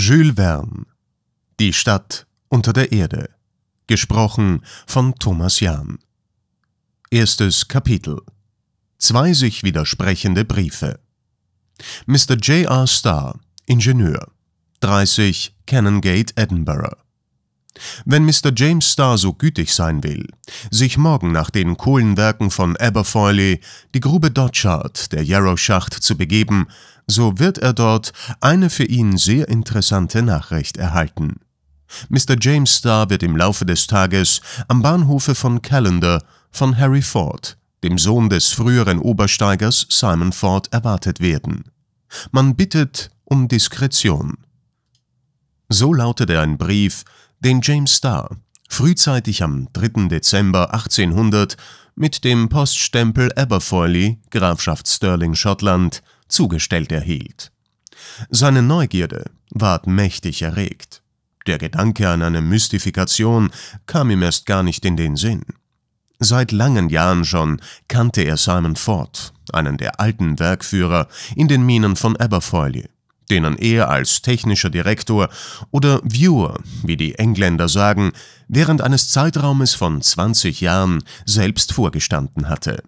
Jules Verne Die Stadt unter der Erde Gesprochen von Thomas Jahn Erstes Kapitel Zwei sich widersprechende Briefe Mr. J. R. Starr, Ingenieur 30 Canongate, Edinburgh wenn Mr. James Starr so gütig sein will, sich morgen nach den Kohlenwerken von Aberfoyle, die Grube Dodchart, der Yarrow-Schacht zu begeben, so wird er dort eine für ihn sehr interessante Nachricht erhalten. Mr. James Starr wird im Laufe des Tages am Bahnhofe von Callender von Harry Ford, dem Sohn des früheren Obersteigers Simon Ford, erwartet werden. Man bittet um Diskretion. So lautete ein Brief, den James Starr frühzeitig am 3. Dezember 1800 mit dem Poststempel Aberfoily, Grafschaft Stirling, Schottland, zugestellt erhielt. Seine Neugierde ward mächtig erregt. Der Gedanke an eine Mystifikation kam ihm erst gar nicht in den Sinn. Seit langen Jahren schon kannte er Simon Ford, einen der alten Werkführer in den Minen von Aberfoyle, denen er als technischer Direktor oder Viewer, wie die Engländer sagen, während eines Zeitraumes von 20 Jahren selbst vorgestanden hatte.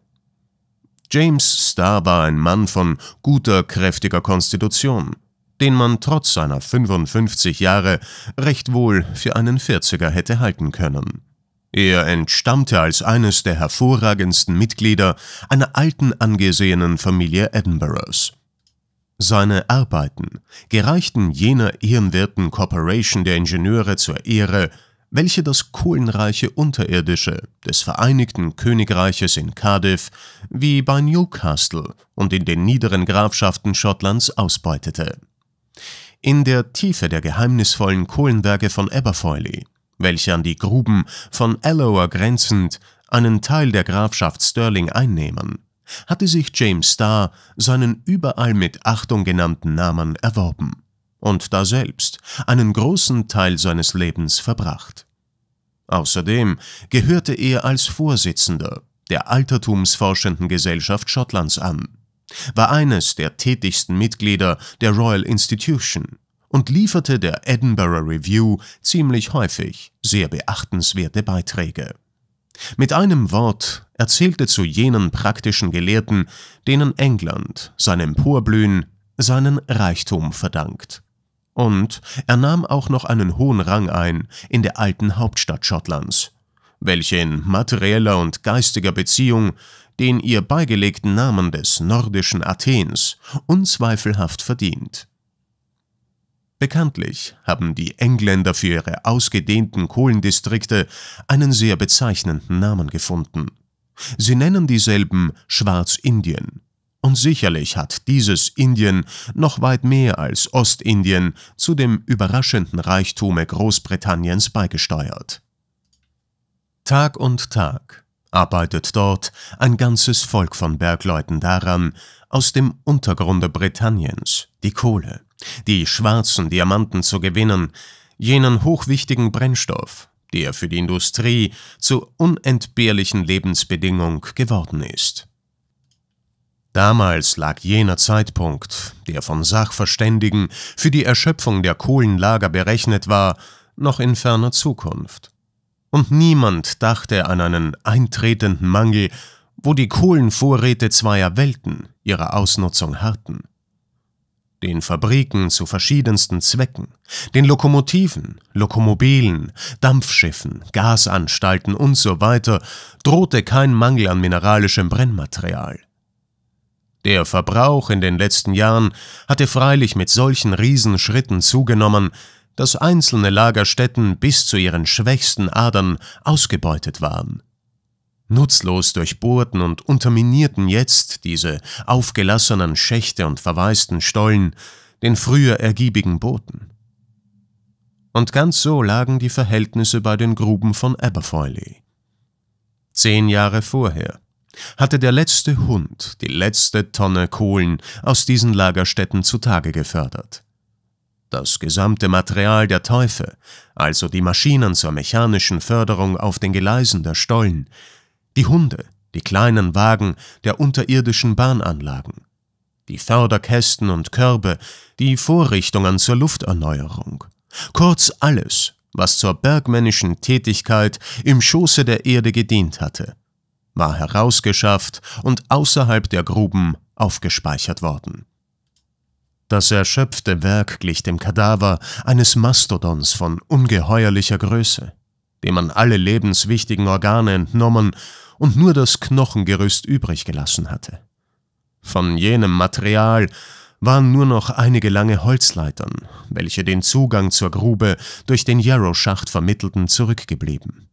James Starr war ein Mann von guter, kräftiger Konstitution, den man trotz seiner 55 Jahre recht wohl für einen 40er hätte halten können. Er entstammte als eines der hervorragendsten Mitglieder einer alten angesehenen Familie Edinburghs. Seine Arbeiten gereichten jener ehrenwerten Corporation der Ingenieure zur Ehre welche das kohlenreiche Unterirdische des Vereinigten Königreiches in Cardiff wie bei Newcastle und in den niederen Grafschaften Schottlands ausbeutete. In der Tiefe der geheimnisvollen Kohlenberge von Aberfoyle, welche an die Gruben von Alloa grenzend einen Teil der Grafschaft Stirling einnehmen, hatte sich James Starr seinen überall mit Achtung genannten Namen erworben und daselbst einen großen Teil seines Lebens verbracht. Außerdem gehörte er als Vorsitzender der Altertumsforschenden Gesellschaft Schottlands an, war eines der tätigsten Mitglieder der Royal Institution und lieferte der Edinburgh Review ziemlich häufig sehr beachtenswerte Beiträge. Mit einem Wort erzählte zu jenen praktischen Gelehrten, denen England sein Emporblühen, seinen Reichtum verdankt. Und er nahm auch noch einen hohen Rang ein in der alten Hauptstadt Schottlands, welche in materieller und geistiger Beziehung den ihr beigelegten Namen des nordischen Athens unzweifelhaft verdient. Bekanntlich haben die Engländer für ihre ausgedehnten Kohlendistrikte einen sehr bezeichnenden Namen gefunden. Sie nennen dieselben Schwarzindien und sicherlich hat dieses Indien noch weit mehr als Ostindien zu dem überraschenden Reichtume Großbritanniens beigesteuert. Tag und Tag arbeitet dort ein ganzes Volk von Bergleuten daran, aus dem Untergrunde Britanniens die Kohle, die schwarzen Diamanten zu gewinnen, jenen hochwichtigen Brennstoff, der für die Industrie zur unentbehrlichen Lebensbedingung geworden ist. Damals lag jener Zeitpunkt, der von Sachverständigen für die Erschöpfung der Kohlenlager berechnet war, noch in ferner Zukunft. Und niemand dachte an einen eintretenden Mangel, wo die Kohlenvorräte zweier Welten ihre Ausnutzung harrten. Den Fabriken zu verschiedensten Zwecken, den Lokomotiven, Lokomobilen, Dampfschiffen, Gasanstalten usw. So drohte kein Mangel an mineralischem Brennmaterial. Der Verbrauch in den letzten Jahren hatte freilich mit solchen Riesenschritten zugenommen, dass einzelne Lagerstätten bis zu ihren schwächsten Adern ausgebeutet waren. Nutzlos durchbohrten und unterminierten jetzt diese aufgelassenen Schächte und verwaisten Stollen den früher ergiebigen Boten. Und ganz so lagen die Verhältnisse bei den Gruben von Aberfoyle. Zehn Jahre vorher, hatte der letzte Hund die letzte Tonne Kohlen aus diesen Lagerstätten zutage gefördert. Das gesamte Material der Teufe, also die Maschinen zur mechanischen Förderung auf den Gleisen der Stollen, die Hunde, die kleinen Wagen der unterirdischen Bahnanlagen, die Förderkästen und Körbe, die Vorrichtungen zur Lufterneuerung, kurz alles, was zur bergmännischen Tätigkeit im Schoße der Erde gedient hatte, war herausgeschafft und außerhalb der Gruben aufgespeichert worden. Das erschöpfte Werk glich dem Kadaver eines Mastodons von ungeheuerlicher Größe, dem man alle lebenswichtigen Organe entnommen und nur das Knochengerüst übrig gelassen hatte. Von jenem Material waren nur noch einige lange Holzleitern, welche den Zugang zur Grube durch den Yarrow-Schacht vermittelten, zurückgeblieben.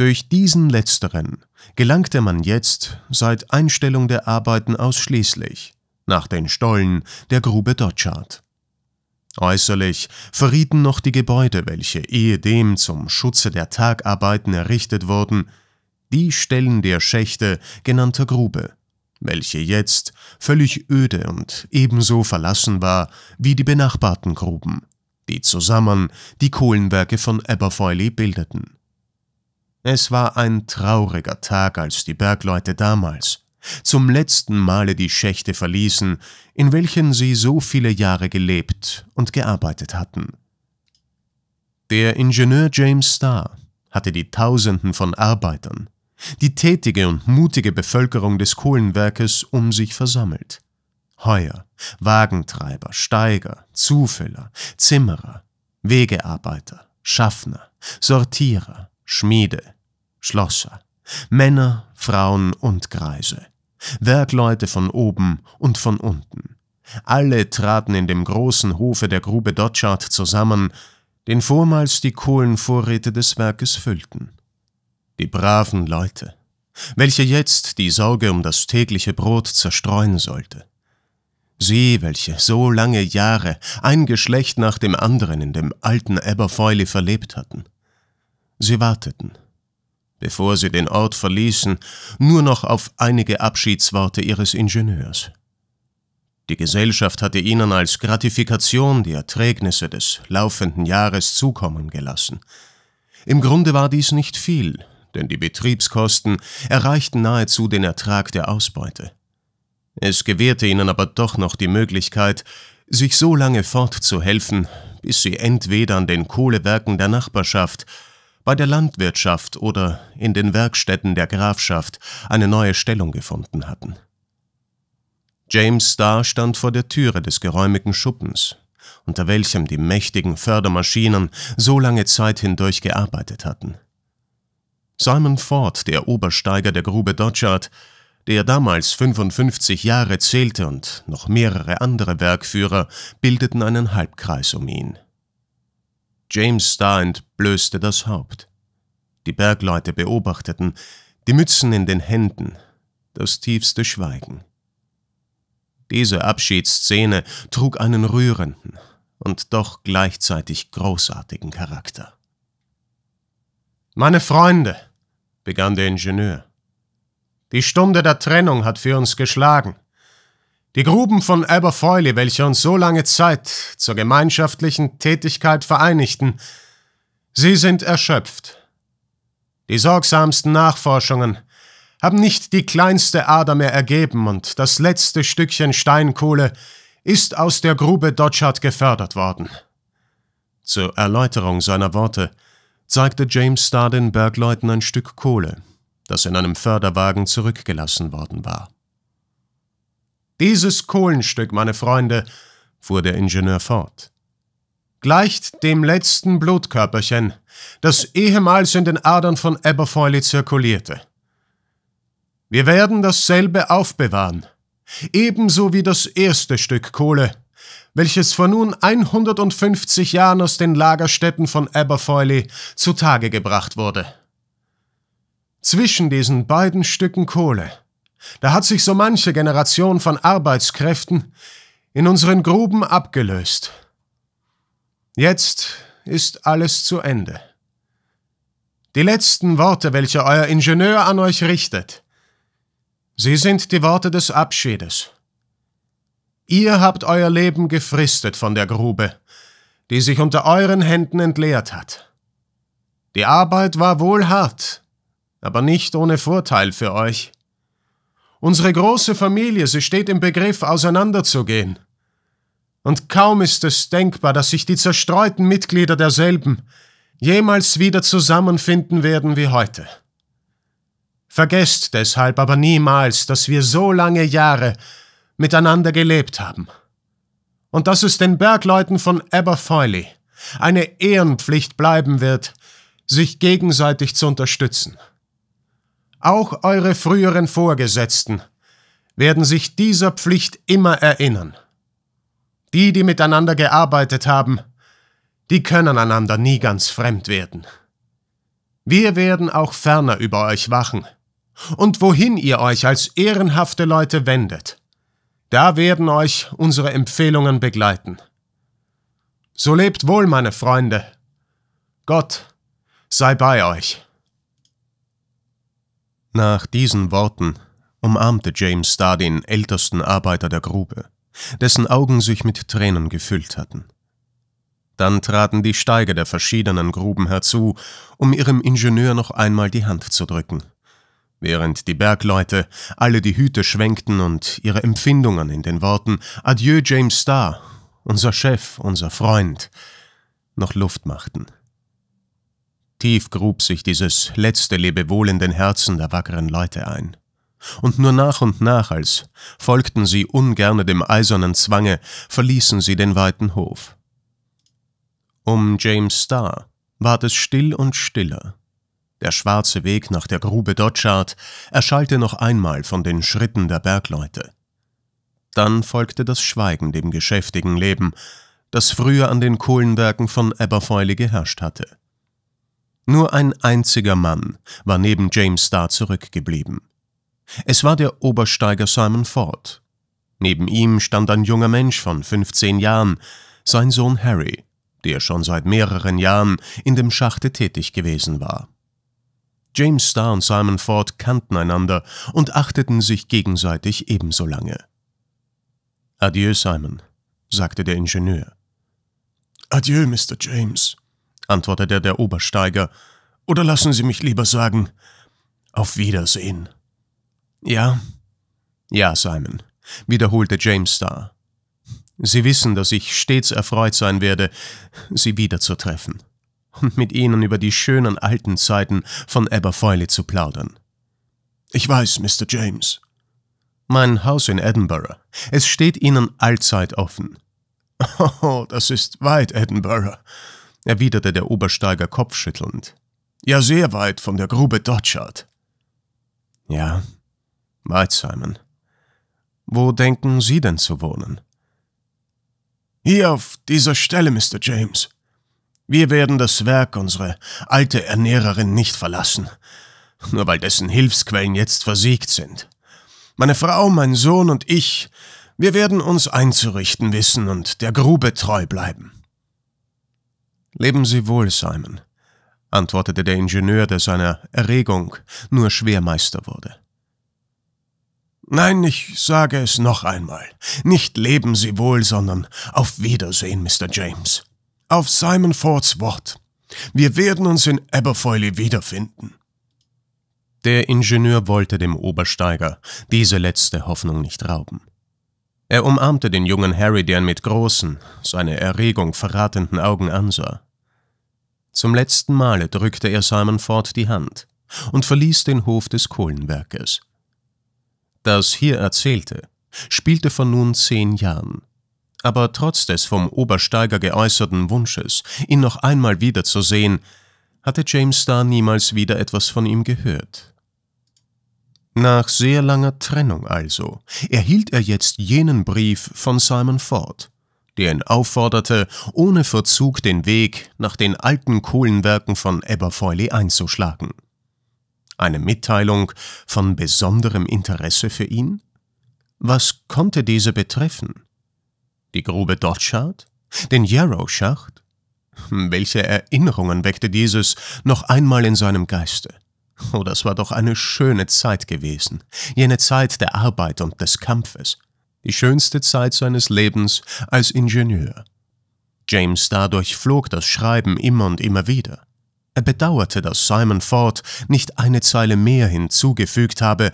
Durch diesen letzteren gelangte man jetzt seit Einstellung der Arbeiten ausschließlich nach den Stollen der Grube Dotschart. Äußerlich verrieten noch die Gebäude, welche ehedem zum Schutze der Tagarbeiten errichtet wurden, die Stellen der Schächte genannter Grube, welche jetzt völlig öde und ebenso verlassen war wie die benachbarten Gruben, die zusammen die Kohlenwerke von Aberfoyle bildeten. Es war ein trauriger Tag, als die Bergleute damals zum letzten Male die Schächte verließen, in welchen sie so viele Jahre gelebt und gearbeitet hatten. Der Ingenieur James Starr hatte die Tausenden von Arbeitern, die tätige und mutige Bevölkerung des Kohlenwerkes um sich versammelt. Heuer, Wagentreiber, Steiger, Zufüller, Zimmerer, Wegearbeiter, Schaffner, Sortierer, Schmiede, Schlosser, Männer, Frauen und Greise, Werkleute von oben und von unten. Alle traten in dem großen Hofe der Grube Dotschart zusammen, den vormals die Kohlenvorräte des Werkes füllten. Die braven Leute, welche jetzt die Sorge um das tägliche Brot zerstreuen sollte. Sie, welche so lange Jahre ein Geschlecht nach dem anderen in dem alten Aberfoyle verlebt hatten. Sie warteten, bevor sie den Ort verließen, nur noch auf einige Abschiedsworte ihres Ingenieurs. Die Gesellschaft hatte ihnen als Gratifikation die Erträgnisse des laufenden Jahres zukommen gelassen. Im Grunde war dies nicht viel, denn die Betriebskosten erreichten nahezu den Ertrag der Ausbeute. Es gewährte ihnen aber doch noch die Möglichkeit, sich so lange fortzuhelfen, bis sie entweder an den Kohlewerken der Nachbarschaft bei der Landwirtschaft oder in den Werkstätten der Grafschaft eine neue Stellung gefunden hatten. James Starr stand vor der Türe des geräumigen Schuppens, unter welchem die mächtigen Fördermaschinen so lange Zeit hindurch gearbeitet hatten. Simon Ford, der Obersteiger der Grube Dodgard, der damals 55 Jahre zählte und noch mehrere andere Werkführer bildeten einen Halbkreis um ihn. James Starr entblößte das Haupt. Die Bergleute beobachteten, die Mützen in den Händen, das tiefste Schweigen. Diese Abschiedsszene trug einen rührenden und doch gleichzeitig großartigen Charakter. Meine Freunde, begann der Ingenieur, die Stunde der Trennung hat für uns geschlagen. Die Gruben von Aberfoyle, welche uns so lange Zeit zur gemeinschaftlichen Tätigkeit vereinigten, sie sind erschöpft. Die sorgsamsten Nachforschungen haben nicht die kleinste Ader mehr ergeben und das letzte Stückchen Steinkohle ist aus der Grube Dodgard gefördert worden. Zur Erläuterung seiner Worte zeigte James Starr den Bergleuten ein Stück Kohle, das in einem Förderwagen zurückgelassen worden war. Dieses Kohlenstück, meine Freunde, fuhr der Ingenieur fort, gleicht dem letzten Blutkörperchen, das ehemals in den Adern von Aberfoyle zirkulierte. Wir werden dasselbe aufbewahren, ebenso wie das erste Stück Kohle, welches vor nun 150 Jahren aus den Lagerstätten von Aberfoyle zutage gebracht wurde. Zwischen diesen beiden Stücken Kohle da hat sich so manche Generation von Arbeitskräften in unseren Gruben abgelöst. Jetzt ist alles zu Ende. Die letzten Worte, welche euer Ingenieur an euch richtet, sie sind die Worte des Abschiedes. Ihr habt euer Leben gefristet von der Grube, die sich unter euren Händen entleert hat. Die Arbeit war wohl hart, aber nicht ohne Vorteil für euch. Unsere große Familie, sie steht im Begriff, auseinanderzugehen. Und kaum ist es denkbar, dass sich die zerstreuten Mitglieder derselben jemals wieder zusammenfinden werden wie heute. Vergesst deshalb aber niemals, dass wir so lange Jahre miteinander gelebt haben. Und dass es den Bergleuten von Aberfoyle eine Ehrenpflicht bleiben wird, sich gegenseitig zu unterstützen auch eure früheren Vorgesetzten, werden sich dieser Pflicht immer erinnern. Die, die miteinander gearbeitet haben, die können einander nie ganz fremd werden. Wir werden auch ferner über euch wachen. Und wohin ihr euch als ehrenhafte Leute wendet, da werden euch unsere Empfehlungen begleiten. So lebt wohl, meine Freunde. Gott sei bei euch. Nach diesen Worten umarmte James Starr den ältesten Arbeiter der Grube, dessen Augen sich mit Tränen gefüllt hatten. Dann traten die Steiger der verschiedenen Gruben herzu, um ihrem Ingenieur noch einmal die Hand zu drücken, während die Bergleute alle die Hüte schwenkten und ihre Empfindungen in den Worten Adieu James Starr, unser Chef, unser Freund, noch Luft machten. Tief grub sich dieses letzte Lebewohl in den Herzen der wackeren Leute ein. Und nur nach und nach, als folgten sie ungerne dem eisernen Zwange, verließen sie den weiten Hof. Um James Starr ward es still und stiller. Der schwarze Weg nach der Grube Dodgard erschallte noch einmal von den Schritten der Bergleute. Dann folgte das Schweigen dem geschäftigen Leben, das früher an den Kohlenwerken von Aberfoyle geherrscht hatte. Nur ein einziger Mann war neben James Starr zurückgeblieben. Es war der Obersteiger Simon Ford. Neben ihm stand ein junger Mensch von 15 Jahren, sein Sohn Harry, der schon seit mehreren Jahren in dem Schachte tätig gewesen war. James Starr und Simon Ford kannten einander und achteten sich gegenseitig ebenso lange. Adieu, Simon, sagte der Ingenieur. Adieu, Mr. James, antwortete der Obersteiger. Oder lassen Sie mich lieber sagen, auf Wiedersehen. Ja? Ja, Simon, wiederholte James Starr. Sie wissen, dass ich stets erfreut sein werde, Sie wiederzutreffen und mit Ihnen über die schönen alten Zeiten von Aberfoyle zu plaudern. Ich weiß, Mr. James. Mein Haus in Edinburgh. Es steht Ihnen allzeit offen. Oh, das ist weit, Edinburgh erwiderte der Obersteiger kopfschüttelnd. Ja, sehr weit von der Grube Dodgert. Ja, weit, Simon. Wo denken Sie denn zu wohnen? Hier auf dieser Stelle, Mr. James. Wir werden das Werk unserer alte Ernährerin nicht verlassen, nur weil dessen Hilfsquellen jetzt versiegt sind. Meine Frau, mein Sohn und ich, wir werden uns einzurichten wissen und der Grube treu bleiben. Leben Sie wohl, Simon, antwortete der Ingenieur, der seiner Erregung nur schwer Meister wurde. Nein, ich sage es noch einmal. Nicht leben Sie wohl, sondern auf Wiedersehen, Mr. James. Auf Simon Fords Wort. Wir werden uns in Aberfoyle wiederfinden. Der Ingenieur wollte dem Obersteiger diese letzte Hoffnung nicht rauben. Er umarmte den jungen Harry, der ihn mit großen, seine Erregung verratenden Augen ansah. Zum letzten Male drückte er Simon Ford die Hand und verließ den Hof des Kohlenwerkes. Das hier Erzählte spielte von nun zehn Jahren, aber trotz des vom Obersteiger geäußerten Wunsches, ihn noch einmal wiederzusehen, hatte James Starr niemals wieder etwas von ihm gehört nach sehr langer Trennung also erhielt er jetzt jenen Brief von Simon Ford, der ihn aufforderte, ohne Verzug den Weg nach den alten Kohlenwerken von Aberfoyle einzuschlagen. Eine Mitteilung von besonderem Interesse für ihn? Was konnte diese betreffen? Die Grube Dodgard? Den Yarrow-Schacht? Welche Erinnerungen weckte dieses noch einmal in seinem Geiste? Oh, das war doch eine schöne Zeit gewesen, jene Zeit der Arbeit und des Kampfes, die schönste Zeit seines Lebens als Ingenieur. James dadurch flog das Schreiben immer und immer wieder. Er bedauerte, dass Simon Ford nicht eine Zeile mehr hinzugefügt habe,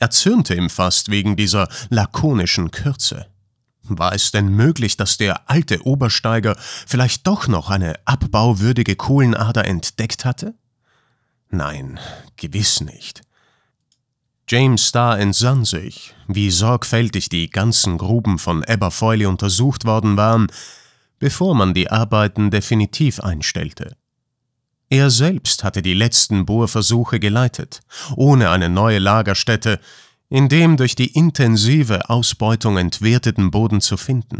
er zürnte ihm fast wegen dieser lakonischen Kürze. War es denn möglich, dass der alte Obersteiger vielleicht doch noch eine abbauwürdige Kohlenader entdeckt hatte? Nein, gewiss nicht. James Starr entsann sich, wie sorgfältig die ganzen Gruben von Aberfoyle untersucht worden waren, bevor man die Arbeiten definitiv einstellte. Er selbst hatte die letzten Bohrversuche geleitet, ohne eine neue Lagerstätte in dem durch die intensive Ausbeutung entwerteten Boden zu finden.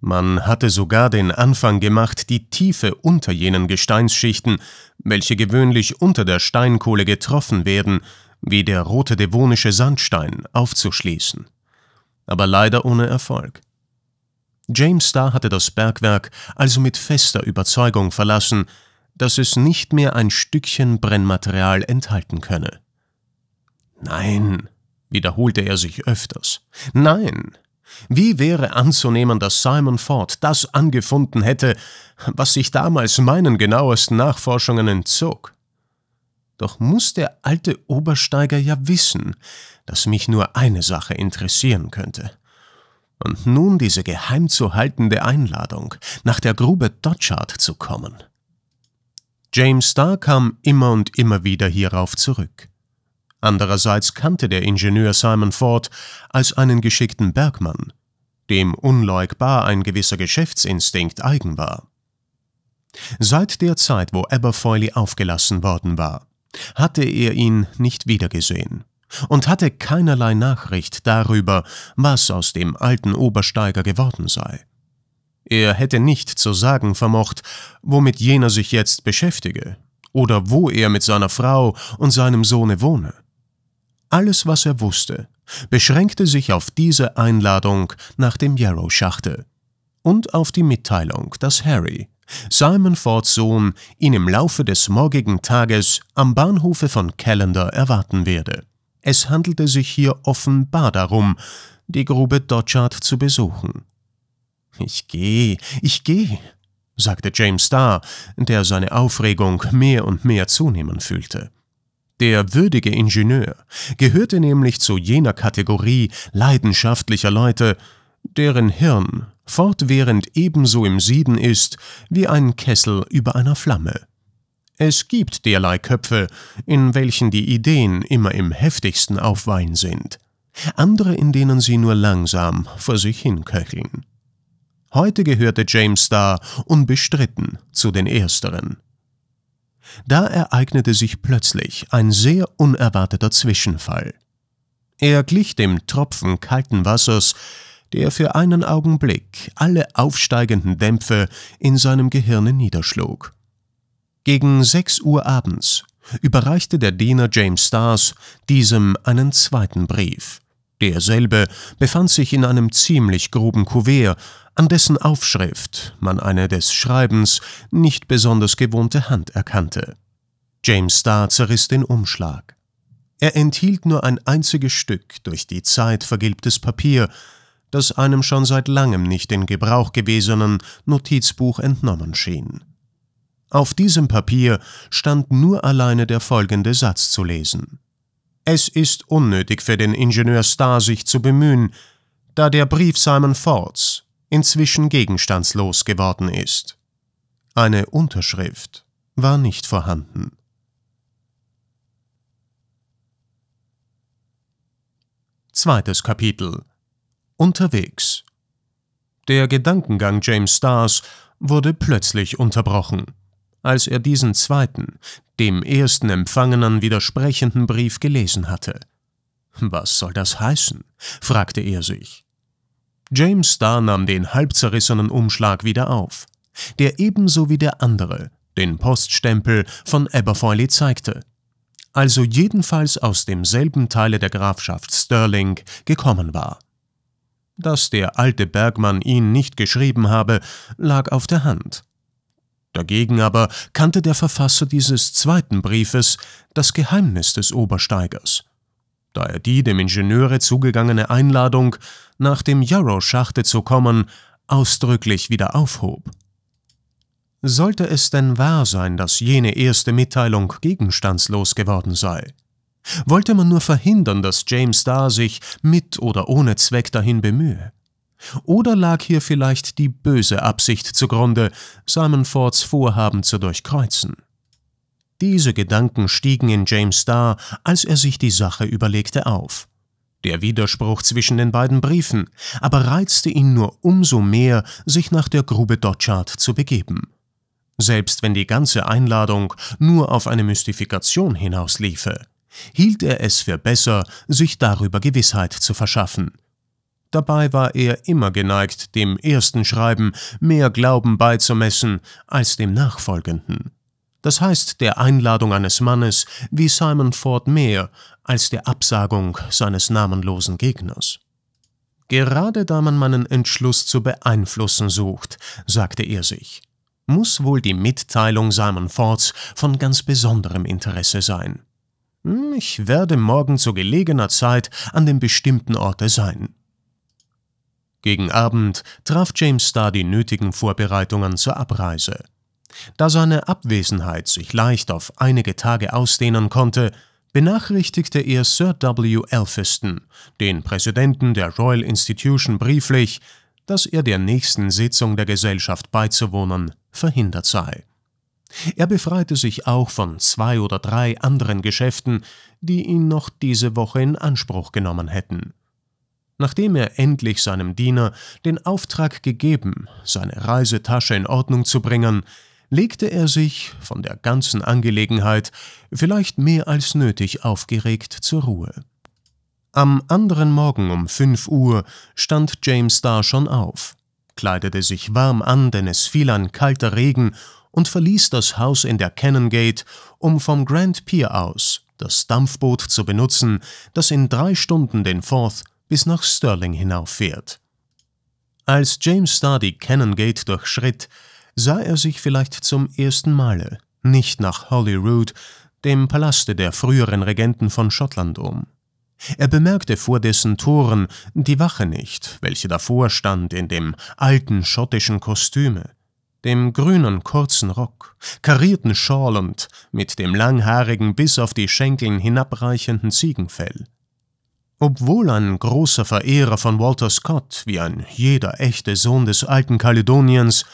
Man hatte sogar den Anfang gemacht, die Tiefe unter jenen Gesteinsschichten, welche gewöhnlich unter der Steinkohle getroffen werden, wie der rote devonische Sandstein, aufzuschließen. Aber leider ohne Erfolg. James Starr hatte das Bergwerk also mit fester Überzeugung verlassen, dass es nicht mehr ein Stückchen Brennmaterial enthalten könne. Nein, wiederholte er sich öfters. Nein, wie wäre anzunehmen, dass Simon Ford das angefunden hätte, was sich damals meinen genauesten Nachforschungen entzog? Doch muss der alte Obersteiger ja wissen, dass mich nur eine Sache interessieren könnte. Und nun diese geheim zu haltende Einladung, nach der Grube Dodgard zu kommen. James Starr kam immer und immer wieder hierauf zurück. Andererseits kannte der Ingenieur Simon Ford als einen geschickten Bergmann, dem unleugbar ein gewisser Geschäftsinstinkt eigen war. Seit der Zeit, wo Aberfoyle aufgelassen worden war, hatte er ihn nicht wiedergesehen und hatte keinerlei Nachricht darüber, was aus dem alten Obersteiger geworden sei. Er hätte nicht zu sagen vermocht, womit jener sich jetzt beschäftige oder wo er mit seiner Frau und seinem Sohne wohne. Alles, was er wusste, beschränkte sich auf diese Einladung nach dem Yarrow-Schachte und auf die Mitteilung, dass Harry, Simon Fords Sohn, ihn im Laufe des morgigen Tages am Bahnhofe von Callender erwarten werde. Es handelte sich hier offenbar darum, die Grube Dodgard zu besuchen. Ich gehe, ich gehe, sagte James Starr, der seine Aufregung mehr und mehr zunehmen fühlte. Der würdige Ingenieur gehörte nämlich zu jener Kategorie leidenschaftlicher Leute, deren Hirn fortwährend ebenso im Sieden ist wie ein Kessel über einer Flamme. Es gibt derlei Köpfe, in welchen die Ideen immer im heftigsten Aufwein sind, andere, in denen sie nur langsam vor sich hinköcheln. Heute gehörte James Starr unbestritten zu den Ersteren. Da ereignete sich plötzlich ein sehr unerwarteter Zwischenfall. Er glich dem Tropfen kalten Wassers, der für einen Augenblick alle aufsteigenden Dämpfe in seinem Gehirne niederschlug. Gegen sechs Uhr abends überreichte der Diener James Stars diesem einen zweiten Brief, Derselbe befand sich in einem ziemlich groben Kuvert, an dessen Aufschrift man eine des Schreibens nicht besonders gewohnte Hand erkannte. James Starr zerriss den Umschlag. Er enthielt nur ein einziges Stück durch die Zeit vergilbtes Papier, das einem schon seit langem nicht in Gebrauch gewesenen Notizbuch entnommen schien. Auf diesem Papier stand nur alleine der folgende Satz zu lesen. Es ist unnötig für den Ingenieur Starr sich zu bemühen, da der Brief Simon Fords inzwischen gegenstandslos geworden ist. Eine Unterschrift war nicht vorhanden. Zweites Kapitel Unterwegs Der Gedankengang James Stars wurde plötzlich unterbrochen als er diesen zweiten, dem ersten Empfangenen widersprechenden Brief gelesen hatte. Was soll das heißen? fragte er sich. James Starr nahm den halb zerrissenen Umschlag wieder auf, der ebenso wie der andere den Poststempel von Aberfoyle zeigte, also jedenfalls aus demselben Teile der Grafschaft Stirling gekommen war. Dass der alte Bergmann ihn nicht geschrieben habe, lag auf der Hand. Dagegen aber kannte der Verfasser dieses zweiten Briefes das Geheimnis des Obersteigers. Da er die dem Ingenieure zugegangene Einladung, nach dem Yarrow-Schachte zu kommen, ausdrücklich wieder aufhob. Sollte es denn wahr sein, dass jene erste Mitteilung gegenstandslos geworden sei? Wollte man nur verhindern, dass James Starr sich mit oder ohne Zweck dahin bemühe? Oder lag hier vielleicht die böse Absicht zugrunde, Simon Fords Vorhaben zu durchkreuzen? Diese Gedanken stiegen in James Starr, als er sich die Sache überlegte, auf. Der Widerspruch zwischen den beiden Briefen aber reizte ihn nur umso mehr, sich nach der Grube Dodgard zu begeben. Selbst wenn die ganze Einladung nur auf eine Mystifikation hinausliefe, hielt er es für besser, sich darüber Gewissheit zu verschaffen – Dabei war er immer geneigt, dem ersten Schreiben mehr Glauben beizumessen als dem nachfolgenden. Das heißt der Einladung eines Mannes wie Simon Ford mehr als der Absagung seines namenlosen Gegners. Gerade da man meinen Entschluss zu beeinflussen sucht, sagte er sich, muss wohl die Mitteilung Simon Fords von ganz besonderem Interesse sein. Hm, ich werde morgen zu gelegener Zeit an dem bestimmten Orte sein. Gegen Abend traf James Starr die nötigen Vorbereitungen zur Abreise. Da seine Abwesenheit sich leicht auf einige Tage ausdehnen konnte, benachrichtigte er Sir W. Elphiston, den Präsidenten der Royal Institution, brieflich, dass er der nächsten Sitzung der Gesellschaft beizuwohnen verhindert sei. Er befreite sich auch von zwei oder drei anderen Geschäften, die ihn noch diese Woche in Anspruch genommen hätten. Nachdem er endlich seinem Diener den Auftrag gegeben, seine Reisetasche in Ordnung zu bringen, legte er sich von der ganzen Angelegenheit vielleicht mehr als nötig aufgeregt zur Ruhe. Am anderen Morgen um fünf Uhr stand James da schon auf, kleidete sich warm an, denn es fiel ein kalter Regen, und verließ das Haus in der Cannongate, um vom Grand Pier aus das Dampfboot zu benutzen, das in drei Stunden den Forth bis nach Stirling hinauffährt. Als James Stardy Canongate durchschritt, sah er sich vielleicht zum ersten Male nicht nach Holyrood, dem Palaste der früheren Regenten von Schottland, um. Er bemerkte vor dessen Toren die Wache nicht, welche davor stand in dem alten schottischen Kostüme, dem grünen kurzen Rock, karierten Schal und mit dem langhaarigen bis auf die Schenkeln hinabreichenden Ziegenfell. Obwohl ein großer Verehrer von Walter Scott, wie ein jeder echte Sohn des alten Kaledoniens,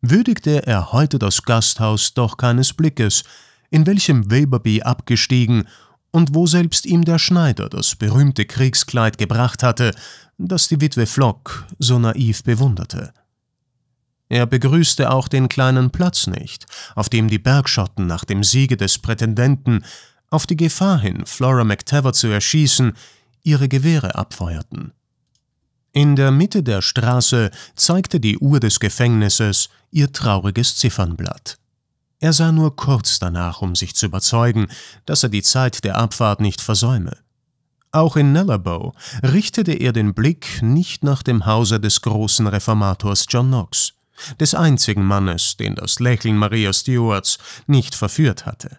würdigte er heute das Gasthaus doch keines Blickes, in welchem Weberby abgestiegen und wo selbst ihm der Schneider das berühmte Kriegskleid gebracht hatte, das die Witwe Flock so naiv bewunderte. Er begrüßte auch den kleinen Platz nicht, auf dem die Bergschotten nach dem Siege des Prätendenten auf die Gefahr hin, Flora McTaggart zu erschießen, ihre Gewehre abfeuerten. In der Mitte der Straße zeigte die Uhr des Gefängnisses ihr trauriges Ziffernblatt. Er sah nur kurz danach, um sich zu überzeugen, dass er die Zeit der Abfahrt nicht versäume. Auch in Nellabo richtete er den Blick nicht nach dem Hause des großen Reformators John Knox, des einzigen Mannes, den das Lächeln Maria Stuarts nicht verführt hatte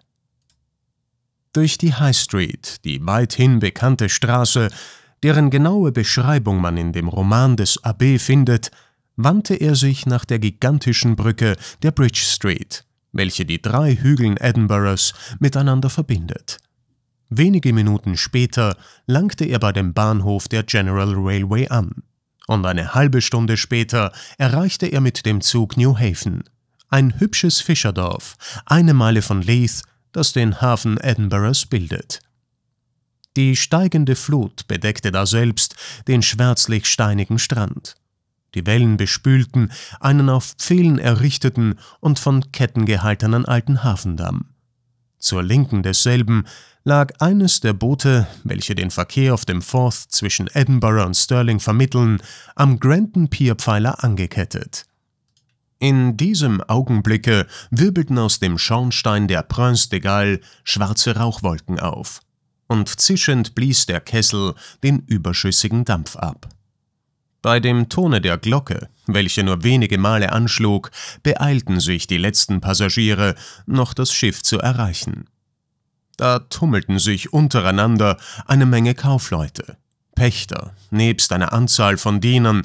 durch die High Street, die weithin bekannte Straße, deren genaue Beschreibung man in dem Roman des Abbé findet, wandte er sich nach der gigantischen Brücke der Bridge Street, welche die drei Hügeln Edinburghs miteinander verbindet. Wenige Minuten später langte er bei dem Bahnhof der General Railway an, und eine halbe Stunde später erreichte er mit dem Zug New Haven, ein hübsches Fischerdorf, eine Meile von Leith das den Hafen Edinburghs bildet. Die steigende Flut bedeckte daselbst den schwärzlich steinigen Strand. Die Wellen bespülten einen auf Pfählen errichteten und von Ketten gehaltenen alten Hafendamm. Zur Linken desselben lag eines der Boote, welche den Verkehr auf dem Forth zwischen Edinburgh und Stirling vermitteln, am Granton Pierpfeiler angekettet. In diesem Augenblicke wirbelten aus dem Schornstein der Prince de Galles schwarze Rauchwolken auf, und zischend blies der Kessel den überschüssigen Dampf ab. Bei dem Tone der Glocke, welche nur wenige Male anschlug, beeilten sich die letzten Passagiere, noch das Schiff zu erreichen. Da tummelten sich untereinander eine Menge Kaufleute, Pächter, nebst einer Anzahl von Dienern,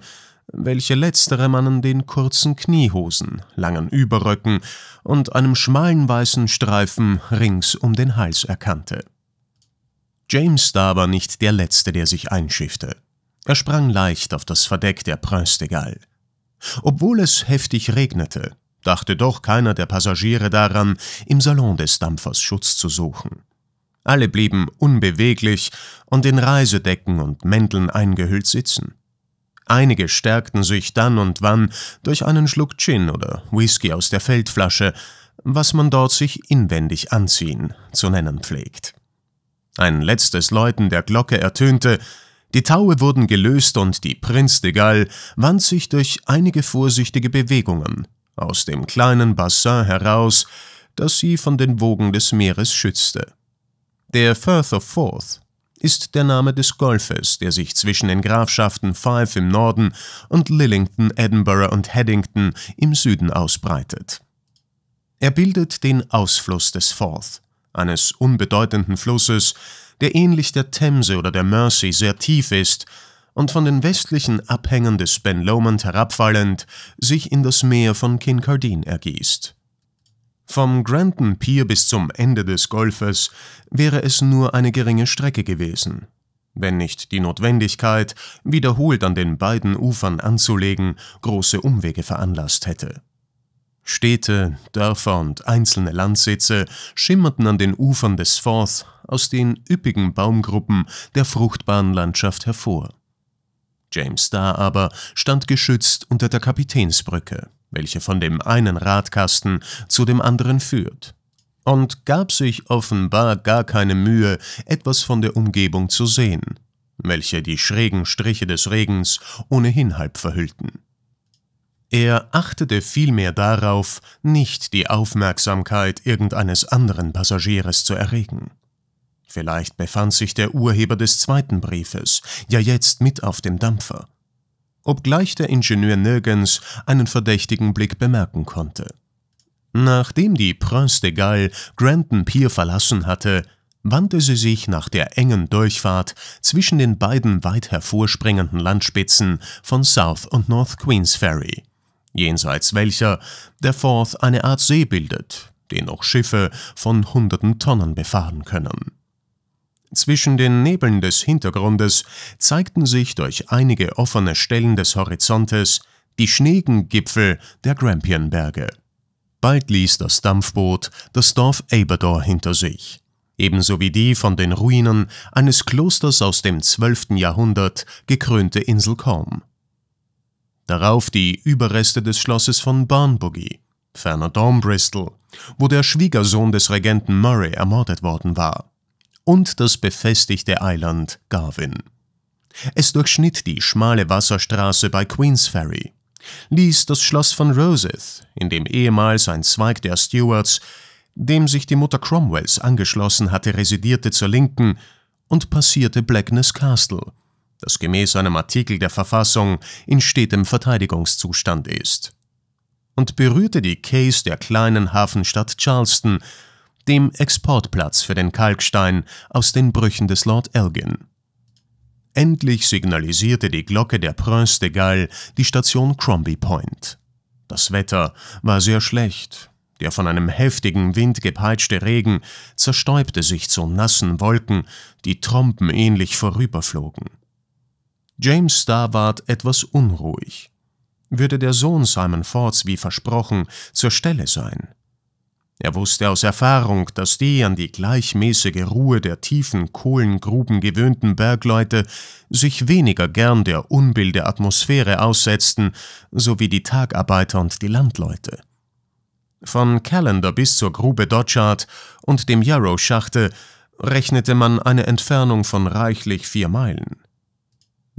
welche letztere man an den kurzen Kniehosen, langen Überröcken und einem schmalen weißen Streifen rings um den Hals erkannte. James da war nicht der Letzte, der sich einschiffte. Er sprang leicht auf das Verdeck der Prince de Galles. Obwohl es heftig regnete, dachte doch keiner der Passagiere daran, im Salon des Dampfers Schutz zu suchen. Alle blieben unbeweglich und in Reisedecken und Mänteln eingehüllt sitzen. Einige stärkten sich dann und wann durch einen Schluck Gin oder Whisky aus der Feldflasche, was man dort sich inwendig anziehen zu nennen pflegt. Ein letztes Läuten der Glocke ertönte, die Taue wurden gelöst und die Prinz de Gall wand sich durch einige vorsichtige Bewegungen aus dem kleinen Bassin heraus, das sie von den Wogen des Meeres schützte. Der Firth of Forth ist der Name des Golfes, der sich zwischen den Grafschaften Fife im Norden und Lillington, Edinburgh und Headington im Süden ausbreitet. Er bildet den Ausfluss des Forth, eines unbedeutenden Flusses, der ähnlich der Themse oder der Mersey sehr tief ist und von den westlichen Abhängen des Ben Lomond herabfallend sich in das Meer von Kincardine ergießt. Vom Granton Pier bis zum Ende des Golfes wäre es nur eine geringe Strecke gewesen, wenn nicht die Notwendigkeit, wiederholt an den beiden Ufern anzulegen, große Umwege veranlasst hätte. Städte, Dörfer und einzelne Landsitze schimmerten an den Ufern des Forth aus den üppigen Baumgruppen der fruchtbaren Landschaft hervor. James Starr aber stand geschützt unter der Kapitänsbrücke welche von dem einen Radkasten zu dem anderen führt, und gab sich offenbar gar keine Mühe, etwas von der Umgebung zu sehen, welche die schrägen Striche des Regens ohnehin halb verhüllten. Er achtete vielmehr darauf, nicht die Aufmerksamkeit irgendeines anderen Passagieres zu erregen. Vielleicht befand sich der Urheber des zweiten Briefes ja jetzt mit auf dem Dampfer obgleich der Ingenieur nirgends einen verdächtigen Blick bemerken konnte. Nachdem die Prince de Galles Granton Pier verlassen hatte, wandte sie sich nach der engen Durchfahrt zwischen den beiden weit hervorspringenden Landspitzen von South und North Queens Ferry, jenseits welcher der Forth eine Art See bildet, den auch Schiffe von hunderten Tonnen befahren können. Zwischen den Nebeln des Hintergrundes zeigten sich durch einige offene Stellen des Horizontes die schneegen Gipfel der Grampian-Berge. Bald ließ das Dampfboot das Dorf Aberdor hinter sich, ebenso wie die von den Ruinen eines Klosters aus dem 12. Jahrhundert gekrönte Insel Korm. Darauf die Überreste des Schlosses von Barnbogie, ferner Dornbristol, wo der Schwiegersohn des Regenten Murray ermordet worden war und das befestigte Eiland Garvin. Es durchschnitt die schmale Wasserstraße bei Queens Ferry, ließ das Schloss von Roseth, in dem ehemals ein Zweig der Stuarts, dem sich die Mutter Cromwells angeschlossen hatte, residierte zur Linken und passierte Blackness Castle, das gemäß einem Artikel der Verfassung in stetem Verteidigungszustand ist, und berührte die Case der kleinen Hafenstadt Charleston, dem Exportplatz für den Kalkstein aus den Brüchen des Lord Elgin. Endlich signalisierte die Glocke der Prince de Galles die Station Crombie Point. Das Wetter war sehr schlecht. Der von einem heftigen Wind gepeitschte Regen zerstäubte sich zu nassen Wolken, die trompenähnlich vorüberflogen. James Starr ward etwas unruhig. Würde der Sohn Simon Fords wie versprochen zur Stelle sein? Er wusste aus Erfahrung, dass die an die gleichmäßige Ruhe der tiefen Kohlengruben gewöhnten Bergleute sich weniger gern der Unbill der Atmosphäre aussetzten, sowie die Tagarbeiter und die Landleute. Von Callender bis zur Grube Dodgard und dem Yarrow-Schachte rechnete man eine Entfernung von reichlich vier Meilen.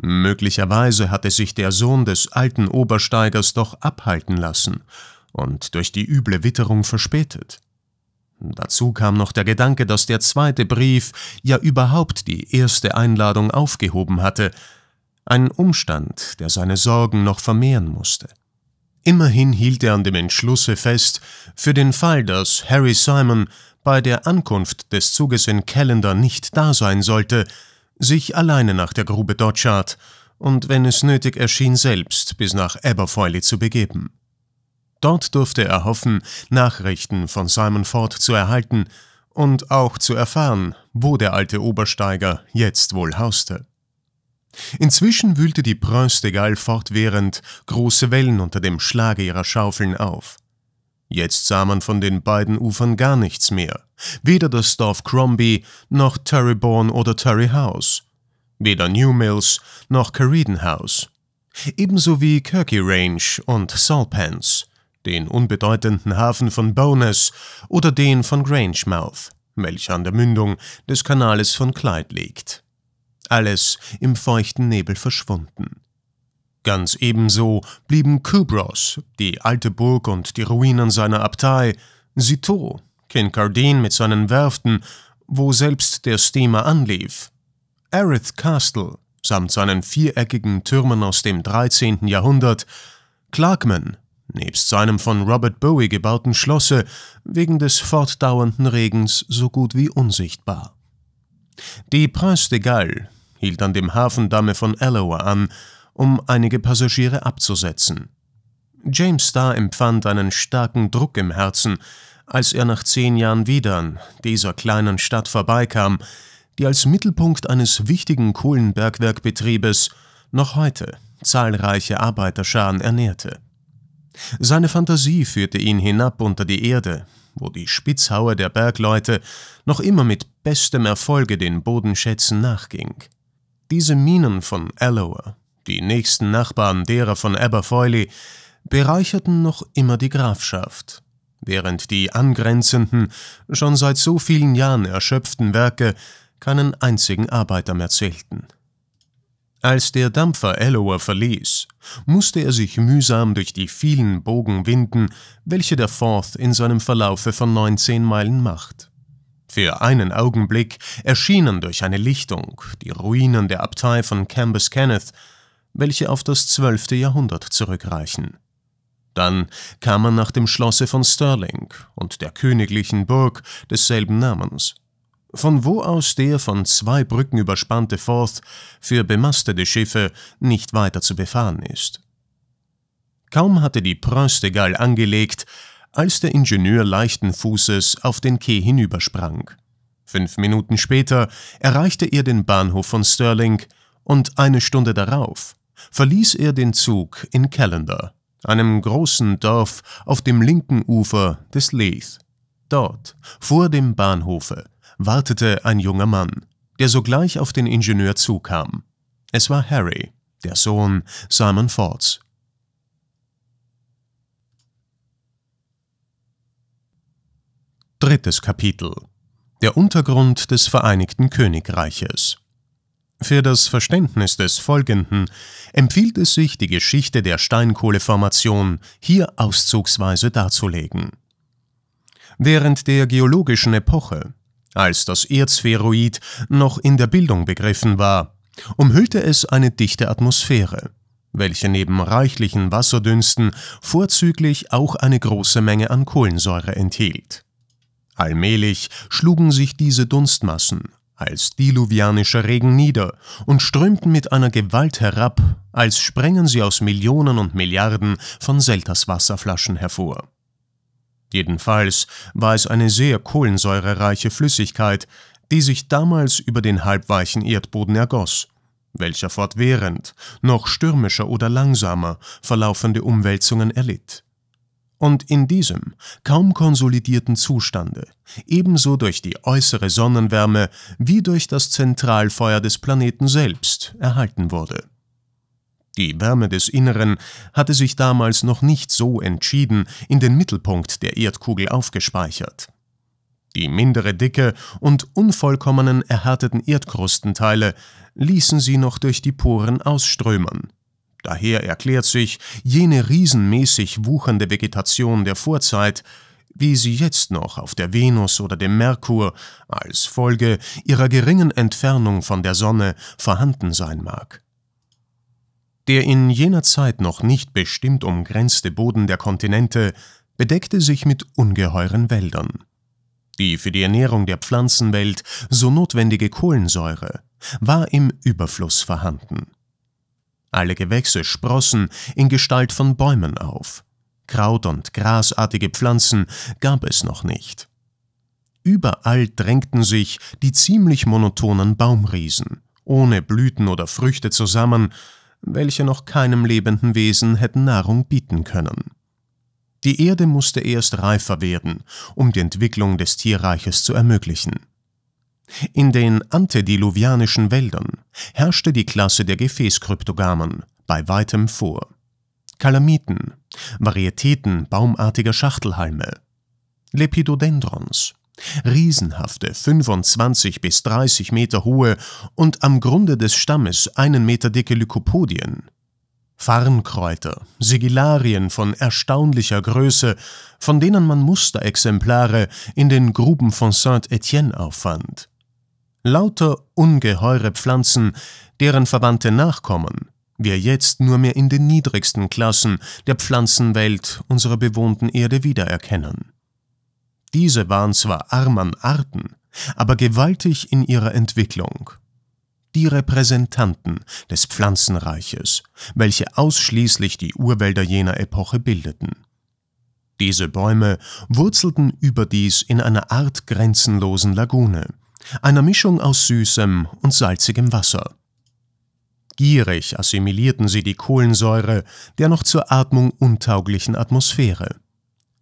Möglicherweise hatte sich der Sohn des alten Obersteigers doch abhalten lassen – und durch die üble Witterung verspätet. Dazu kam noch der Gedanke, dass der zweite Brief ja überhaupt die erste Einladung aufgehoben hatte, ein Umstand, der seine Sorgen noch vermehren musste. Immerhin hielt er an dem Entschlusse fest, für den Fall, dass Harry Simon bei der Ankunft des Zuges in Callender nicht da sein sollte, sich alleine nach der Grube Dodgard und wenn es nötig erschien, selbst bis nach Aberfoyle zu begeben. Dort durfte er hoffen, Nachrichten von Simon Ford zu erhalten und auch zu erfahren, wo der alte Obersteiger jetzt wohl hauste. Inzwischen wühlte die Gall fortwährend große Wellen unter dem Schlage ihrer Schaufeln auf. Jetzt sah man von den beiden Ufern gar nichts mehr, weder das Dorf Crombie noch Turryborn oder Turry House, weder New Mills noch Caridon House, ebenso wie Kirky Range und Salpens, den unbedeutenden Hafen von Bowness oder den von Grangemouth, welcher an der Mündung des Kanales von Clyde liegt. Alles im feuchten Nebel verschwunden. Ganz ebenso blieben Cubros, die alte Burg und die Ruinen seiner Abtei, Sito, Kincardine mit seinen Werften, wo selbst der Steamer anlief, Erith Castle samt seinen viereckigen Türmen aus dem 13. Jahrhundert, Clarkman nebst seinem von Robert Bowie gebauten Schlosse wegen des fortdauernden Regens so gut wie unsichtbar. Die Prince de Galles hielt an dem Hafendamme von Alloa an, um einige Passagiere abzusetzen. James Starr empfand einen starken Druck im Herzen, als er nach zehn Jahren wieder an dieser kleinen Stadt vorbeikam, die als Mittelpunkt eines wichtigen Kohlenbergwerkbetriebes noch heute zahlreiche Arbeiterscharen ernährte. Seine Fantasie führte ihn hinab unter die Erde, wo die Spitzhauer der Bergleute noch immer mit bestem Erfolge den Bodenschätzen nachging. Diese Minen von Alloa, die nächsten Nachbarn derer von Aberfoily, bereicherten noch immer die Grafschaft, während die angrenzenden, schon seit so vielen Jahren erschöpften Werke keinen einzigen Arbeiter mehr zählten. Als der Dampfer Alloa verließ, musste er sich mühsam durch die vielen Bogen winden, welche der Forth in seinem Verlaufe von 19 Meilen macht. Für einen Augenblick erschienen durch eine Lichtung die Ruinen der Abtei von Cambus Kenneth, welche auf das zwölfte Jahrhundert zurückreichen. Dann kam man nach dem Schlosse von Stirling und der königlichen Burg desselben Namens von wo aus der von zwei Brücken überspannte Forth für bemastete Schiffe nicht weiter zu befahren ist. Kaum hatte die Preuß de Gaulle angelegt, als der Ingenieur leichten Fußes auf den Quai hinübersprang. Fünf Minuten später erreichte er den Bahnhof von Stirling und eine Stunde darauf verließ er den Zug in Callender, einem großen Dorf auf dem linken Ufer des Leith. Dort, vor dem Bahnhofe, wartete ein junger Mann, der sogleich auf den Ingenieur zukam. Es war Harry, der Sohn Simon Fords. Drittes Kapitel Der Untergrund des Vereinigten Königreiches Für das Verständnis des Folgenden empfiehlt es sich, die Geschichte der Steinkohleformation hier auszugsweise darzulegen. Während der geologischen Epoche als das Erzspheroid noch in der Bildung begriffen war, umhüllte es eine dichte Atmosphäre, welche neben reichlichen Wasserdünsten vorzüglich auch eine große Menge an Kohlensäure enthielt. Allmählich schlugen sich diese Dunstmassen als diluvianischer Regen nieder und strömten mit einer Gewalt herab, als sprengen sie aus Millionen und Milliarden von Selters Wasserflaschen hervor. Jedenfalls war es eine sehr kohlensäurereiche Flüssigkeit, die sich damals über den halbweichen Erdboden ergoss, welcher fortwährend, noch stürmischer oder langsamer, verlaufende Umwälzungen erlitt. Und in diesem kaum konsolidierten Zustande, ebenso durch die äußere Sonnenwärme wie durch das Zentralfeuer des Planeten selbst, erhalten wurde. Die Wärme des Inneren hatte sich damals noch nicht so entschieden in den Mittelpunkt der Erdkugel aufgespeichert. Die mindere Dicke und unvollkommenen erhärteten Erdkrustenteile ließen sie noch durch die Poren ausströmen. Daher erklärt sich jene riesenmäßig wuchernde Vegetation der Vorzeit, wie sie jetzt noch auf der Venus oder dem Merkur als Folge ihrer geringen Entfernung von der Sonne vorhanden sein mag. Der in jener Zeit noch nicht bestimmt umgrenzte Boden der Kontinente bedeckte sich mit ungeheuren Wäldern. Die für die Ernährung der Pflanzenwelt so notwendige Kohlensäure war im Überfluss vorhanden. Alle Gewächse sprossen in Gestalt von Bäumen auf. Kraut- und grasartige Pflanzen gab es noch nicht. Überall drängten sich die ziemlich monotonen Baumriesen, ohne Blüten oder Früchte zusammen, welche noch keinem lebenden Wesen hätten Nahrung bieten können. Die Erde musste erst reifer werden, um die Entwicklung des Tierreiches zu ermöglichen. In den antediluvianischen Wäldern herrschte die Klasse der Gefäßkryptogamen bei weitem vor. Kalamiten, Varietäten baumartiger Schachtelhalme, Lepidodendrons, Riesenhafte, 25 bis 30 Meter hohe und am Grunde des Stammes einen Meter dicke Lykopodien. Farnkräuter, Sigilarien von erstaunlicher Größe, von denen man Musterexemplare in den Gruben von Saint-Étienne auffand. Lauter ungeheure Pflanzen, deren verwandte Nachkommen wir jetzt nur mehr in den niedrigsten Klassen der Pflanzenwelt unserer bewohnten Erde wiedererkennen. Diese waren zwar arm an Arten, aber gewaltig in ihrer Entwicklung. Die Repräsentanten des Pflanzenreiches, welche ausschließlich die Urwälder jener Epoche bildeten. Diese Bäume wurzelten überdies in einer art grenzenlosen Lagune, einer Mischung aus süßem und salzigem Wasser. Gierig assimilierten sie die Kohlensäure der noch zur Atmung untauglichen Atmosphäre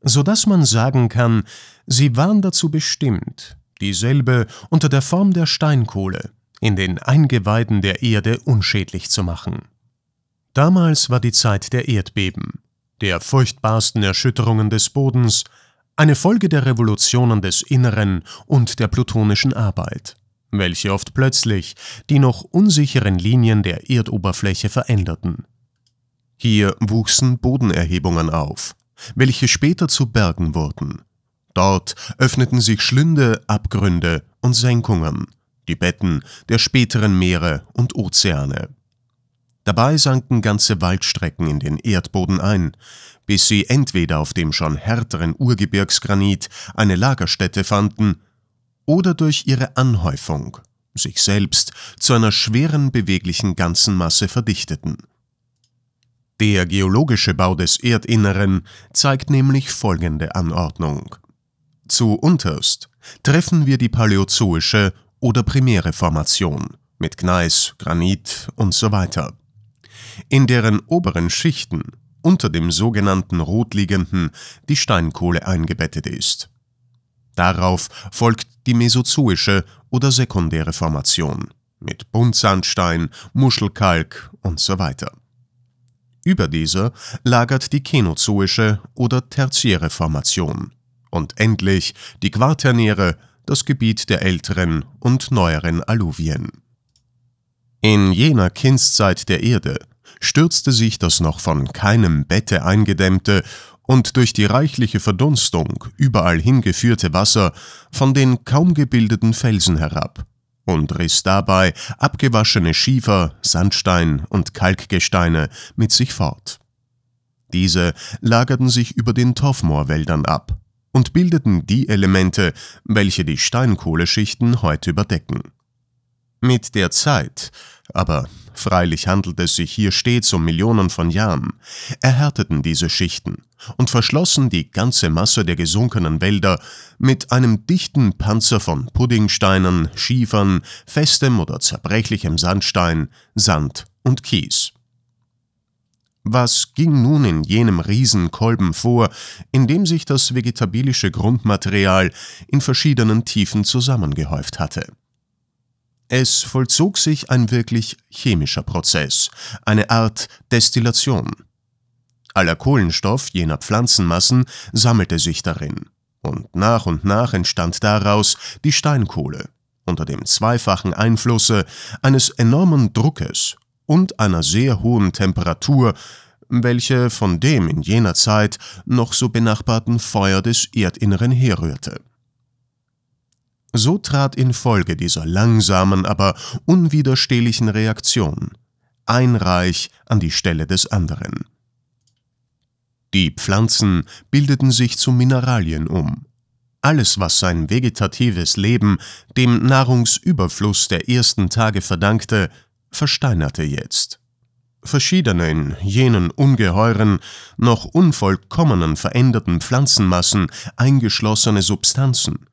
sodass man sagen kann, sie waren dazu bestimmt, dieselbe unter der Form der Steinkohle in den Eingeweiden der Erde unschädlich zu machen. Damals war die Zeit der Erdbeben, der furchtbarsten Erschütterungen des Bodens, eine Folge der Revolutionen des Inneren und der plutonischen Arbeit, welche oft plötzlich die noch unsicheren Linien der Erdoberfläche veränderten. Hier wuchsen Bodenerhebungen auf, welche später zu Bergen wurden. Dort öffneten sich Schlünde, Abgründe und Senkungen, die Betten der späteren Meere und Ozeane. Dabei sanken ganze Waldstrecken in den Erdboden ein, bis sie entweder auf dem schon härteren Urgebirgsgranit eine Lagerstätte fanden oder durch ihre Anhäufung sich selbst zu einer schweren beweglichen ganzen Masse verdichteten. Der geologische Bau des Erdinneren zeigt nämlich folgende Anordnung. Zu unterst treffen wir die paläozoische oder primäre Formation mit Gneis, Granit und so weiter. In deren oberen Schichten unter dem sogenannten Rotliegenden die Steinkohle eingebettet ist. Darauf folgt die mesozoische oder sekundäre Formation mit Buntsandstein, Muschelkalk und so weiter. Über dieser lagert die Känozoische oder tertiäre Formation. Und endlich die Quaternäre, das Gebiet der älteren und neueren Alluvien. In jener Kindszeit der Erde stürzte sich das noch von keinem Bette eingedämmte und durch die reichliche Verdunstung überall hingeführte Wasser von den kaum gebildeten Felsen herab und riss dabei abgewaschene Schiefer, Sandstein und Kalkgesteine mit sich fort. Diese lagerten sich über den Torfmoorwäldern ab und bildeten die Elemente, welche die Steinkohleschichten heute überdecken. Mit der Zeit, aber freilich handelt es sich hier stets um Millionen von Jahren, erhärteten diese Schichten und verschlossen die ganze Masse der gesunkenen Wälder mit einem dichten Panzer von Puddingsteinen, Schiefern, festem oder zerbrechlichem Sandstein, Sand und Kies. Was ging nun in jenem Riesenkolben vor, in dem sich das vegetabilische Grundmaterial in verschiedenen Tiefen zusammengehäuft hatte? Es vollzog sich ein wirklich chemischer Prozess, eine Art Destillation. Aller Kohlenstoff jener Pflanzenmassen sammelte sich darin, und nach und nach entstand daraus die Steinkohle, unter dem zweifachen Einflusse eines enormen Druckes und einer sehr hohen Temperatur, welche von dem in jener Zeit noch so benachbarten Feuer des Erdinneren herrührte. So trat infolge dieser langsamen, aber unwiderstehlichen Reaktion ein Reich an die Stelle des anderen. Die Pflanzen bildeten sich zu Mineralien um. Alles, was sein vegetatives Leben dem Nahrungsüberfluss der ersten Tage verdankte, versteinerte jetzt. Verschiedene in jenen ungeheuren, noch unvollkommenen veränderten Pflanzenmassen eingeschlossene Substanzen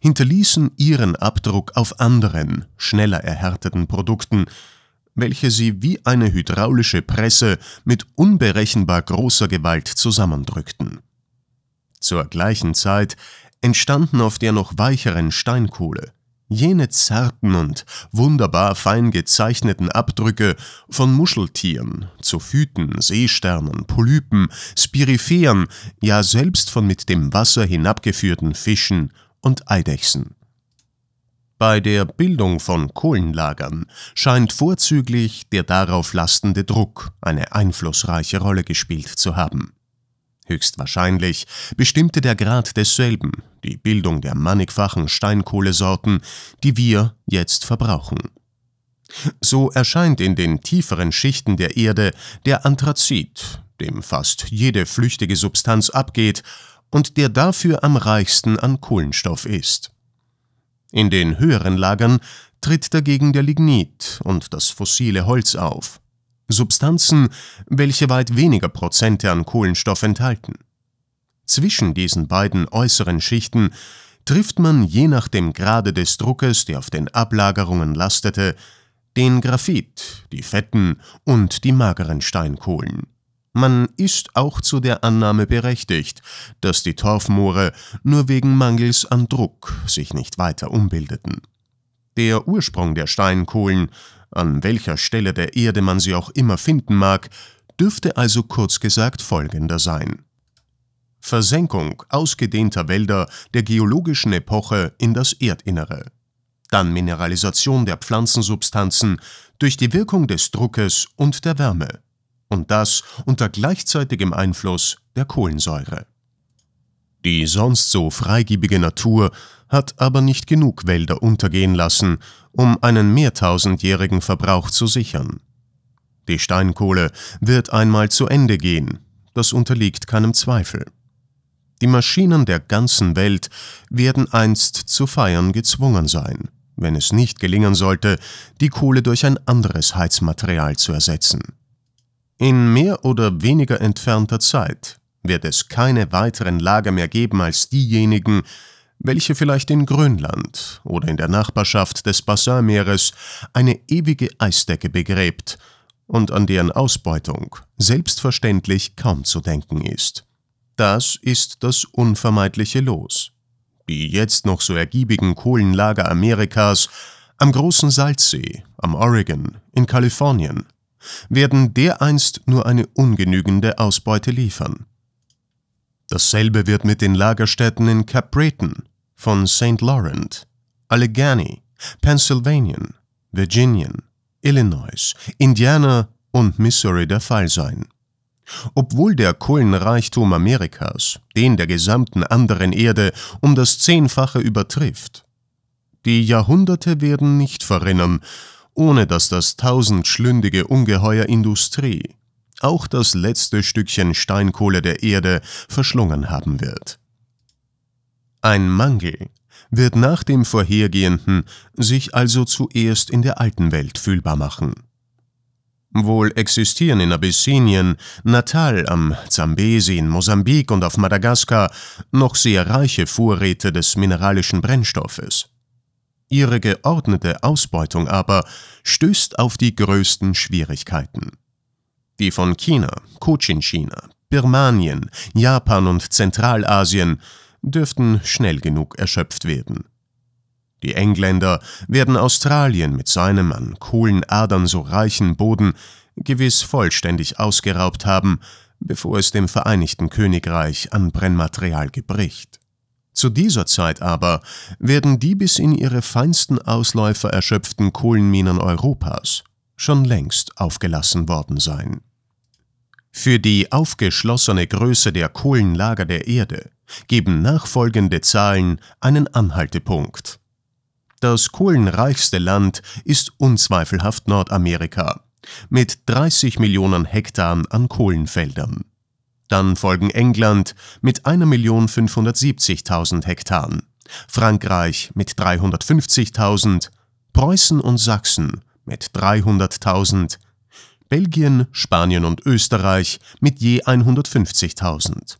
hinterließen ihren Abdruck auf anderen, schneller erhärteten Produkten, welche sie wie eine hydraulische Presse mit unberechenbar großer Gewalt zusammendrückten. Zur gleichen Zeit entstanden auf der noch weicheren Steinkohle jene zarten und wunderbar fein gezeichneten Abdrücke von Muscheltieren, Zophyten, Seesternen, Polypen, Spiriferen, ja selbst von mit dem Wasser hinabgeführten Fischen und Eidechsen. Bei der Bildung von Kohlenlagern scheint vorzüglich der darauf lastende Druck eine einflussreiche Rolle gespielt zu haben. Höchstwahrscheinlich bestimmte der Grad desselben die Bildung der mannigfachen Steinkohlesorten, die wir jetzt verbrauchen. So erscheint in den tieferen Schichten der Erde der Anthrazit, dem fast jede flüchtige Substanz abgeht und der dafür am reichsten an Kohlenstoff ist. In den höheren Lagern tritt dagegen der Lignit und das fossile Holz auf, Substanzen, welche weit weniger Prozente an Kohlenstoff enthalten. Zwischen diesen beiden äußeren Schichten trifft man je nach dem Grade des Druckes, der auf den Ablagerungen lastete, den Graphit, die fetten und die mageren Steinkohlen. Man ist auch zu der Annahme berechtigt, dass die Torfmoore nur wegen Mangels an Druck sich nicht weiter umbildeten. Der Ursprung der Steinkohlen, an welcher Stelle der Erde man sie auch immer finden mag, dürfte also kurz gesagt folgender sein. Versenkung ausgedehnter Wälder der geologischen Epoche in das Erdinnere. Dann Mineralisation der Pflanzensubstanzen durch die Wirkung des Druckes und der Wärme und das unter gleichzeitigem Einfluss der Kohlensäure. Die sonst so freigiebige Natur hat aber nicht genug Wälder untergehen lassen, um einen mehrtausendjährigen Verbrauch zu sichern. Die Steinkohle wird einmal zu Ende gehen, das unterliegt keinem Zweifel. Die Maschinen der ganzen Welt werden einst zu feiern gezwungen sein, wenn es nicht gelingen sollte, die Kohle durch ein anderes Heizmaterial zu ersetzen. In mehr oder weniger entfernter Zeit wird es keine weiteren Lager mehr geben als diejenigen, welche vielleicht in Grönland oder in der Nachbarschaft des Bassinmeeres eine ewige Eisdecke begräbt und an deren Ausbeutung selbstverständlich kaum zu denken ist. Das ist das unvermeidliche Los. Die jetzt noch so ergiebigen Kohlenlager Amerikas am großen Salzsee, am Oregon, in Kalifornien, werden dereinst nur eine ungenügende Ausbeute liefern. Dasselbe wird mit den Lagerstätten in Cap Breton, von St. Laurent, Allegheny, Pennsylvania, Virginia, Illinois, Indiana und Missouri der Fall sein. Obwohl der Kohlenreichtum Amerikas den der gesamten anderen Erde um das Zehnfache übertrifft. Die Jahrhunderte werden nicht verrinnen, ohne dass das tausendschlündige Ungeheuer Industrie auch das letzte Stückchen Steinkohle der Erde verschlungen haben wird. Ein Mangel wird nach dem vorhergehenden sich also zuerst in der alten Welt fühlbar machen. Wohl existieren in Abyssinien, Natal am Zambesi, in Mosambik und auf Madagaskar noch sehr reiche Vorräte des mineralischen Brennstoffes. Ihre geordnete Ausbeutung aber stößt auf die größten Schwierigkeiten. Die von China, Cochinchina, Birmanien, Japan und Zentralasien dürften schnell genug erschöpft werden. Die Engländer werden Australien mit seinem an Kohlenadern so reichen Boden gewiss vollständig ausgeraubt haben, bevor es dem Vereinigten Königreich an Brennmaterial gebricht. Zu dieser Zeit aber werden die bis in ihre feinsten Ausläufer erschöpften Kohlenminen Europas schon längst aufgelassen worden sein. Für die aufgeschlossene Größe der Kohlenlager der Erde geben nachfolgende Zahlen einen Anhaltepunkt. Das kohlenreichste Land ist unzweifelhaft Nordamerika mit 30 Millionen Hektar an Kohlenfeldern. Dann folgen England mit 1.570.000 Hektaren, Frankreich mit 350.000, Preußen und Sachsen mit 300.000, Belgien, Spanien und Österreich mit je 150.000.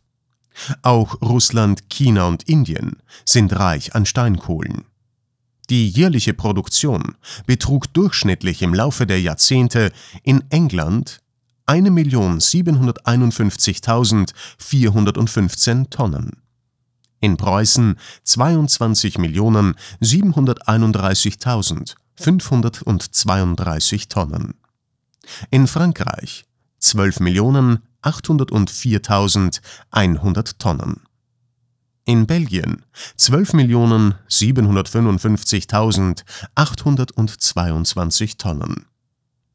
Auch Russland, China und Indien sind reich an Steinkohlen. Die jährliche Produktion betrug durchschnittlich im Laufe der Jahrzehnte in England 1.751.415 Tonnen. In Preußen 22.731.532 Tonnen. In Frankreich 12.804.100 Tonnen. In Belgien 12.755.822 Tonnen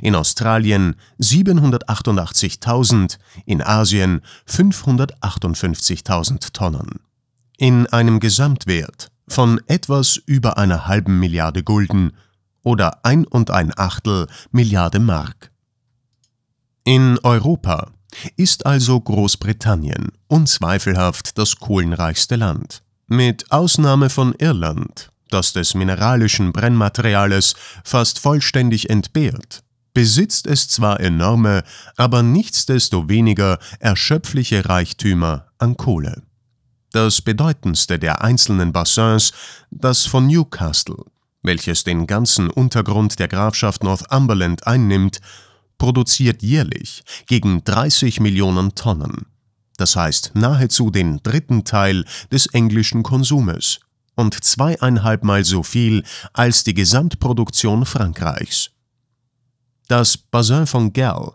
in Australien 788.000, in Asien 558.000 Tonnen. In einem Gesamtwert von etwas über einer halben Milliarde Gulden oder ein und ein Achtel Milliarde Mark. In Europa ist also Großbritannien unzweifelhaft das kohlenreichste Land, mit Ausnahme von Irland, das des mineralischen Brennmateriales fast vollständig entbehrt besitzt es zwar enorme, aber nichtsdestoweniger erschöpfliche Reichtümer an Kohle. Das bedeutendste der einzelnen Bassins, das von Newcastle, welches den ganzen Untergrund der Grafschaft Northumberland einnimmt, produziert jährlich gegen 30 Millionen Tonnen, das heißt nahezu den dritten Teil des englischen Konsumes und zweieinhalbmal so viel als die Gesamtproduktion Frankreichs. Das Bassin von Gell,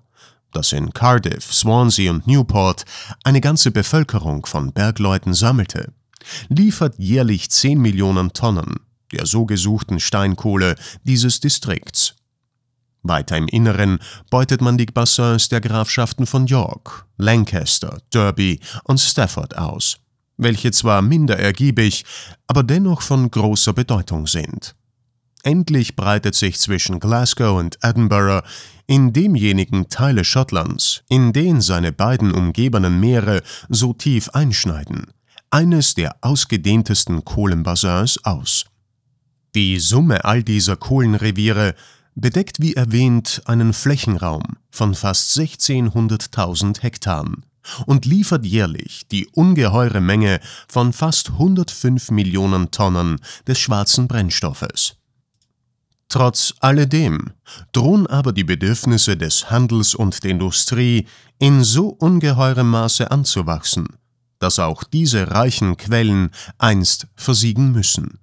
das in Cardiff, Swansea und Newport eine ganze Bevölkerung von Bergleuten sammelte, liefert jährlich 10 Millionen Tonnen der so gesuchten Steinkohle dieses Distrikts. Weiter im Inneren beutet man die Bassins der Grafschaften von York, Lancaster, Derby und Stafford aus, welche zwar minder ergiebig, aber dennoch von großer Bedeutung sind. Endlich breitet sich zwischen Glasgow und Edinburgh in demjenigen Teile Schottlands, in den seine beiden umgebenden Meere so tief einschneiden, eines der ausgedehntesten Kohlenbasins aus. Die Summe all dieser Kohlenreviere bedeckt wie erwähnt einen Flächenraum von fast 1600.000 Hektaren und liefert jährlich die ungeheure Menge von fast 105 Millionen Tonnen des schwarzen Brennstoffes. Trotz alledem drohen aber die Bedürfnisse des Handels und der Industrie in so ungeheurem Maße anzuwachsen, dass auch diese reichen Quellen einst versiegen müssen.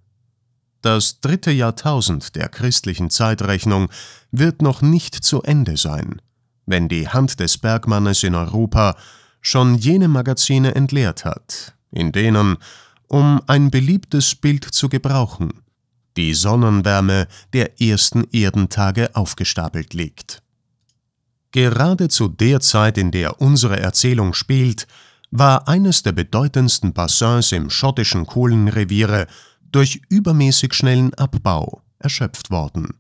Das dritte Jahrtausend der christlichen Zeitrechnung wird noch nicht zu Ende sein, wenn die Hand des Bergmannes in Europa schon jene Magazine entleert hat, in denen, um ein beliebtes Bild zu gebrauchen, die Sonnenwärme der ersten Erdentage aufgestapelt liegt. Gerade zu der Zeit, in der unsere Erzählung spielt, war eines der bedeutendsten Bassins im schottischen Kohlenreviere durch übermäßig schnellen Abbau erschöpft worden.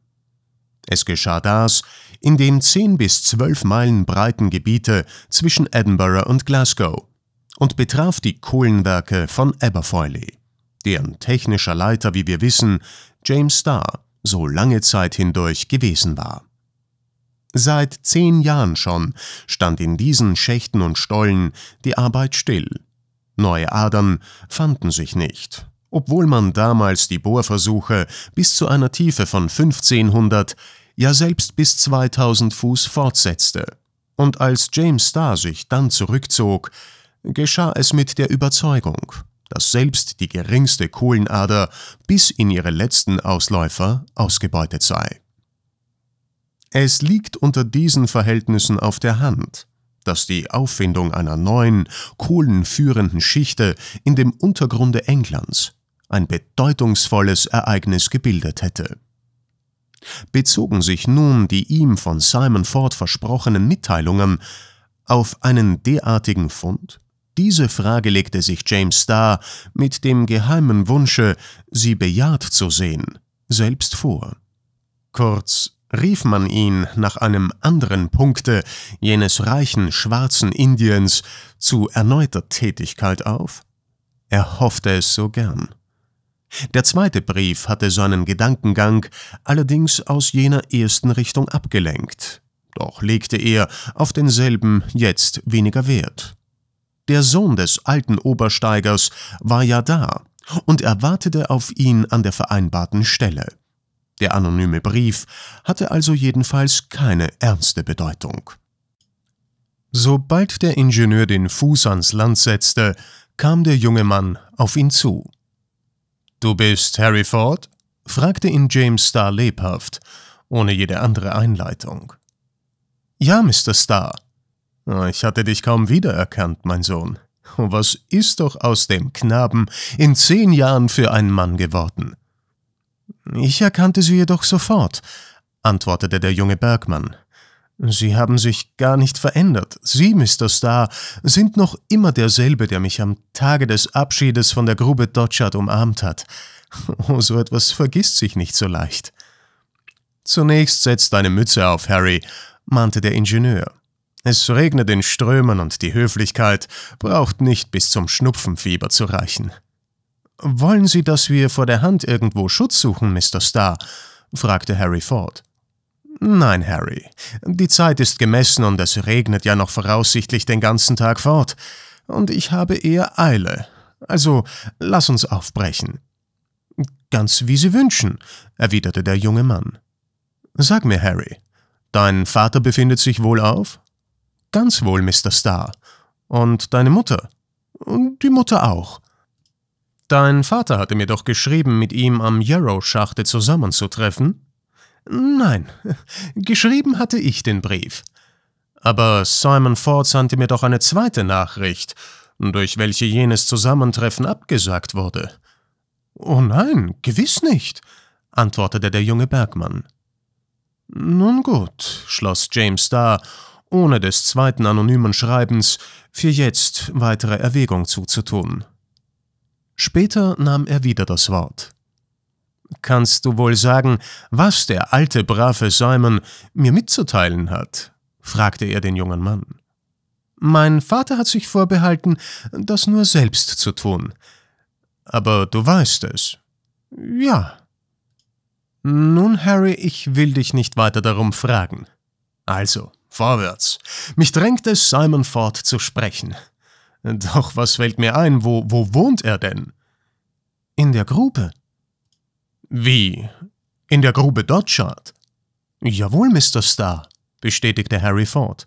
Es geschah das, indem zehn bis zwölf Meilen breiten Gebiete zwischen Edinburgh und Glasgow und betraf die Kohlenwerke von Aberfoyle deren technischer Leiter, wie wir wissen, James Starr so lange Zeit hindurch gewesen war. Seit zehn Jahren schon stand in diesen Schächten und Stollen die Arbeit still. Neue Adern fanden sich nicht, obwohl man damals die Bohrversuche bis zu einer Tiefe von 1500, ja selbst bis 2000 Fuß fortsetzte. Und als James Starr sich dann zurückzog, geschah es mit der Überzeugung, dass selbst die geringste Kohlenader bis in ihre letzten Ausläufer ausgebeutet sei. Es liegt unter diesen Verhältnissen auf der Hand, dass die Auffindung einer neuen, kohlenführenden Schichte in dem Untergrunde Englands ein bedeutungsvolles Ereignis gebildet hätte. Bezogen sich nun die ihm von Simon Ford versprochenen Mitteilungen auf einen derartigen Fund? diese Frage legte sich James Starr mit dem geheimen Wunsche, sie bejaht zu sehen, selbst vor. Kurz rief man ihn nach einem anderen Punkte jenes reichen schwarzen Indiens zu erneuter Tätigkeit auf? Er hoffte es so gern. Der zweite Brief hatte seinen Gedankengang allerdings aus jener ersten Richtung abgelenkt, doch legte er auf denselben jetzt weniger Wert der Sohn des alten Obersteigers, war ja da und erwartete auf ihn an der vereinbarten Stelle. Der anonyme Brief hatte also jedenfalls keine ernste Bedeutung. Sobald der Ingenieur den Fuß ans Land setzte, kam der junge Mann auf ihn zu. Du bist Harry Ford? fragte ihn James Starr lebhaft, ohne jede andere Einleitung. Ja, Mr. Starr, ich hatte dich kaum wiedererkannt, mein Sohn. Was ist doch aus dem Knaben in zehn Jahren für ein Mann geworden? Ich erkannte sie jedoch sofort, antwortete der junge Bergmann. Sie haben sich gar nicht verändert. Sie, Mr. Starr, sind noch immer derselbe, der mich am Tage des Abschiedes von der Grube Dodgert umarmt hat. Oh, so etwas vergisst sich nicht so leicht. Zunächst setz deine Mütze auf, Harry, mahnte der Ingenieur. Es regnet in Strömen und die Höflichkeit braucht nicht bis zum Schnupfenfieber zu reichen. Wollen Sie, dass wir vor der Hand irgendwo Schutz suchen, Mr. Starr? fragte Harry Ford. Nein, Harry. Die Zeit ist gemessen und es regnet ja noch voraussichtlich den ganzen Tag fort. Und ich habe eher Eile. Also lass uns aufbrechen. Ganz wie Sie wünschen, erwiderte der junge Mann. Sag mir, Harry, dein Vater befindet sich wohl auf? Ganz wohl, Mr. Star. Und deine Mutter. Und die Mutter auch. Dein Vater hatte mir doch geschrieben, mit ihm am Yarrow-Schachte zusammenzutreffen. Nein, geschrieben hatte ich den Brief. Aber Simon Ford sandte mir doch eine zweite Nachricht, durch welche jenes Zusammentreffen abgesagt wurde. Oh nein, gewiss nicht, antwortete der junge Bergmann. Nun gut, schloss James Starr ohne des zweiten anonymen Schreibens für jetzt weitere Erwägung zuzutun. Später nahm er wieder das Wort. Kannst du wohl sagen, was der alte brave Simon mir mitzuteilen hat? fragte er den jungen Mann. Mein Vater hat sich vorbehalten, das nur selbst zu tun. Aber du weißt es. Ja. Nun, Harry, ich will dich nicht weiter darum fragen. Also, Vorwärts. Mich drängt es, Simon Ford zu sprechen. Doch was fällt mir ein, wo, wo wohnt er denn? In der Grube. Wie? In der Grube Dodgard? Jawohl, Mr. Starr, bestätigte Harry Ford.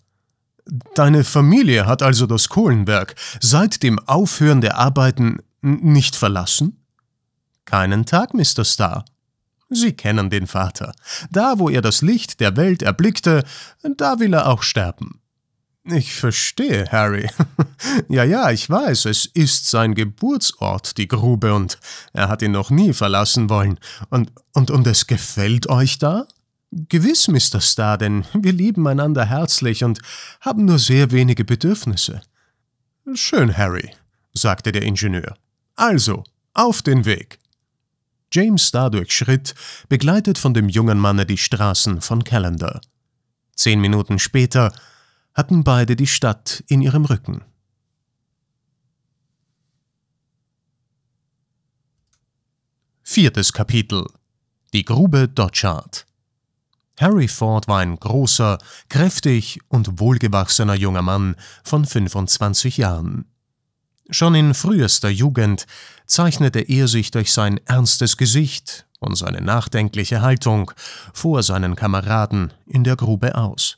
Deine Familie hat also das Kohlenwerk seit dem Aufhören der Arbeiten nicht verlassen? Keinen Tag, Mr. Starr. Sie kennen den Vater. Da, wo er das Licht der Welt erblickte, da will er auch sterben. Ich verstehe, Harry. ja, ja, ich weiß, es ist sein Geburtsort, die Grube, und er hat ihn noch nie verlassen wollen. Und, und, und es gefällt euch da? Gewiss, Mr. Star, denn wir lieben einander herzlich und haben nur sehr wenige Bedürfnisse. Schön, Harry, sagte der Ingenieur. Also, auf den Weg. James dadurch schritt, begleitet von dem jungen Manne die Straßen von Callender. Zehn Minuten später hatten beide die Stadt in ihrem Rücken. Viertes Kapitel Die Grube Dodgard Harry Ford war ein großer, kräftig und wohlgewachsener junger Mann von 25 Jahren. Schon in frühester Jugend zeichnete er sich durch sein ernstes Gesicht und seine nachdenkliche Haltung vor seinen Kameraden in der Grube aus.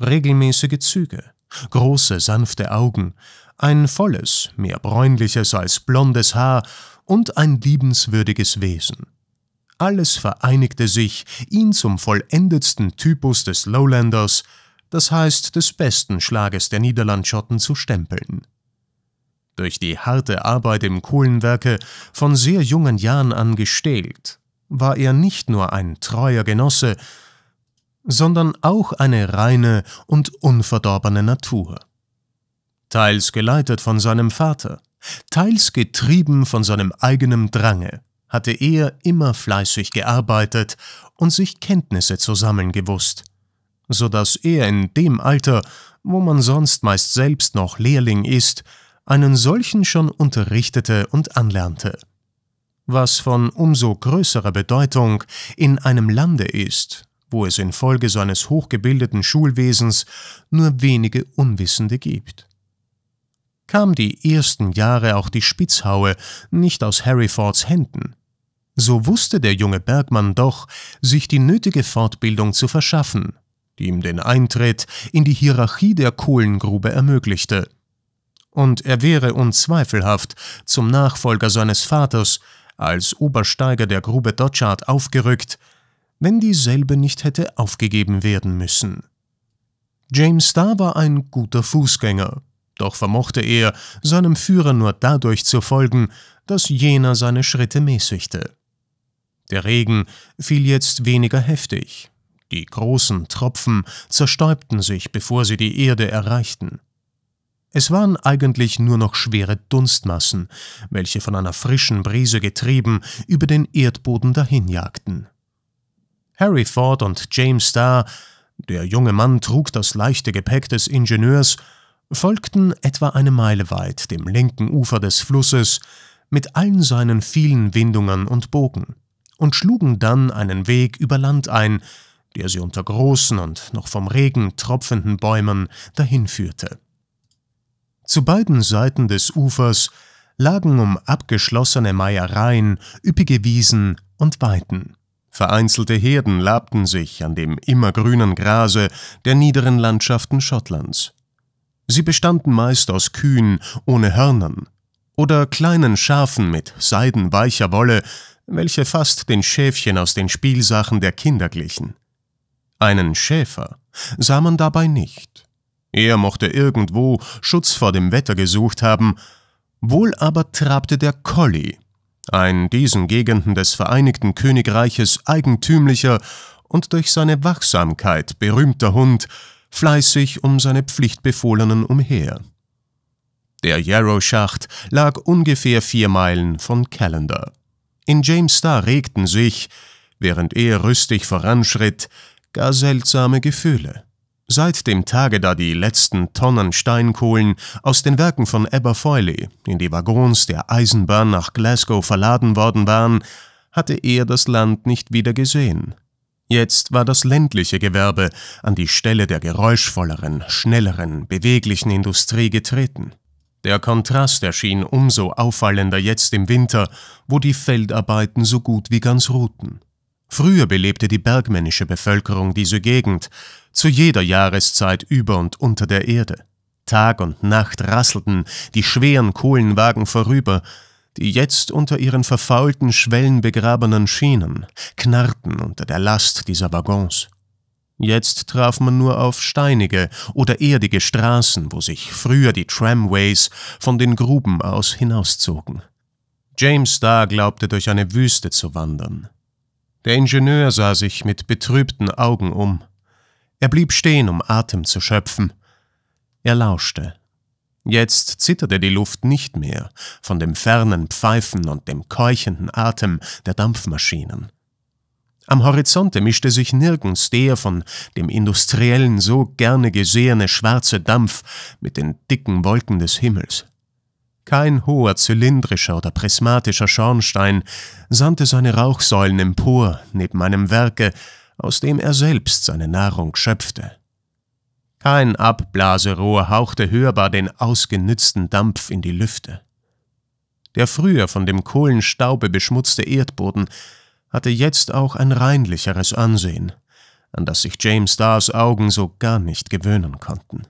Regelmäßige Züge, große sanfte Augen, ein volles, mehr bräunliches als blondes Haar und ein liebenswürdiges Wesen. Alles vereinigte sich, ihn zum vollendetsten Typus des Lowlanders, das heißt des besten Schlages der Niederlandschotten zu stempeln durch die harte Arbeit im Kohlenwerke von sehr jungen Jahren an gestählt, war er nicht nur ein treuer Genosse, sondern auch eine reine und unverdorbene Natur. Teils geleitet von seinem Vater, teils getrieben von seinem eigenen Drange, hatte er immer fleißig gearbeitet und sich Kenntnisse zu sammeln gewusst, so dass er in dem Alter, wo man sonst meist selbst noch Lehrling ist, einen solchen schon unterrichtete und anlernte. Was von umso größerer Bedeutung in einem Lande ist, wo es infolge seines hochgebildeten Schulwesens nur wenige Unwissende gibt. Kam die ersten Jahre auch die Spitzhaue nicht aus Harry Fords Händen, so wusste der junge Bergmann doch, sich die nötige Fortbildung zu verschaffen, die ihm den Eintritt in die Hierarchie der Kohlengrube ermöglichte – und er wäre unzweifelhaft zum Nachfolger seines Vaters als Obersteiger der Grube Dotchard aufgerückt, wenn dieselbe nicht hätte aufgegeben werden müssen. James Starr war ein guter Fußgänger, doch vermochte er, seinem Führer nur dadurch zu folgen, dass jener seine Schritte mäßigte. Der Regen fiel jetzt weniger heftig. Die großen Tropfen zerstäubten sich, bevor sie die Erde erreichten. Es waren eigentlich nur noch schwere Dunstmassen, welche von einer frischen Brise getrieben über den Erdboden dahinjagten. Harry Ford und James Starr, der junge Mann trug das leichte Gepäck des Ingenieurs, folgten etwa eine Meile weit dem linken Ufer des Flusses mit allen seinen vielen Windungen und Bogen und schlugen dann einen Weg über Land ein, der sie unter großen und noch vom Regen tropfenden Bäumen dahinführte. Zu beiden Seiten des Ufers lagen um abgeschlossene Meiereien üppige Wiesen und Weiden. Vereinzelte Herden labten sich an dem immergrünen Grase der niederen Landschaften Schottlands. Sie bestanden meist aus Kühen ohne Hörnern oder kleinen Schafen mit seidenweicher Wolle, welche fast den Schäfchen aus den Spielsachen der Kinder glichen. Einen Schäfer sah man dabei nicht. Er mochte irgendwo Schutz vor dem Wetter gesucht haben, wohl aber trabte der Collie, ein diesen Gegenden des Vereinigten Königreiches eigentümlicher und durch seine Wachsamkeit berühmter Hund, fleißig um seine Pflichtbefohlenen umher. Der Yarrow-Schacht lag ungefähr vier Meilen von Callender. In James Jamestown regten sich, während er rüstig voranschritt, gar seltsame Gefühle. Seit dem Tage, da die letzten Tonnen Steinkohlen aus den Werken von Aberfoyle in die Waggons der Eisenbahn nach Glasgow verladen worden waren, hatte er das Land nicht wieder gesehen. Jetzt war das ländliche Gewerbe an die Stelle der geräuschvolleren, schnelleren, beweglichen Industrie getreten. Der Kontrast erschien umso auffallender jetzt im Winter, wo die Feldarbeiten so gut wie ganz ruhten. Früher belebte die bergmännische Bevölkerung diese Gegend, zu jeder Jahreszeit über und unter der Erde. Tag und Nacht rasselten die schweren Kohlenwagen vorüber, die jetzt unter ihren verfaulten schwellenbegrabenen Schienen knarrten unter der Last dieser Waggons. Jetzt traf man nur auf steinige oder erdige Straßen, wo sich früher die Tramways von den Gruben aus hinauszogen. James Starr glaubte, durch eine Wüste zu wandern. Der Ingenieur sah sich mit betrübten Augen um. Er blieb stehen, um Atem zu schöpfen. Er lauschte. Jetzt zitterte die Luft nicht mehr von dem fernen Pfeifen und dem keuchenden Atem der Dampfmaschinen. Am Horizonte mischte sich nirgends der von dem Industriellen so gerne gesehene schwarze Dampf mit den dicken Wolken des Himmels. Kein hoher zylindrischer oder prismatischer Schornstein sandte seine Rauchsäulen empor neben meinem Werke, aus dem er selbst seine Nahrung schöpfte. Kein Abblaserohr hauchte hörbar den ausgenützten Dampf in die Lüfte. Der früher von dem Kohlenstaube beschmutzte Erdboden hatte jetzt auch ein reinlicheres Ansehen, an das sich James Stars Augen so gar nicht gewöhnen konnten.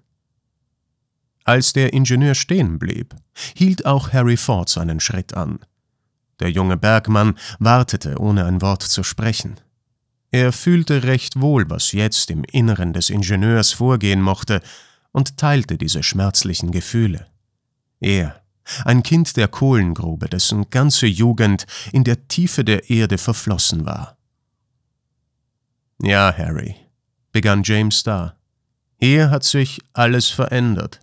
Als der Ingenieur stehen blieb, hielt auch Harry Ford seinen Schritt an. Der junge Bergmann wartete, ohne ein Wort zu sprechen. Er fühlte recht wohl, was jetzt im Inneren des Ingenieurs vorgehen mochte, und teilte diese schmerzlichen Gefühle. Er, ein Kind der Kohlengrube, dessen ganze Jugend in der Tiefe der Erde verflossen war. Ja, Harry, begann James Starr, hier hat sich alles verändert.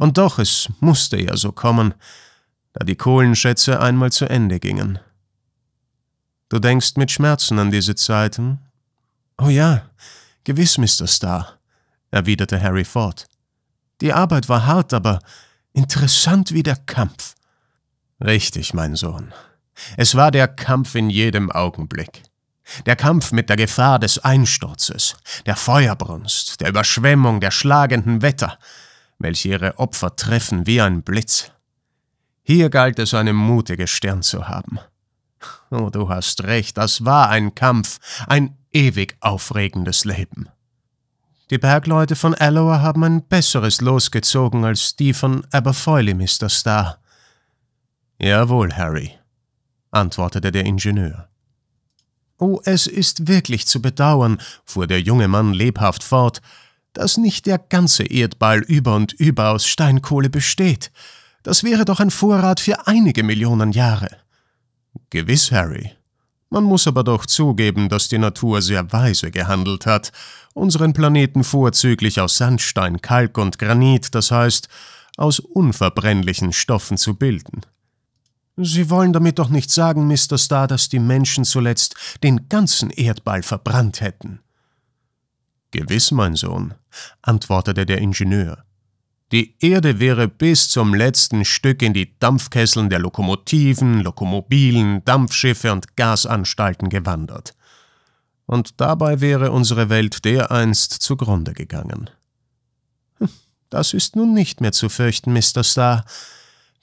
Und doch, es musste ja so kommen, da die Kohlenschätze einmal zu Ende gingen. Du denkst mit Schmerzen an diese Zeiten? Oh ja, gewiss, Mr. Starr, erwiderte Harry fort. Die Arbeit war hart, aber interessant wie der Kampf. Richtig, mein Sohn. Es war der Kampf in jedem Augenblick. Der Kampf mit der Gefahr des Einsturzes, der Feuerbrunst, der Überschwemmung, der schlagenden Wetter, welche ihre Opfer treffen wie ein Blitz. Hier galt es, eine mutige Stirn zu haben. Oh, du hast recht, das war ein Kampf, ein ewig aufregendes Leben. Die Bergleute von Alloa haben ein besseres Los gezogen als die von Aberfoyle, Mr. Starr. Jawohl, Harry, antwortete der Ingenieur. Oh, es ist wirklich zu bedauern, fuhr der junge Mann lebhaft fort, dass nicht der ganze Erdball über und über aus Steinkohle besteht. Das wäre doch ein Vorrat für einige Millionen Jahre. Gewiss, Harry. Man muss aber doch zugeben, dass die Natur sehr weise gehandelt hat, unseren Planeten vorzüglich aus Sandstein, Kalk und Granit, das heißt aus unverbrennlichen Stoffen zu bilden. Sie wollen damit doch nicht sagen, Mr. Star, dass die Menschen zuletzt den ganzen Erdball verbrannt hätten. Gewiss, mein Sohn, antwortete der Ingenieur. Die Erde wäre bis zum letzten Stück in die Dampfkesseln der Lokomotiven, Lokomobilen, Dampfschiffe und Gasanstalten gewandert. Und dabei wäre unsere Welt dereinst zugrunde gegangen. Hm, das ist nun nicht mehr zu fürchten, Mr. Star.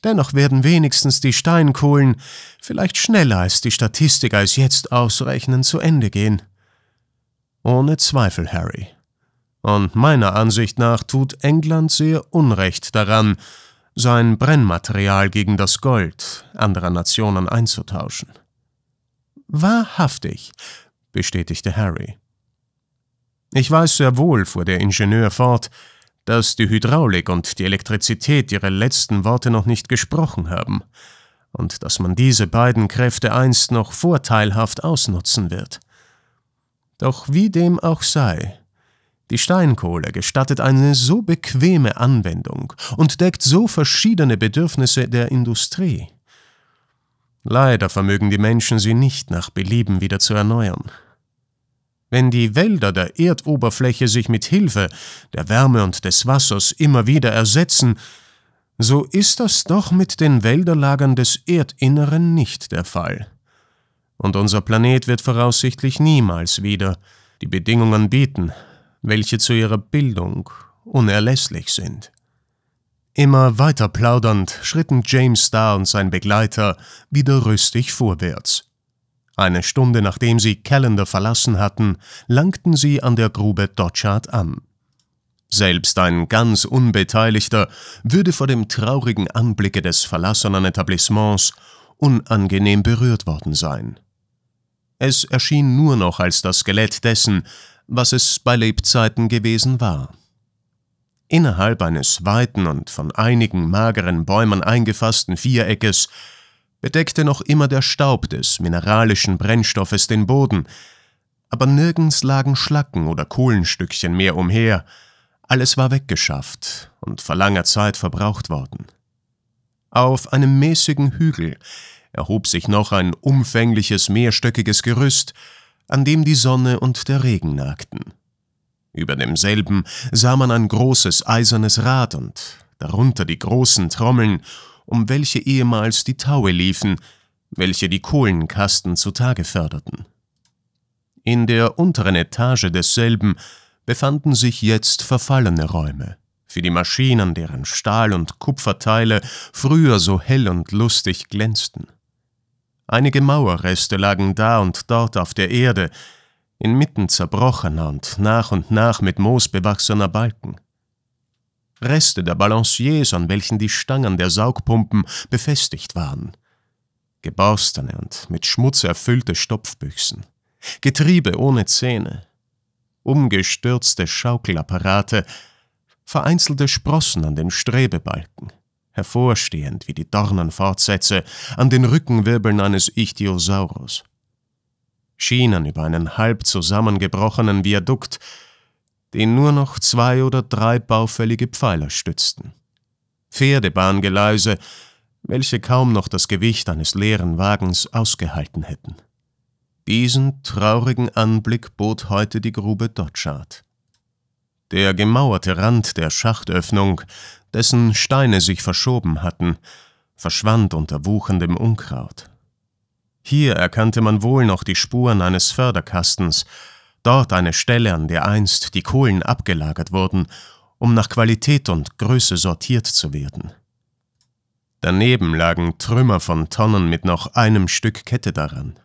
Dennoch werden wenigstens die Steinkohlen vielleicht schneller als die Statistik als jetzt ausrechnen zu Ende gehen. Ohne Zweifel, Harry und meiner Ansicht nach tut England sehr Unrecht daran, sein Brennmaterial gegen das Gold anderer Nationen einzutauschen. Wahrhaftig, bestätigte Harry. Ich weiß sehr wohl, fuhr der Ingenieur fort, dass die Hydraulik und die Elektrizität ihre letzten Worte noch nicht gesprochen haben und dass man diese beiden Kräfte einst noch vorteilhaft ausnutzen wird. Doch wie dem auch sei, die Steinkohle gestattet eine so bequeme Anwendung und deckt so verschiedene Bedürfnisse der Industrie. Leider vermögen die Menschen sie nicht nach Belieben wieder zu erneuern. Wenn die Wälder der Erdoberfläche sich mit Hilfe der Wärme und des Wassers immer wieder ersetzen, so ist das doch mit den Wälderlagern des Erdinneren nicht der Fall. Und unser Planet wird voraussichtlich niemals wieder die Bedingungen bieten, welche zu ihrer Bildung unerlässlich sind. Immer weiter plaudernd schritten James Starr und sein Begleiter wieder rüstig vorwärts. Eine Stunde nachdem sie Callender verlassen hatten, langten sie an der Grube Dodgard an. Selbst ein ganz Unbeteiligter würde vor dem traurigen Anblicke des verlassenen Etablissements unangenehm berührt worden sein. Es erschien nur noch als das Skelett dessen, was es bei Lebzeiten gewesen war. Innerhalb eines weiten und von einigen mageren Bäumen eingefassten Viereckes bedeckte noch immer der Staub des mineralischen Brennstoffes den Boden, aber nirgends lagen Schlacken oder Kohlenstückchen mehr umher, alles war weggeschafft und vor langer Zeit verbraucht worden. Auf einem mäßigen Hügel erhob sich noch ein umfängliches mehrstöckiges Gerüst, an dem die Sonne und der Regen nagten. Über demselben sah man ein großes eisernes Rad und darunter die großen Trommeln, um welche ehemals die Taue liefen, welche die Kohlenkasten zutage förderten. In der unteren Etage desselben befanden sich jetzt verfallene Räume, für die Maschinen, deren Stahl- und Kupferteile früher so hell und lustig glänzten. Einige Mauerreste lagen da und dort auf der Erde, inmitten zerbrochener und nach und nach mit Moos bewachsener Balken. Reste der Balanciers, an welchen die Stangen der Saugpumpen befestigt waren. Geborstene und mit Schmutz erfüllte Stopfbüchsen. Getriebe ohne Zähne. Umgestürzte Schaukelapparate, vereinzelte Sprossen an den Strebebalken hervorstehend wie die Dornenfortsätze an den Rückenwirbeln eines Ichthyosaurus. Schienen über einen halb zusammengebrochenen Viadukt, den nur noch zwei oder drei baufällige Pfeiler stützten. Pferdebahngeleise, welche kaum noch das Gewicht eines leeren Wagens ausgehalten hätten. Diesen traurigen Anblick bot heute die Grube Dotschart. Der gemauerte Rand der Schachtöffnung dessen Steine sich verschoben hatten, verschwand unter wuchendem Unkraut. Hier erkannte man wohl noch die Spuren eines Förderkastens, dort eine Stelle, an der einst die Kohlen abgelagert wurden, um nach Qualität und Größe sortiert zu werden. Daneben lagen Trümmer von Tonnen mit noch einem Stück Kette daran,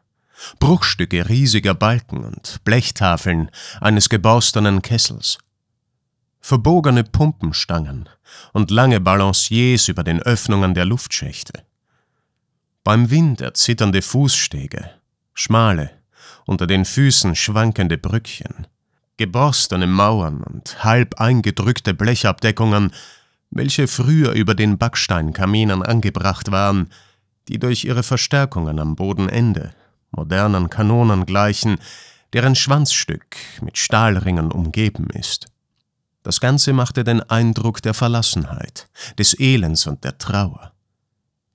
Bruchstücke riesiger Balken und Blechtafeln eines geborstenen Kessels verbogene Pumpenstangen und lange Balanciers über den Öffnungen der Luftschächte. Beim Wind erzitternde Fußstege, schmale, unter den Füßen schwankende Brückchen, geborstene Mauern und halb eingedrückte Blechabdeckungen, welche früher über den Backsteinkaminen angebracht waren, die durch ihre Verstärkungen am Bodenende modernen Kanonen gleichen, deren Schwanzstück mit Stahlringen umgeben ist. Das Ganze machte den Eindruck der Verlassenheit, des Elends und der Trauer,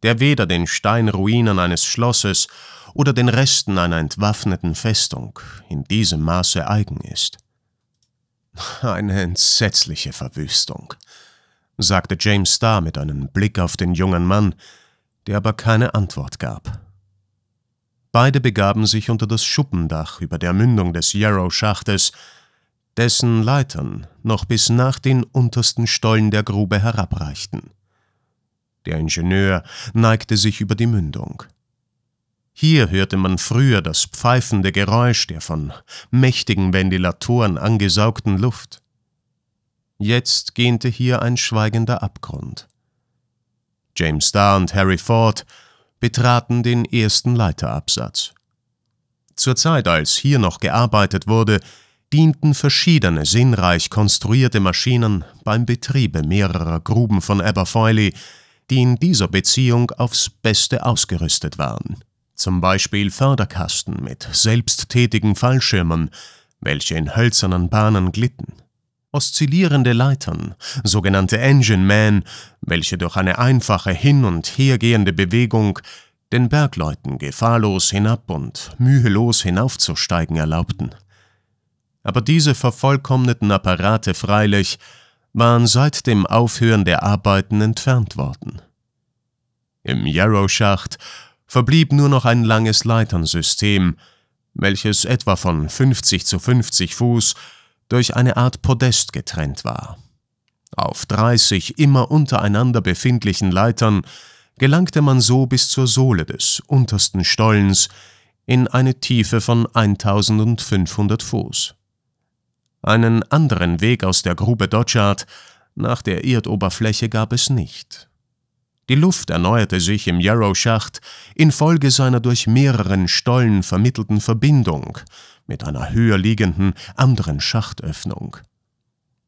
der weder den Steinruinen eines Schlosses oder den Resten einer entwaffneten Festung in diesem Maße eigen ist. Eine entsetzliche Verwüstung, sagte James Starr mit einem Blick auf den jungen Mann, der aber keine Antwort gab. Beide begaben sich unter das Schuppendach über der Mündung des Yarrow-Schachtes, dessen Leitern noch bis nach den untersten Stollen der Grube herabreichten. Der Ingenieur neigte sich über die Mündung. Hier hörte man früher das pfeifende Geräusch der von mächtigen Ventilatoren angesaugten Luft. Jetzt gähnte hier ein schweigender Abgrund. James Starr und Harry Ford betraten den ersten Leiterabsatz. Zur Zeit, als hier noch gearbeitet wurde, dienten verschiedene sinnreich konstruierte Maschinen beim Betriebe mehrerer Gruben von Aberfoyle, die in dieser Beziehung aufs Beste ausgerüstet waren. Zum Beispiel Förderkasten mit selbsttätigen Fallschirmen, welche in hölzernen Bahnen glitten, oszillierende Leitern, sogenannte Engine Man, welche durch eine einfache hin- und hergehende Bewegung den Bergleuten gefahrlos hinab und mühelos hinaufzusteigen erlaubten aber diese vervollkommneten Apparate freilich waren seit dem Aufhören der Arbeiten entfernt worden. Im Yarrow-Schacht verblieb nur noch ein langes Leiternsystem, welches etwa von 50 zu 50 Fuß durch eine Art Podest getrennt war. Auf 30 immer untereinander befindlichen Leitern gelangte man so bis zur Sohle des untersten Stollens in eine Tiefe von 1500 Fuß. Einen anderen Weg aus der Grube Dodgard nach der Erdoberfläche gab es nicht. Die Luft erneuerte sich im Yarrow-Schacht infolge seiner durch mehreren Stollen vermittelten Verbindung mit einer höher liegenden anderen Schachtöffnung.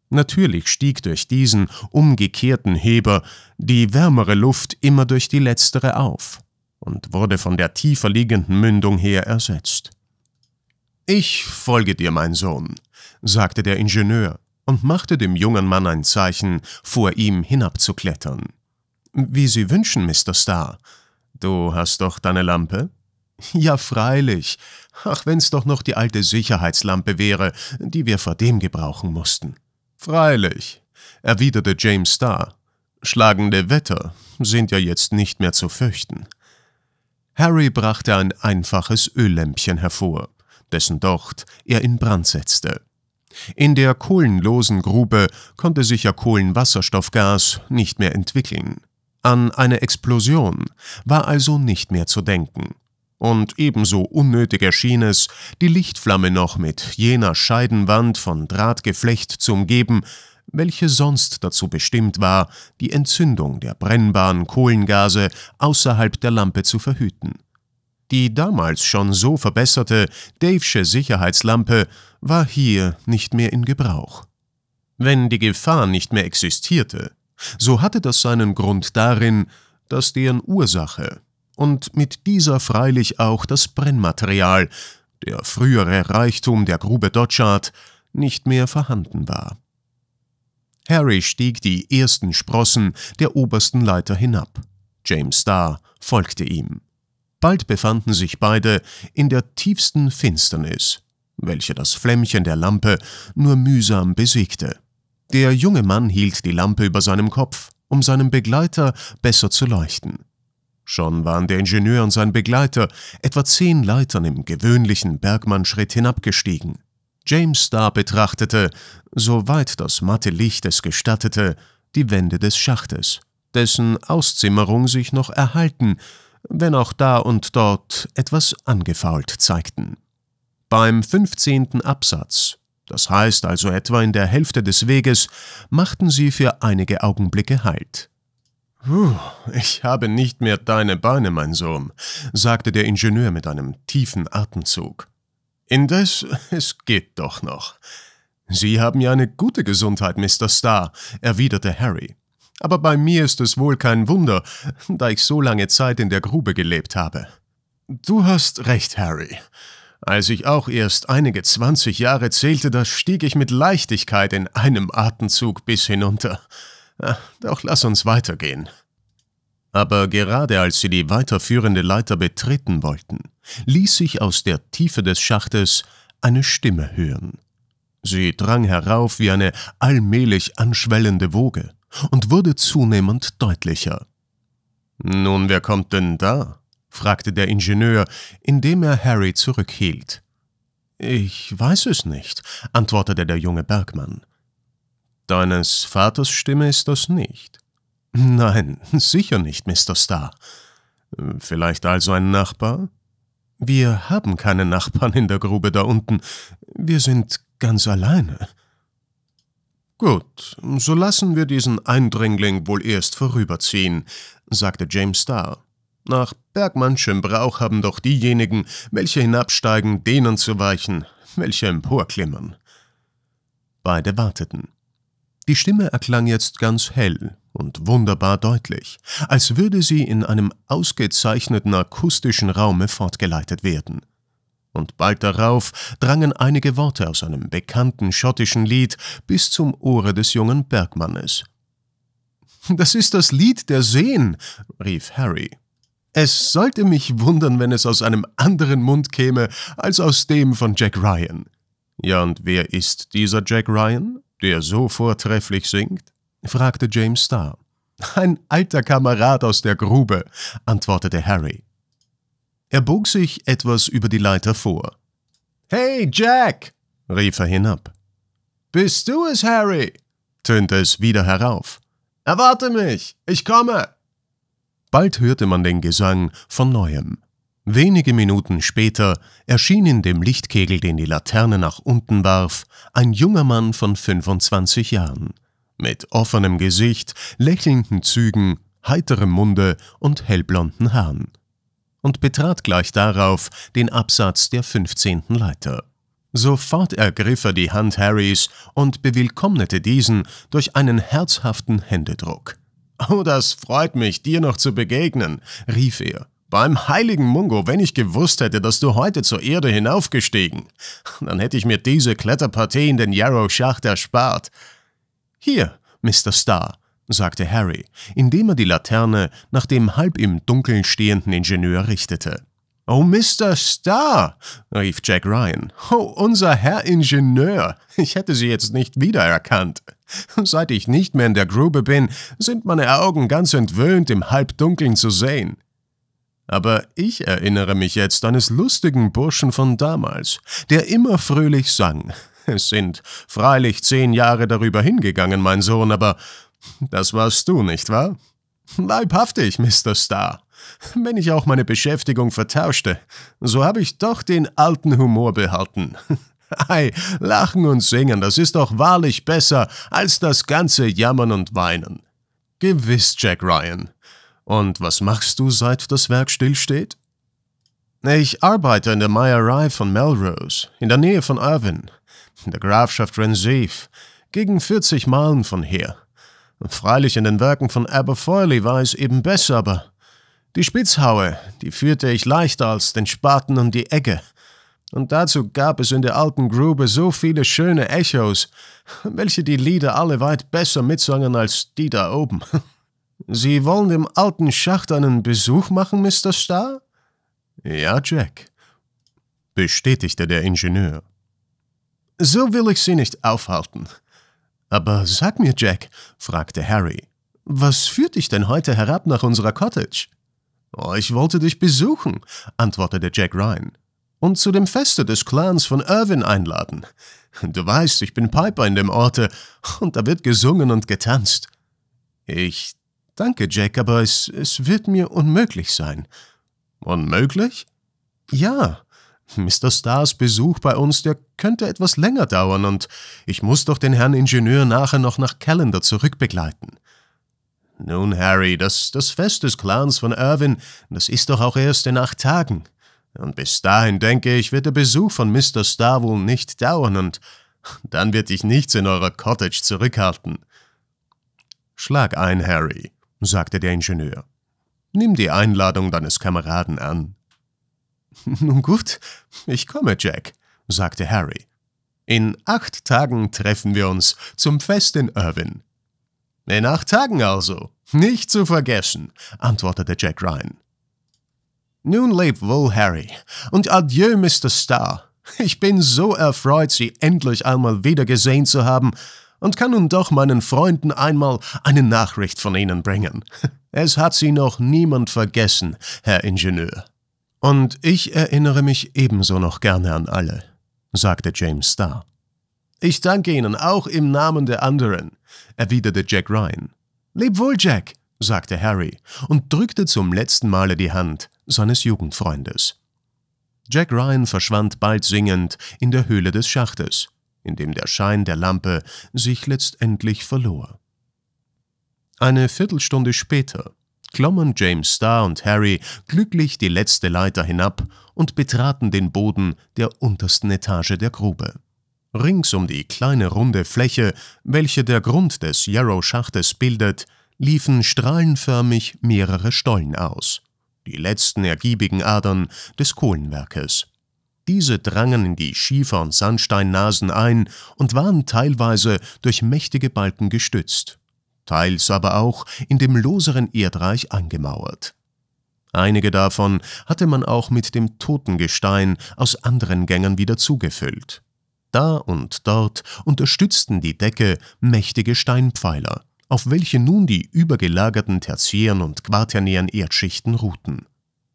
Natürlich stieg durch diesen umgekehrten Heber die wärmere Luft immer durch die letztere auf und wurde von der tiefer liegenden Mündung her ersetzt. Ich folge dir, mein Sohn, sagte der Ingenieur und machte dem jungen Mann ein Zeichen, vor ihm hinabzuklettern. Wie Sie wünschen, Mr. Starr. Du hast doch deine Lampe? Ja, freilich. Ach, wenn's doch noch die alte Sicherheitslampe wäre, die wir vor dem gebrauchen mussten. Freilich, erwiderte James Starr. Schlagende Wetter sind ja jetzt nicht mehr zu fürchten. Harry brachte ein einfaches Öllämpchen hervor, dessen Docht er in Brand setzte. In der kohlenlosen Grube konnte sich ja Kohlenwasserstoffgas nicht mehr entwickeln. An eine Explosion war also nicht mehr zu denken. Und ebenso unnötig erschien es, die Lichtflamme noch mit jener Scheidenwand von Drahtgeflecht zu umgeben, welche sonst dazu bestimmt war, die Entzündung der brennbaren Kohlengase außerhalb der Lampe zu verhüten. Die damals schon so verbesserte Davesche Sicherheitslampe war hier nicht mehr in Gebrauch. Wenn die Gefahr nicht mehr existierte, so hatte das seinen Grund darin, dass deren Ursache und mit dieser freilich auch das Brennmaterial, der frühere Reichtum der Grube Dodgard, nicht mehr vorhanden war. Harry stieg die ersten Sprossen der obersten Leiter hinab. James Starr folgte ihm. Bald befanden sich beide in der tiefsten Finsternis, welche das Flämmchen der Lampe nur mühsam besiegte. Der junge Mann hielt die Lampe über seinem Kopf, um seinem Begleiter besser zu leuchten. Schon waren der Ingenieur und sein Begleiter etwa zehn Leitern im gewöhnlichen Bergmannschritt hinabgestiegen. James Starr betrachtete, soweit das matte Licht es gestattete, die Wände des Schachtes, dessen Auszimmerung sich noch erhalten wenn auch da und dort etwas angefault zeigten. Beim 15. Absatz, das heißt also etwa in der Hälfte des Weges, machten sie für einige Augenblicke Halt. Puh, ich habe nicht mehr deine Beine, mein Sohn, sagte der Ingenieur mit einem tiefen Atemzug. Indes, es geht doch noch. Sie haben ja eine gute Gesundheit, Mr. Starr, erwiderte Harry. Aber bei mir ist es wohl kein Wunder, da ich so lange Zeit in der Grube gelebt habe. Du hast recht, Harry. Als ich auch erst einige zwanzig Jahre zählte, da stieg ich mit Leichtigkeit in einem Atemzug bis hinunter. Ah, doch lass uns weitergehen. Aber gerade als sie die weiterführende Leiter betreten wollten, ließ sich aus der Tiefe des Schachtes eine Stimme hören. Sie drang herauf wie eine allmählich anschwellende Woge und wurde zunehmend deutlicher. Nun, wer kommt denn da? fragte der Ingenieur, indem er Harry zurückhielt. Ich weiß es nicht, antwortete der junge Bergmann. Deines Vaters Stimme ist das nicht. Nein, sicher nicht, Mr. Starr. Vielleicht also ein Nachbar? Wir haben keine Nachbarn in der Grube da unten. Wir sind ganz alleine. Gut, so lassen wir diesen Eindringling wohl erst vorüberziehen, sagte James Starr. Nach Bergmannschem Brauch haben doch diejenigen, welche hinabsteigen, denen zu weichen, welche emporklimmern. Beide warteten. Die Stimme erklang jetzt ganz hell und wunderbar deutlich, als würde sie in einem ausgezeichneten akustischen Raume fortgeleitet werden und bald darauf drangen einige Worte aus einem bekannten schottischen Lied bis zum Ohre des jungen Bergmannes. Das ist das Lied der Seen, rief Harry. Es sollte mich wundern, wenn es aus einem anderen Mund käme als aus dem von Jack Ryan. Ja, und wer ist dieser Jack Ryan, der so vortrefflich singt? fragte James Starr. Ein alter Kamerad aus der Grube, antwortete Harry. Er bog sich etwas über die Leiter vor. Hey, Jack! rief er hinab. Bist du es, Harry? tönte es wieder herauf. Erwarte mich, ich komme! Bald hörte man den Gesang von neuem. Wenige Minuten später erschien in dem Lichtkegel, den die Laterne nach unten warf, ein junger Mann von 25 Jahren, mit offenem Gesicht, lächelnden Zügen, heiterem Munde und hellblonden Haaren und betrat gleich darauf den Absatz der 15. Leiter. Sofort ergriff er die Hand Harrys und bewillkommnete diesen durch einen herzhaften Händedruck. Oh, das freut mich, dir noch zu begegnen, rief er. Beim heiligen Mungo, wenn ich gewusst hätte, dass du heute zur Erde hinaufgestiegen, dann hätte ich mir diese Kletterpartie in den Yarrow-Schacht erspart. Hier, Mr. Star, sagte Harry, indem er die Laterne nach dem halb im Dunkeln stehenden Ingenieur richtete. Oh, Mr. Star, rief Jack Ryan. Oh, unser Herr Ingenieur. Ich hätte Sie jetzt nicht wiedererkannt. Seit ich nicht mehr in der Grube bin, sind meine Augen ganz entwöhnt, im Halbdunkeln zu sehen. Aber ich erinnere mich jetzt eines lustigen Burschen von damals, der immer fröhlich sang. Es sind freilich zehn Jahre darüber hingegangen, mein Sohn, aber das warst du, nicht wahr? Leibhaftig, Mr. Star. Wenn ich auch meine Beschäftigung vertauschte, so habe ich doch den alten Humor behalten. Ei, lachen und singen, das ist doch wahrlich besser als das ganze Jammern und Weinen. Gewiss, Jack Ryan. Und was machst du, seit das Werk stillsteht? Ich arbeite in der Meierei von Melrose, in der Nähe von Irvine, in der Grafschaft Renseef, gegen 40 Meilen von hier. Freilich in den Werken von Aberfoyle war es eben besser, aber die Spitzhaue, die führte ich leichter als den Spaten um die Ecke. Und dazu gab es in der alten Grube so viele schöne Echos, welche die Lieder alle weit besser mitsangen als die da oben. Sie wollen dem alten Schacht einen Besuch machen, Mr. Starr? Ja, Jack, bestätigte der Ingenieur. So will ich Sie nicht aufhalten. Aber sag mir, Jack, fragte Harry, was führt dich denn heute herab nach unserer Cottage? Oh, ich wollte dich besuchen, antwortete Jack Ryan, und zu dem Feste des Clans von Irwin einladen. Du weißt, ich bin Piper in dem Orte, und da wird gesungen und getanzt. Ich danke, Jack, aber es, es wird mir unmöglich sein. Unmöglich? Ja, Mr. Stars Besuch bei uns, der könnte etwas länger dauern und ich muss doch den Herrn Ingenieur nachher noch nach Callender zurückbegleiten. Nun, Harry, das, das Fest des Clans von Irwin, das ist doch auch erst in acht Tagen. Und bis dahin, denke ich, wird der Besuch von Mr. Star wohl nicht dauern und dann wird dich nichts in eurer Cottage zurückhalten. Schlag ein, Harry, sagte der Ingenieur. Nimm die Einladung deines Kameraden an. Nun gut, ich komme, Jack, sagte Harry. In acht Tagen treffen wir uns zum Fest in Irvine. In acht Tagen also, nicht zu vergessen, antwortete Jack Ryan. Nun leb wohl, Harry, und adieu, Mr. Starr. Ich bin so erfreut, Sie endlich einmal wieder gesehen zu haben und kann nun doch meinen Freunden einmal eine Nachricht von Ihnen bringen. Es hat Sie noch niemand vergessen, Herr Ingenieur. Und ich erinnere mich ebenso noch gerne an alle, sagte James Starr. Ich danke Ihnen auch im Namen der anderen, erwiderte Jack Ryan. Leb wohl, Jack, sagte Harry und drückte zum letzten Male die Hand seines Jugendfreundes. Jack Ryan verschwand bald singend in der Höhle des Schachtes, in dem der Schein der Lampe sich letztendlich verlor. Eine Viertelstunde später klommen James Starr und Harry glücklich die letzte Leiter hinab und betraten den Boden der untersten Etage der Grube. Rings um die kleine runde Fläche, welche der Grund des Yarrow-Schachtes bildet, liefen strahlenförmig mehrere Stollen aus, die letzten ergiebigen Adern des Kohlenwerkes. Diese drangen in die Schiefer- und Sandsteinnasen ein und waren teilweise durch mächtige Balken gestützt teils aber auch in dem loseren Erdreich angemauert. Einige davon hatte man auch mit dem Totengestein aus anderen Gängen wieder zugefüllt. Da und dort unterstützten die Decke mächtige Steinpfeiler, auf welche nun die übergelagerten tertiären und quaternären Erdschichten ruhten.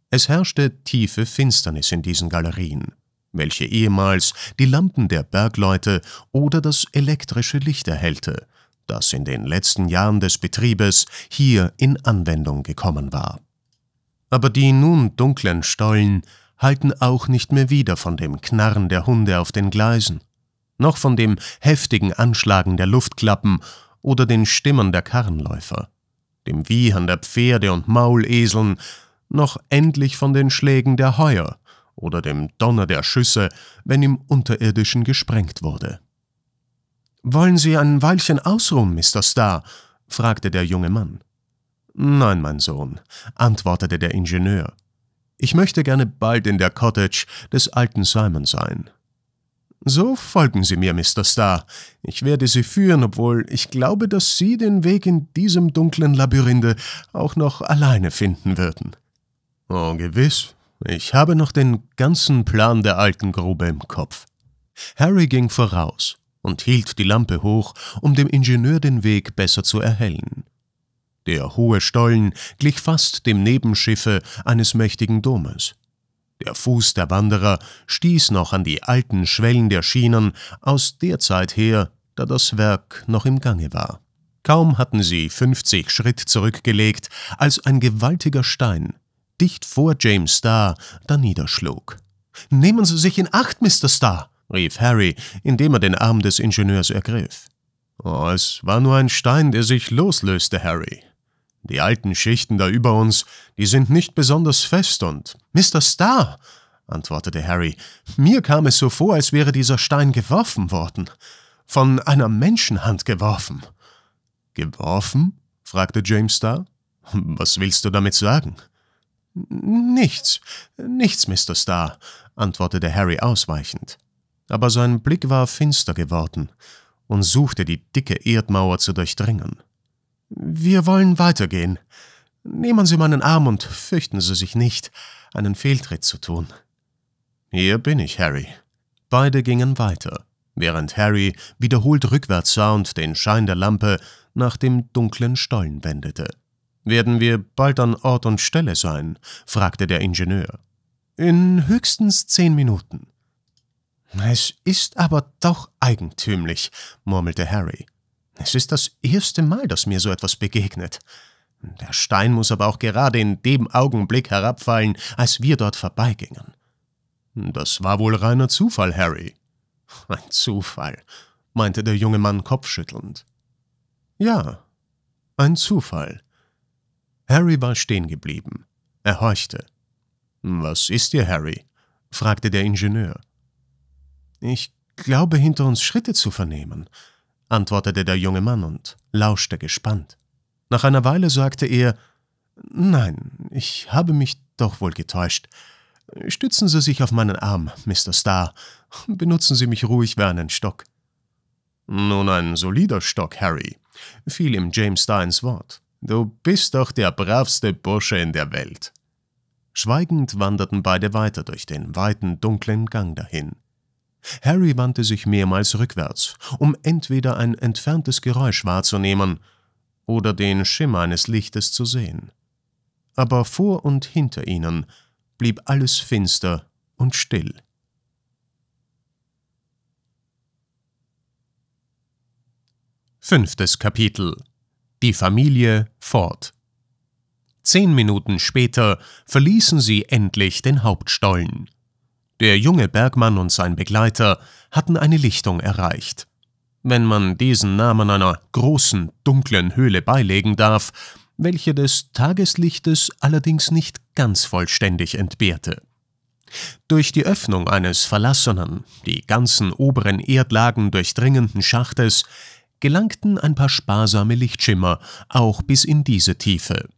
Es herrschte tiefe Finsternis in diesen Galerien, welche ehemals die Lampen der Bergleute oder das elektrische Licht erhellte, das in den letzten Jahren des Betriebes hier in Anwendung gekommen war. Aber die nun dunklen Stollen halten auch nicht mehr wieder von dem Knarren der Hunde auf den Gleisen, noch von dem heftigen Anschlagen der Luftklappen oder den Stimmen der Karrenläufer, dem Wiehern der Pferde und Mauleseln, noch endlich von den Schlägen der Heuer oder dem Donner der Schüsse, wenn im Unterirdischen gesprengt wurde. »Wollen Sie ein Weilchen ausruhen, Mr. Starr?« fragte der junge Mann. »Nein, mein Sohn«, antwortete der Ingenieur. »Ich möchte gerne bald in der Cottage des alten Simon sein.« »So folgen Sie mir, Mr. Starr. Ich werde Sie führen, obwohl ich glaube, dass Sie den Weg in diesem dunklen Labyrinthe auch noch alleine finden würden.« »Oh, gewiss. Ich habe noch den ganzen Plan der alten Grube im Kopf.« Harry ging voraus und hielt die Lampe hoch, um dem Ingenieur den Weg besser zu erhellen. Der hohe Stollen glich fast dem Nebenschiffe eines mächtigen Domes. Der Fuß der Wanderer stieß noch an die alten Schwellen der Schienen aus der Zeit her, da das Werk noch im Gange war. Kaum hatten sie fünfzig Schritt zurückgelegt, als ein gewaltiger Stein dicht vor James Starr daniederschlug. Nehmen Sie sich in Acht, Mr. Starr! rief Harry, indem er den Arm des Ingenieurs ergriff. Oh, es war nur ein Stein, der sich loslöste, Harry. Die alten Schichten da über uns, die sind nicht besonders fest und… Mr. Star, antwortete Harry, mir kam es so vor, als wäre dieser Stein geworfen worden. Von einer Menschenhand geworfen. Geworfen? fragte James Star. Was willst du damit sagen? Nichts, nichts, Mr. Star, antwortete Harry ausweichend aber sein Blick war finster geworden und suchte die dicke Erdmauer zu durchdringen. Wir wollen weitergehen. Nehmen Sie meinen Arm und fürchten Sie sich nicht, einen Fehltritt zu tun. Hier bin ich, Harry. Beide gingen weiter, während Harry wiederholt rückwärts sah und den Schein der Lampe nach dem dunklen Stollen wendete. Werden wir bald an Ort und Stelle sein? fragte der Ingenieur. In höchstens zehn Minuten. Es ist aber doch eigentümlich, murmelte Harry. Es ist das erste Mal, dass mir so etwas begegnet. Der Stein muss aber auch gerade in dem Augenblick herabfallen, als wir dort vorbeigingen. Das war wohl reiner Zufall, Harry. Ein Zufall, meinte der junge Mann kopfschüttelnd. Ja, ein Zufall. Harry war stehen geblieben. Er horchte. Was ist dir, Harry? fragte der Ingenieur. Ich glaube, hinter uns Schritte zu vernehmen, antwortete der junge Mann und lauschte gespannt. Nach einer Weile sagte er, Nein, ich habe mich doch wohl getäuscht. Stützen Sie sich auf meinen Arm, Mr. Starr. Benutzen Sie mich ruhig wie einen Stock. Nun ein solider Stock, Harry, fiel ihm James Starr ins Wort. Du bist doch der bravste Bursche in der Welt. Schweigend wanderten beide weiter durch den weiten, dunklen Gang dahin. Harry wandte sich mehrmals rückwärts, um entweder ein entferntes Geräusch wahrzunehmen oder den Schimmer eines Lichtes zu sehen. Aber vor und hinter ihnen blieb alles finster und still. Fünftes Kapitel Die Familie fort Zehn Minuten später verließen sie endlich den Hauptstollen. Der junge Bergmann und sein Begleiter hatten eine Lichtung erreicht. Wenn man diesen Namen einer großen, dunklen Höhle beilegen darf, welche des Tageslichtes allerdings nicht ganz vollständig entbehrte. Durch die Öffnung eines verlassenen, die ganzen oberen Erdlagen durchdringenden Schachtes gelangten ein paar sparsame Lichtschimmer auch bis in diese Tiefe.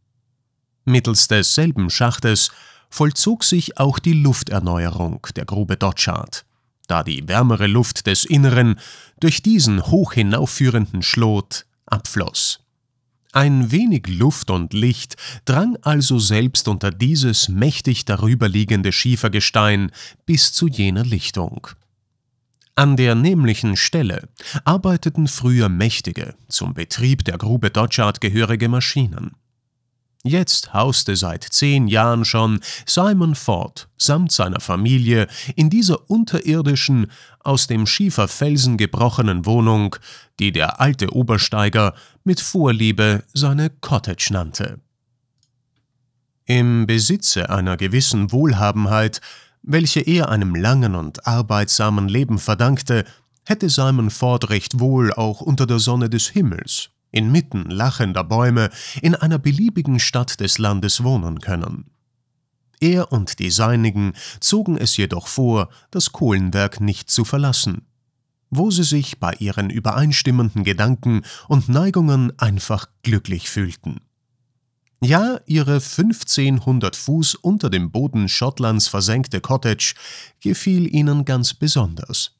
Mittels desselben Schachtes vollzog sich auch die Lufterneuerung der Grube Dotschart, da die wärmere Luft des Inneren durch diesen hoch hinaufführenden Schlot abfloss. Ein wenig Luft und Licht drang also selbst unter dieses mächtig darüberliegende Schiefergestein bis zu jener Lichtung. An der nämlichen Stelle arbeiteten früher mächtige, zum Betrieb der Grube Dodgard gehörige Maschinen. Jetzt hauste seit zehn Jahren schon Simon Ford samt seiner Familie in dieser unterirdischen, aus dem Schieferfelsen gebrochenen Wohnung, die der alte Obersteiger mit Vorliebe seine Cottage nannte. Im Besitze einer gewissen Wohlhabenheit, welche er einem langen und arbeitsamen Leben verdankte, hätte Simon Ford recht wohl auch unter der Sonne des Himmels inmitten lachender Bäume in einer beliebigen Stadt des Landes wohnen können. Er und die Seinigen zogen es jedoch vor, das Kohlenwerk nicht zu verlassen, wo sie sich bei ihren übereinstimmenden Gedanken und Neigungen einfach glücklich fühlten. Ja, ihre 1500 Fuß unter dem Boden Schottlands versenkte Cottage gefiel ihnen ganz besonders.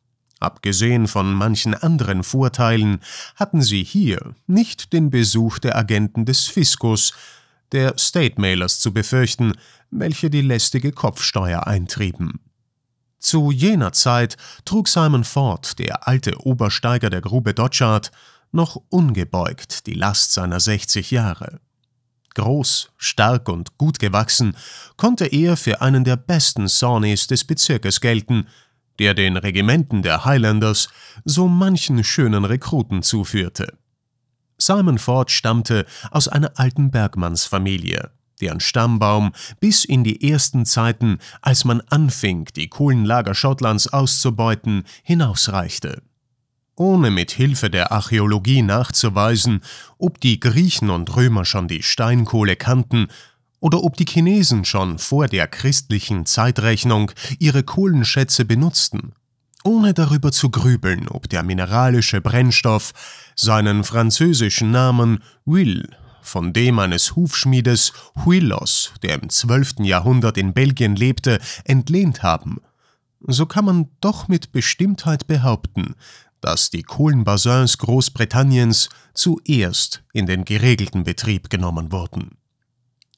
Abgesehen von manchen anderen Vorteilen hatten sie hier nicht den Besuch der Agenten des Fiskus, der State Mailers zu befürchten, welche die lästige Kopfsteuer eintrieben. Zu jener Zeit trug Simon Ford, der alte Obersteiger der Grube Dodgard, noch ungebeugt die Last seiner 60 Jahre. Groß, stark und gut gewachsen, konnte er für einen der besten Sawneys des Bezirkes gelten, der den Regimenten der Highlanders so manchen schönen Rekruten zuführte. Simon Ford stammte aus einer alten Bergmannsfamilie, deren Stammbaum bis in die ersten Zeiten, als man anfing, die Kohlenlager Schottlands auszubeuten, hinausreichte. Ohne mit Hilfe der Archäologie nachzuweisen, ob die Griechen und Römer schon die Steinkohle kannten oder ob die Chinesen schon vor der christlichen Zeitrechnung ihre Kohlenschätze benutzten, ohne darüber zu grübeln, ob der mineralische Brennstoff seinen französischen Namen Will von dem eines Hufschmiedes Huillos, der im 12. Jahrhundert in Belgien lebte, entlehnt haben, so kann man doch mit Bestimmtheit behaupten, dass die Kohlenbasins Großbritanniens zuerst in den geregelten Betrieb genommen wurden.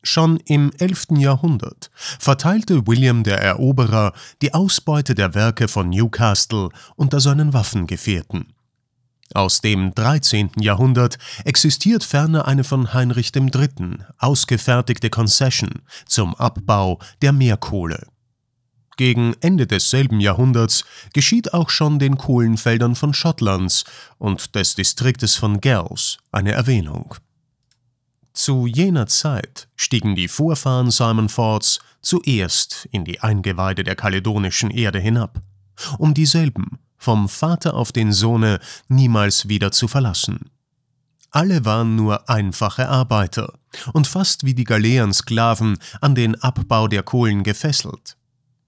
Schon im 11. Jahrhundert verteilte William der Eroberer die Ausbeute der Werke von Newcastle unter seinen Waffengefährten. Aus dem 13. Jahrhundert existiert ferner eine von Heinrich III. ausgefertigte Concession zum Abbau der Meerkohle. Gegen Ende desselben Jahrhunderts geschieht auch schon den Kohlenfeldern von Schottlands und des Distriktes von Gels eine Erwähnung. Zu jener Zeit stiegen die Vorfahren Simon Fords zuerst in die Eingeweide der kaledonischen Erde hinab, um dieselben vom Vater auf den Sohne niemals wieder zu verlassen. Alle waren nur einfache Arbeiter und fast wie die galeeren an den Abbau der Kohlen gefesselt.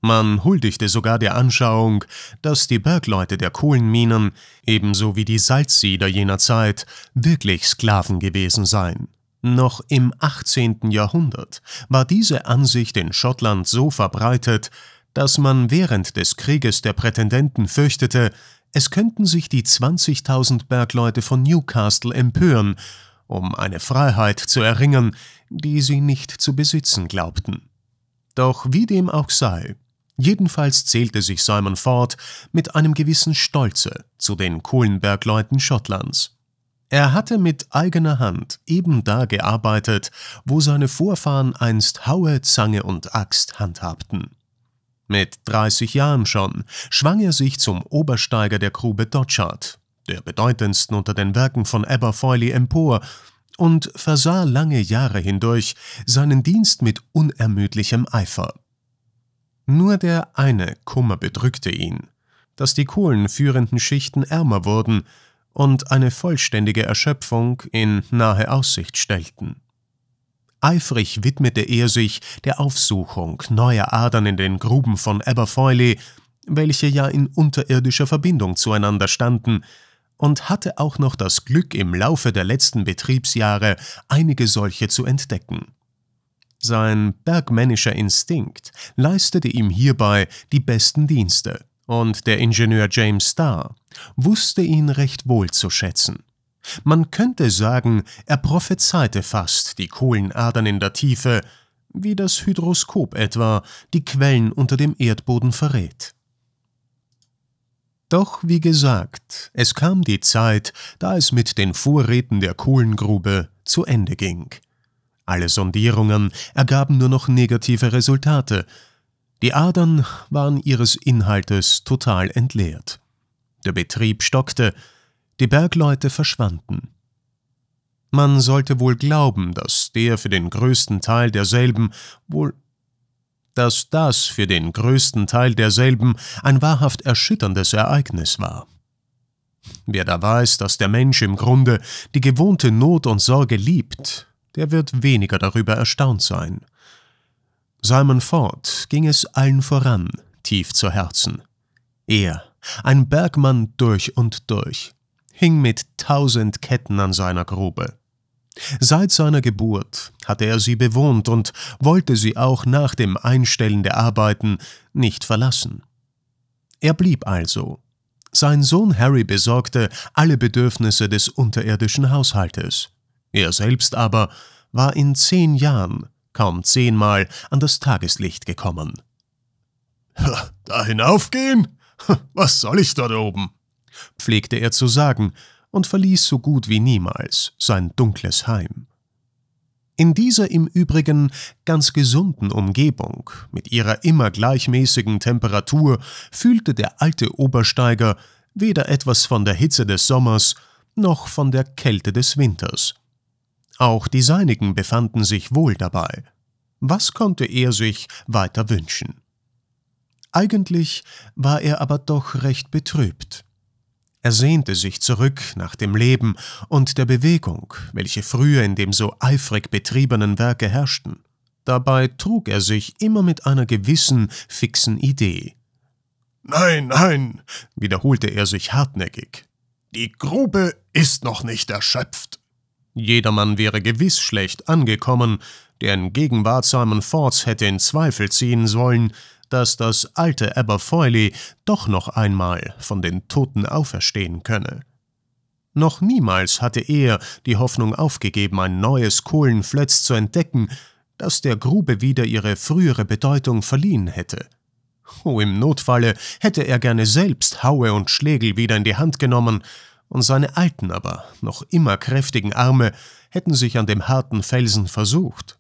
Man huldigte sogar der Anschauung, dass die Bergleute der Kohlenminen, ebenso wie die Salzsieder jener Zeit, wirklich Sklaven gewesen seien. Noch im 18. Jahrhundert war diese Ansicht in Schottland so verbreitet, dass man während des Krieges der Prätendenten fürchtete, es könnten sich die 20.000 Bergleute von Newcastle empören, um eine Freiheit zu erringen, die sie nicht zu besitzen glaubten. Doch wie dem auch sei, jedenfalls zählte sich Simon Ford mit einem gewissen Stolze zu den Kohlenbergleuten Schottlands. Er hatte mit eigener Hand eben da gearbeitet, wo seine Vorfahren einst Haue, Zange und Axt handhabten. Mit 30 Jahren schon schwang er sich zum Obersteiger der Grube Dodgard, der bedeutendsten unter den Werken von Aberfoyle empor, und versah lange Jahre hindurch seinen Dienst mit unermüdlichem Eifer. Nur der eine Kummer bedrückte ihn, dass die kohlenführenden Schichten ärmer wurden und eine vollständige Erschöpfung in nahe Aussicht stellten. Eifrig widmete er sich der Aufsuchung neuer Adern in den Gruben von Aberfoyle, welche ja in unterirdischer Verbindung zueinander standen, und hatte auch noch das Glück, im Laufe der letzten Betriebsjahre einige solche zu entdecken. Sein bergmännischer Instinkt leistete ihm hierbei die besten Dienste und der Ingenieur James Starr wusste ihn recht wohl zu schätzen. Man könnte sagen, er prophezeite fast die Kohlenadern in der Tiefe, wie das Hydroskop etwa die Quellen unter dem Erdboden verrät. Doch wie gesagt, es kam die Zeit, da es mit den Vorräten der Kohlengrube zu Ende ging. Alle Sondierungen ergaben nur noch negative Resultate, die Adern waren ihres Inhaltes total entleert. Der Betrieb stockte, die Bergleute verschwanden. Man sollte wohl glauben, dass der für den größten Teil derselben wohl dass das für den größten Teil derselben ein wahrhaft erschütterndes Ereignis war. Wer da weiß, dass der Mensch im Grunde die gewohnte Not und Sorge liebt, der wird weniger darüber erstaunt sein. Simon Ford ging es allen voran, tief zu Herzen. Er, ein Bergmann durch und durch, hing mit tausend Ketten an seiner Grube. Seit seiner Geburt hatte er sie bewohnt und wollte sie auch nach dem Einstellen der Arbeiten nicht verlassen. Er blieb also. Sein Sohn Harry besorgte alle Bedürfnisse des unterirdischen Haushaltes. Er selbst aber war in zehn Jahren kaum zehnmal an das Tageslicht gekommen. Da hinaufgehen? Was soll ich dort oben? pflegte er zu sagen und verließ so gut wie niemals sein dunkles Heim. In dieser im Übrigen ganz gesunden Umgebung, mit ihrer immer gleichmäßigen Temperatur, fühlte der alte Obersteiger weder etwas von der Hitze des Sommers noch von der Kälte des Winters. Auch die Seinigen befanden sich wohl dabei. Was konnte er sich weiter wünschen? Eigentlich war er aber doch recht betrübt. Er sehnte sich zurück nach dem Leben und der Bewegung, welche früher in dem so eifrig betriebenen Werke herrschten. Dabei trug er sich immer mit einer gewissen fixen Idee. Nein, nein, wiederholte er sich hartnäckig. Die Grube ist noch nicht erschöpft. Jedermann wäre gewiss schlecht angekommen, denn Gegenwart Simon Fords hätte in Zweifel ziehen sollen, dass das alte Aberfoyle doch noch einmal von den Toten auferstehen könne. Noch niemals hatte er die Hoffnung aufgegeben, ein neues Kohlenflötz zu entdecken, das der Grube wieder ihre frühere Bedeutung verliehen hätte. Oh, im Notfalle hätte er gerne selbst Haue und Schlegel wieder in die Hand genommen und seine alten, aber noch immer kräftigen Arme hätten sich an dem harten Felsen versucht.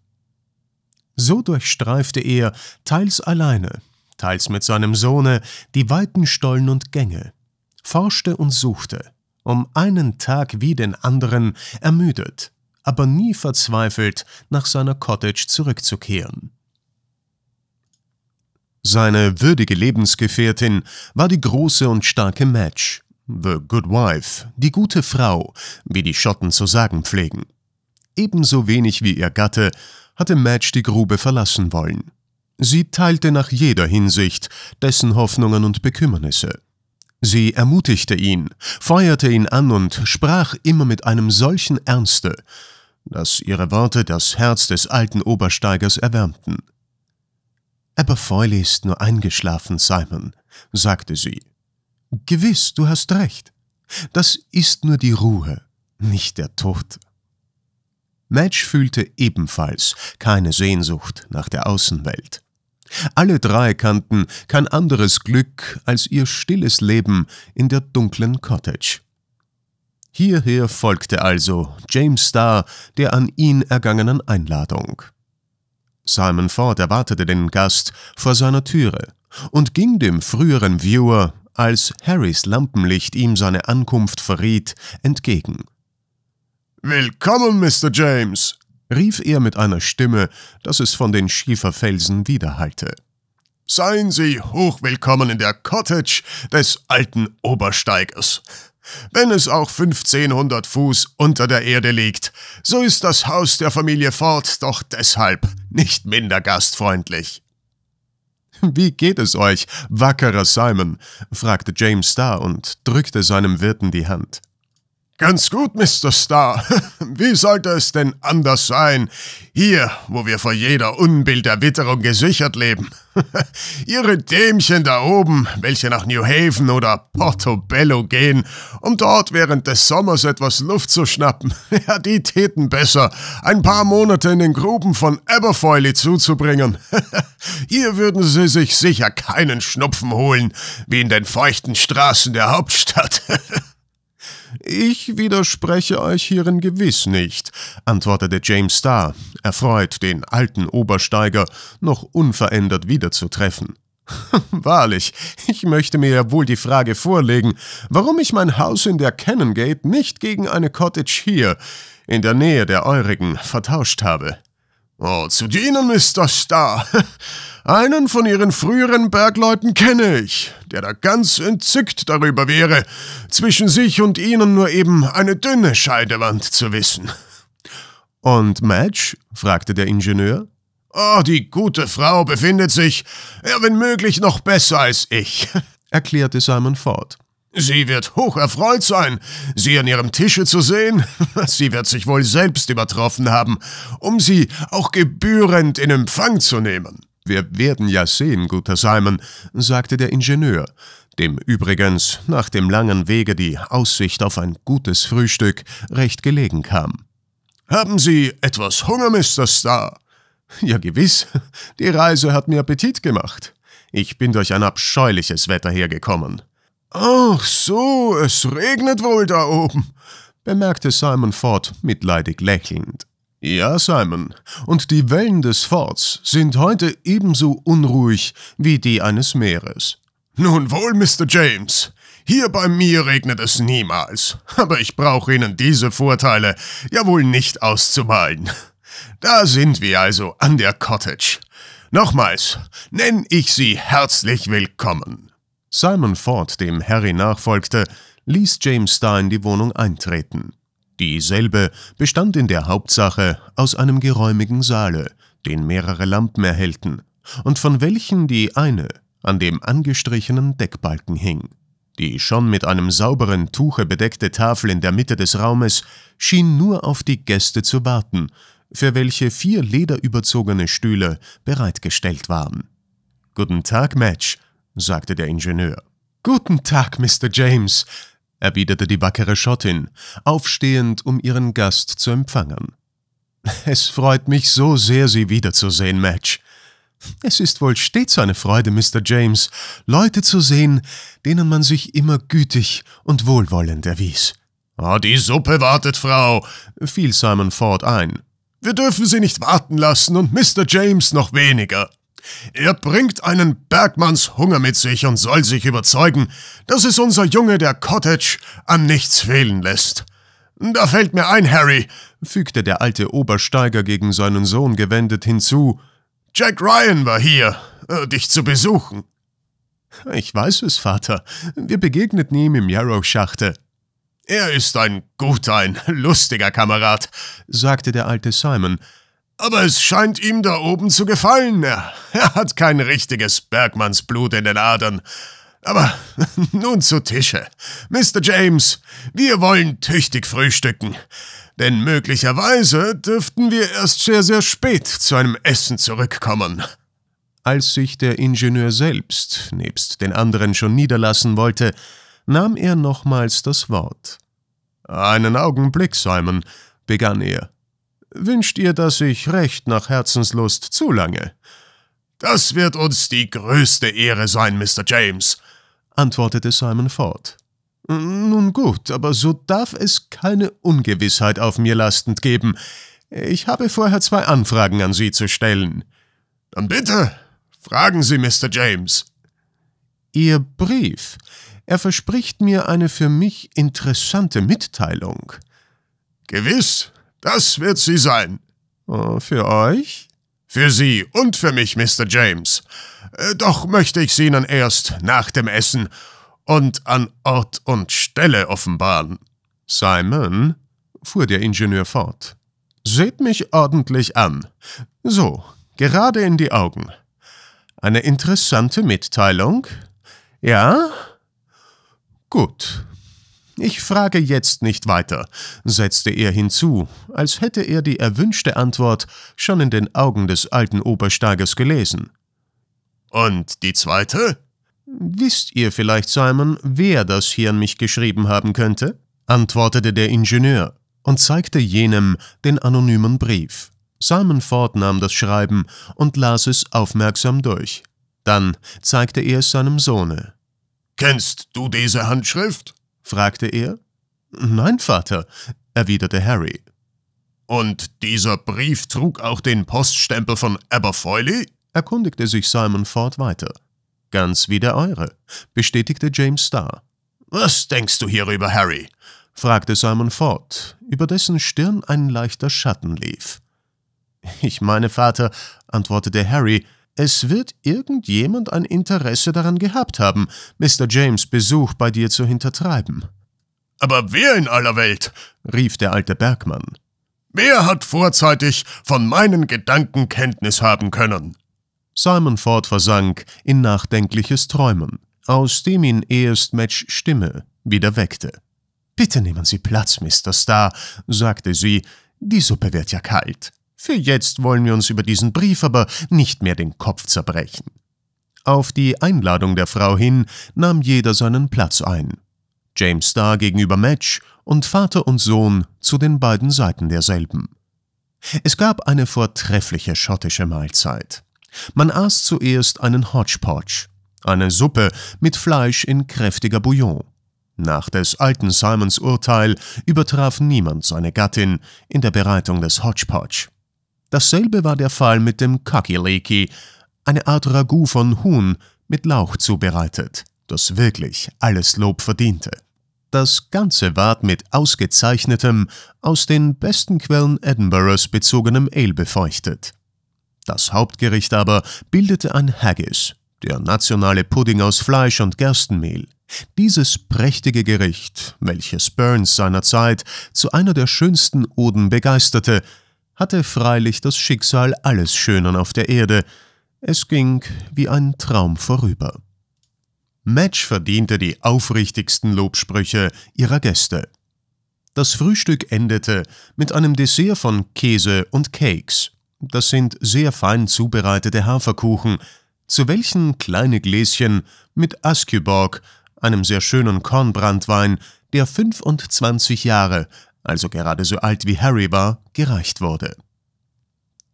So durchstreifte er, teils alleine, teils mit seinem Sohne, die weiten Stollen und Gänge, forschte und suchte, um einen Tag wie den anderen ermüdet, aber nie verzweifelt nach seiner Cottage zurückzukehren. Seine würdige Lebensgefährtin war die große und starke Match, The Good Wife, die gute Frau, wie die Schotten zu sagen pflegen. Ebenso wenig wie ihr Gatte hatte Madge die Grube verlassen wollen. Sie teilte nach jeder Hinsicht dessen Hoffnungen und Bekümmernisse. Sie ermutigte ihn, feuerte ihn an und sprach immer mit einem solchen Ernste, dass ihre Worte das Herz des alten Obersteigers erwärmten. Aber Foyle ist nur eingeschlafen, Simon, sagte sie. Gewiss, du hast recht. Das ist nur die Ruhe, nicht der Tod. Madge fühlte ebenfalls keine Sehnsucht nach der Außenwelt. Alle drei kannten kein anderes Glück als ihr stilles Leben in der dunklen Cottage. Hierher folgte also James Starr der an ihn ergangenen Einladung. Simon Ford erwartete den Gast vor seiner Türe und ging dem früheren Viewer als Harrys Lampenlicht ihm seine Ankunft verriet, entgegen. Willkommen, Mr. James, rief er mit einer Stimme, dass es von den Schieferfelsen widerhallte. Seien Sie hochwillkommen in der Cottage des alten Obersteigers. Wenn es auch 1500 Fuß unter der Erde liegt, so ist das Haus der Familie Ford doch deshalb nicht minder gastfreundlich. Wie geht es euch, wackerer Simon? fragte James Starr und drückte seinem Wirten die Hand. Ganz gut, Mr. Star. Wie sollte es denn anders sein? Hier, wo wir vor jeder Unbild der Witterung gesichert leben. Ihre Dämchen da oben, welche nach New Haven oder Portobello gehen, um dort während des Sommers etwas Luft zu schnappen. Ja, die täten besser, ein paar Monate in den Gruben von Aberfoyle zuzubringen. Hier würden sie sich sicher keinen Schnupfen holen, wie in den feuchten Straßen der Hauptstadt. Ich widerspreche euch hierin gewiss nicht, antwortete James Starr, erfreut, den alten Obersteiger noch unverändert wiederzutreffen. Wahrlich, ich möchte mir ja wohl die Frage vorlegen, warum ich mein Haus in der Canongate nicht gegen eine Cottage hier, in der Nähe der eurigen, vertauscht habe. Oh, zu dienen ist das Star. Einen von ihren früheren Bergleuten kenne ich, der da ganz entzückt darüber wäre, zwischen sich und ihnen nur eben eine dünne Scheidewand zu wissen. Und Madge? fragte der Ingenieur. Oh, die gute Frau befindet sich, ja, wenn möglich, noch besser als ich, erklärte Simon Ford. Sie wird hoch erfreut sein, Sie an Ihrem Tische zu sehen. Sie wird sich wohl selbst übertroffen haben, um Sie auch gebührend in Empfang zu nehmen. Wir werden ja sehen, guter Simon, sagte der Ingenieur, dem übrigens nach dem langen Wege die Aussicht auf ein gutes Frühstück recht gelegen kam. Haben Sie etwas Hunger, Mr. Star? Ja gewiss, die Reise hat mir Appetit gemacht. Ich bin durch ein abscheuliches Wetter hergekommen. Ach so, es regnet wohl da oben, bemerkte Simon Ford mitleidig lächelnd. Ja, Simon, und die Wellen des Forts sind heute ebenso unruhig wie die eines Meeres. Nun wohl, Mr. James. Hier bei mir regnet es niemals, aber ich brauche Ihnen diese Vorteile ja wohl nicht auszumalen. Da sind wir also an der Cottage. Nochmals nenn ich Sie herzlich willkommen. Simon Ford dem Harry nachfolgte, ließ James Stein die Wohnung eintreten. Dieselbe bestand in der Hauptsache aus einem geräumigen Saale, den mehrere Lampen erhellten, und von welchen die eine an dem angestrichenen Deckbalken hing. Die schon mit einem sauberen Tuche bedeckte Tafel in der Mitte des Raumes schien nur auf die Gäste zu warten, für welche vier lederüberzogene Stühle bereitgestellt waren. Guten Tag, Match, sagte der Ingenieur. Guten Tag, Mr. James, erwiderte die wackere Schottin, aufstehend, um ihren Gast zu empfangen. Es freut mich so sehr, Sie wiederzusehen, Madge. Es ist wohl stets eine Freude, Mr. James, Leute zu sehen, denen man sich immer gütig und wohlwollend erwies. Oh, die Suppe wartet, Frau, fiel Simon Ford ein. Wir dürfen sie nicht warten lassen und Mr. James noch weniger. Er bringt einen Bergmannshunger mit sich und soll sich überzeugen, dass es unser Junge der Cottage an nichts fehlen lässt. Da fällt mir ein, Harry, fügte der alte Obersteiger gegen seinen Sohn gewendet hinzu. Jack Ryan war hier, äh, dich zu besuchen. Ich weiß es, Vater. Wir begegneten ihm im Yarrow-Schachte. Er ist ein guter, ein lustiger Kamerad, sagte der alte Simon, aber es scheint ihm da oben zu gefallen. Er hat kein richtiges Bergmannsblut in den Adern. Aber nun zu Tische. Mr. James, wir wollen tüchtig frühstücken. Denn möglicherweise dürften wir erst sehr, sehr spät zu einem Essen zurückkommen. Als sich der Ingenieur selbst nebst den anderen schon niederlassen wollte, nahm er nochmals das Wort. Einen Augenblick, Simon, begann er wünscht ihr, dass ich recht nach Herzenslust zulange? Das wird uns die größte Ehre sein, Mr. James, antwortete Simon Ford. Nun gut, aber so darf es keine Ungewissheit auf mir lastend geben. Ich habe vorher zwei Anfragen an Sie zu stellen. Dann bitte, fragen Sie, Mr. James. Ihr Brief. Er verspricht mir eine für mich interessante Mitteilung. Gewiss, das wird sie sein. Äh, für euch? Für Sie und für mich, Mr. James. Äh, doch möchte ich Sie Ihnen erst nach dem Essen und an Ort und Stelle offenbaren. Simon, fuhr der Ingenieur fort, seht mich ordentlich an. So, gerade in die Augen. Eine interessante Mitteilung? Ja? Gut. Ich frage jetzt nicht weiter, setzte er hinzu, als hätte er die erwünschte Antwort schon in den Augen des alten Obersteigers gelesen. Und die zweite? Wisst ihr vielleicht, Simon, wer das hier an mich geschrieben haben könnte? antwortete der Ingenieur und zeigte jenem den anonymen Brief. Simon Ford nahm das Schreiben und las es aufmerksam durch. Dann zeigte er es seinem Sohne. Kennst du diese Handschrift? fragte er. Nein, Vater, erwiderte Harry. Und dieser Brief trug auch den Poststempel von Aberfoyle? erkundigte sich Simon Ford weiter. Ganz wie der eure, bestätigte James Starr. Was denkst du hierüber, Harry? fragte Simon Ford, über dessen Stirn ein leichter Schatten lief. Ich meine, Vater, antwortete Harry, es wird irgendjemand ein Interesse daran gehabt haben, Mr. James Besuch bei dir zu hintertreiben. Aber wer in aller Welt? rief der alte Bergmann. Wer hat vorzeitig von meinen Gedanken Kenntnis haben können? Simon Ford versank in nachdenkliches Träumen, aus dem ihn erst Match Stimme wieder weckte. Bitte nehmen Sie Platz, Mr. Starr, sagte sie, die Suppe wird ja kalt. Für jetzt wollen wir uns über diesen Brief aber nicht mehr den Kopf zerbrechen. Auf die Einladung der Frau hin nahm jeder seinen Platz ein. James Starr gegenüber Match und Vater und Sohn zu den beiden Seiten derselben. Es gab eine vortreffliche schottische Mahlzeit. Man aß zuerst einen Hodgepodge, eine Suppe mit Fleisch in kräftiger Bouillon. Nach des alten Simons Urteil übertraf niemand seine Gattin in der Bereitung des Hodgepodge. Dasselbe war der Fall mit dem Kakeleki, eine Art Ragout von Huhn mit Lauch zubereitet, das wirklich alles Lob verdiente. Das Ganze ward mit ausgezeichnetem, aus den besten Quellen Edinburghs bezogenem Ale befeuchtet. Das Hauptgericht aber bildete ein Haggis, der nationale Pudding aus Fleisch und Gerstenmehl. Dieses prächtige Gericht, welches Burns seinerzeit zu einer der schönsten Oden begeisterte, hatte freilich das Schicksal alles Schönen auf der Erde, es ging wie ein Traum vorüber. Match verdiente die aufrichtigsten Lobsprüche ihrer Gäste. Das Frühstück endete mit einem Dessert von Käse und Cakes. Das sind sehr fein zubereitete Haferkuchen, zu welchen kleine Gläschen mit Askyborg, einem sehr schönen Kornbrandwein, der 25 Jahre also gerade so alt wie Harry war, gereicht wurde.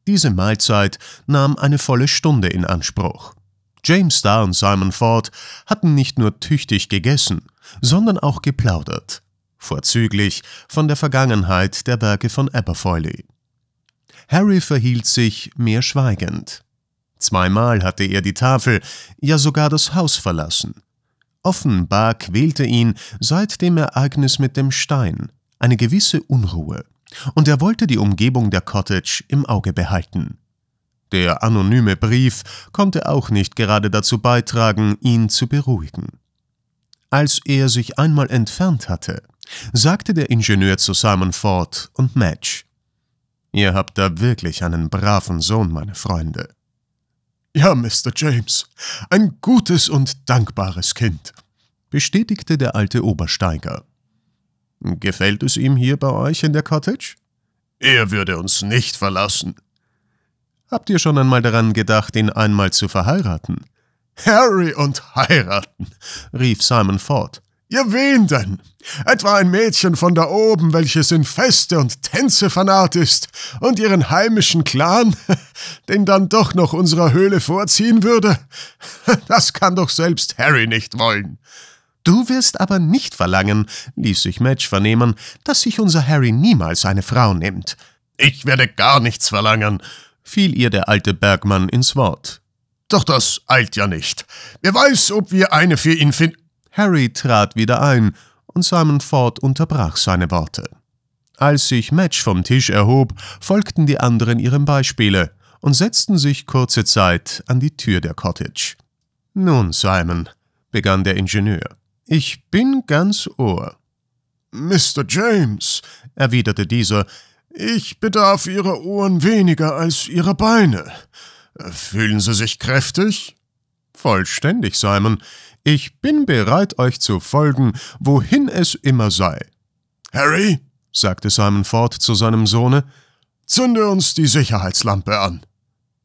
Diese Mahlzeit nahm eine volle Stunde in Anspruch. James Starr und Simon Ford hatten nicht nur tüchtig gegessen, sondern auch geplaudert, vorzüglich von der Vergangenheit der Werke von Aberfoyle. Harry verhielt sich mehr schweigend. Zweimal hatte er die Tafel, ja sogar das Haus verlassen. Offenbar quälte ihn seit dem Ereignis mit dem Stein eine gewisse Unruhe, und er wollte die Umgebung der Cottage im Auge behalten. Der anonyme Brief konnte auch nicht gerade dazu beitragen, ihn zu beruhigen. Als er sich einmal entfernt hatte, sagte der Ingenieur zu Simon Ford und Madge, Ihr habt da wirklich einen braven Sohn, meine Freunde. Ja, Mr. James, ein gutes und dankbares Kind, bestätigte der alte Obersteiger. Gefällt es ihm hier bei euch in der Cottage? Er würde uns nicht verlassen. Habt ihr schon einmal daran gedacht, ihn einmal zu verheiraten? Harry und heiraten, rief Simon fort. Ihr wen denn? Etwa ein Mädchen von da oben, welches in Feste und Tänze vernarrt ist und ihren heimischen Clan, den dann doch noch unserer Höhle vorziehen würde? Das kann doch selbst Harry nicht wollen. Du wirst aber nicht verlangen, ließ sich Madge vernehmen, dass sich unser Harry niemals eine Frau nimmt. Ich werde gar nichts verlangen, fiel ihr der alte Bergmann ins Wort. Doch das eilt ja nicht. Wer weiß, ob wir eine für ihn finden. Harry trat wieder ein, und Simon Ford unterbrach seine Worte. Als sich Madge vom Tisch erhob, folgten die anderen ihrem Beispiele und setzten sich kurze Zeit an die Tür der Cottage. Nun, Simon, begann der Ingenieur, ich bin ganz Ohr. Mr. James, erwiderte dieser, ich bedarf Ihrer Ohren weniger als Ihrer Beine. Fühlen Sie sich kräftig? Vollständig, Simon. Ich bin bereit, euch zu folgen, wohin es immer sei. Harry, sagte Simon Ford zu seinem Sohne, zünde uns die Sicherheitslampe an.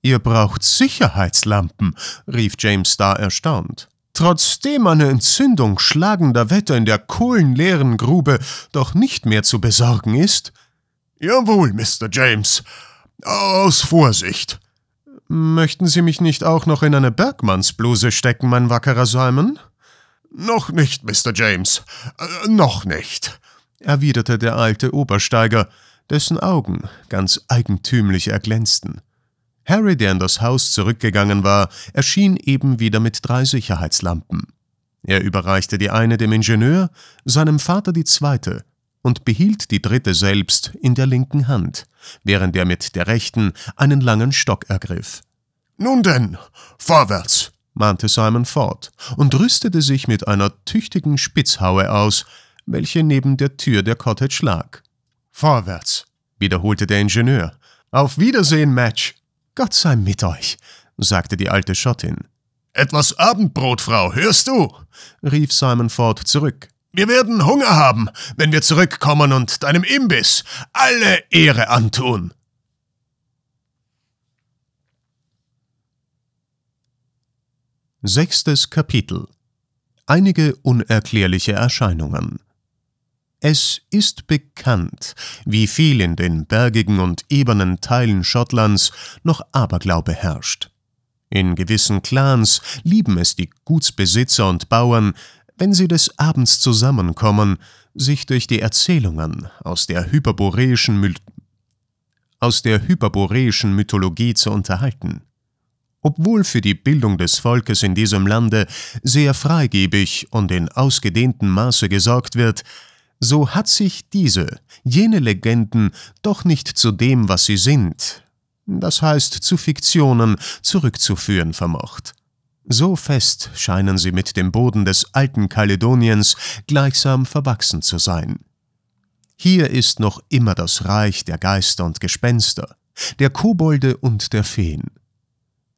Ihr braucht Sicherheitslampen, rief James Starr erstaunt trotzdem eine Entzündung schlagender Wetter in der kohlenleeren Grube doch nicht mehr zu besorgen ist? Jawohl, Mr. James. Aus Vorsicht. Möchten Sie mich nicht auch noch in eine Bergmannsbluse stecken, mein wackerer Simon? Noch nicht, Mr. James. Äh, noch nicht, erwiderte der alte Obersteiger, dessen Augen ganz eigentümlich erglänzten. Harry, der in das Haus zurückgegangen war, erschien eben wieder mit drei Sicherheitslampen. Er überreichte die eine dem Ingenieur, seinem Vater die zweite und behielt die dritte selbst in der linken Hand, während er mit der rechten einen langen Stock ergriff. Nun denn, vorwärts, mahnte Simon fort und rüstete sich mit einer tüchtigen Spitzhaue aus, welche neben der Tür der Cottage lag. Vorwärts, wiederholte der Ingenieur. Auf Wiedersehen, Match, Gott sei mit euch, sagte die alte Schottin. Etwas Abendbrot, Frau, hörst du? rief Simon Ford zurück. Wir werden Hunger haben, wenn wir zurückkommen und deinem Imbiss alle Ehre antun. Sechstes Kapitel Einige unerklärliche Erscheinungen es ist bekannt, wie viel in den bergigen und ebenen Teilen Schottlands noch Aberglaube herrscht. In gewissen Clans lieben es die Gutsbesitzer und Bauern, wenn sie des Abends zusammenkommen, sich durch die Erzählungen aus der hyperboreischen, My aus der hyperboreischen Mythologie zu unterhalten obwohl für die Bildung des Volkes in diesem Lande sehr freigebig und in ausgedehntem Maße gesorgt wird, so hat sich diese, jene Legenden doch nicht zu dem, was sie sind, das heißt zu Fiktionen, zurückzuführen vermocht. So fest scheinen sie mit dem Boden des alten Kaledoniens gleichsam verwachsen zu sein. Hier ist noch immer das Reich der Geister und Gespenster, der Kobolde und der Feen.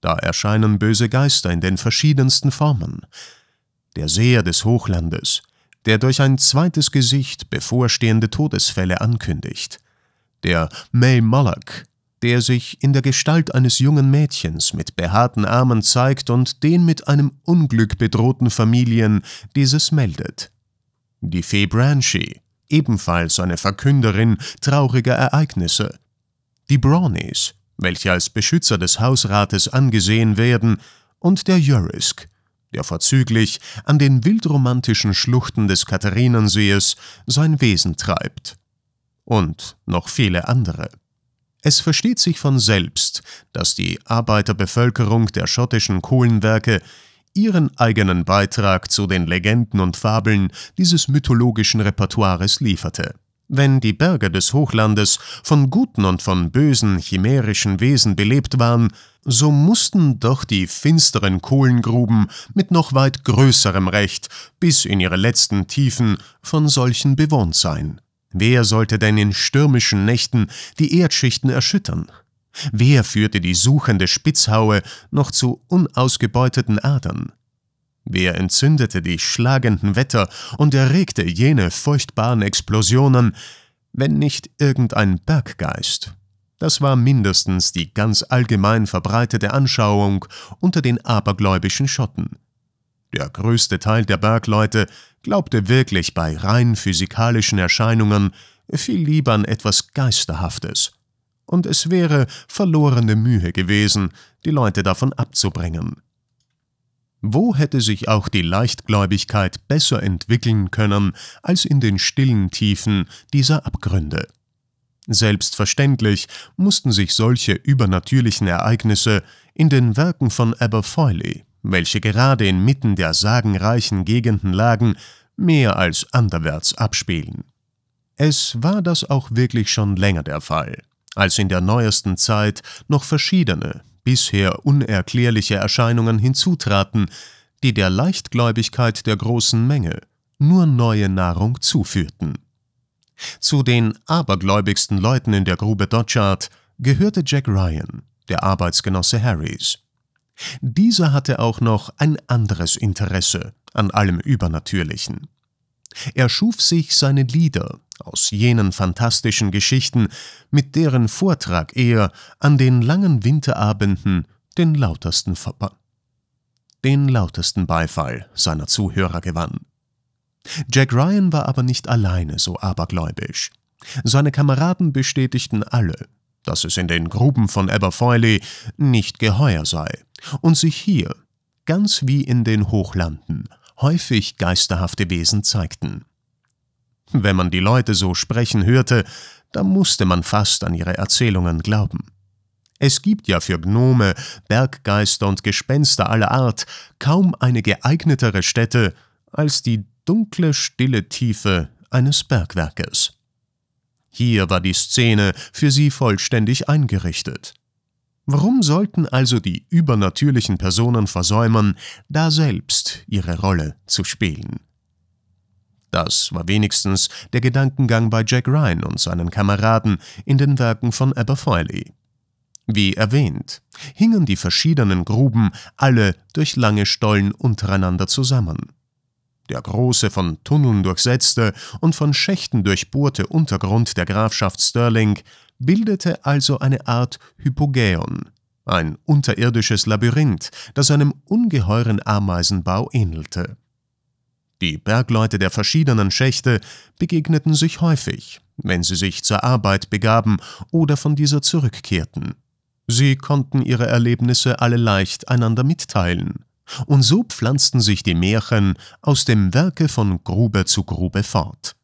Da erscheinen böse Geister in den verschiedensten Formen. Der Seher des Hochlandes, der durch ein zweites Gesicht bevorstehende Todesfälle ankündigt. Der May Mullock, der sich in der Gestalt eines jungen Mädchens mit behaarten Armen zeigt und den mit einem Unglück bedrohten Familien dieses meldet. Die Fee Branchy, ebenfalls eine Verkünderin trauriger Ereignisse. Die Brawnies, welche als Beschützer des Hausrates angesehen werden, und der Jurisk, der vorzüglich an den wildromantischen Schluchten des Katharinensees sein Wesen treibt. Und noch viele andere. Es versteht sich von selbst, dass die Arbeiterbevölkerung der schottischen Kohlenwerke ihren eigenen Beitrag zu den Legenden und Fabeln dieses mythologischen Repertoires lieferte. Wenn die Berge des Hochlandes von guten und von bösen chimärischen Wesen belebt waren, so mussten doch die finsteren Kohlengruben mit noch weit größerem Recht bis in ihre letzten Tiefen von solchen bewohnt sein. Wer sollte denn in stürmischen Nächten die Erdschichten erschüttern? Wer führte die suchende Spitzhaue noch zu unausgebeuteten Adern? Wer entzündete die schlagenden Wetter und erregte jene furchtbaren Explosionen, wenn nicht irgendein Berggeist? Das war mindestens die ganz allgemein verbreitete Anschauung unter den abergläubischen Schotten. Der größte Teil der Bergleute glaubte wirklich bei rein physikalischen Erscheinungen viel lieber an etwas Geisterhaftes. Und es wäre verlorene Mühe gewesen, die Leute davon abzubringen. Wo hätte sich auch die Leichtgläubigkeit besser entwickeln können als in den stillen Tiefen dieser Abgründe? Selbstverständlich mussten sich solche übernatürlichen Ereignisse in den Werken von Aberfoyle, welche gerade inmitten der sagenreichen Gegenden lagen, mehr als anderwärts abspielen. Es war das auch wirklich schon länger der Fall, als in der neuesten Zeit noch verschiedene, bisher unerklärliche Erscheinungen hinzutraten, die der Leichtgläubigkeit der großen Menge nur neue Nahrung zuführten. Zu den abergläubigsten Leuten in der Grube Dochart gehörte Jack Ryan, der Arbeitsgenosse Harrys. Dieser hatte auch noch ein anderes Interesse an allem Übernatürlichen. Er schuf sich seine Lieder aus jenen fantastischen Geschichten, mit deren Vortrag er an den langen Winterabenden den lautesten, Ver den lautesten Beifall seiner Zuhörer gewann. Jack Ryan war aber nicht alleine so abergläubisch. Seine Kameraden bestätigten alle, dass es in den Gruben von Aberfoyle nicht geheuer sei und sich hier, ganz wie in den Hochlanden, häufig geisterhafte Wesen zeigten. Wenn man die Leute so sprechen hörte, da musste man fast an ihre Erzählungen glauben. Es gibt ja für Gnome, Berggeister und Gespenster aller Art kaum eine geeignetere Stätte als die dunkle, stille Tiefe eines Bergwerkes. Hier war die Szene für sie vollständig eingerichtet. Warum sollten also die übernatürlichen Personen versäumen, da selbst ihre Rolle zu spielen? Das war wenigstens der Gedankengang bei Jack Ryan und seinen Kameraden in den Werken von Aberfoyle. Wie erwähnt, hingen die verschiedenen Gruben alle durch lange Stollen untereinander zusammen der große, von Tunneln durchsetzte und von Schächten durchbohrte Untergrund der Grafschaft Stirling, bildete also eine Art Hypogäon, ein unterirdisches Labyrinth, das einem ungeheuren Ameisenbau ähnelte. Die Bergleute der verschiedenen Schächte begegneten sich häufig, wenn sie sich zur Arbeit begaben oder von dieser zurückkehrten. Sie konnten ihre Erlebnisse alle leicht einander mitteilen und so pflanzten sich die Märchen aus dem Werke von Grube zu Grube fort.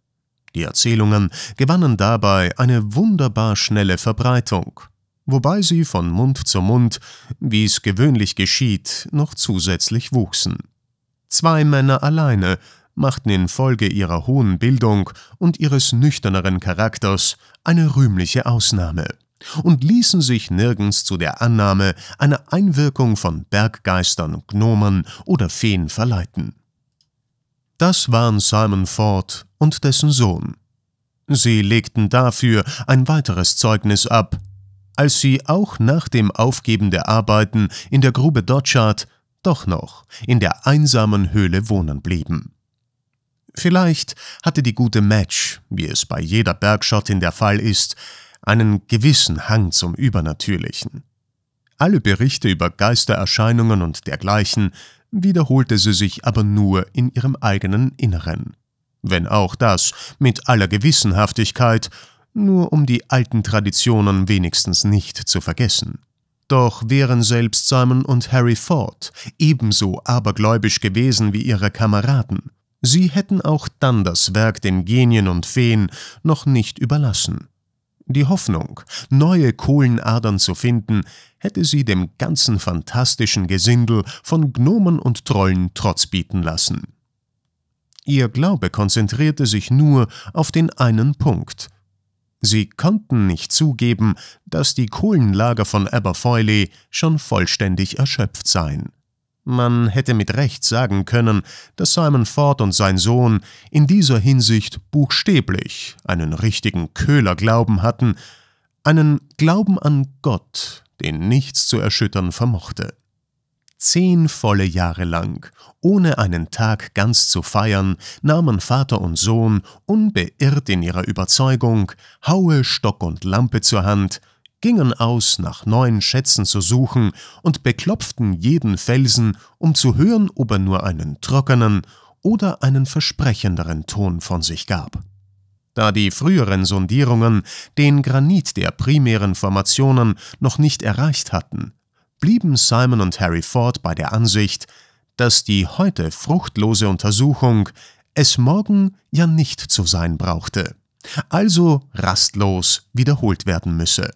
Die Erzählungen gewannen dabei eine wunderbar schnelle Verbreitung, wobei sie von Mund zu Mund, wie es gewöhnlich geschieht, noch zusätzlich wuchsen. Zwei Männer alleine machten infolge ihrer hohen Bildung und ihres nüchterneren Charakters eine rühmliche Ausnahme und ließen sich nirgends zu der Annahme einer Einwirkung von Berggeistern, Gnomen oder Feen verleiten. Das waren Simon Ford und dessen Sohn. Sie legten dafür ein weiteres Zeugnis ab, als sie auch nach dem Aufgeben der Arbeiten in der Grube Dodgard doch noch in der einsamen Höhle wohnen blieben. Vielleicht hatte die gute Match, wie es bei jeder Bergschottin der Fall ist, einen gewissen Hang zum Übernatürlichen. Alle Berichte über Geistererscheinungen und dergleichen wiederholte sie sich aber nur in ihrem eigenen Inneren. Wenn auch das mit aller Gewissenhaftigkeit, nur um die alten Traditionen wenigstens nicht zu vergessen. Doch wären selbst Simon und Harry Ford ebenso abergläubisch gewesen wie ihre Kameraden, sie hätten auch dann das Werk den Genien und Feen noch nicht überlassen. Die Hoffnung, neue Kohlenadern zu finden, hätte sie dem ganzen fantastischen Gesindel von Gnomen und Trollen Trotz bieten lassen. Ihr Glaube konzentrierte sich nur auf den einen Punkt. Sie konnten nicht zugeben, dass die Kohlenlager von Aberfoyle schon vollständig erschöpft seien. Man hätte mit Recht sagen können, dass Simon Ford und sein Sohn in dieser Hinsicht buchstäblich einen richtigen Köhlerglauben hatten, einen Glauben an Gott, den nichts zu erschüttern vermochte. Zehn volle Jahre lang, ohne einen Tag ganz zu feiern, nahmen Vater und Sohn, unbeirrt in ihrer Überzeugung, Haue, Stock und Lampe zur Hand, gingen aus, nach neuen Schätzen zu suchen und beklopften jeden Felsen, um zu hören, ob er nur einen trockenen oder einen versprechenderen Ton von sich gab. Da die früheren Sondierungen den Granit der primären Formationen noch nicht erreicht hatten, blieben Simon und Harry Ford bei der Ansicht, dass die heute fruchtlose Untersuchung es morgen ja nicht zu sein brauchte, also rastlos wiederholt werden müsse.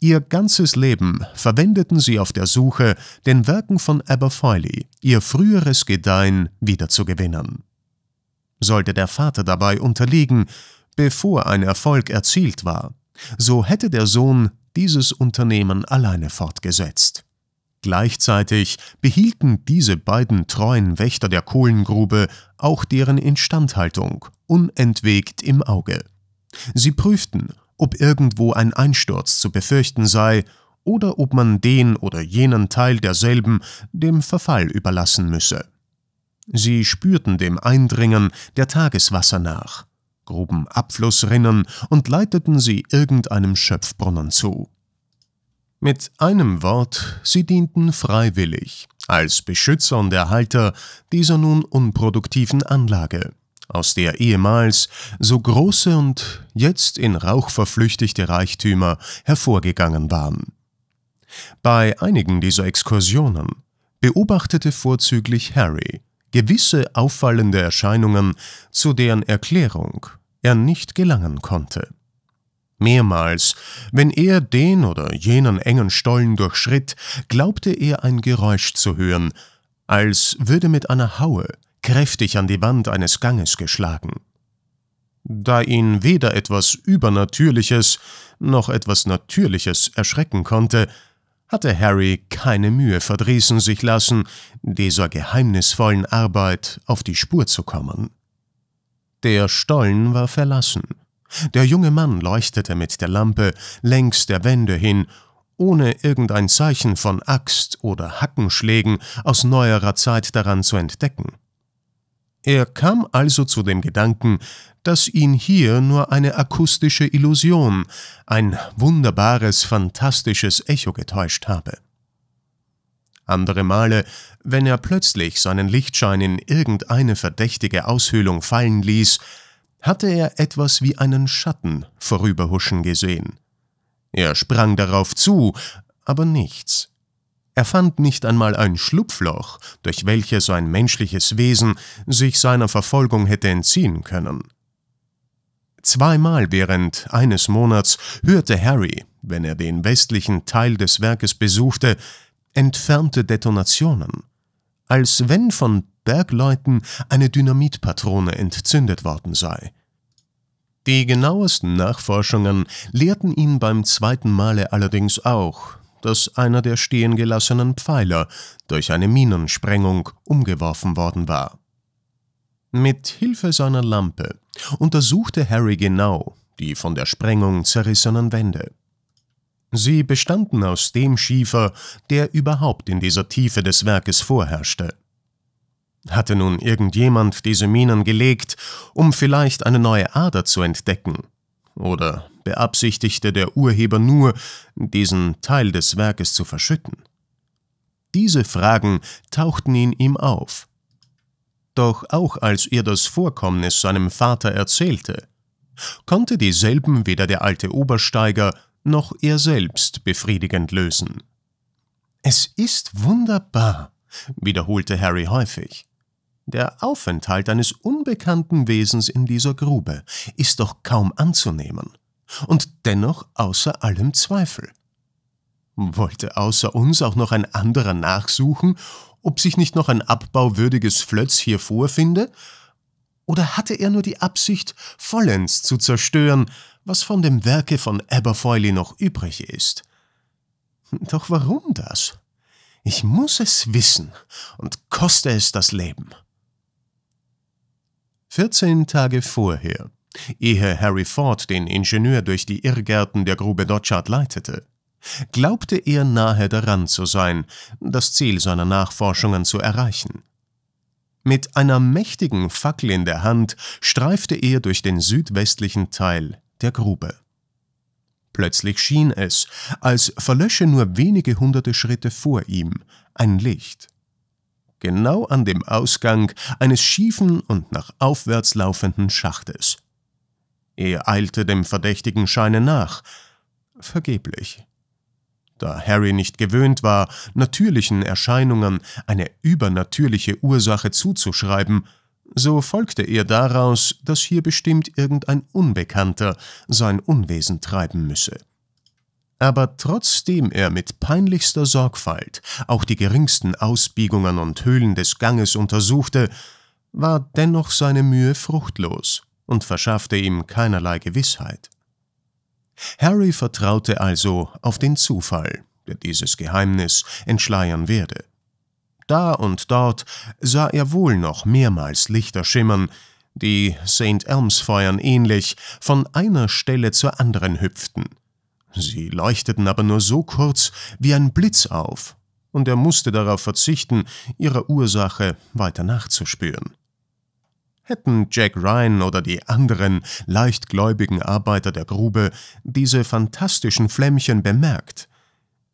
Ihr ganzes Leben verwendeten sie auf der Suche, den Werken von Aberfoyle, ihr früheres Gedeihen wiederzugewinnen. Sollte der Vater dabei unterliegen, bevor ein Erfolg erzielt war, so hätte der Sohn dieses Unternehmen alleine fortgesetzt. Gleichzeitig behielten diese beiden treuen Wächter der Kohlengrube auch deren Instandhaltung unentwegt im Auge. Sie prüften, ob irgendwo ein Einsturz zu befürchten sei oder ob man den oder jenen Teil derselben dem Verfall überlassen müsse. Sie spürten dem Eindringen der Tageswasser nach, gruben Abflussrinnen und leiteten sie irgendeinem Schöpfbrunnen zu. Mit einem Wort, sie dienten freiwillig als Beschützer und Erhalter dieser nun unproduktiven Anlage aus der ehemals so große und jetzt in Rauch verflüchtigte Reichtümer hervorgegangen waren. Bei einigen dieser Exkursionen beobachtete vorzüglich Harry gewisse auffallende Erscheinungen, zu deren Erklärung er nicht gelangen konnte. Mehrmals, wenn er den oder jenen engen Stollen durchschritt, glaubte er ein Geräusch zu hören, als würde mit einer Haue kräftig an die Wand eines Ganges geschlagen. Da ihn weder etwas Übernatürliches noch etwas Natürliches erschrecken konnte, hatte Harry keine Mühe verdrießen sich lassen, dieser geheimnisvollen Arbeit auf die Spur zu kommen. Der Stollen war verlassen. Der junge Mann leuchtete mit der Lampe längs der Wände hin, ohne irgendein Zeichen von Axt oder Hackenschlägen aus neuerer Zeit daran zu entdecken. Er kam also zu dem Gedanken, dass ihn hier nur eine akustische Illusion, ein wunderbares, fantastisches Echo getäuscht habe. Andere Male, wenn er plötzlich seinen Lichtschein in irgendeine verdächtige Aushöhlung fallen ließ, hatte er etwas wie einen Schatten vorüberhuschen gesehen. Er sprang darauf zu, aber nichts. Er fand nicht einmal ein Schlupfloch, durch welches ein menschliches Wesen sich seiner Verfolgung hätte entziehen können. Zweimal während eines Monats hörte Harry, wenn er den westlichen Teil des Werkes besuchte, entfernte Detonationen, als wenn von Bergleuten eine Dynamitpatrone entzündet worden sei. Die genauesten Nachforschungen lehrten ihn beim zweiten Male allerdings auch, dass einer der stehengelassenen Pfeiler durch eine Minensprengung umgeworfen worden war. Mit Hilfe seiner Lampe untersuchte Harry genau die von der Sprengung zerrissenen Wände. Sie bestanden aus dem Schiefer, der überhaupt in dieser Tiefe des Werkes vorherrschte. Hatte nun irgendjemand diese Minen gelegt, um vielleicht eine neue Ader zu entdecken, oder beabsichtigte der Urheber nur, diesen Teil des Werkes zu verschütten? Diese Fragen tauchten in ihm auf. Doch auch als er das Vorkommnis seinem Vater erzählte, konnte dieselben weder der alte Obersteiger noch er selbst befriedigend lösen. Es ist wunderbar, wiederholte Harry häufig. Der Aufenthalt eines unbekannten Wesens in dieser Grube ist doch kaum anzunehmen und dennoch außer allem Zweifel. Wollte außer uns auch noch ein anderer nachsuchen, ob sich nicht noch ein abbauwürdiges Flötz hier vorfinde? Oder hatte er nur die Absicht, vollends zu zerstören, was von dem Werke von Aberfoyle noch übrig ist? Doch warum das? Ich muss es wissen und koste es das Leben. 14 Tage vorher, ehe Harry Ford den Ingenieur durch die Irrgärten der Grube Dodgard leitete, glaubte er nahe daran zu sein, das Ziel seiner Nachforschungen zu erreichen. Mit einer mächtigen Fackel in der Hand streifte er durch den südwestlichen Teil der Grube. Plötzlich schien es, als verlösche nur wenige hunderte Schritte vor ihm ein Licht genau an dem Ausgang eines schiefen und nach aufwärts laufenden Schachtes. Er eilte dem verdächtigen Scheine nach, vergeblich. Da Harry nicht gewöhnt war, natürlichen Erscheinungen eine übernatürliche Ursache zuzuschreiben, so folgte er daraus, dass hier bestimmt irgendein Unbekannter sein Unwesen treiben müsse aber trotzdem er mit peinlichster Sorgfalt auch die geringsten Ausbiegungen und Höhlen des Ganges untersuchte, war dennoch seine Mühe fruchtlos und verschaffte ihm keinerlei Gewissheit. Harry vertraute also auf den Zufall, der dieses Geheimnis entschleiern werde. Da und dort sah er wohl noch mehrmals Lichter schimmern, die St. Elms Feuern ähnlich von einer Stelle zur anderen hüpften – Sie leuchteten aber nur so kurz wie ein Blitz auf, und er musste darauf verzichten, ihrer Ursache weiter nachzuspüren. Hätten Jack Ryan oder die anderen leichtgläubigen Arbeiter der Grube diese fantastischen Flämmchen bemerkt,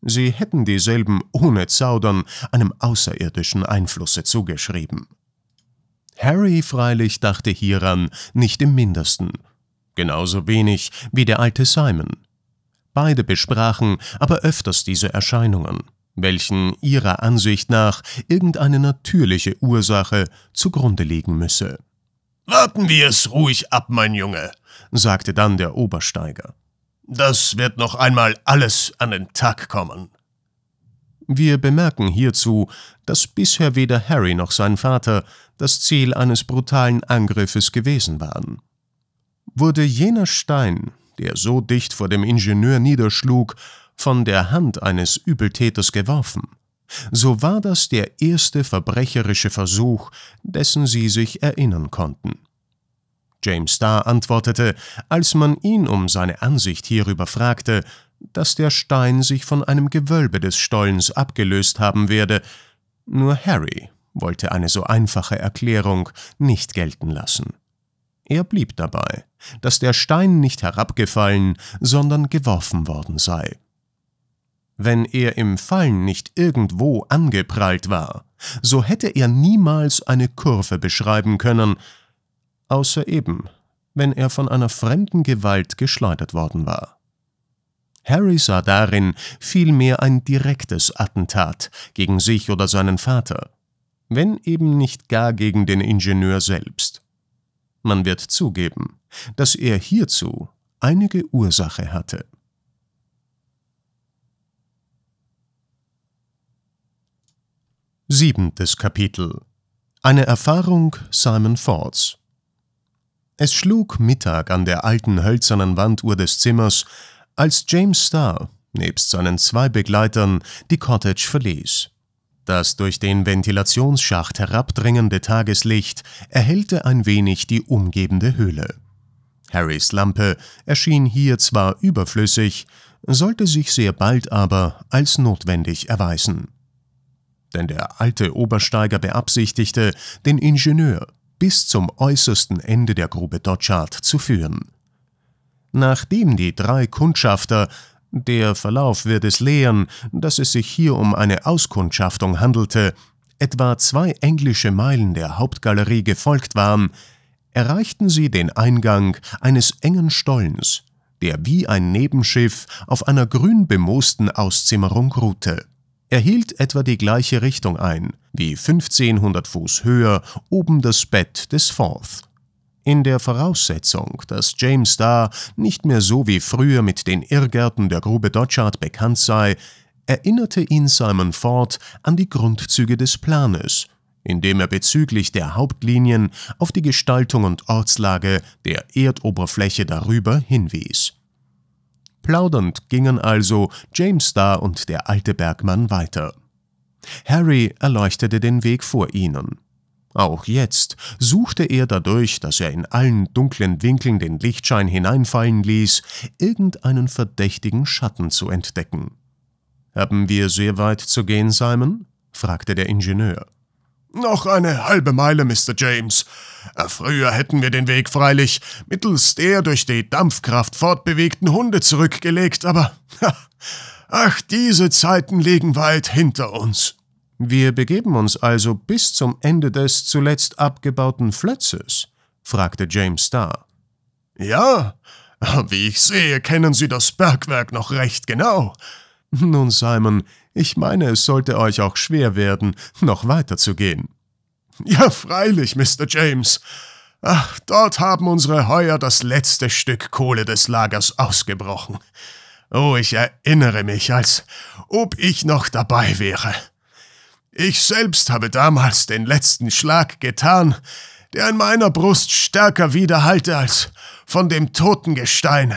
sie hätten dieselben ohne Zaudern einem außerirdischen Einflusse zugeschrieben. Harry freilich dachte hieran nicht im mindesten, genauso wenig wie der alte Simon. Beide besprachen aber öfters diese Erscheinungen, welchen ihrer Ansicht nach irgendeine natürliche Ursache zugrunde liegen müsse. Warten wir es ruhig ab, mein Junge, sagte dann der Obersteiger. Das wird noch einmal alles an den Tag kommen. Wir bemerken hierzu, dass bisher weder Harry noch sein Vater das Ziel eines brutalen Angriffes gewesen waren. Wurde jener Stein, der so dicht vor dem Ingenieur niederschlug, von der Hand eines Übeltäters geworfen. So war das der erste verbrecherische Versuch, dessen sie sich erinnern konnten. James Starr antwortete, als man ihn um seine Ansicht hierüber fragte, dass der Stein sich von einem Gewölbe des Stollens abgelöst haben werde, nur Harry wollte eine so einfache Erklärung nicht gelten lassen. Er blieb dabei, dass der Stein nicht herabgefallen, sondern geworfen worden sei. Wenn er im Fallen nicht irgendwo angeprallt war, so hätte er niemals eine Kurve beschreiben können, außer eben, wenn er von einer fremden Gewalt geschleudert worden war. Harry sah darin vielmehr ein direktes Attentat gegen sich oder seinen Vater, wenn eben nicht gar gegen den Ingenieur selbst. Man wird zugeben, dass er hierzu einige Ursache hatte. Siebentes Kapitel Eine Erfahrung Simon Fords Es schlug Mittag an der alten hölzernen Wanduhr des Zimmers, als James Starr nebst seinen zwei Begleitern die Cottage verließ. Das durch den Ventilationsschacht herabdringende Tageslicht erhellte ein wenig die umgebende Höhle. Harrys Lampe erschien hier zwar überflüssig, sollte sich sehr bald aber als notwendig erweisen. Denn der alte Obersteiger beabsichtigte, den Ingenieur bis zum äußersten Ende der Grube Dodgard zu führen. Nachdem die drei Kundschafter der Verlauf wird es lehren, dass es sich hier um eine Auskundschaftung handelte, etwa zwei englische Meilen der Hauptgalerie gefolgt waren, erreichten sie den Eingang eines engen Stollens, der wie ein Nebenschiff auf einer grün bemoosten Auszimmerung ruhte. Er hielt etwa die gleiche Richtung ein, wie 1500 Fuß höher oben das Bett des Forth in der Voraussetzung, dass James Starr nicht mehr so wie früher mit den Irrgärten der Grube Dodgard bekannt sei, erinnerte ihn Simon Ford an die Grundzüge des Planes, indem er bezüglich der Hauptlinien auf die Gestaltung und Ortslage der Erdoberfläche darüber hinwies. Plaudernd gingen also James Starr und der alte Bergmann weiter. Harry erleuchtete den Weg vor ihnen. Auch jetzt suchte er dadurch, dass er in allen dunklen Winkeln den Lichtschein hineinfallen ließ, irgendeinen verdächtigen Schatten zu entdecken. Haben wir sehr weit zu gehen, Simon? fragte der Ingenieur. Noch eine halbe Meile, Mr. James. Äh, früher hätten wir den Weg freilich mittels der durch die Dampfkraft fortbewegten Hunde zurückgelegt, aber ach, diese Zeiten liegen weit hinter uns. Wir begeben uns also bis zum Ende des zuletzt abgebauten Flötzes? fragte James Starr. Ja, wie ich sehe, kennen Sie das Bergwerk noch recht genau. Nun, Simon, ich meine, es sollte euch auch schwer werden, noch weiter zu gehen. Ja, freilich, Mr. James. Ach, dort haben unsere Heuer das letzte Stück Kohle des Lagers ausgebrochen. Oh, ich erinnere mich, als ob ich noch dabei wäre. Ich selbst habe damals den letzten Schlag getan, der in meiner Brust stärker widerhallte als von dem toten Gesteine.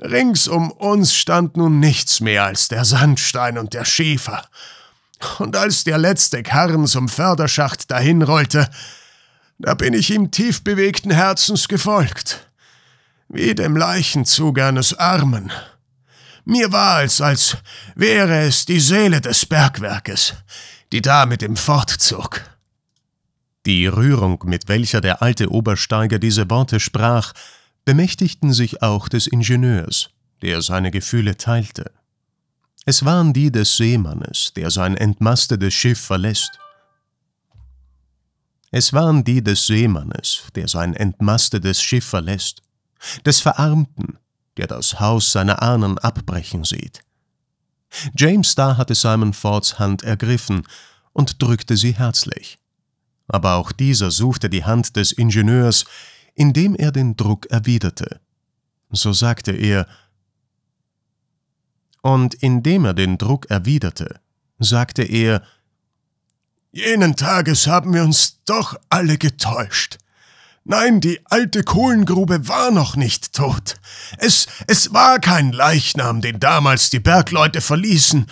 Rings um uns stand nun nichts mehr als der Sandstein und der Schäfer. Und als der letzte Karren zum Förderschacht dahinrollte, da bin ich ihm tief bewegten Herzens gefolgt, wie dem Leichenzug eines Armen. Mir war es, als wäre es die Seele des Bergwerkes, die da mit dem fortzog. Die Rührung, mit welcher der alte Obersteiger diese Worte sprach, bemächtigten sich auch des Ingenieurs, der seine Gefühle teilte. Es waren die des Seemannes, der sein entmastetes Schiff verlässt. Es waren die des Seemannes, der sein entmastetes Schiff verlässt, des Verarmten, der das Haus seiner Ahnen abbrechen sieht. James Starr hatte Simon Fords Hand ergriffen und drückte sie herzlich. Aber auch dieser suchte die Hand des Ingenieurs, indem er den Druck erwiderte. So sagte er, und indem er den Druck erwiderte, sagte er, Jenen Tages haben wir uns doch alle getäuscht. Nein, die alte Kohlengrube war noch nicht tot. Es, es war kein Leichnam, den damals die Bergleute verließen.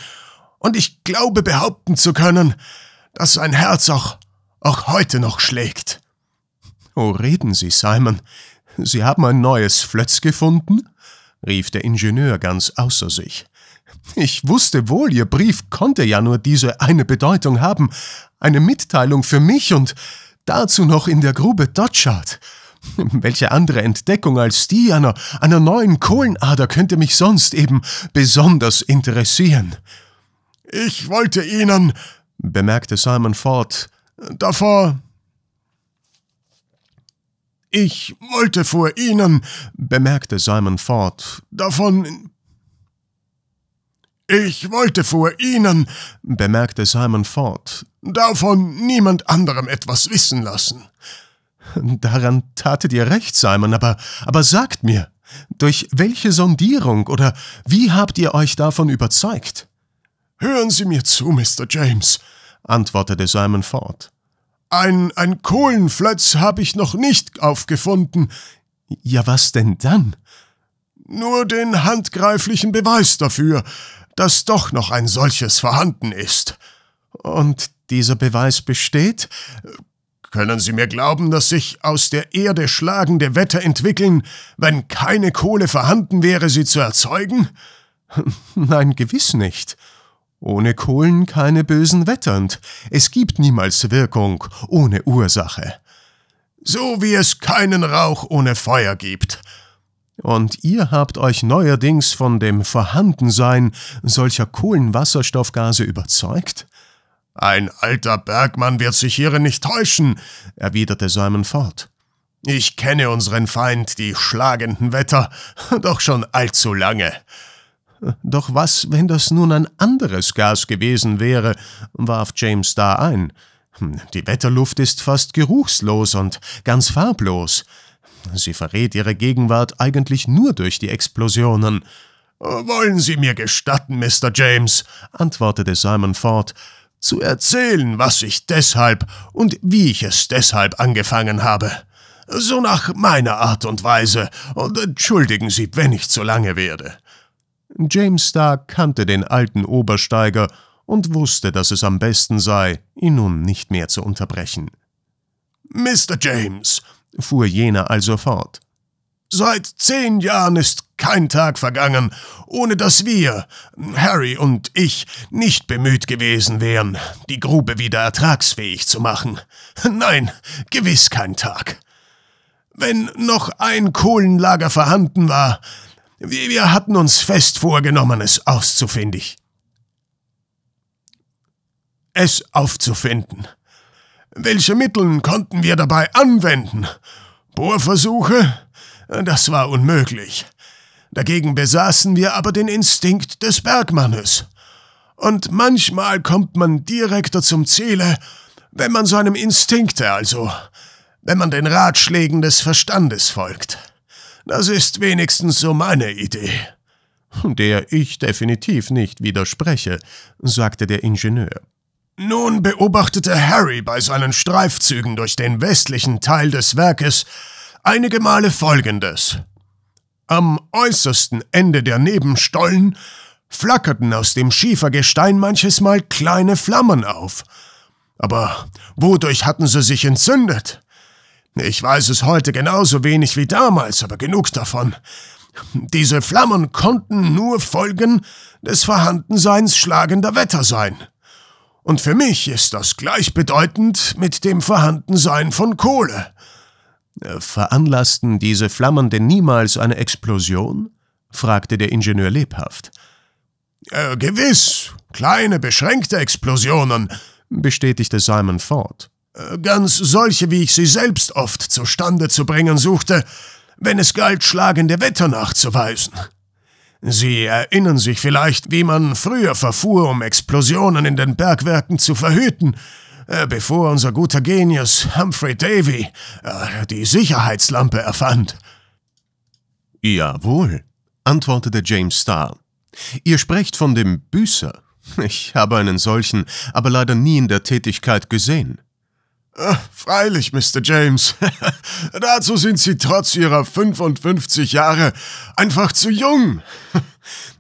Und ich glaube behaupten zu können, dass sein Herz auch, auch heute noch schlägt. Oh, reden Sie, Simon. Sie haben ein neues Flötz gefunden? rief der Ingenieur ganz außer sich. Ich wusste wohl, Ihr Brief konnte ja nur diese eine Bedeutung haben, eine Mitteilung für mich und Dazu noch in der Grube Dotschart. Welche andere Entdeckung als die einer, einer neuen Kohlenader könnte mich sonst eben besonders interessieren? Ich wollte Ihnen, bemerkte Simon Ford, davor. Ich wollte vor Ihnen, bemerkte Simon Ford, davon ich wollte vor Ihnen, bemerkte Simon Ford, davon niemand anderem etwas wissen lassen. Daran tatet ihr recht, Simon, aber, aber sagt mir, durch welche Sondierung oder wie habt ihr euch davon überzeugt? Hören Sie mir zu, Mr. James, antwortete Simon Ford. Ein, ein Kohlenflötz habe ich noch nicht aufgefunden. Ja, was denn dann? Nur den handgreiflichen Beweis dafür, dass doch noch ein solches vorhanden ist. Und dieser Beweis besteht? Können Sie mir glauben, dass sich aus der Erde schlagende Wetter entwickeln, wenn keine Kohle vorhanden wäre, sie zu erzeugen? Nein, gewiss nicht. Ohne Kohlen keine bösen Wetter und es gibt niemals Wirkung ohne Ursache. So wie es keinen Rauch ohne Feuer gibt, und ihr habt euch neuerdings von dem Vorhandensein solcher Kohlenwasserstoffgase überzeugt? Ein alter Bergmann wird sich hierin nicht täuschen, erwiderte Simon fort. Ich kenne unseren Feind, die schlagenden Wetter, doch schon allzu lange. Doch was, wenn das nun ein anderes Gas gewesen wäre, warf James da ein. Hm, die Wetterluft ist fast geruchslos und ganz farblos. Sie verrät ihre Gegenwart eigentlich nur durch die Explosionen. Äh, wollen Sie mir gestatten, Mr. James, antwortete Simon Ford, zu erzählen, was ich deshalb und wie ich es deshalb angefangen habe. So nach meiner Art und Weise, und entschuldigen Sie, wenn ich zu lange werde. James Starr kannte den alten Obersteiger und wusste, dass es am besten sei, ihn nun nicht mehr zu unterbrechen. Mr. James, fuhr jener also fort. Seit zehn Jahren ist kein Tag vergangen, ohne dass wir, Harry und ich, nicht bemüht gewesen wären, die Grube wieder ertragsfähig zu machen. Nein, gewiss kein Tag. Wenn noch ein Kohlenlager vorhanden war, wir hatten uns fest vorgenommen, es auszufindig. Es aufzufinden. Welche Mittel konnten wir dabei anwenden? Bohrversuche? Das war unmöglich. Dagegen besaßen wir aber den Instinkt des Bergmannes. Und manchmal kommt man direkter zum Ziele, wenn man seinem Instinkte also, wenn man den Ratschlägen des Verstandes folgt. Das ist wenigstens so meine Idee. Der ich definitiv nicht widerspreche, sagte der Ingenieur. Nun beobachtete Harry bei seinen Streifzügen durch den westlichen Teil des Werkes einige Male Folgendes. Am äußersten Ende der Nebenstollen flackerten aus dem Schiefergestein manches Mal kleine Flammen auf. Aber wodurch hatten sie sich entzündet? Ich weiß es heute genauso wenig wie damals, aber genug davon. Diese Flammen konnten nur Folgen des Vorhandenseins schlagender Wetter sein. Und für mich ist das gleichbedeutend mit dem Vorhandensein von Kohle. Äh, veranlassten diese Flammen denn niemals eine Explosion? fragte der Ingenieur lebhaft. Äh, gewiss, kleine, beschränkte Explosionen, bestätigte Simon Ford. Äh, ganz solche, wie ich sie selbst oft zustande zu bringen suchte, wenn es galt, schlagende Wetter nachzuweisen. Sie erinnern sich vielleicht, wie man früher verfuhr, um Explosionen in den Bergwerken zu verhüten, äh, bevor unser guter Genius Humphrey Davy äh, die Sicherheitslampe erfand. Jawohl, antwortete James Starr. Ihr sprecht von dem Büßer. Ich habe einen solchen, aber leider nie in der Tätigkeit gesehen. Äh, freilich, Mr. James. Dazu sind Sie trotz Ihrer 55 Jahre einfach zu jung.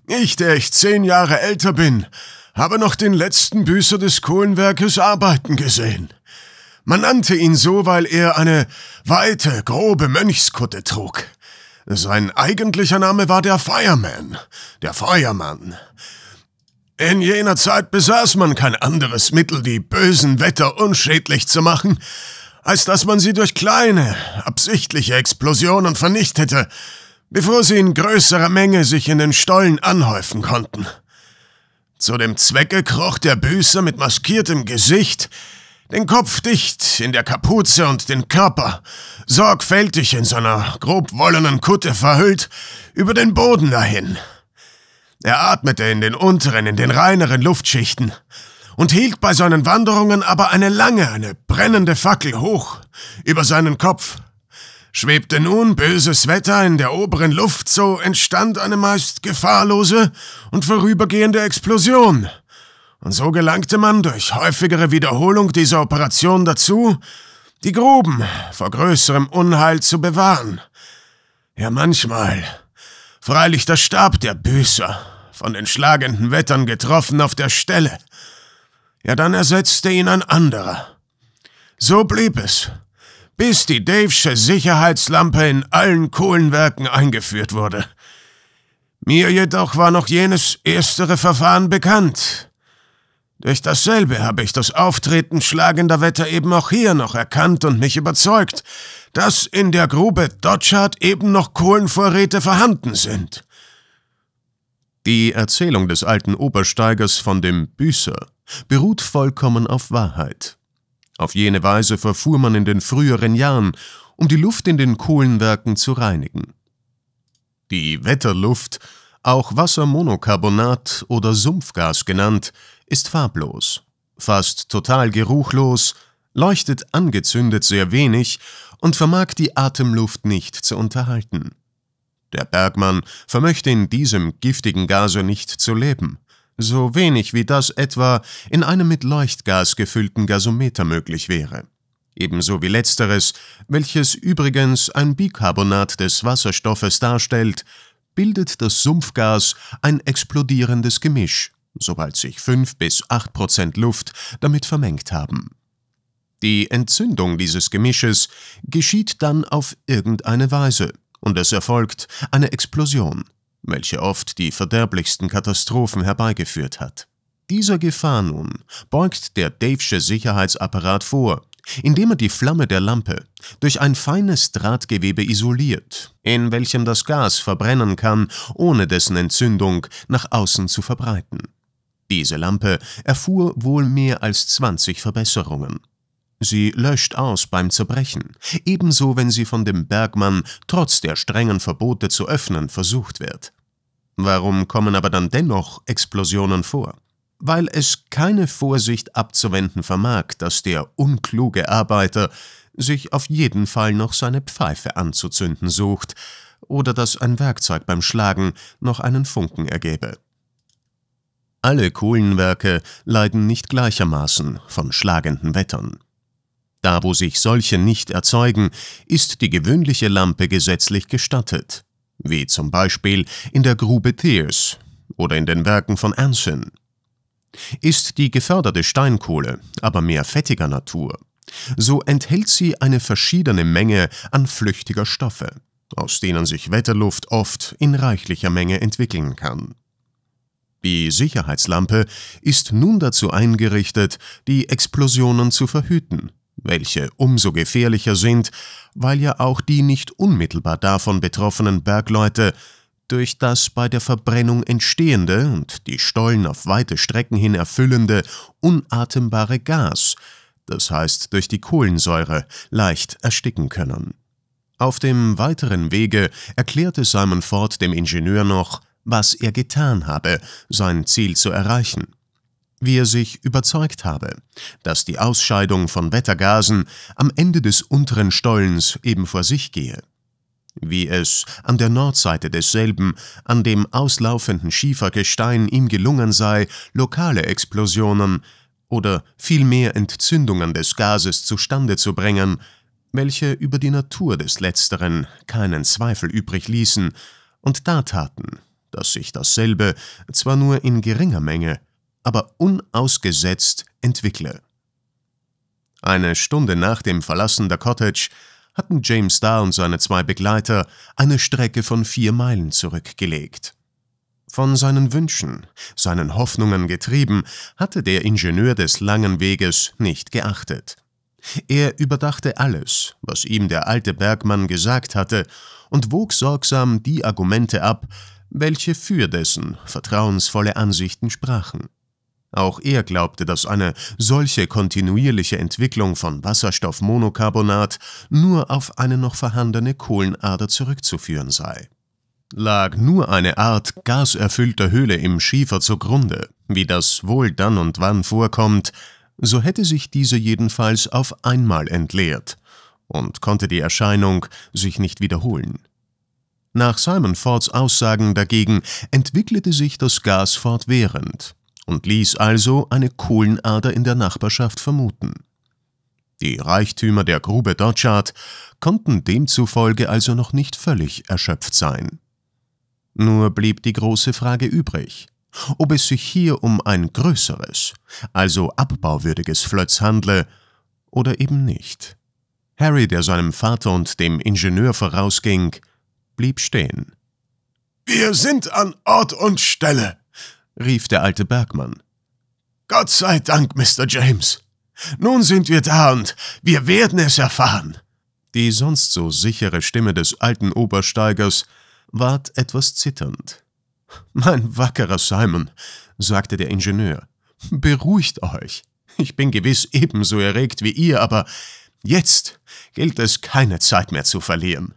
Ich, der ich zehn Jahre älter bin, habe noch den letzten Büßer des Kohlenwerkes arbeiten gesehen. Man nannte ihn so, weil er eine weite, grobe Mönchskutte trug. Sein eigentlicher Name war der Fireman, der Feuermann. In jener Zeit besaß man kein anderes Mittel, die bösen Wetter unschädlich zu machen, als dass man sie durch kleine, absichtliche Explosionen vernichtete, bevor sie in größerer Menge sich in den Stollen anhäufen konnten. Zu dem Zwecke kroch der Büßer mit maskiertem Gesicht, den Kopf dicht in der Kapuze und den Körper, sorgfältig in seiner grobwollenen Kutte verhüllt, über den Boden dahin – er atmete in den unteren, in den reineren Luftschichten und hielt bei seinen Wanderungen aber eine lange, eine brennende Fackel hoch über seinen Kopf. Schwebte nun böses Wetter in der oberen Luft, so entstand eine meist gefahrlose und vorübergehende Explosion. Und so gelangte man durch häufigere Wiederholung dieser Operation dazu, die Gruben vor größerem Unheil zu bewahren. Ja, manchmal. Freilich, da starb der Büßer von den schlagenden Wettern getroffen auf der Stelle. Ja, dann ersetzte ihn ein anderer. So blieb es, bis die Davesche Sicherheitslampe in allen Kohlenwerken eingeführt wurde. Mir jedoch war noch jenes erstere Verfahren bekannt. Durch dasselbe habe ich das Auftreten schlagender Wetter eben auch hier noch erkannt und mich überzeugt, dass in der Grube Dodgard eben noch Kohlenvorräte vorhanden sind. Die Erzählung des alten Obersteigers von dem Büßer beruht vollkommen auf Wahrheit. Auf jene Weise verfuhr man in den früheren Jahren, um die Luft in den Kohlenwerken zu reinigen. Die Wetterluft, auch Wassermonocarbonat oder Sumpfgas genannt, ist farblos, fast total geruchlos, leuchtet angezündet sehr wenig und vermag die Atemluft nicht zu unterhalten. Der Bergmann vermöchte in diesem giftigen Gase nicht zu leben, so wenig wie das etwa in einem mit Leuchtgas gefüllten Gasometer möglich wäre. Ebenso wie letzteres, welches übrigens ein Bicarbonat des Wasserstoffes darstellt, bildet das Sumpfgas ein explodierendes Gemisch, sobald sich 5 bis 8 Prozent Luft damit vermengt haben. Die Entzündung dieses Gemisches geschieht dann auf irgendeine Weise, und es erfolgt eine Explosion, welche oft die verderblichsten Katastrophen herbeigeführt hat. Dieser Gefahr nun beugt der Davesche Sicherheitsapparat vor, indem er die Flamme der Lampe durch ein feines Drahtgewebe isoliert, in welchem das Gas verbrennen kann, ohne dessen Entzündung nach außen zu verbreiten. Diese Lampe erfuhr wohl mehr als 20 Verbesserungen. Sie löscht aus beim Zerbrechen, ebenso wenn sie von dem Bergmann trotz der strengen Verbote zu öffnen versucht wird. Warum kommen aber dann dennoch Explosionen vor? Weil es keine Vorsicht abzuwenden vermag, dass der unkluge Arbeiter sich auf jeden Fall noch seine Pfeife anzuzünden sucht oder dass ein Werkzeug beim Schlagen noch einen Funken ergebe. Alle Kohlenwerke leiden nicht gleichermaßen von schlagenden Wettern. Da wo sich solche nicht erzeugen, ist die gewöhnliche Lampe gesetzlich gestattet, wie zum Beispiel in der Grube Thiers oder in den Werken von Anson. Ist die geförderte Steinkohle aber mehr fettiger Natur, so enthält sie eine verschiedene Menge an flüchtiger Stoffe, aus denen sich Wetterluft oft in reichlicher Menge entwickeln kann. Die Sicherheitslampe ist nun dazu eingerichtet, die Explosionen zu verhüten welche umso gefährlicher sind, weil ja auch die nicht unmittelbar davon betroffenen Bergleute durch das bei der Verbrennung entstehende und die Stollen auf weite Strecken hin erfüllende unatembare Gas, das heißt durch die Kohlensäure, leicht ersticken können. Auf dem weiteren Wege erklärte Simon Ford dem Ingenieur noch, was er getan habe, sein Ziel zu erreichen wie er sich überzeugt habe, dass die Ausscheidung von Wettergasen am Ende des unteren Stollens eben vor sich gehe. Wie es an der Nordseite desselben, an dem auslaufenden Schiefergestein ihm gelungen sei, lokale Explosionen oder vielmehr Entzündungen des Gases zustande zu bringen, welche über die Natur des Letzteren keinen Zweifel übrig ließen und da taten, dass sich dasselbe zwar nur in geringer Menge, aber unausgesetzt entwickle. Eine Stunde nach dem Verlassen der Cottage hatten James Starr und seine zwei Begleiter eine Strecke von vier Meilen zurückgelegt. Von seinen Wünschen, seinen Hoffnungen getrieben, hatte der Ingenieur des langen Weges nicht geachtet. Er überdachte alles, was ihm der alte Bergmann gesagt hatte, und wog sorgsam die Argumente ab, welche für dessen vertrauensvolle Ansichten sprachen. Auch er glaubte, dass eine solche kontinuierliche Entwicklung von Wasserstoffmonokarbonat nur auf eine noch vorhandene Kohlenader zurückzuführen sei. Lag nur eine Art gaserfüllter Höhle im Schiefer zugrunde, wie das wohl dann und wann vorkommt, so hätte sich diese jedenfalls auf einmal entleert und konnte die Erscheinung sich nicht wiederholen. Nach Simon Fords Aussagen dagegen entwickelte sich das Gas fortwährend und ließ also eine Kohlenader in der Nachbarschaft vermuten. Die Reichtümer der Grube Dodschart konnten demzufolge also noch nicht völlig erschöpft sein. Nur blieb die große Frage übrig, ob es sich hier um ein größeres, also abbauwürdiges Flötz handle oder eben nicht. Harry, der seinem Vater und dem Ingenieur vorausging, blieb stehen. Wir sind an Ort und Stelle, rief der alte Bergmann. Gott sei Dank, Mr. James. Nun sind wir da und wir werden es erfahren. Die sonst so sichere Stimme des alten Obersteigers ward etwas zitternd. Mein wackerer Simon, sagte der Ingenieur, beruhigt euch. Ich bin gewiss ebenso erregt wie ihr, aber jetzt gilt es keine Zeit mehr zu verlieren.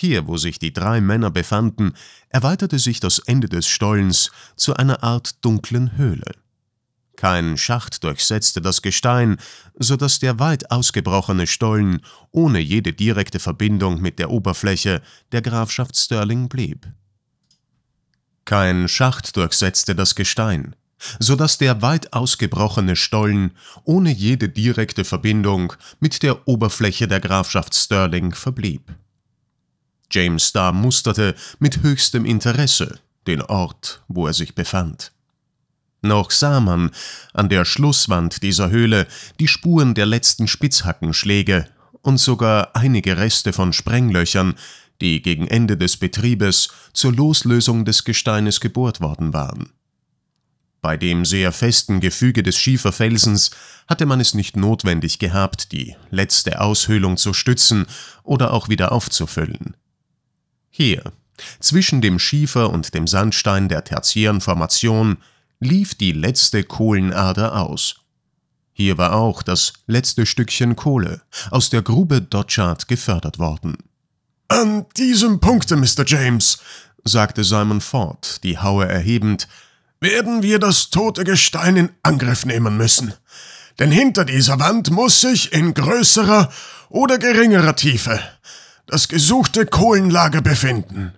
Hier, wo sich die drei Männer befanden, erweiterte sich das Ende des Stollens zu einer Art dunklen Höhle. Kein Schacht durchsetzte das Gestein, so dass der weit ausgebrochene Stollen ohne jede direkte Verbindung mit der Oberfläche der Grafschaft Stirling blieb. Kein Schacht durchsetzte das Gestein, so dass der weit ausgebrochene Stollen ohne jede direkte Verbindung mit der Oberfläche der Grafschaft Stirling verblieb. James Starr musterte mit höchstem Interesse den Ort, wo er sich befand. Noch sah man an der Schlusswand dieser Höhle die Spuren der letzten Spitzhackenschläge und sogar einige Reste von Sprenglöchern, die gegen Ende des Betriebes zur Loslösung des Gesteines gebohrt worden waren. Bei dem sehr festen Gefüge des Schieferfelsens hatte man es nicht notwendig gehabt, die letzte Aushöhlung zu stützen oder auch wieder aufzufüllen. Hier, zwischen dem Schiefer und dem Sandstein der tertiären Formation, lief die letzte Kohlenader aus. Hier war auch das letzte Stückchen Kohle aus der Grube Dodgard gefördert worden. An diesem Punkte, Mr. James, sagte Simon Ford, die Haue erhebend, werden wir das tote Gestein in Angriff nehmen müssen. Denn hinter dieser Wand muss sich in größerer oder geringerer Tiefe das gesuchte Kohlenlager befinden.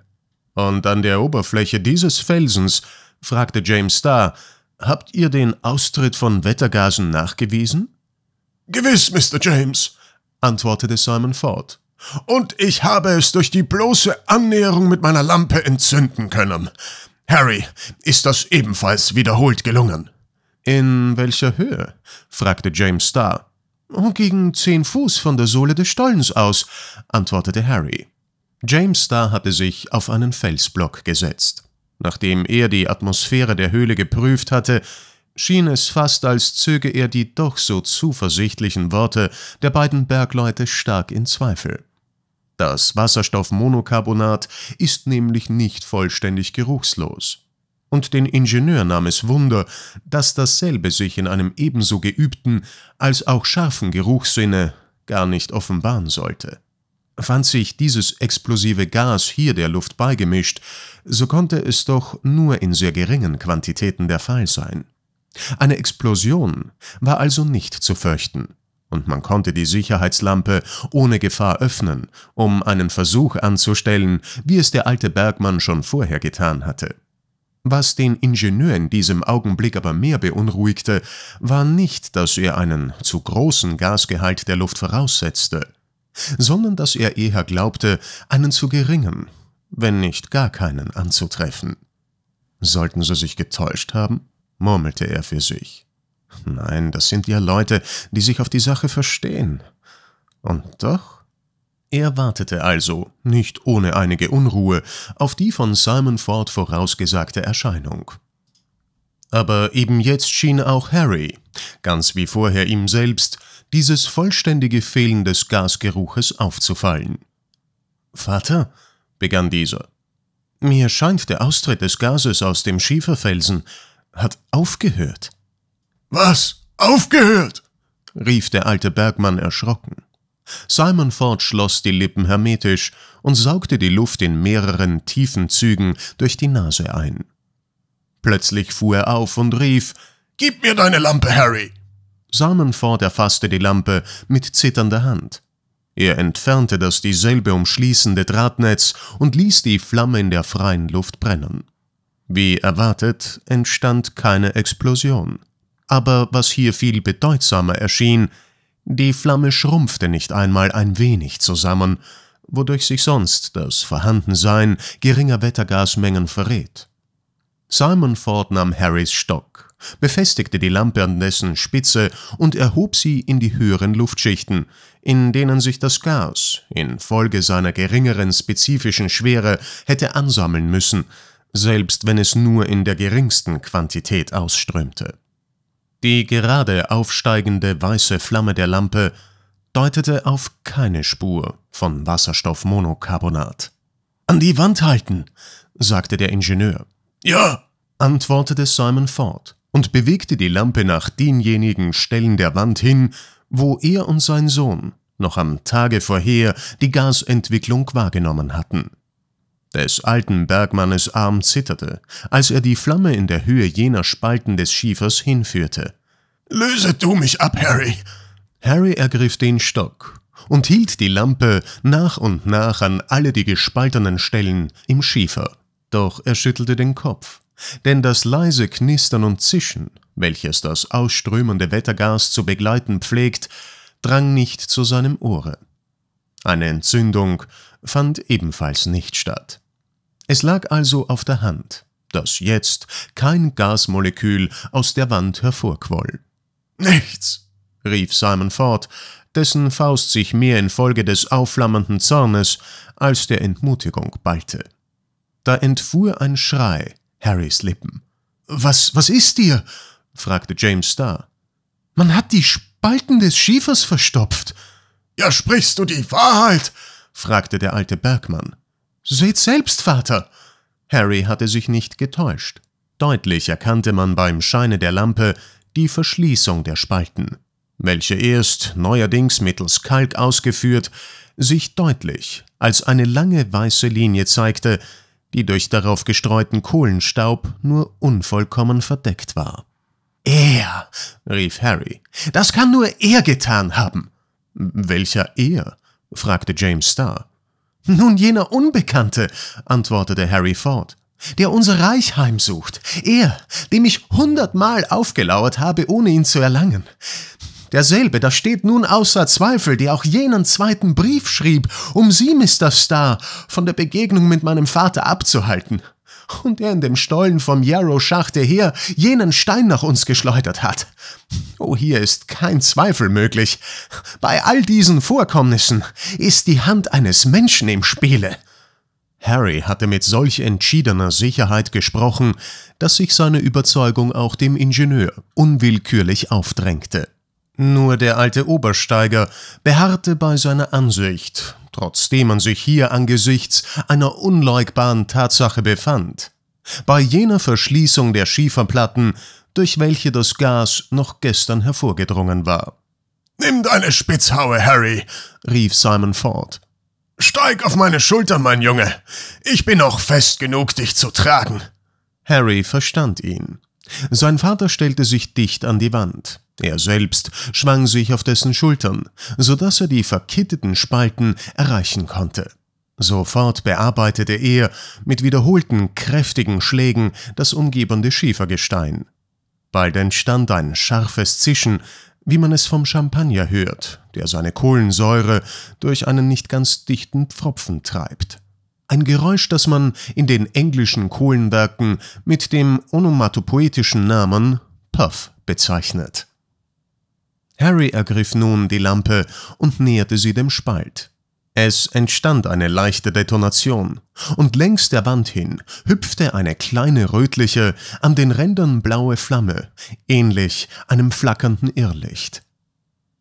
Und an der Oberfläche dieses Felsens fragte James Starr, habt ihr den Austritt von Wettergasen nachgewiesen? Gewiss, Mr. James, antwortete Simon Ford. Und ich habe es durch die bloße Annäherung mit meiner Lampe entzünden können. Harry, ist das ebenfalls wiederholt gelungen? In welcher Höhe? fragte James Starr. Gegen zehn Fuß von der Sohle des Stollens aus, antwortete Harry. James Starr hatte sich auf einen Felsblock gesetzt. Nachdem er die Atmosphäre der Höhle geprüft hatte, schien es fast, als zöge er die doch so zuversichtlichen Worte der beiden Bergleute stark in Zweifel. Das Wasserstoffmonokarbonat ist nämlich nicht vollständig geruchslos und den Ingenieur nahm es Wunder, dass dasselbe sich in einem ebenso geübten als auch scharfen Geruchssinne gar nicht offenbaren sollte. Fand sich dieses explosive Gas hier der Luft beigemischt, so konnte es doch nur in sehr geringen Quantitäten der Fall sein. Eine Explosion war also nicht zu fürchten, und man konnte die Sicherheitslampe ohne Gefahr öffnen, um einen Versuch anzustellen, wie es der alte Bergmann schon vorher getan hatte. Was den Ingenieur in diesem Augenblick aber mehr beunruhigte, war nicht, dass er einen zu großen Gasgehalt der Luft voraussetzte, sondern dass er eher glaubte, einen zu geringen, wenn nicht gar keinen anzutreffen. Sollten sie sich getäuscht haben? murmelte er für sich. Nein, das sind ja Leute, die sich auf die Sache verstehen. Und doch er wartete also, nicht ohne einige Unruhe, auf die von Simon Ford vorausgesagte Erscheinung. Aber eben jetzt schien auch Harry, ganz wie vorher ihm selbst, dieses vollständige Fehlen des Gasgeruches aufzufallen. Vater, begann dieser, mir scheint der Austritt des Gases aus dem Schieferfelsen hat aufgehört. Was? Aufgehört? rief der alte Bergmann erschrocken. Simon Ford schloss die Lippen hermetisch und saugte die Luft in mehreren tiefen Zügen durch die Nase ein. Plötzlich fuhr er auf und rief Gib mir deine Lampe, Harry. Simon Ford erfasste die Lampe mit zitternder Hand. Er entfernte das dieselbe umschließende Drahtnetz und ließ die Flamme in der freien Luft brennen. Wie erwartet entstand keine Explosion. Aber was hier viel bedeutsamer erschien, die Flamme schrumpfte nicht einmal ein wenig zusammen, wodurch sich sonst das Vorhandensein geringer Wettergasmengen verrät. Simon Ford nahm Harrys Stock, befestigte die Lampe an dessen Spitze und erhob sie in die höheren Luftschichten, in denen sich das Gas infolge seiner geringeren spezifischen Schwere hätte ansammeln müssen, selbst wenn es nur in der geringsten Quantität ausströmte. Die gerade aufsteigende weiße Flamme der Lampe deutete auf keine Spur von Wasserstoffmonokarbonat. An die Wand halten, sagte der Ingenieur. Ja, antwortete Simon Ford und bewegte die Lampe nach denjenigen Stellen der Wand hin, wo er und sein Sohn noch am Tage vorher die Gasentwicklung wahrgenommen hatten. Des alten Bergmannes Arm zitterte, als er die Flamme in der Höhe jener Spalten des Schiefers hinführte. Löse du mich ab, Harry! Harry ergriff den Stock und hielt die Lampe nach und nach an alle die gespaltenen Stellen im Schiefer. Doch er schüttelte den Kopf, denn das leise Knistern und Zischen, welches das ausströmende Wettergas zu begleiten pflegt, drang nicht zu seinem Ohre. Eine Entzündung fand ebenfalls nicht statt. Es lag also auf der Hand, dass jetzt kein Gasmolekül aus der Wand hervorquoll. Nichts, rief Simon fort, dessen Faust sich mehr infolge des aufflammenden Zornes als der Entmutigung ballte. Da entfuhr ein Schrei Harrys Lippen. Was, was ist dir? fragte James Starr. Man hat die Spalten des Schiefers verstopft. Ja, sprichst du die Wahrheit? fragte der alte Bergmann. Seht selbst, Vater! Harry hatte sich nicht getäuscht. Deutlich erkannte man beim Scheine der Lampe die Verschließung der Spalten, welche erst, neuerdings mittels Kalk ausgeführt, sich deutlich als eine lange weiße Linie zeigte, die durch darauf gestreuten Kohlenstaub nur unvollkommen verdeckt war. Er, rief Harry, das kann nur er getan haben. Welcher er? fragte James Starr. Nun jener Unbekannte, antwortete Harry Ford, der unser Reich heimsucht, er, dem ich hundertmal aufgelauert habe, ohne ihn zu erlangen. Derselbe, da steht nun außer Zweifel, der auch jenen zweiten Brief schrieb, um Sie, Mr. Starr, von der Begegnung mit meinem Vater abzuhalten und der in dem Stollen vom yarrow schacht her jenen Stein nach uns geschleudert hat. Oh, hier ist kein Zweifel möglich. Bei all diesen Vorkommnissen ist die Hand eines Menschen im Spiele. Harry hatte mit solch entschiedener Sicherheit gesprochen, dass sich seine Überzeugung auch dem Ingenieur unwillkürlich aufdrängte. Nur der alte Obersteiger beharrte bei seiner Ansicht trotzdem man sich hier angesichts einer unleugbaren Tatsache befand, bei jener Verschließung der Schieferplatten, durch welche das Gas noch gestern hervorgedrungen war. Nimm deine Spitzhaue, Harry, rief Simon fort. Steig auf meine Schulter, mein Junge. Ich bin noch fest genug, dich zu tragen. Harry verstand ihn. Sein Vater stellte sich dicht an die Wand. Er selbst schwang sich auf dessen Schultern, so dass er die verkitteten Spalten erreichen konnte. Sofort bearbeitete er mit wiederholten kräftigen Schlägen das umgebende Schiefergestein. Bald entstand ein scharfes Zischen, wie man es vom Champagner hört, der seine Kohlensäure durch einen nicht ganz dichten Pfropfen treibt. Ein Geräusch, das man in den englischen Kohlenwerken mit dem onomatopoetischen Namen Puff bezeichnet. Harry ergriff nun die Lampe und näherte sie dem Spalt. Es entstand eine leichte Detonation, und längs der Wand hin hüpfte eine kleine rötliche, an den Rändern blaue Flamme, ähnlich einem flackernden Irrlicht.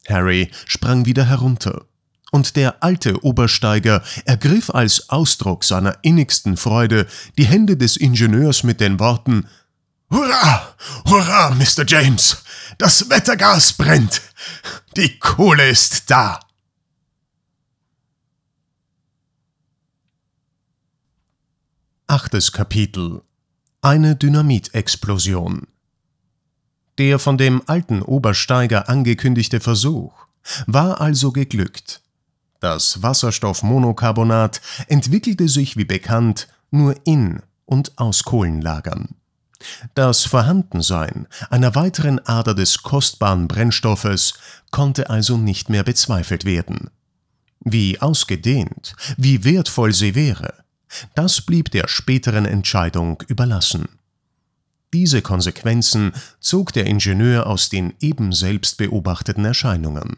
Harry sprang wieder herunter, und der alte Obersteiger ergriff als Ausdruck seiner innigsten Freude die Hände des Ingenieurs mit den Worten Hurra! Hurra, Mr. James! Das Wettergas brennt. Die Kohle ist da. Achtes Kapitel Eine Dynamitexplosion Der von dem alten Obersteiger angekündigte Versuch war also geglückt. Das Wasserstoffmonokarbonat entwickelte sich wie bekannt nur in und aus Kohlenlagern. Das Vorhandensein einer weiteren Ader des kostbaren Brennstoffes konnte also nicht mehr bezweifelt werden. Wie ausgedehnt, wie wertvoll sie wäre, das blieb der späteren Entscheidung überlassen. Diese Konsequenzen zog der Ingenieur aus den eben selbst beobachteten Erscheinungen.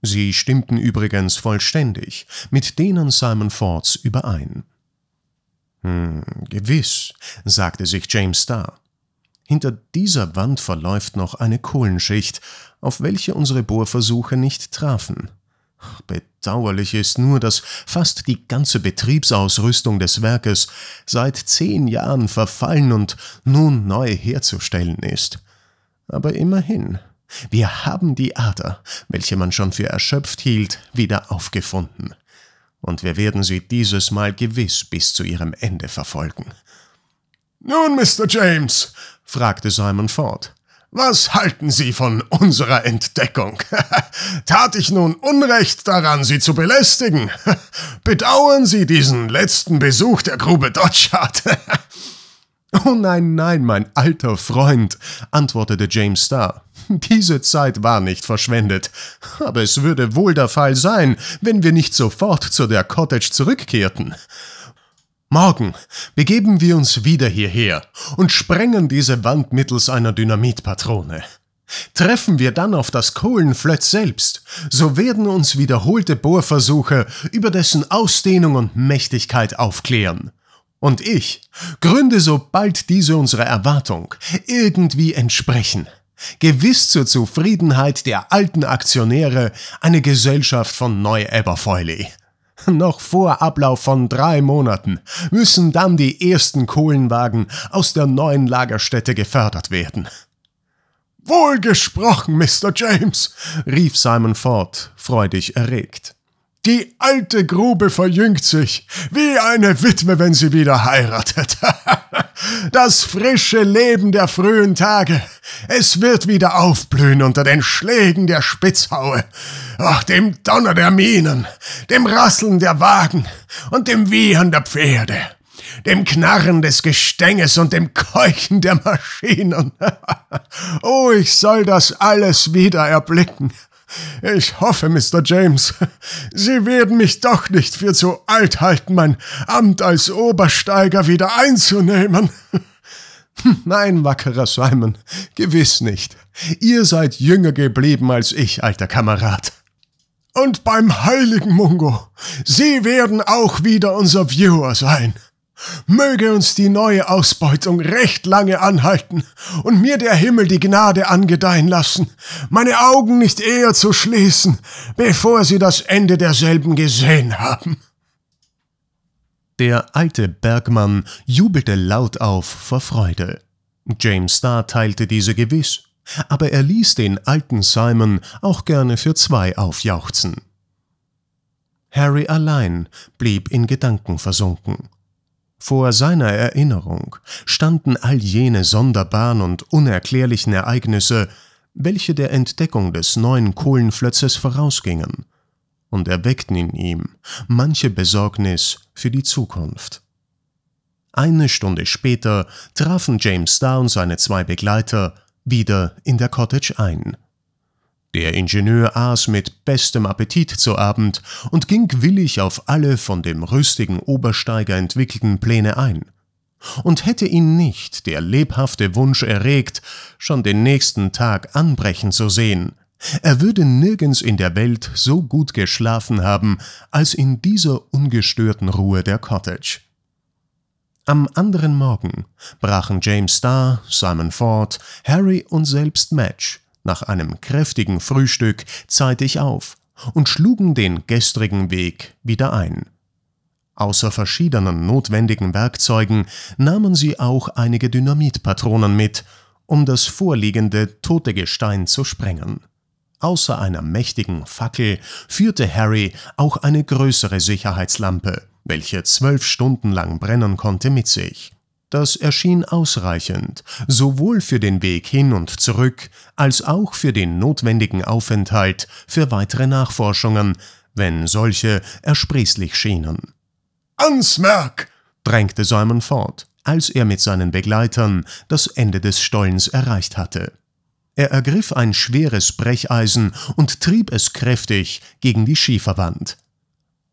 Sie stimmten übrigens vollständig mit denen Simon Fords überein. Hm, gewiss, sagte sich James Starr. Hinter dieser Wand verläuft noch eine Kohlenschicht, auf welche unsere Bohrversuche nicht trafen. Bedauerlich ist nur, dass fast die ganze Betriebsausrüstung des Werkes seit zehn Jahren verfallen und nun neu herzustellen ist. Aber immerhin, wir haben die Ader, welche man schon für erschöpft hielt, wieder aufgefunden und wir werden sie dieses Mal gewiss bis zu ihrem Ende verfolgen. Nun, Mr. James, fragte Simon Ford, was halten Sie von unserer Entdeckung? Tat ich nun Unrecht daran, Sie zu belästigen? Bedauern Sie diesen letzten Besuch der Grube Dodgehard? Oh nein, nein, mein alter Freund, antwortete James Starr. Diese Zeit war nicht verschwendet, aber es würde wohl der Fall sein, wenn wir nicht sofort zu der Cottage zurückkehrten. Morgen begeben wir uns wieder hierher und sprengen diese Wand mittels einer Dynamitpatrone. Treffen wir dann auf das Kohlenflett selbst, so werden uns wiederholte Bohrversuche über dessen Ausdehnung und Mächtigkeit aufklären und ich gründe, sobald diese unsere Erwartung irgendwie entsprechen, gewiss zur Zufriedenheit der alten Aktionäre eine Gesellschaft von Neu-Eberfeuerli. Noch vor Ablauf von drei Monaten müssen dann die ersten Kohlenwagen aus der neuen Lagerstätte gefördert werden. Wohlgesprochen, Mr. James, rief Simon Ford, freudig erregt. Die alte Grube verjüngt sich, wie eine Witwe, wenn sie wieder heiratet. Das frische Leben der frühen Tage, es wird wieder aufblühen unter den Schlägen der Spitzhaue, ach, dem Donner der Minen, dem Rasseln der Wagen und dem Wiehern der Pferde dem Knarren des Gestänges und dem Keuchen der Maschinen. oh, ich soll das alles wieder erblicken. Ich hoffe, Mr. James, Sie werden mich doch nicht für zu alt halten, mein Amt als Obersteiger wieder einzunehmen. Hm, nein, wackerer Simon, gewiss nicht. Ihr seid jünger geblieben als ich, alter Kamerad. Und beim heiligen Mungo, Sie werden auch wieder unser Viewer sein. Möge uns die neue Ausbeutung recht lange anhalten und mir der Himmel die Gnade angedeihen lassen, meine Augen nicht eher zu schließen, bevor sie das Ende derselben gesehen haben. Der alte Bergmann jubelte laut auf vor Freude. James Starr teilte diese gewiss, aber er ließ den alten Simon auch gerne für zwei aufjauchzen. Harry allein blieb in Gedanken versunken. Vor seiner Erinnerung standen all jene sonderbaren und unerklärlichen Ereignisse, welche der Entdeckung des neuen Kohlenflötzes vorausgingen, und erweckten in ihm manche Besorgnis für die Zukunft. Eine Stunde später trafen James Starr und seine zwei Begleiter wieder in der Cottage ein – der Ingenieur aß mit bestem Appetit zu Abend und ging willig auf alle von dem rüstigen Obersteiger entwickelten Pläne ein. Und hätte ihn nicht der lebhafte Wunsch erregt, schon den nächsten Tag anbrechen zu sehen, er würde nirgends in der Welt so gut geschlafen haben, als in dieser ungestörten Ruhe der Cottage. Am anderen Morgen brachen James Starr, Simon Ford, Harry und selbst Madge nach einem kräftigen Frühstück zeitig auf und schlugen den gestrigen Weg wieder ein. Außer verschiedenen notwendigen Werkzeugen nahmen sie auch einige Dynamitpatronen mit, um das vorliegende tote Gestein zu sprengen. Außer einer mächtigen Fackel führte Harry auch eine größere Sicherheitslampe, welche zwölf Stunden lang brennen konnte, mit sich. Das erschien ausreichend, sowohl für den Weg hin und zurück, als auch für den notwendigen Aufenthalt für weitere Nachforschungen, wenn solche ersprießlich schienen. Ansmerk! drängte Simon fort, als er mit seinen Begleitern das Ende des Stollens erreicht hatte. Er ergriff ein schweres Brecheisen und trieb es kräftig gegen die Schieferwand.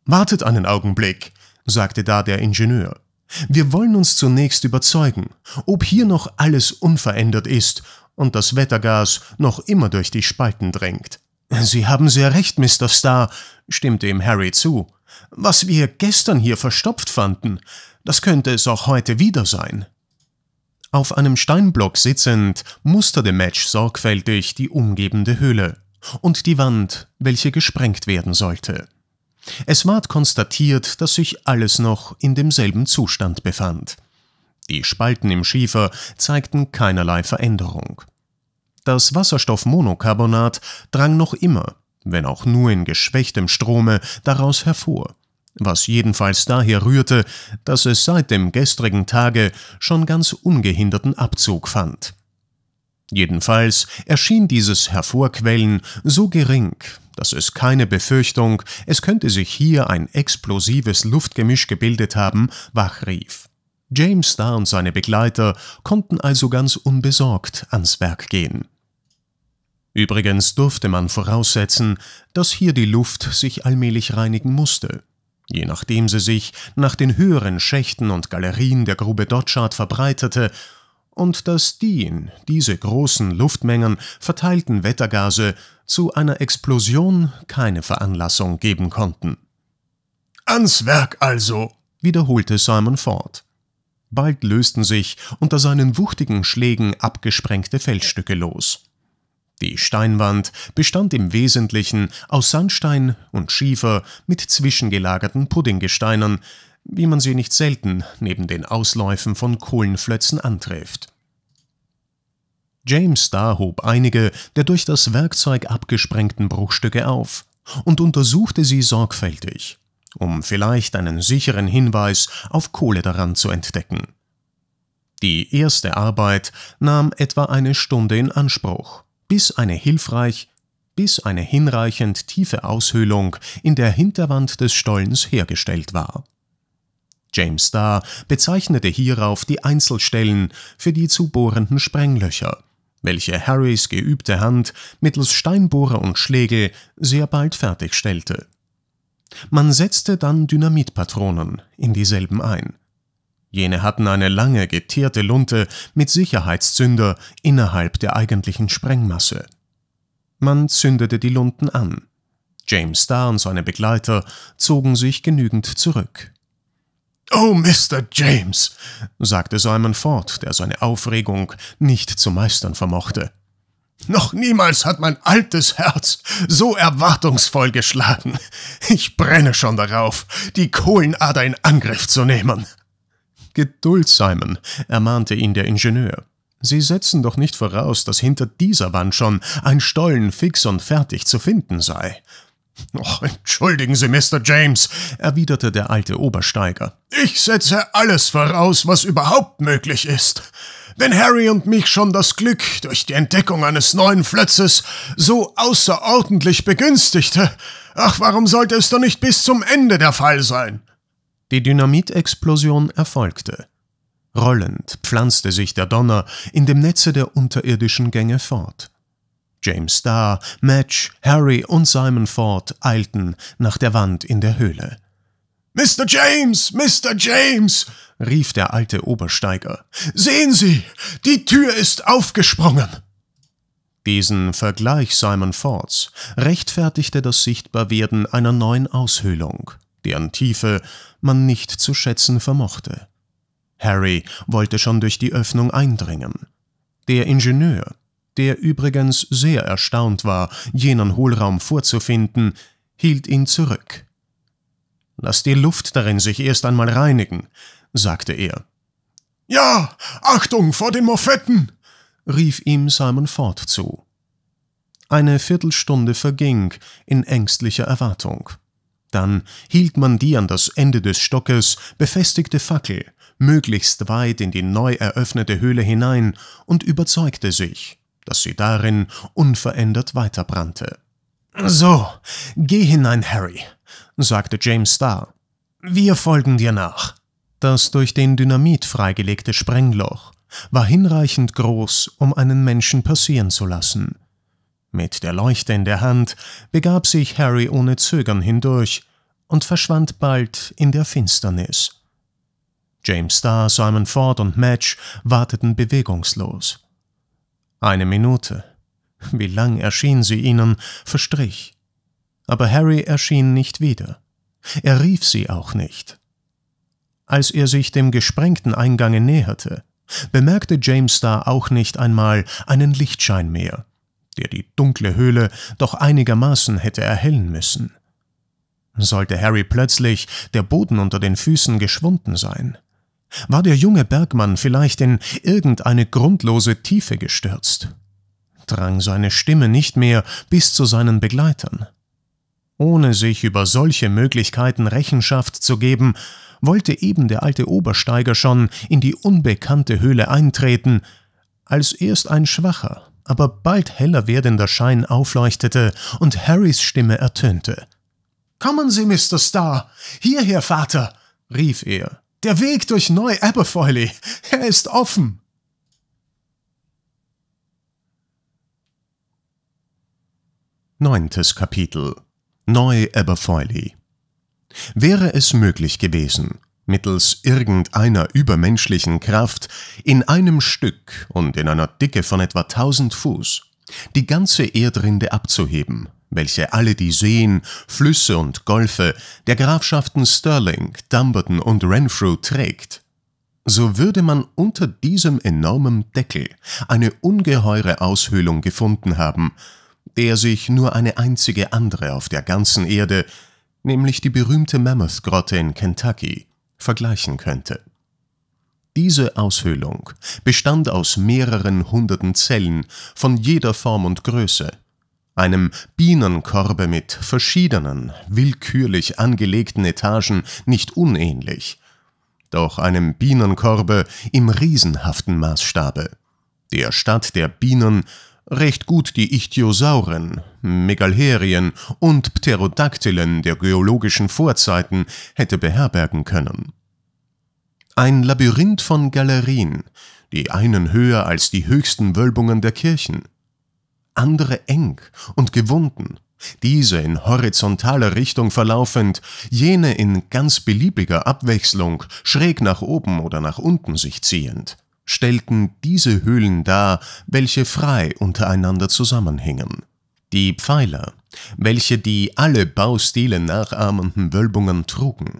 Wartet einen Augenblick, sagte da der Ingenieur. Wir wollen uns zunächst überzeugen, ob hier noch alles unverändert ist und das Wettergas noch immer durch die Spalten drängt. Sie haben sehr recht, Mr. Starr, stimmte ihm Harry zu. Was wir gestern hier verstopft fanden, das könnte es auch heute wieder sein. Auf einem Steinblock sitzend, musterte Match sorgfältig die umgebende Höhle und die Wand, welche gesprengt werden sollte. Es ward konstatiert, dass sich alles noch in demselben Zustand befand. Die Spalten im Schiefer zeigten keinerlei Veränderung. Das Wasserstoffmonocarbonat drang noch immer, wenn auch nur in geschwächtem Strome, daraus hervor, was jedenfalls daher rührte, dass es seit dem gestrigen Tage schon ganz ungehinderten Abzug fand. Jedenfalls erschien dieses Hervorquellen so gering, das ist keine Befürchtung, es könnte sich hier ein explosives Luftgemisch gebildet haben, wachrief. James Starr und seine Begleiter konnten also ganz unbesorgt ans Werk gehen. Übrigens durfte man voraussetzen, dass hier die Luft sich allmählich reinigen musste. Je nachdem sie sich nach den höheren Schächten und Galerien der Grube Dotschart verbreitete, und dass die in diese großen Luftmengen verteilten Wettergase zu einer Explosion keine Veranlassung geben konnten. Ans Werk also, wiederholte Simon fort. Bald lösten sich unter seinen wuchtigen Schlägen abgesprengte Felsstücke los. Die Steinwand bestand im Wesentlichen aus Sandstein und Schiefer mit zwischengelagerten Puddinggesteinen, wie man sie nicht selten neben den Ausläufen von Kohlenflötzen antrifft. James Starr hob einige der durch das Werkzeug abgesprengten Bruchstücke auf und untersuchte sie sorgfältig, um vielleicht einen sicheren Hinweis auf Kohle daran zu entdecken. Die erste Arbeit nahm etwa eine Stunde in Anspruch, bis eine hilfreich, bis eine hinreichend tiefe Aushöhlung in der Hinterwand des Stollens hergestellt war. James Starr bezeichnete hierauf die Einzelstellen für die zu bohrenden Sprenglöcher, welche Harrys geübte Hand mittels Steinbohrer und Schlägel sehr bald fertigstellte. Man setzte dann Dynamitpatronen in dieselben ein. Jene hatten eine lange, geteerte Lunte mit Sicherheitszünder innerhalb der eigentlichen Sprengmasse. Man zündete die Lunten an. James Starr und seine Begleiter zogen sich genügend zurück. »Oh, Mr. James«, sagte Simon Ford, der seine Aufregung nicht zu meistern vermochte. »Noch niemals hat mein altes Herz so erwartungsvoll geschlagen. Ich brenne schon darauf, die Kohlenader in Angriff zu nehmen.« »Geduld, Simon«, ermahnte ihn der Ingenieur. Sie setzen doch nicht voraus, dass hinter dieser Wand schon ein Stollen fix und fertig zu finden sei. Och, entschuldigen Sie, Mr. James, erwiderte der alte Obersteiger. Ich setze alles voraus, was überhaupt möglich ist. Wenn Harry und mich schon das Glück durch die Entdeckung eines neuen Flötzes so außerordentlich begünstigte, ach, warum sollte es doch nicht bis zum Ende der Fall sein? Die Dynamitexplosion erfolgte. Rollend pflanzte sich der Donner in dem Netze der unterirdischen Gänge fort. James Starr, Madge, Harry und Simon Ford eilten nach der Wand in der Höhle. Mr. James, Mr. James, rief der alte Obersteiger. Sehen Sie, die Tür ist aufgesprungen. Diesen Vergleich Simon Fords rechtfertigte das Sichtbarwerden einer neuen Aushöhlung, deren Tiefe man nicht zu schätzen vermochte. Harry wollte schon durch die Öffnung eindringen. Der Ingenieur der übrigens sehr erstaunt war, jenen Hohlraum vorzufinden, hielt ihn zurück. Lass die Luft darin sich erst einmal reinigen, sagte er. Ja, Achtung vor den Moffetten! rief ihm Simon Ford zu. Eine Viertelstunde verging in ängstlicher Erwartung. Dann hielt man die an das Ende des Stockes befestigte Fackel möglichst weit in die neu eröffnete Höhle hinein und überzeugte sich, dass sie darin unverändert weiterbrannte. »So, geh hinein, Harry«, sagte James Starr. »Wir folgen dir nach.« Das durch den Dynamit freigelegte Sprengloch war hinreichend groß, um einen Menschen passieren zu lassen. Mit der Leuchte in der Hand begab sich Harry ohne Zögern hindurch und verschwand bald in der Finsternis. James Starr, Simon Ford und Madge warteten bewegungslos. Eine Minute. Wie lang erschien sie ihnen, verstrich. Aber Harry erschien nicht wieder. Er rief sie auch nicht. Als er sich dem gesprengten Eingange näherte, bemerkte James da auch nicht einmal einen Lichtschein mehr, der die dunkle Höhle doch einigermaßen hätte erhellen müssen. Sollte Harry plötzlich der Boden unter den Füßen geschwunden sein? War der junge Bergmann vielleicht in irgendeine grundlose Tiefe gestürzt? Drang seine Stimme nicht mehr bis zu seinen Begleitern. Ohne sich über solche Möglichkeiten Rechenschaft zu geben, wollte eben der alte Obersteiger schon in die unbekannte Höhle eintreten, als erst ein schwacher, aber bald heller werdender Schein aufleuchtete und Harrys Stimme ertönte. Kommen Sie, Mr. Starr, hierher, Vater, rief er, der Weg durch Neu-Aberfoyle, er ist offen. Neuntes Kapitel Neu-Aberfoyle Wäre es möglich gewesen, mittels irgendeiner übermenschlichen Kraft in einem Stück und in einer Dicke von etwa 1000 Fuß die ganze Erdrinde abzuheben welche alle die Seen, Flüsse und Golfe der Grafschaften Stirling, Dumbarton und Renfrew trägt, so würde man unter diesem enormen Deckel eine ungeheure Aushöhlung gefunden haben, der sich nur eine einzige andere auf der ganzen Erde, nämlich die berühmte Mammoth-Grotte in Kentucky, vergleichen könnte. Diese Aushöhlung bestand aus mehreren hunderten Zellen von jeder Form und Größe – einem Bienenkorbe mit verschiedenen, willkürlich angelegten Etagen nicht unähnlich, doch einem Bienenkorbe im riesenhaften Maßstabe, der Stadt der Bienen recht gut die Ichthyosauren, Megalherien und Pterodaktylen der geologischen Vorzeiten hätte beherbergen können. Ein Labyrinth von Galerien, die einen höher als die höchsten Wölbungen der Kirchen, andere eng und gewunden, diese in horizontaler Richtung verlaufend, jene in ganz beliebiger Abwechslung, schräg nach oben oder nach unten sich ziehend, stellten diese Höhlen dar, welche frei untereinander zusammenhingen. Die Pfeiler, welche die alle Baustile nachahmenden Wölbungen trugen,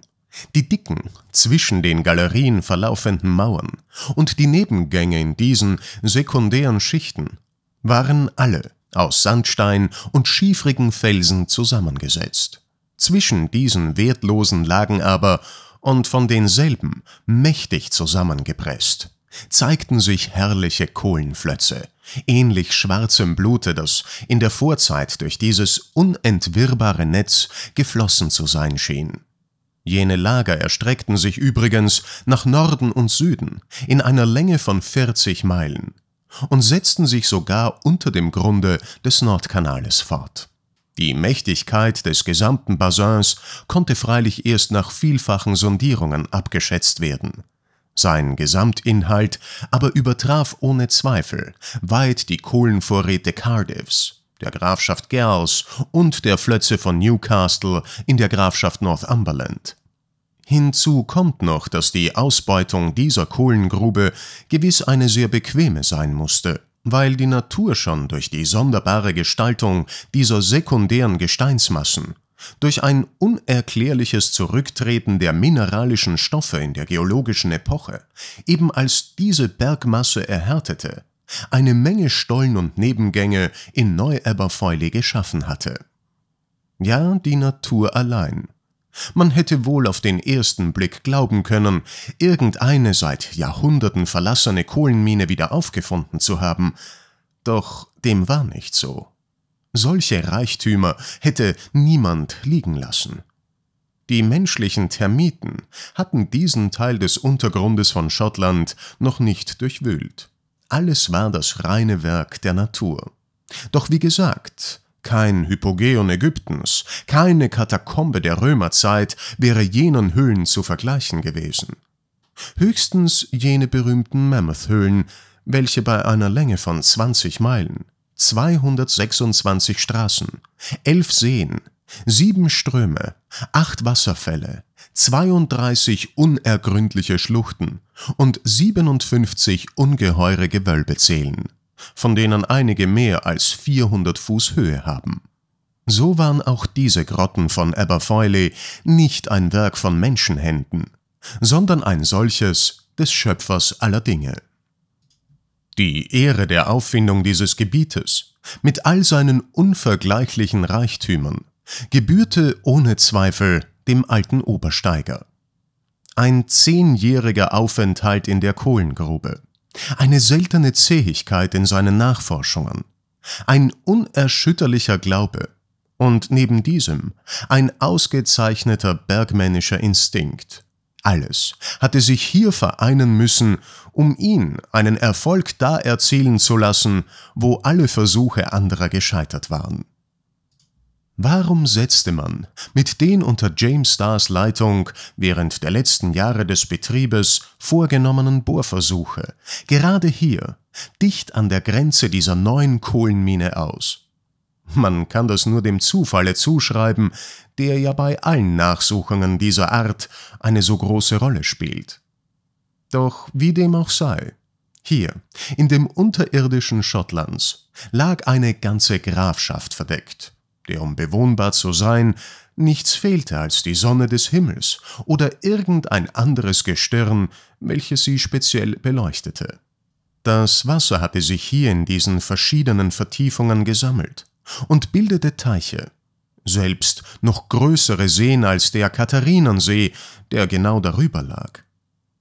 die dicken, zwischen den Galerien verlaufenden Mauern und die Nebengänge in diesen sekundären Schichten waren alle aus Sandstein und schiefrigen Felsen zusammengesetzt. Zwischen diesen wertlosen lagen aber, und von denselben mächtig zusammengepresst, zeigten sich herrliche Kohlenflötze, ähnlich schwarzem Blute, das in der Vorzeit durch dieses unentwirrbare Netz geflossen zu sein schien. Jene Lager erstreckten sich übrigens nach Norden und Süden in einer Länge von 40 Meilen, und setzten sich sogar unter dem Grunde des Nordkanales fort. Die Mächtigkeit des gesamten Bassins konnte freilich erst nach vielfachen Sondierungen abgeschätzt werden. Sein Gesamtinhalt aber übertraf ohne Zweifel weit die Kohlenvorräte Cardiffs, der Grafschaft Gers und der Flötze von Newcastle in der Grafschaft Northumberland. Hinzu kommt noch, dass die Ausbeutung dieser Kohlengrube gewiss eine sehr bequeme sein musste, weil die Natur schon durch die sonderbare Gestaltung dieser sekundären Gesteinsmassen, durch ein unerklärliches Zurücktreten der mineralischen Stoffe in der geologischen Epoche, eben als diese Bergmasse erhärtete, eine Menge Stollen und Nebengänge in Neueberfäule geschaffen hatte. Ja, die Natur allein man hätte wohl auf den ersten Blick glauben können, irgendeine seit Jahrhunderten verlassene Kohlenmine wieder aufgefunden zu haben, doch dem war nicht so. Solche Reichtümer hätte niemand liegen lassen. Die menschlichen Termiten hatten diesen Teil des Untergrundes von Schottland noch nicht durchwühlt. Alles war das reine Werk der Natur. Doch wie gesagt, kein Hypogeon Ägyptens, keine Katakombe der Römerzeit wäre jenen Höhlen zu vergleichen gewesen. Höchstens jene berühmten Mammoth-Höhlen, welche bei einer Länge von 20 Meilen, 226 Straßen, 11 Seen, 7 Ströme, 8 Wasserfälle, 32 unergründliche Schluchten und 57 ungeheure Gewölbe zählen von denen einige mehr als 400 Fuß Höhe haben. So waren auch diese Grotten von Aberfoyle nicht ein Werk von Menschenhänden, sondern ein solches des Schöpfers aller Dinge. Die Ehre der Auffindung dieses Gebietes, mit all seinen unvergleichlichen Reichtümern, gebührte ohne Zweifel dem alten Obersteiger. Ein zehnjähriger Aufenthalt in der Kohlengrube – eine seltene Zähigkeit in seinen Nachforschungen, ein unerschütterlicher Glaube und neben diesem ein ausgezeichneter bergmännischer Instinkt. Alles hatte sich hier vereinen müssen, um ihn einen Erfolg da erzielen zu lassen, wo alle Versuche anderer gescheitert waren. Warum setzte man mit den unter James Stars Leitung während der letzten Jahre des Betriebes vorgenommenen Bohrversuche gerade hier, dicht an der Grenze dieser neuen Kohlenmine aus? Man kann das nur dem Zufalle zuschreiben, der ja bei allen Nachsuchungen dieser Art eine so große Rolle spielt. Doch wie dem auch sei, hier, in dem unterirdischen Schottlands, lag eine ganze Grafschaft verdeckt, der um bewohnbar zu sein, nichts fehlte als die Sonne des Himmels oder irgendein anderes Gestirn, welches sie speziell beleuchtete. Das Wasser hatte sich hier in diesen verschiedenen Vertiefungen gesammelt und bildete Teiche, selbst noch größere Seen als der Katharinensee, der genau darüber lag.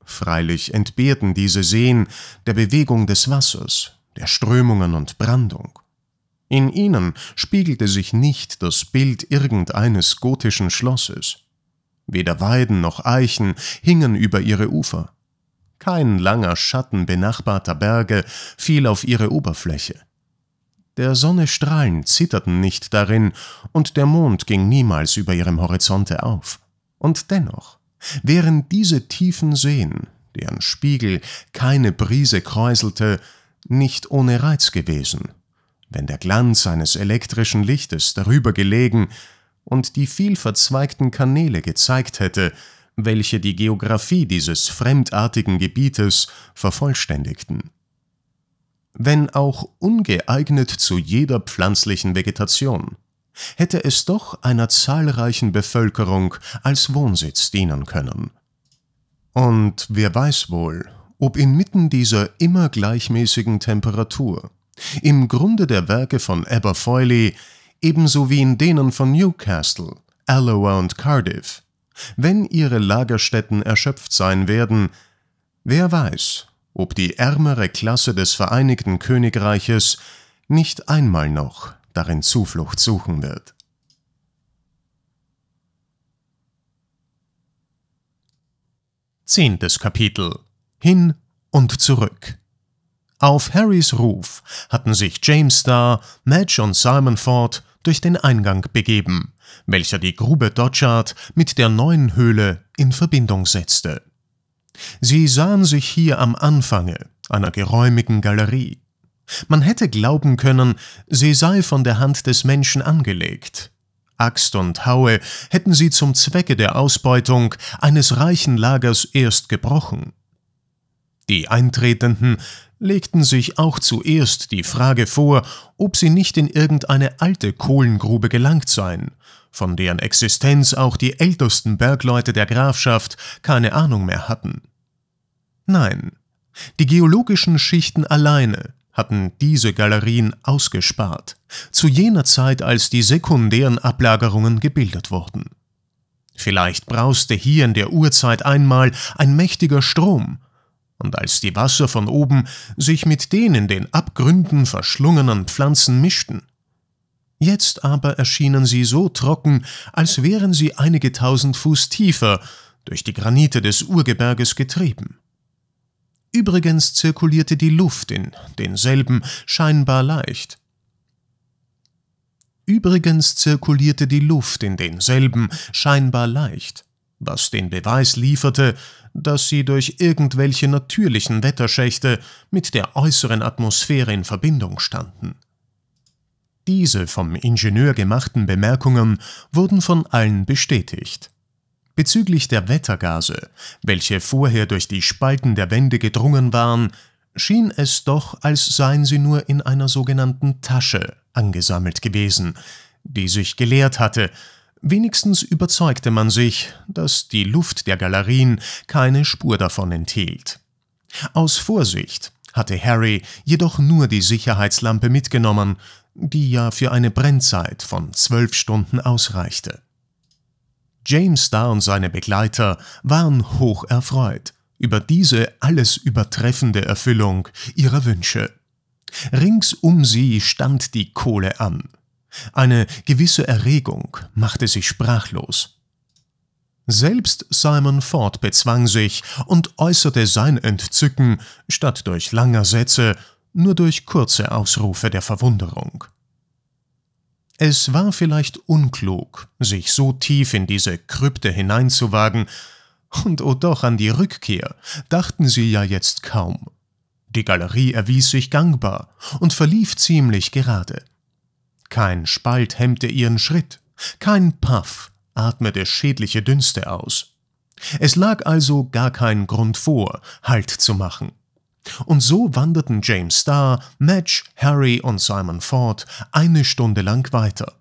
Freilich entbehrten diese Seen der Bewegung des Wassers, der Strömungen und Brandung. In ihnen spiegelte sich nicht das Bild irgendeines gotischen Schlosses. Weder Weiden noch Eichen hingen über ihre Ufer. Kein langer Schatten benachbarter Berge fiel auf ihre Oberfläche. Der Sonne Strahlen zitterten nicht darin, und der Mond ging niemals über ihrem Horizonte auf. Und dennoch wären diese tiefen Seen, deren Spiegel keine Brise kräuselte, nicht ohne Reiz gewesen – wenn der Glanz eines elektrischen Lichtes darüber gelegen und die vielverzweigten Kanäle gezeigt hätte, welche die Geographie dieses fremdartigen Gebietes vervollständigten. Wenn auch ungeeignet zu jeder pflanzlichen Vegetation, hätte es doch einer zahlreichen Bevölkerung als Wohnsitz dienen können. Und wer weiß wohl, ob inmitten dieser immer gleichmäßigen Temperatur im Grunde der Werke von Aberfoyle, ebenso wie in denen von Newcastle, Alloa und Cardiff. Wenn ihre Lagerstätten erschöpft sein werden, wer weiß, ob die ärmere Klasse des Vereinigten Königreiches nicht einmal noch darin Zuflucht suchen wird. Zehntes Kapitel Hin und zurück auf Harrys Ruf hatten sich James Starr, Madge und Simon Ford durch den Eingang begeben, welcher die Grube Dodgard mit der neuen Höhle in Verbindung setzte. Sie sahen sich hier am Anfange einer geräumigen Galerie. Man hätte glauben können, sie sei von der Hand des Menschen angelegt. Axt und Haue hätten sie zum Zwecke der Ausbeutung eines reichen Lagers erst gebrochen. Die Eintretenden legten sich auch zuerst die Frage vor, ob sie nicht in irgendeine alte Kohlengrube gelangt seien, von deren Existenz auch die ältesten Bergleute der Grafschaft keine Ahnung mehr hatten. Nein, die geologischen Schichten alleine hatten diese Galerien ausgespart, zu jener Zeit, als die sekundären Ablagerungen gebildet wurden. Vielleicht brauste hier in der Urzeit einmal ein mächtiger Strom, und als die Wasser von oben sich mit den in den Abgründen verschlungenen Pflanzen mischten. Jetzt aber erschienen sie so trocken, als wären sie einige tausend Fuß tiefer durch die Granite des Urgebirges getrieben. Übrigens zirkulierte die Luft in denselben scheinbar leicht. Übrigens zirkulierte die Luft in denselben scheinbar leicht was den Beweis lieferte, dass sie durch irgendwelche natürlichen Wetterschächte mit der äußeren Atmosphäre in Verbindung standen. Diese vom Ingenieur gemachten Bemerkungen wurden von allen bestätigt. Bezüglich der Wettergase, welche vorher durch die Spalten der Wände gedrungen waren, schien es doch, als seien sie nur in einer sogenannten Tasche angesammelt gewesen, die sich geleert hatte, Wenigstens überzeugte man sich, dass die Luft der Galerien keine Spur davon enthielt. Aus Vorsicht hatte Harry jedoch nur die Sicherheitslampe mitgenommen, die ja für eine Brennzeit von zwölf Stunden ausreichte. James Starr und seine Begleiter waren hoch erfreut über diese alles übertreffende Erfüllung ihrer Wünsche. Rings um sie stand die Kohle an, eine gewisse Erregung machte sich sprachlos. Selbst Simon Ford bezwang sich und äußerte sein Entzücken statt durch langer Sätze nur durch kurze Ausrufe der Verwunderung. Es war vielleicht unklug, sich so tief in diese Krypte hineinzuwagen, und oh doch an die Rückkehr dachten sie ja jetzt kaum. Die Galerie erwies sich gangbar und verlief ziemlich gerade. Kein Spalt hemmte ihren Schritt, kein Paff atmete schädliche Dünste aus. Es lag also gar kein Grund vor, Halt zu machen. Und so wanderten James Starr, Madge, Harry und Simon Ford eine Stunde lang weiter,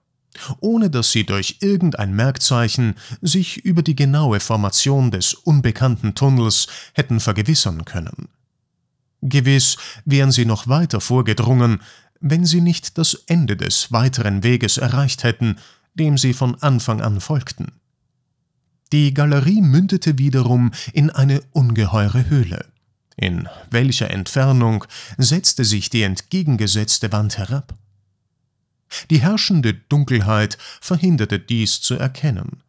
ohne dass sie durch irgendein Merkzeichen sich über die genaue Formation des unbekannten Tunnels hätten vergewissern können. Gewiss wären sie noch weiter vorgedrungen, wenn sie nicht das Ende des weiteren Weges erreicht hätten, dem sie von Anfang an folgten. Die Galerie mündete wiederum in eine ungeheure Höhle. In welcher Entfernung setzte sich die entgegengesetzte Wand herab? Die herrschende Dunkelheit verhinderte dies zu erkennen.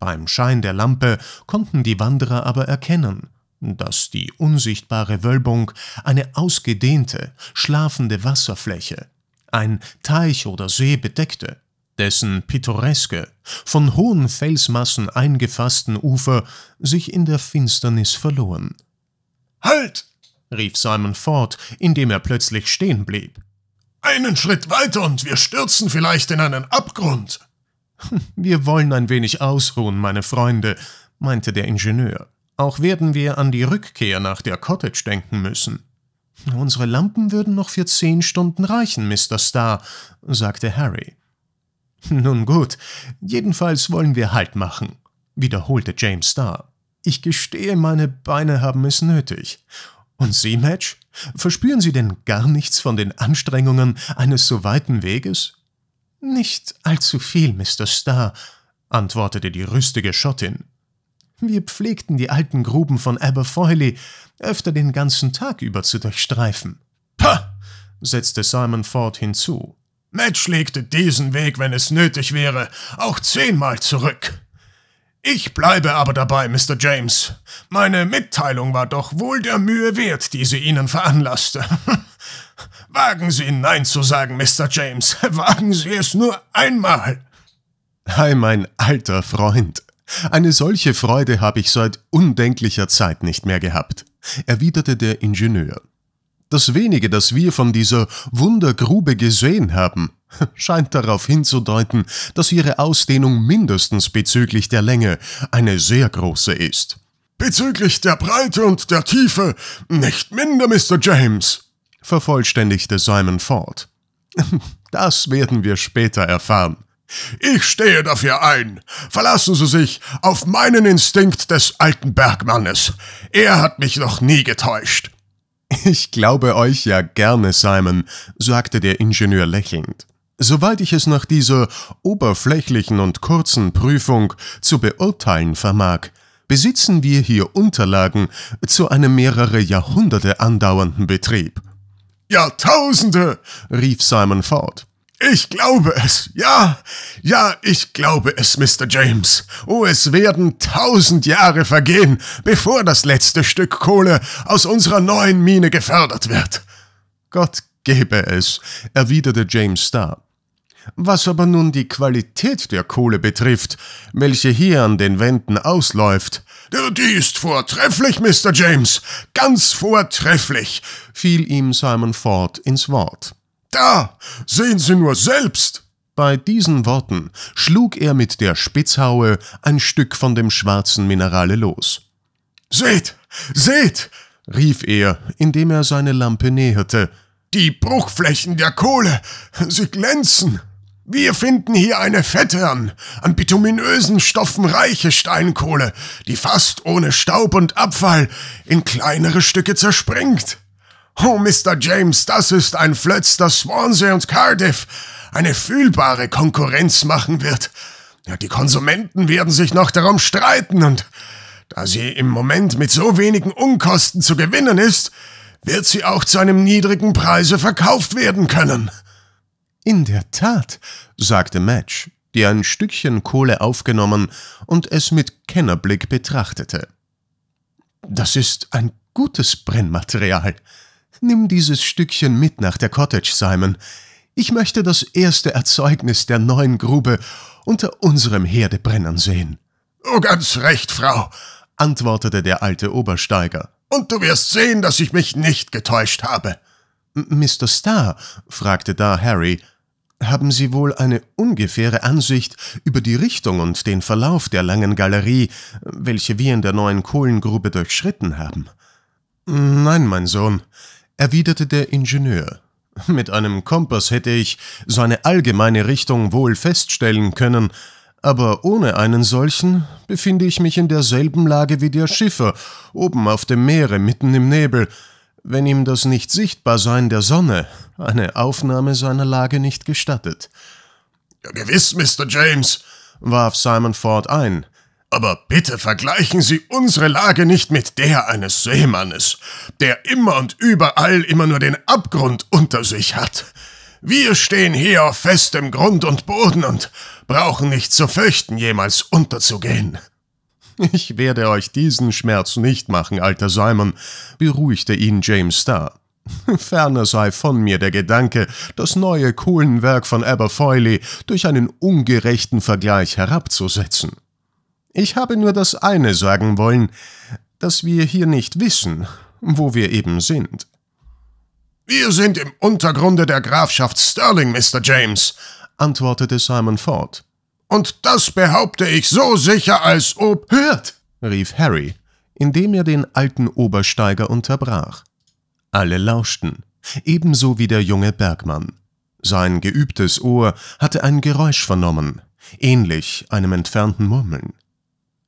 Beim Schein der Lampe konnten die Wanderer aber erkennen, dass die unsichtbare Wölbung eine ausgedehnte, schlafende Wasserfläche, ein Teich oder See bedeckte, dessen pittoreske, von hohen Felsmassen eingefassten Ufer sich in der Finsternis verloren. Halt! rief Simon fort, indem er plötzlich stehen blieb. Einen Schritt weiter und wir stürzen vielleicht in einen Abgrund. Wir wollen ein wenig ausruhen, meine Freunde, meinte der Ingenieur. Auch werden wir an die Rückkehr nach der Cottage denken müssen. Unsere Lampen würden noch für zehn Stunden reichen, Mr. Star, sagte Harry. Nun gut, jedenfalls wollen wir Halt machen, wiederholte James Star. Ich gestehe, meine Beine haben es nötig. Und Sie, Madge, verspüren Sie denn gar nichts von den Anstrengungen eines so weiten Weges? Nicht allzu viel, Mr. Star, antwortete die rüstige Schottin. Wir pflegten die alten Gruben von Aberfoyle öfter den ganzen Tag über zu durchstreifen. Pah! setzte Simon Ford hinzu. Match legte diesen Weg, wenn es nötig wäre, auch zehnmal zurück. Ich bleibe aber dabei, Mr. James. Meine Mitteilung war doch wohl der Mühe wert, die sie Ihnen veranlasste. Wagen Sie Nein zu sagen, Mr. James. Wagen Sie es nur einmal. Hi, mein alter Freund, eine solche Freude habe ich seit undenklicher Zeit nicht mehr gehabt, erwiderte der Ingenieur. Das wenige, das wir von dieser Wundergrube gesehen haben, scheint darauf hinzudeuten, dass ihre Ausdehnung mindestens bezüglich der Länge eine sehr große ist. Bezüglich der Breite und der Tiefe nicht minder, Mr. James, vervollständigte Simon Ford. Das werden wir später erfahren, ich stehe dafür ein. Verlassen Sie sich auf meinen Instinkt des alten Bergmannes. Er hat mich noch nie getäuscht. Ich glaube euch ja gerne, Simon, sagte der Ingenieur lächelnd. Soweit ich es nach dieser oberflächlichen und kurzen Prüfung zu beurteilen vermag, besitzen wir hier Unterlagen zu einem mehrere Jahrhunderte andauernden Betrieb. Jahrtausende! rief Simon fort. Ich glaube es. Ja, ja, ich glaube es, Mr. James. Oh, es werden tausend Jahre vergehen, bevor das letzte Stück Kohle aus unserer neuen Mine gefördert wird. Gott gebe es, erwiderte James Starr. Was aber nun die Qualität der Kohle betrifft, welche hier an den Wänden ausläuft, die ist vortrefflich, Mr. James, ganz vortrefflich, fiel ihm Simon Ford ins Wort. Da, sehen Sie nur selbst! Bei diesen Worten schlug er mit der Spitzhaue ein Stück von dem schwarzen Minerale los. Seht, seht, rief er, indem er seine Lampe näherte. Die Bruchflächen der Kohle, sie glänzen. Wir finden hier eine fette an, an bituminösen Stoffen reiche Steinkohle, die fast ohne Staub und Abfall in kleinere Stücke zerspringt. Oh, Mr. James, das ist ein Flötz, das Swansea und Cardiff eine fühlbare Konkurrenz machen wird. Ja, die Konsumenten werden sich noch darum streiten und da sie im Moment mit so wenigen Unkosten zu gewinnen ist, wird sie auch zu einem niedrigen Preise verkauft werden können. In der Tat, sagte Madge, die ein Stückchen Kohle aufgenommen und es mit Kennerblick betrachtete. Das ist ein gutes Brennmaterial. Nimm dieses Stückchen mit nach der Cottage, Simon. Ich möchte das erste Erzeugnis der neuen Grube unter unserem Herde brennen sehen. Oh, ganz recht, Frau, antwortete der alte Obersteiger. Und du wirst sehen, dass ich mich nicht getäuscht habe. Mr. Starr, fragte da Harry, haben Sie wohl eine ungefähre Ansicht über die Richtung und den Verlauf der langen Galerie, welche wir in der neuen Kohlengrube durchschritten haben? Nein, mein Sohn erwiderte der Ingenieur. Mit einem Kompass hätte ich seine allgemeine Richtung wohl feststellen können, aber ohne einen solchen befinde ich mich in derselben Lage wie der Schiffer, oben auf dem Meere, mitten im Nebel, wenn ihm das nicht Sichtbarsein der Sonne eine Aufnahme seiner Lage nicht gestattet. Ja, gewiss, Mr. James, warf Simon Ford ein, aber bitte vergleichen Sie unsere Lage nicht mit der eines Seemannes, der immer und überall immer nur den Abgrund unter sich hat. Wir stehen hier auf festem Grund und Boden und brauchen nicht zu fürchten, jemals unterzugehen. Ich werde euch diesen Schmerz nicht machen, alter Simon, beruhigte ihn James Starr. Ferner sei von mir der Gedanke, das neue Kohlenwerk von Aberfoyle durch einen ungerechten Vergleich herabzusetzen. Ich habe nur das eine sagen wollen, dass wir hier nicht wissen, wo wir eben sind. Wir sind im Untergrunde der Grafschaft Stirling, Mr. James, antwortete Simon Ford. Und das behaupte ich so sicher als ob. Hört! rief Harry, indem er den alten Obersteiger unterbrach. Alle lauschten, ebenso wie der junge Bergmann. Sein geübtes Ohr hatte ein Geräusch vernommen, ähnlich einem entfernten Murmeln.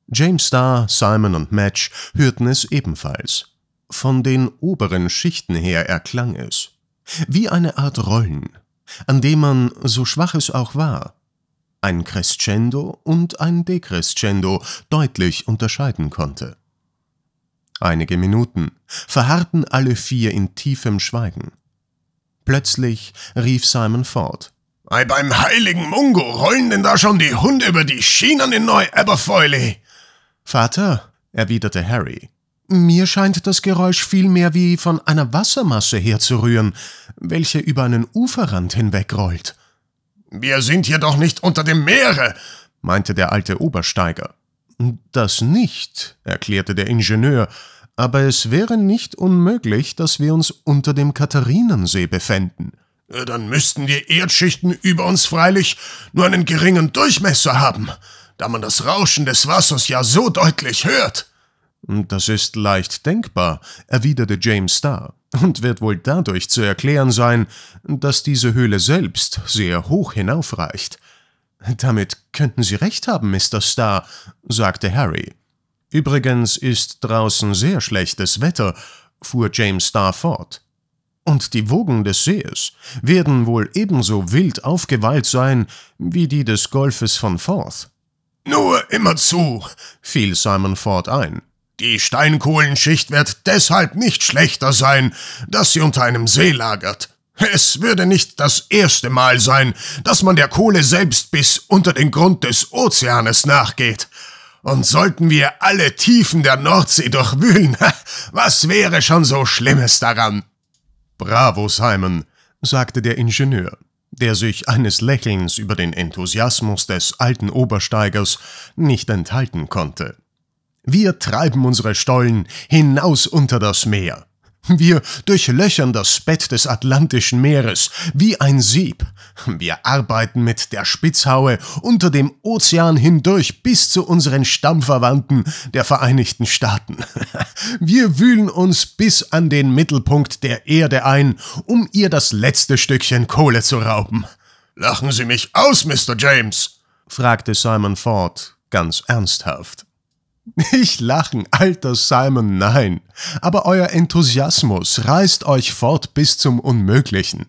James Starr, Simon und Match hörten es ebenfalls. Von den oberen Schichten her erklang es. Wie eine Art Rollen, an dem man, so schwach es auch war, ein Crescendo und ein Decrescendo deutlich unterscheiden konnte. Einige Minuten verharrten alle vier in tiefem Schweigen. Plötzlich rief Simon fort. Ei, beim heiligen Mungo rollen denn da schon die Hunde über die Schienen in Neu-Aberfoyle? Vater, erwiderte Harry, mir scheint das Geräusch vielmehr wie von einer Wassermasse herzurühren, welche über einen Uferrand hinwegrollt. Wir sind hier doch nicht unter dem Meere, meinte der alte Obersteiger. Das nicht, erklärte der Ingenieur, aber es wäre nicht unmöglich, dass wir uns unter dem Katharinensee befänden. Dann müssten die Erdschichten über uns freilich nur einen geringen Durchmesser haben, da man das Rauschen des Wassers ja so deutlich hört. Hm, das ist leicht denkbar, erwiderte James Starr, und wird wohl dadurch zu erklären sein, dass diese Höhle selbst sehr hoch hinaufreicht. Damit könnten Sie recht haben, Mr. Starr, sagte Harry. Übrigens ist draußen sehr schlechtes Wetter, fuhr James Starr fort. Und die Wogen des Sees werden wohl ebenso wild aufgewallt sein wie die des Golfes von Forth. Nur immer zu, fiel Simon Ford ein. Die Steinkohlenschicht wird deshalb nicht schlechter sein, dass sie unter einem See lagert. Es würde nicht das erste Mal sein, dass man der Kohle selbst bis unter den Grund des Ozeanes nachgeht. Und sollten wir alle Tiefen der Nordsee durchwühlen, was wäre schon so Schlimmes daran? Bravo, Simon, sagte der Ingenieur der sich eines Lächelns über den Enthusiasmus des alten Obersteigers nicht enthalten konnte. Wir treiben unsere Stollen hinaus unter das Meer. Wir durchlöchern das Bett des Atlantischen Meeres wie ein Sieb. Wir arbeiten mit der Spitzhaue unter dem Ozean hindurch bis zu unseren Stammverwandten der Vereinigten Staaten. Wir wühlen uns bis an den Mittelpunkt der Erde ein, um ihr das letzte Stückchen Kohle zu rauben. Lachen Sie mich aus, Mr. James? fragte Simon Ford ganz ernsthaft. Nicht lachen, alter Simon, nein. Aber euer Enthusiasmus reißt euch fort bis zum Unmöglichen.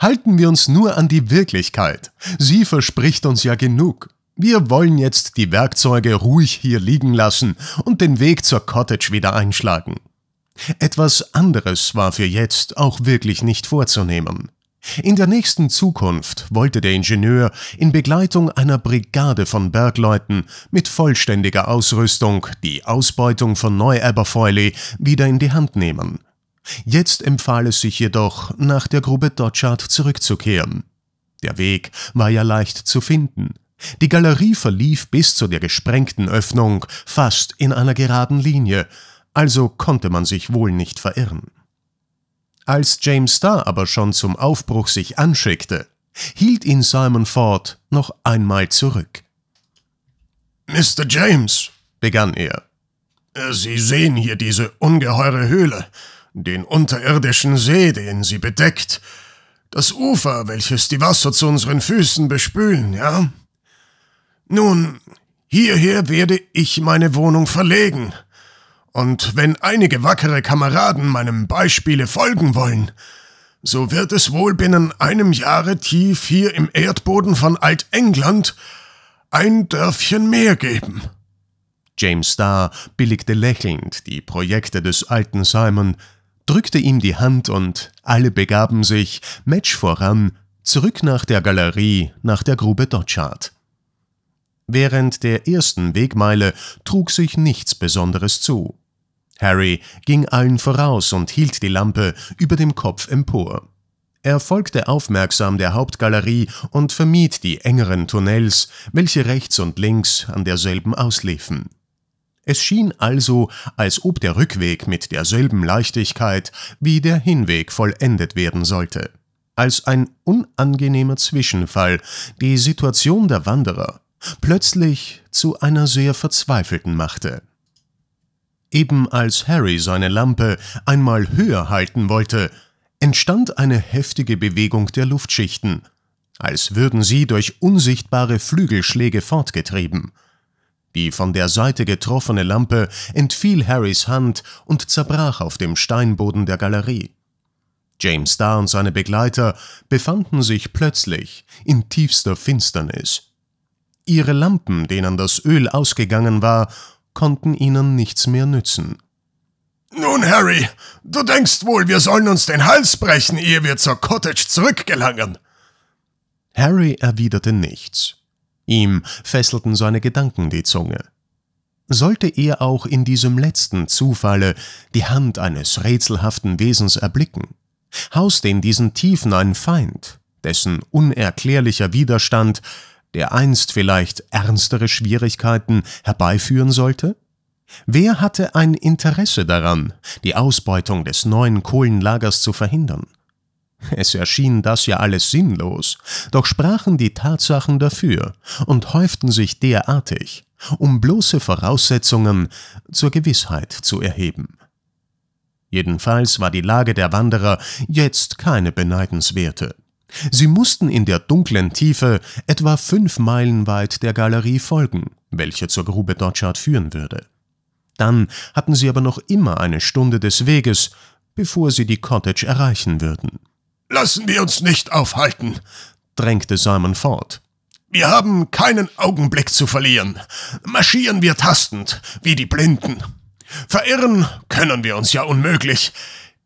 Halten wir uns nur an die Wirklichkeit. Sie verspricht uns ja genug. Wir wollen jetzt die Werkzeuge ruhig hier liegen lassen und den Weg zur Cottage wieder einschlagen. Etwas anderes war für jetzt auch wirklich nicht vorzunehmen. In der nächsten Zukunft wollte der Ingenieur in Begleitung einer Brigade von Bergleuten mit vollständiger Ausrüstung die Ausbeutung von Neu-Aberfoyle wieder in die Hand nehmen. Jetzt empfahl es sich jedoch, nach der Grube Dodgard zurückzukehren. Der Weg war ja leicht zu finden. Die Galerie verlief bis zu der gesprengten Öffnung fast in einer geraden Linie, also konnte man sich wohl nicht verirren. Als James Starr aber schon zum Aufbruch sich anschickte, hielt ihn Simon Ford noch einmal zurück. Mr. James, begann er, äh, Sie sehen hier diese ungeheure Höhle, den unterirdischen See, den sie bedeckt, das Ufer, welches die Wasser zu unseren Füßen bespülen, ja? Nun, hierher werde ich meine Wohnung verlegen, und wenn einige wackere Kameraden meinem Beispiele folgen wollen, so wird es wohl binnen einem Jahre tief hier im Erdboden von Altengland ein Dörfchen mehr geben. James Starr billigte lächelnd die Projekte des alten Simon, drückte ihm die Hand und alle begaben sich, Match voran, zurück nach der Galerie, nach der Grube Dodgehard. Während der ersten Wegmeile trug sich nichts Besonderes zu. Harry ging allen voraus und hielt die Lampe über dem Kopf empor. Er folgte aufmerksam der Hauptgalerie und vermied die engeren Tunnels, welche rechts und links an derselben ausliefen. Es schien also, als ob der Rückweg mit derselben Leichtigkeit wie der Hinweg vollendet werden sollte. Als ein unangenehmer Zwischenfall die Situation der Wanderer plötzlich zu einer sehr verzweifelten machte. Eben als Harry seine Lampe einmal höher halten wollte, entstand eine heftige Bewegung der Luftschichten, als würden sie durch unsichtbare Flügelschläge fortgetrieben. Die von der Seite getroffene Lampe entfiel Harrys Hand und zerbrach auf dem Steinboden der Galerie. James Starr und seine Begleiter befanden sich plötzlich in tiefster Finsternis. Ihre Lampen, denen das Öl ausgegangen war, konnten ihnen nichts mehr nützen. Nun, Harry, du denkst wohl, wir sollen uns den Hals brechen, ehe wir zur Cottage zurückgelangen. Harry erwiderte nichts. Ihm fesselten seine Gedanken die Zunge. Sollte er auch in diesem letzten Zufalle die Hand eines rätselhaften Wesens erblicken, Hauste in diesen Tiefen ein Feind, dessen unerklärlicher Widerstand der einst vielleicht ernstere Schwierigkeiten herbeiführen sollte? Wer hatte ein Interesse daran, die Ausbeutung des neuen Kohlenlagers zu verhindern? Es erschien das ja alles sinnlos, doch sprachen die Tatsachen dafür und häuften sich derartig, um bloße Voraussetzungen zur Gewissheit zu erheben. Jedenfalls war die Lage der Wanderer jetzt keine beneidenswerte. Sie mussten in der dunklen Tiefe etwa fünf Meilen weit der Galerie folgen, welche zur Grube Dodgard führen würde. Dann hatten sie aber noch immer eine Stunde des Weges, bevor sie die Cottage erreichen würden. Lassen wir uns nicht aufhalten, drängte Simon fort. Wir haben keinen Augenblick zu verlieren. Marschieren wir tastend, wie die Blinden. Verirren können wir uns ja unmöglich.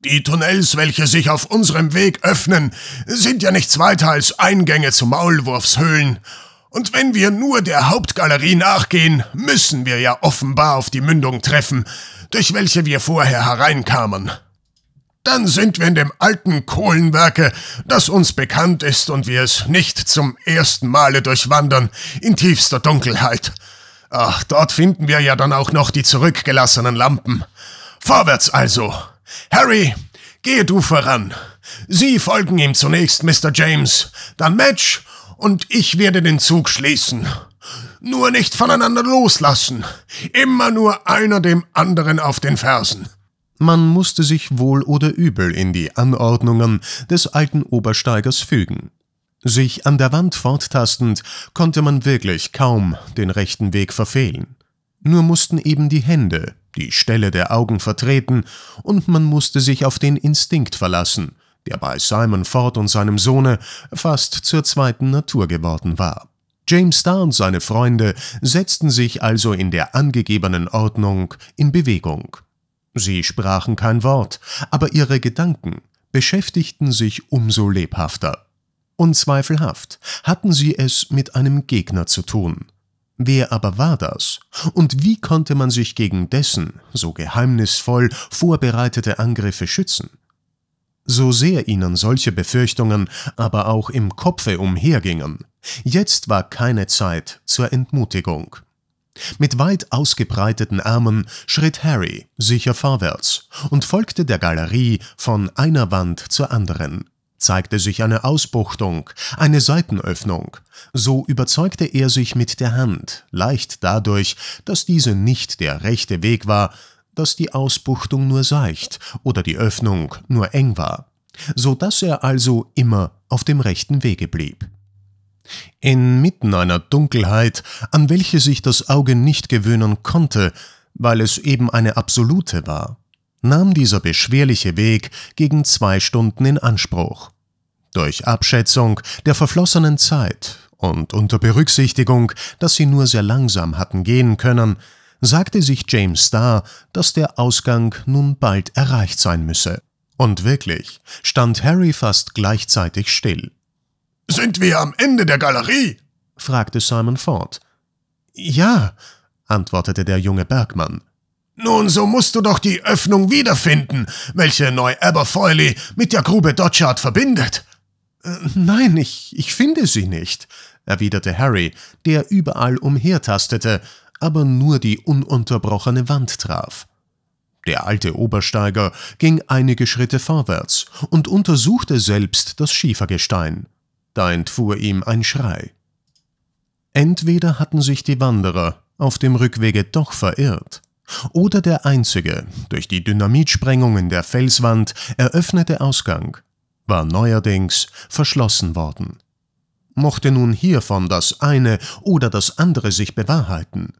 Die Tunnels, welche sich auf unserem Weg öffnen, sind ja nichts weiter als Eingänge zu Maulwurfshöhlen. Und wenn wir nur der Hauptgalerie nachgehen, müssen wir ja offenbar auf die Mündung treffen, durch welche wir vorher hereinkamen. Dann sind wir in dem alten Kohlenwerke, das uns bekannt ist und wir es nicht zum ersten Male durchwandern, in tiefster Dunkelheit. Ach, dort finden wir ja dann auch noch die zurückgelassenen Lampen. Vorwärts also! Harry, gehe du voran. Sie folgen ihm zunächst, Mr. James, dann Match und ich werde den Zug schließen. Nur nicht voneinander loslassen. Immer nur einer dem anderen auf den Fersen. Man musste sich wohl oder übel in die Anordnungen des alten Obersteigers fügen. Sich an der Wand forttastend, konnte man wirklich kaum den rechten Weg verfehlen. Nur mussten eben die Hände die Stelle der Augen vertreten und man musste sich auf den Instinkt verlassen, der bei Simon Ford und seinem Sohne fast zur zweiten Natur geworden war. James Starr und seine Freunde setzten sich also in der angegebenen Ordnung in Bewegung. Sie sprachen kein Wort, aber ihre Gedanken beschäftigten sich umso lebhafter. Unzweifelhaft hatten sie es mit einem Gegner zu tun, Wer aber war das? Und wie konnte man sich gegen dessen so geheimnisvoll vorbereitete Angriffe schützen? So sehr ihnen solche Befürchtungen aber auch im Kopfe umhergingen, jetzt war keine Zeit zur Entmutigung. Mit weit ausgebreiteten Armen schritt Harry sicher vorwärts und folgte der Galerie von einer Wand zur anderen zeigte sich eine Ausbuchtung, eine Seitenöffnung. So überzeugte er sich mit der Hand, leicht dadurch, dass diese nicht der rechte Weg war, dass die Ausbuchtung nur seicht oder die Öffnung nur eng war, so dass er also immer auf dem rechten Wege blieb. Inmitten einer Dunkelheit, an welche sich das Auge nicht gewöhnen konnte, weil es eben eine absolute war, nahm dieser beschwerliche Weg gegen zwei Stunden in Anspruch. Durch Abschätzung der verflossenen Zeit und unter Berücksichtigung, dass sie nur sehr langsam hatten gehen können, sagte sich James Starr, dass der Ausgang nun bald erreicht sein müsse. Und wirklich stand Harry fast gleichzeitig still. Sind wir am Ende der Galerie? fragte Simon Ford. Ja, antwortete der junge Bergmann. Nun, so musst du doch die Öffnung wiederfinden, welche neu aberfoyle mit der Grube Dodgard verbindet. Äh, nein, ich, ich finde sie nicht, erwiderte Harry, der überall umhertastete, aber nur die ununterbrochene Wand traf. Der alte Obersteiger ging einige Schritte vorwärts und untersuchte selbst das Schiefergestein. Da entfuhr ihm ein Schrei. Entweder hatten sich die Wanderer auf dem Rückwege doch verirrt, oder der einzige, durch die Dynamitsprengung in der Felswand eröffnete Ausgang war neuerdings verschlossen worden. Mochte nun hiervon das eine oder das andere sich bewahrheiten.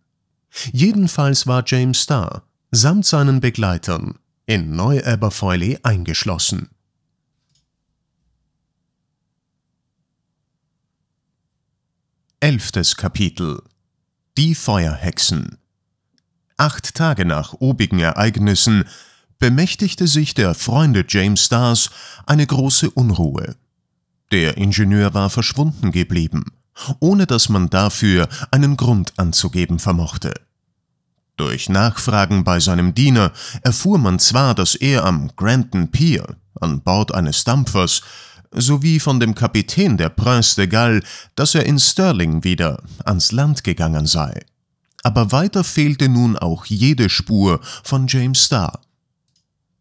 Jedenfalls war James Starr samt seinen Begleitern in Neu-Aberfoyle eingeschlossen. Elftes Kapitel Die Feuerhexen Acht Tage nach obigen Ereignissen bemächtigte sich der Freunde James Stars eine große Unruhe. Der Ingenieur war verschwunden geblieben, ohne dass man dafür einen Grund anzugeben vermochte. Durch Nachfragen bei seinem Diener erfuhr man zwar, dass er am Granton Pier an Bord eines Dampfers sowie von dem Kapitän der Prince de Galles, dass er in Stirling wieder ans Land gegangen sei aber weiter fehlte nun auch jede Spur von James Starr.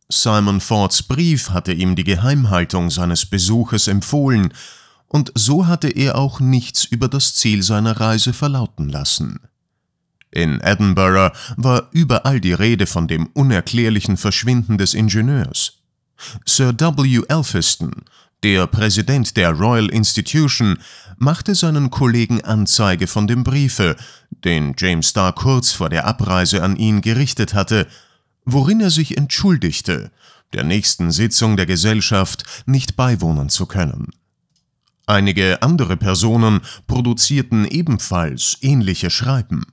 Simon Fords Brief hatte ihm die Geheimhaltung seines Besuches empfohlen, und so hatte er auch nichts über das Ziel seiner Reise verlauten lassen. In Edinburgh war überall die Rede von dem unerklärlichen Verschwinden des Ingenieurs. Sir W. Elphiston, der Präsident der Royal Institution, machte seinen Kollegen Anzeige von dem Briefe, den James Starr kurz vor der Abreise an ihn gerichtet hatte, worin er sich entschuldigte, der nächsten Sitzung der Gesellschaft nicht beiwohnen zu können. Einige andere Personen produzierten ebenfalls ähnliche Schreiben.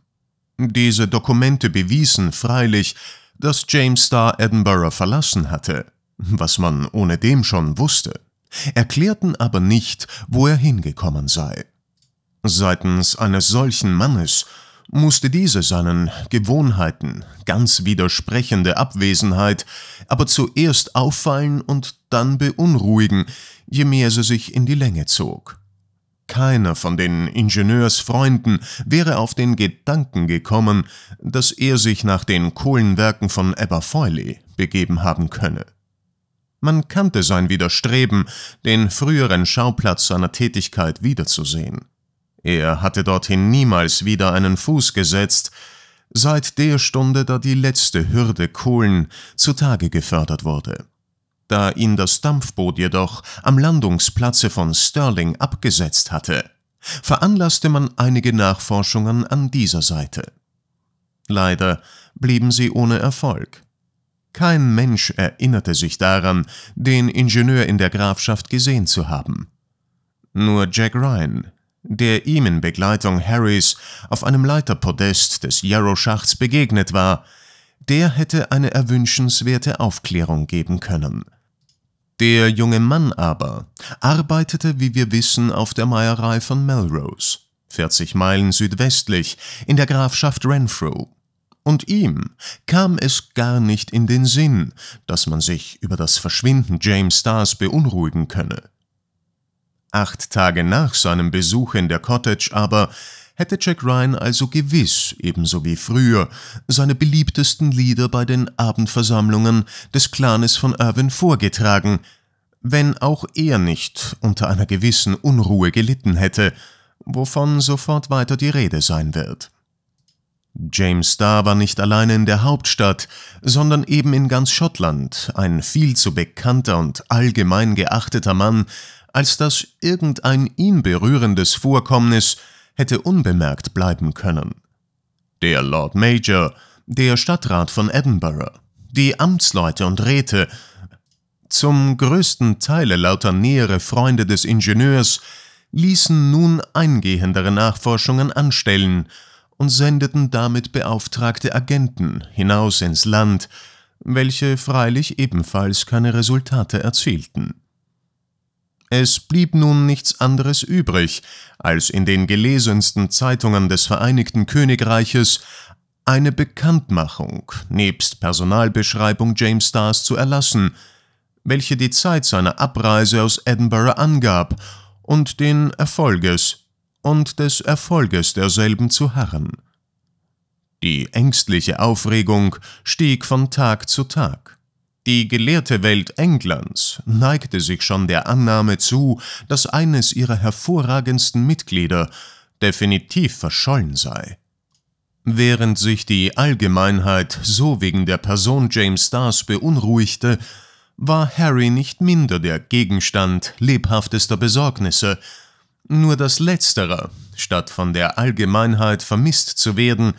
Diese Dokumente bewiesen freilich, dass James Starr Edinburgh verlassen hatte, was man ohnedem schon wusste erklärten aber nicht, wo er hingekommen sei. Seitens eines solchen Mannes musste diese seinen Gewohnheiten ganz widersprechende Abwesenheit aber zuerst auffallen und dann beunruhigen, je mehr sie sich in die Länge zog. Keiner von den Ingenieursfreunden wäre auf den Gedanken gekommen, dass er sich nach den Kohlenwerken von Aberfoyle begeben haben könne. Man kannte sein Widerstreben, den früheren Schauplatz seiner Tätigkeit wiederzusehen. Er hatte dorthin niemals wieder einen Fuß gesetzt, seit der Stunde, da die letzte Hürde Kohlen zutage gefördert wurde. Da ihn das Dampfboot jedoch am Landungsplatze von Stirling abgesetzt hatte, veranlasste man einige Nachforschungen an dieser Seite. Leider blieben sie ohne Erfolg. Kein Mensch erinnerte sich daran, den Ingenieur in der Grafschaft gesehen zu haben. Nur Jack Ryan, der ihm in Begleitung Harrys auf einem Leiterpodest des Yarrow-Schachts begegnet war, der hätte eine erwünschenswerte Aufklärung geben können. Der junge Mann aber arbeitete, wie wir wissen, auf der Meierei von Melrose, 40 Meilen südwestlich, in der Grafschaft Renfrew. Und ihm kam es gar nicht in den Sinn, dass man sich über das Verschwinden James Stars beunruhigen könne. Acht Tage nach seinem Besuch in der Cottage aber hätte Jack Ryan also gewiss, ebenso wie früher, seine beliebtesten Lieder bei den Abendversammlungen des Clanes von Irwin vorgetragen, wenn auch er nicht unter einer gewissen Unruhe gelitten hätte, wovon sofort weiter die Rede sein wird. James Starr war nicht alleine in der Hauptstadt, sondern eben in ganz Schottland ein viel zu bekannter und allgemein geachteter Mann, als dass irgendein ihn berührendes Vorkommnis hätte unbemerkt bleiben können. Der Lord Major, der Stadtrat von Edinburgh, die Amtsleute und Räte, zum größten Teile lauter nähere Freunde des Ingenieurs, ließen nun eingehendere Nachforschungen anstellen – und sendeten damit beauftragte Agenten hinaus ins Land, welche freilich ebenfalls keine Resultate erzielten. Es blieb nun nichts anderes übrig, als in den gelesensten Zeitungen des Vereinigten Königreiches eine Bekanntmachung nebst Personalbeschreibung James Stars zu erlassen, welche die Zeit seiner Abreise aus Edinburgh angab und den Erfolges und des Erfolges derselben zu harren. Die ängstliche Aufregung stieg von Tag zu Tag. Die gelehrte Welt Englands neigte sich schon der Annahme zu, dass eines ihrer hervorragendsten Mitglieder definitiv verschollen sei. Während sich die Allgemeinheit so wegen der Person James Stars beunruhigte, war Harry nicht minder der Gegenstand lebhaftester Besorgnisse – nur dass letzterer, statt von der Allgemeinheit vermisst zu werden,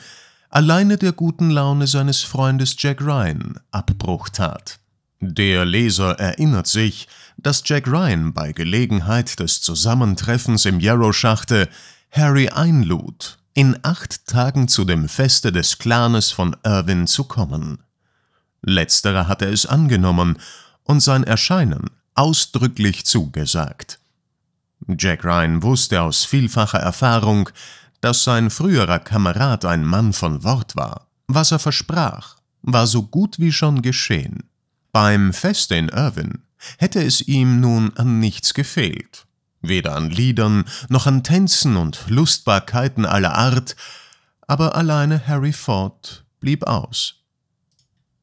alleine der guten Laune seines Freundes Jack Ryan Abbruch tat. Der Leser erinnert sich, dass Jack Ryan bei Gelegenheit des Zusammentreffens im Yarrow-Schachte Harry einlud, in acht Tagen zu dem Feste des Clanes von Irwin zu kommen. Letzterer hatte es angenommen und sein Erscheinen ausdrücklich zugesagt. Jack Ryan wusste aus vielfacher Erfahrung, dass sein früherer Kamerad ein Mann von Wort war. Was er versprach, war so gut wie schon geschehen. Beim Fest in Irvine hätte es ihm nun an nichts gefehlt, weder an Liedern noch an Tänzen und Lustbarkeiten aller Art, aber alleine Harry Ford blieb aus.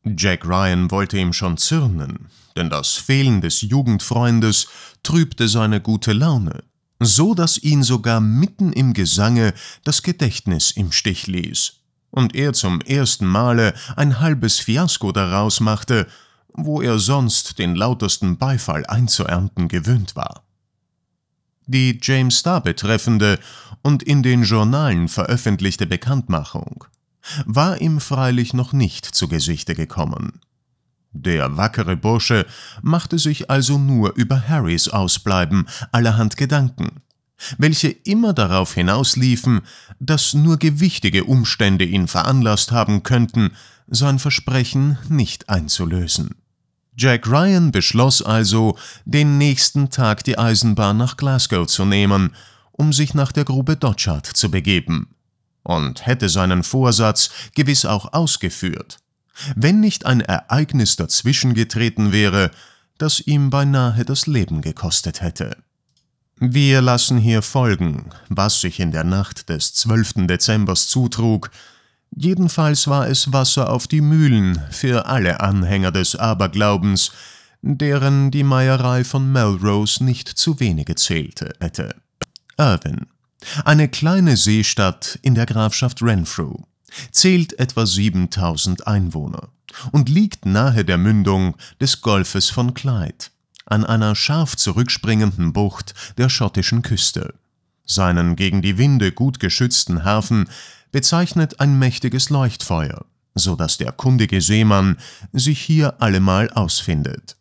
Jack Ryan wollte ihm schon zürnen, denn das Fehlen des Jugendfreundes trübte seine gute Laune, so dass ihn sogar mitten im Gesange das Gedächtnis im Stich ließ und er zum ersten Male ein halbes Fiasko daraus machte, wo er sonst den lautesten Beifall einzuernten gewöhnt war. Die James Starr betreffende und in den Journalen veröffentlichte Bekanntmachung war ihm freilich noch nicht zu Gesichte gekommen. Der wackere Bursche machte sich also nur über Harrys Ausbleiben allerhand Gedanken, welche immer darauf hinausliefen, dass nur gewichtige Umstände ihn veranlasst haben könnten, sein Versprechen nicht einzulösen. Jack Ryan beschloss also, den nächsten Tag die Eisenbahn nach Glasgow zu nehmen, um sich nach der Grube Dochart zu begeben, und hätte seinen Vorsatz gewiss auch ausgeführt, wenn nicht ein Ereignis dazwischen getreten wäre, das ihm beinahe das Leben gekostet hätte. Wir lassen hier folgen, was sich in der Nacht des 12. Dezember zutrug. Jedenfalls war es Wasser auf die Mühlen für alle Anhänger des Aberglaubens, deren die Meierei von Melrose nicht zu wenige zählte hätte. Irwin, eine kleine Seestadt in der Grafschaft Renfrew zählt etwa 7000 Einwohner und liegt nahe der Mündung des Golfes von Clyde, an einer scharf zurückspringenden Bucht der schottischen Küste. Seinen gegen die Winde gut geschützten Hafen bezeichnet ein mächtiges Leuchtfeuer, so dass der kundige Seemann sich hier allemal ausfindet.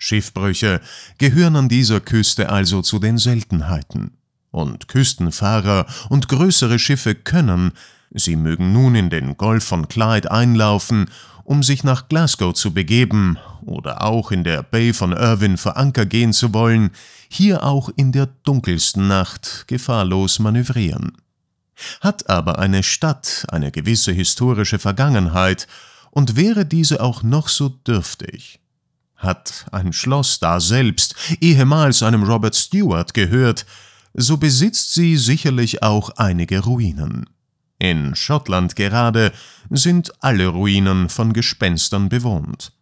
Schiffbrüche gehören an dieser Küste also zu den Seltenheiten. Und Küstenfahrer und größere Schiffe können, Sie mögen nun in den Golf von Clyde einlaufen, um sich nach Glasgow zu begeben oder auch in der Bay von Irwin vor Anker gehen zu wollen, hier auch in der dunkelsten Nacht gefahrlos manövrieren. Hat aber eine Stadt eine gewisse historische Vergangenheit und wäre diese auch noch so dürftig, hat ein Schloss da selbst ehemals einem Robert Stewart gehört, so besitzt sie sicherlich auch einige Ruinen in Schottland gerade, sind alle Ruinen von Gespenstern bewohnt.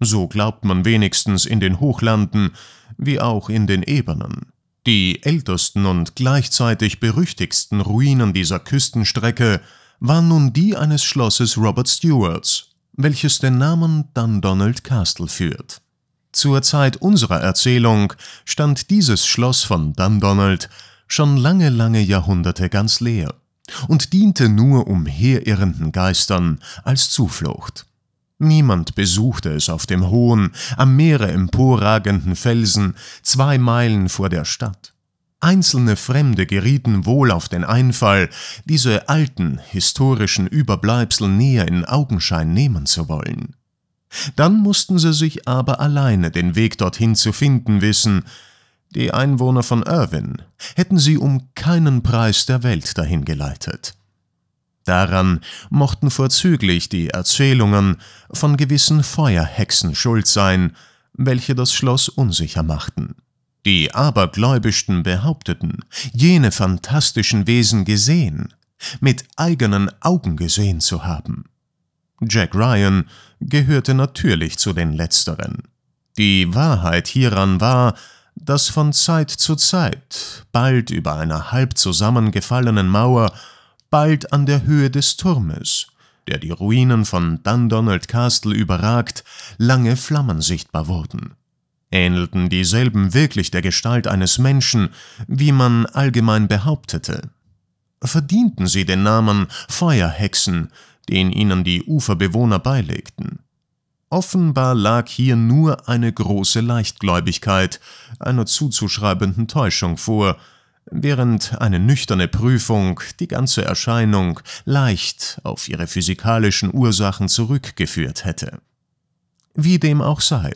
So glaubt man wenigstens in den Hochlanden wie auch in den Ebenen. Die ältesten und gleichzeitig berüchtigsten Ruinen dieser Küstenstrecke waren nun die eines Schlosses Robert Stewarts, welches den Namen Dundonald Castle führt. Zur Zeit unserer Erzählung stand dieses Schloss von Dundonald schon lange, lange Jahrhunderte ganz leer und diente nur umherirrenden Geistern als Zuflucht. Niemand besuchte es auf dem hohen, am Meere emporragenden Felsen, zwei Meilen vor der Stadt. Einzelne Fremde gerieten wohl auf den Einfall, diese alten, historischen Überbleibsel näher in Augenschein nehmen zu wollen. Dann mussten sie sich aber alleine den Weg dorthin zu finden wissen, die Einwohner von Irvine hätten sie um keinen Preis der Welt dahin geleitet. Daran mochten vorzüglich die Erzählungen von gewissen Feuerhexen schuld sein, welche das Schloss unsicher machten. Die Abergläubischten behaupteten, jene fantastischen Wesen gesehen, mit eigenen Augen gesehen zu haben. Jack Ryan gehörte natürlich zu den Letzteren. Die Wahrheit hieran war, dass von Zeit zu Zeit, bald über einer halb zusammengefallenen Mauer, bald an der Höhe des Turmes, der die Ruinen von Dundonald Castle überragt, lange Flammen sichtbar wurden. Ähnelten dieselben wirklich der Gestalt eines Menschen, wie man allgemein behauptete. Verdienten sie den Namen Feuerhexen, den ihnen die Uferbewohner beilegten. Offenbar lag hier nur eine große Leichtgläubigkeit, einer zuzuschreibenden Täuschung vor, während eine nüchterne Prüfung die ganze Erscheinung leicht auf ihre physikalischen Ursachen zurückgeführt hätte. Wie dem auch sei,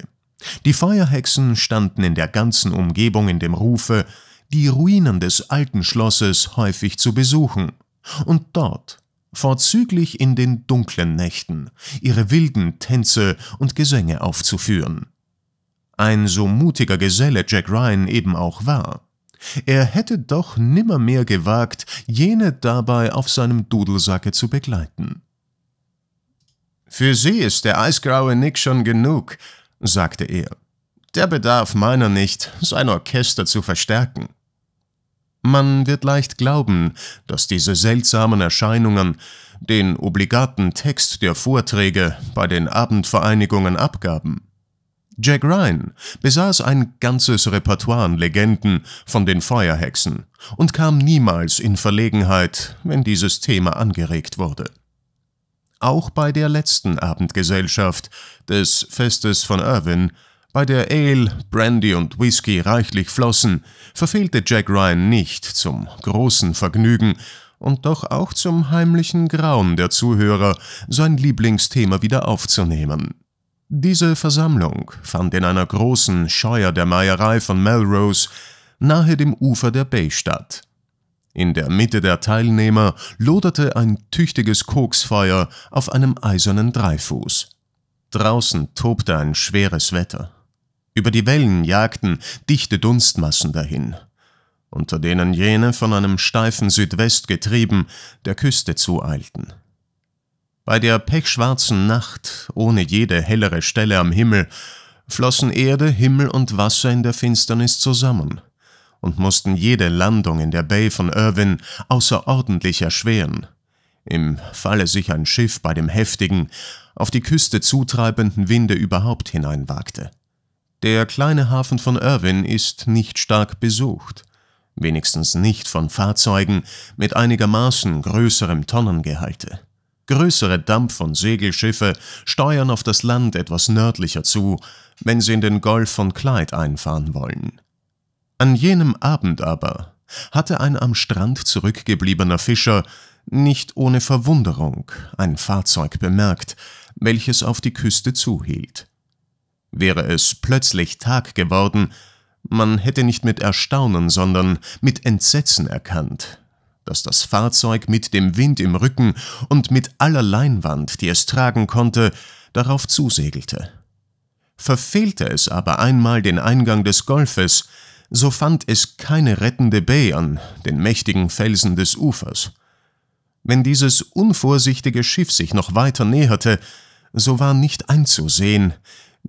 die Feuerhexen standen in der ganzen Umgebung in dem Rufe, die Ruinen des alten Schlosses häufig zu besuchen, und dort vorzüglich in den dunklen Nächten, ihre wilden Tänze und Gesänge aufzuführen. Ein so mutiger Geselle Jack Ryan eben auch war. Er hätte doch nimmermehr gewagt, jene dabei auf seinem Dudelsacke zu begleiten. Für sie ist der eisgraue Nick schon genug, sagte er. Der bedarf meiner nicht, sein Orchester zu verstärken. Man wird leicht glauben, dass diese seltsamen Erscheinungen den obligaten Text der Vorträge bei den Abendvereinigungen abgaben. Jack Ryan besaß ein ganzes Repertoire an Legenden von den Feuerhexen und kam niemals in Verlegenheit, wenn dieses Thema angeregt wurde. Auch bei der letzten Abendgesellschaft des Festes von Irwin bei der Ale, Brandy und Whisky reichlich flossen, verfehlte Jack Ryan nicht zum großen Vergnügen und doch auch zum heimlichen Grauen der Zuhörer, sein Lieblingsthema wieder aufzunehmen. Diese Versammlung fand in einer großen Scheuer der Meierei von Melrose nahe dem Ufer der Bay statt. In der Mitte der Teilnehmer loderte ein tüchtiges Koksfeuer auf einem eisernen Dreifuß. Draußen tobte ein schweres Wetter. Über die Wellen jagten dichte Dunstmassen dahin, unter denen jene von einem steifen Südwest getrieben der Küste zueilten. Bei der pechschwarzen Nacht, ohne jede hellere Stelle am Himmel, flossen Erde, Himmel und Wasser in der Finsternis zusammen und mussten jede Landung in der Bay von Irwin außerordentlich erschweren. Im Falle sich ein Schiff bei dem heftigen, auf die Küste zutreibenden Winde überhaupt hineinwagte. Der kleine Hafen von Irwin ist nicht stark besucht, wenigstens nicht von Fahrzeugen mit einigermaßen größerem Tonnengehalte. Größere Dampf- und Segelschiffe steuern auf das Land etwas nördlicher zu, wenn sie in den Golf von Clyde einfahren wollen. An jenem Abend aber hatte ein am Strand zurückgebliebener Fischer nicht ohne Verwunderung ein Fahrzeug bemerkt, welches auf die Küste zuhielt. Wäre es plötzlich Tag geworden, man hätte nicht mit Erstaunen, sondern mit Entsetzen erkannt, dass das Fahrzeug mit dem Wind im Rücken und mit aller Leinwand, die es tragen konnte, darauf zusegelte. Verfehlte es aber einmal den Eingang des Golfes, so fand es keine rettende Bay an den mächtigen Felsen des Ufers. Wenn dieses unvorsichtige Schiff sich noch weiter näherte, so war nicht einzusehen,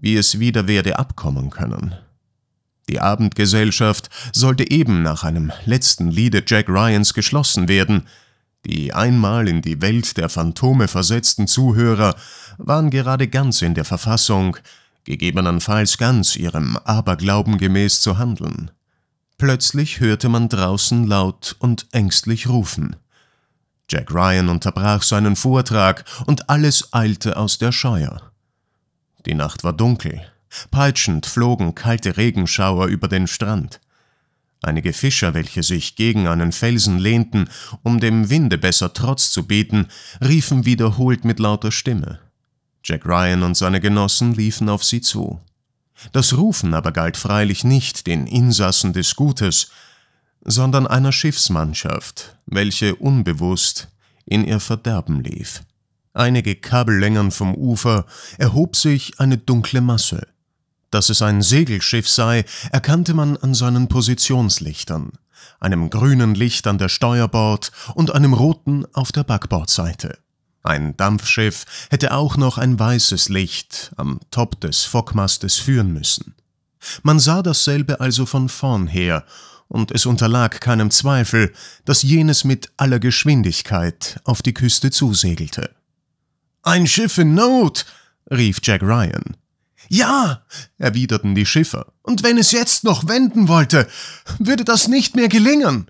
wie es wieder werde abkommen können. Die Abendgesellschaft sollte eben nach einem letzten Liede Jack Ryans geschlossen werden. Die einmal in die Welt der Phantome versetzten Zuhörer waren gerade ganz in der Verfassung, gegebenenfalls ganz ihrem Aberglauben gemäß zu handeln. Plötzlich hörte man draußen laut und ängstlich rufen. Jack Ryan unterbrach seinen Vortrag und alles eilte aus der Scheuer. Die Nacht war dunkel. Peitschend flogen kalte Regenschauer über den Strand. Einige Fischer, welche sich gegen einen Felsen lehnten, um dem Winde besser Trotz zu bieten, riefen wiederholt mit lauter Stimme. Jack Ryan und seine Genossen liefen auf sie zu. Das Rufen aber galt freilich nicht den Insassen des Gutes, sondern einer Schiffsmannschaft, welche unbewusst in ihr Verderben lief einige Kabellängen vom Ufer, erhob sich eine dunkle Masse. Dass es ein Segelschiff sei, erkannte man an seinen Positionslichtern, einem grünen Licht an der Steuerbord und einem roten auf der Backbordseite. Ein Dampfschiff hätte auch noch ein weißes Licht am Top des Fockmastes führen müssen. Man sah dasselbe also von vorn her, und es unterlag keinem Zweifel, dass jenes mit aller Geschwindigkeit auf die Küste zusegelte. Ein Schiff in Not, rief Jack Ryan. Ja, erwiderten die Schiffer, und wenn es jetzt noch wenden wollte, würde das nicht mehr gelingen.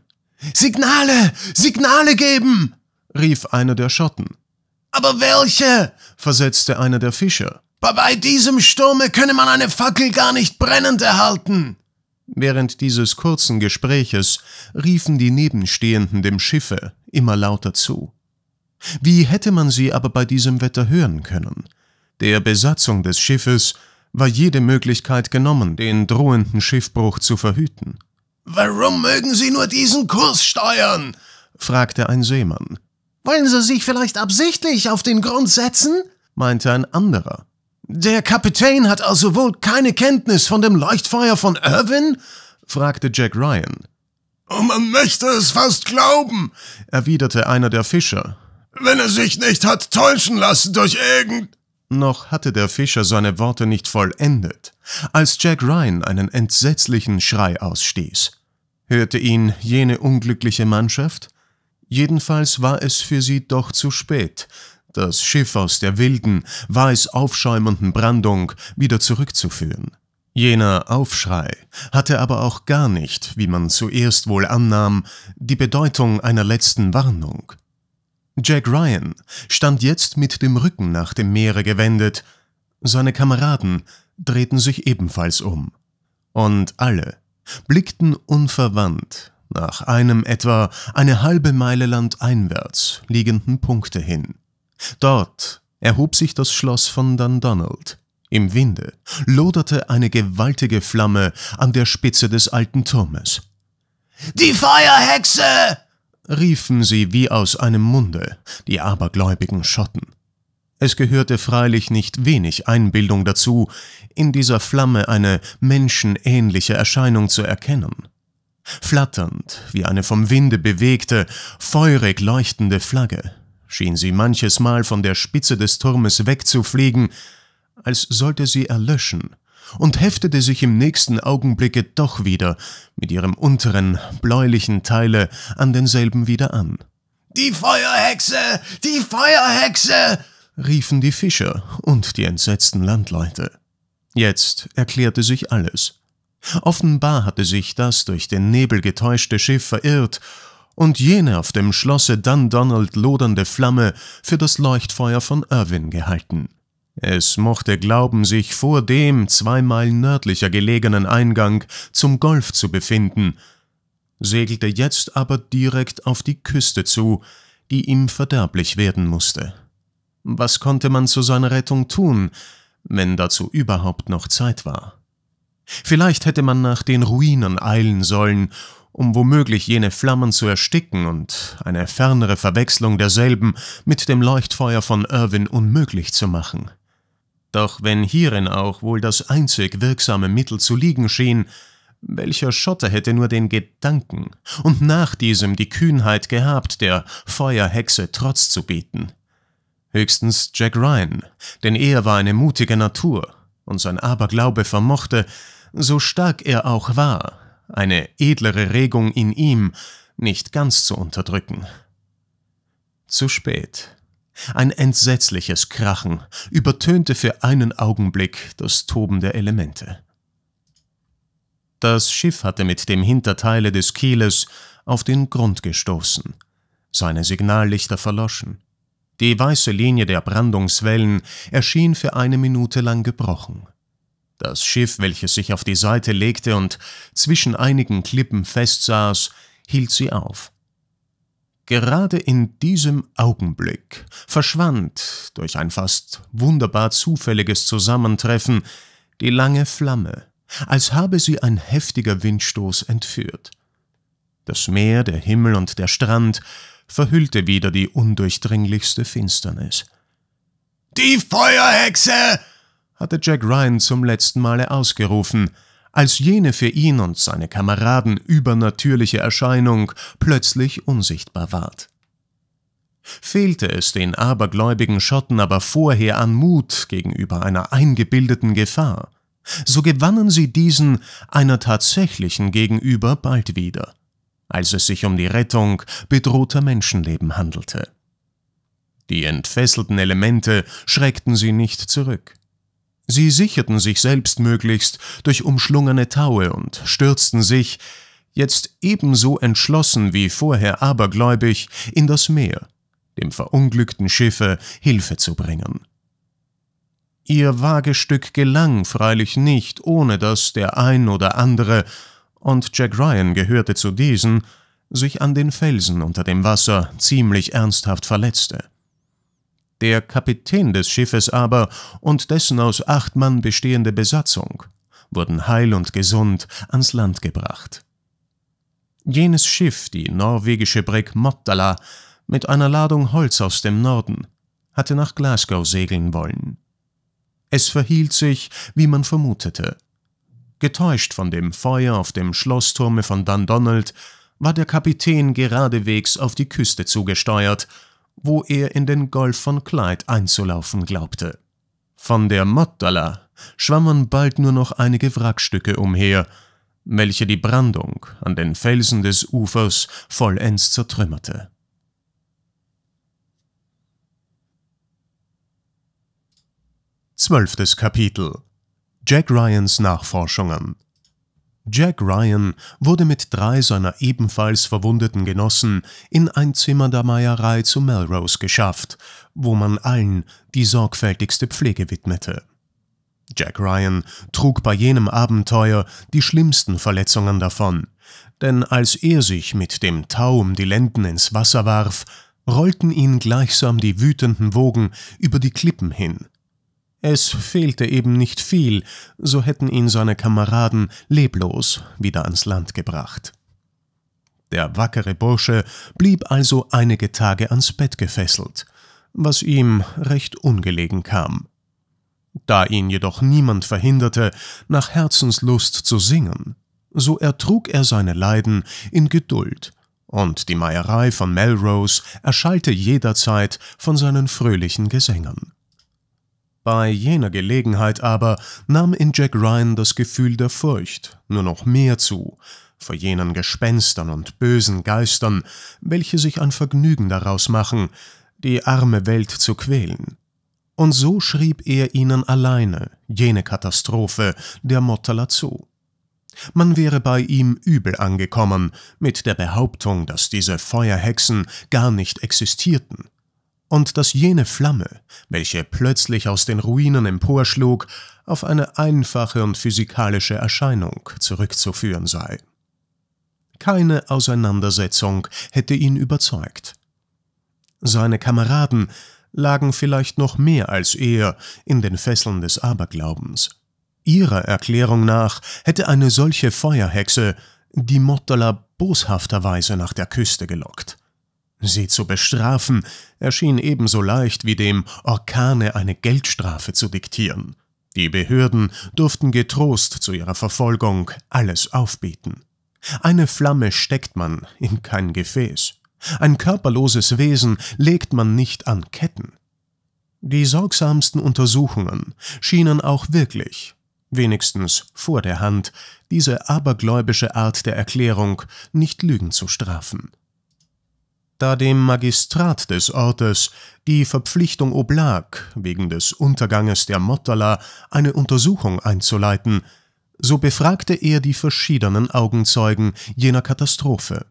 Signale, Signale geben, rief einer der Schotten. Aber welche? versetzte einer der Fischer. Bei diesem Sturme könne man eine Fackel gar nicht brennend erhalten. Während dieses kurzen Gespräches riefen die Nebenstehenden dem Schiffe immer lauter zu. Wie hätte man sie aber bei diesem Wetter hören können? Der Besatzung des Schiffes war jede Möglichkeit genommen, den drohenden Schiffbruch zu verhüten. Warum mögen Sie nur diesen Kurs steuern? fragte ein Seemann. Wollen Sie sich vielleicht absichtlich auf den Grund setzen? meinte ein anderer. Der Kapitän hat also wohl keine Kenntnis von dem Leuchtfeuer von Irwin? fragte Jack Ryan. Oh, man möchte es fast glauben, erwiderte einer der Fischer, wenn er sich nicht hat täuschen lassen durch irgend... Noch hatte der Fischer seine Worte nicht vollendet, als Jack Ryan einen entsetzlichen Schrei ausstieß. Hörte ihn jene unglückliche Mannschaft? Jedenfalls war es für sie doch zu spät. Das Schiff aus der wilden, weiß aufschäumenden Brandung wieder zurückzuführen. Jener Aufschrei hatte aber auch gar nicht, wie man zuerst wohl annahm, die Bedeutung einer letzten Warnung. Jack Ryan stand jetzt mit dem Rücken nach dem Meere gewendet, seine Kameraden drehten sich ebenfalls um, und alle blickten unverwandt nach einem etwa eine halbe Meile landeinwärts liegenden Punkte hin. Dort erhob sich das Schloss von Dundonald. Im Winde loderte eine gewaltige Flamme an der Spitze des alten Turmes. Die Feuerhexe! riefen sie wie aus einem Munde, die abergläubigen Schotten. Es gehörte freilich nicht wenig Einbildung dazu, in dieser Flamme eine menschenähnliche Erscheinung zu erkennen. Flatternd, wie eine vom Winde bewegte, feurig leuchtende Flagge, schien sie manches Mal von der Spitze des Turmes wegzufliegen, als sollte sie erlöschen und heftete sich im nächsten Augenblicke doch wieder mit ihrem unteren, bläulichen Teile an denselben wieder an. Die Feuerhexe! Die Feuerhexe! riefen die Fischer und die entsetzten Landleute. Jetzt erklärte sich alles. Offenbar hatte sich das durch den Nebel getäuschte Schiff verirrt und jene auf dem Schlosse Dundonald lodernde Flamme für das Leuchtfeuer von Irwin gehalten. Es mochte glauben, sich vor dem zwei Meilen nördlicher gelegenen Eingang zum Golf zu befinden, segelte jetzt aber direkt auf die Küste zu, die ihm verderblich werden musste. Was konnte man zu seiner Rettung tun, wenn dazu überhaupt noch Zeit war? Vielleicht hätte man nach den Ruinen eilen sollen, um womöglich jene Flammen zu ersticken und eine fernere Verwechslung derselben mit dem Leuchtfeuer von Irwin unmöglich zu machen. Doch wenn hierin auch wohl das einzig wirksame Mittel zu liegen schien, welcher Schotter hätte nur den Gedanken und nach diesem die Kühnheit gehabt, der Feuerhexe Trotz zu bieten? Höchstens Jack Ryan, denn er war eine mutige Natur und sein Aberglaube vermochte, so stark er auch war, eine edlere Regung in ihm nicht ganz zu unterdrücken. Zu spät. Ein entsetzliches Krachen übertönte für einen Augenblick das Toben der Elemente. Das Schiff hatte mit dem Hinterteile des Kieles auf den Grund gestoßen, seine Signallichter verloschen. Die weiße Linie der Brandungswellen erschien für eine Minute lang gebrochen. Das Schiff, welches sich auf die Seite legte und zwischen einigen Klippen festsaß, hielt sie auf. Gerade in diesem Augenblick verschwand durch ein fast wunderbar zufälliges Zusammentreffen die lange Flamme, als habe sie ein heftiger Windstoß entführt. Das Meer, der Himmel und der Strand verhüllte wieder die undurchdringlichste Finsternis. Die Feuerhexe! hatte Jack Ryan zum letzten Male ausgerufen, als jene für ihn und seine Kameraden übernatürliche Erscheinung plötzlich unsichtbar ward. Fehlte es den abergläubigen Schotten aber vorher an Mut gegenüber einer eingebildeten Gefahr, so gewannen sie diesen einer tatsächlichen gegenüber bald wieder, als es sich um die Rettung bedrohter Menschenleben handelte. Die entfesselten Elemente schreckten sie nicht zurück. Sie sicherten sich selbst möglichst durch umschlungene Taue und stürzten sich, jetzt ebenso entschlossen wie vorher abergläubig, in das Meer, dem verunglückten Schiffe Hilfe zu bringen. Ihr Wagestück gelang freilich nicht, ohne dass der ein oder andere, und Jack Ryan gehörte zu diesen, sich an den Felsen unter dem Wasser ziemlich ernsthaft verletzte der Kapitän des Schiffes aber und dessen aus acht Mann bestehende Besatzung wurden heil und gesund ans Land gebracht. Jenes Schiff, die norwegische Brig Mottala, mit einer Ladung Holz aus dem Norden, hatte nach Glasgow segeln wollen. Es verhielt sich, wie man vermutete. Getäuscht von dem Feuer auf dem Schlossturme von Dundonald, war der Kapitän geradewegs auf die Küste zugesteuert wo er in den Golf von Clyde einzulaufen glaubte. Von der Mottala schwammen bald nur noch einige Wrackstücke umher, welche die Brandung an den Felsen des Ufers vollends zertrümmerte. Zwölftes Kapitel Jack Ryans Nachforschungen Jack Ryan wurde mit drei seiner ebenfalls verwundeten Genossen in ein Zimmer der Meierei zu Melrose geschafft, wo man allen die sorgfältigste Pflege widmete. Jack Ryan trug bei jenem Abenteuer die schlimmsten Verletzungen davon, denn als er sich mit dem Tau um die Lenden ins Wasser warf, rollten ihn gleichsam die wütenden Wogen über die Klippen hin, es fehlte eben nicht viel, so hätten ihn seine Kameraden leblos wieder ans Land gebracht. Der wackere Bursche blieb also einige Tage ans Bett gefesselt, was ihm recht ungelegen kam. Da ihn jedoch niemand verhinderte, nach Herzenslust zu singen, so ertrug er seine Leiden in Geduld, und die Meierei von Melrose erschallte jederzeit von seinen fröhlichen Gesängen. Bei jener Gelegenheit aber nahm in Jack Ryan das Gefühl der Furcht nur noch mehr zu, vor jenen Gespenstern und bösen Geistern, welche sich ein Vergnügen daraus machen, die arme Welt zu quälen. Und so schrieb er ihnen alleine jene Katastrophe der Mottala zu. Man wäre bei ihm übel angekommen mit der Behauptung, dass diese Feuerhexen gar nicht existierten und dass jene Flamme, welche plötzlich aus den Ruinen emporschlug, auf eine einfache und physikalische Erscheinung zurückzuführen sei. Keine Auseinandersetzung hätte ihn überzeugt. Seine Kameraden lagen vielleicht noch mehr als er in den Fesseln des Aberglaubens. Ihrer Erklärung nach hätte eine solche Feuerhexe die Mottola boshafterweise nach der Küste gelockt. Sie zu bestrafen erschien ebenso leicht wie dem Orkane eine Geldstrafe zu diktieren. Die Behörden durften getrost zu ihrer Verfolgung alles aufbieten. Eine Flamme steckt man in kein Gefäß. Ein körperloses Wesen legt man nicht an Ketten. Die sorgsamsten Untersuchungen schienen auch wirklich, wenigstens vor der Hand, diese abergläubische Art der Erklärung nicht Lügen zu strafen da dem Magistrat des Ortes die Verpflichtung oblag, wegen des Unterganges der Mottala eine Untersuchung einzuleiten, so befragte er die verschiedenen Augenzeugen jener Katastrophe.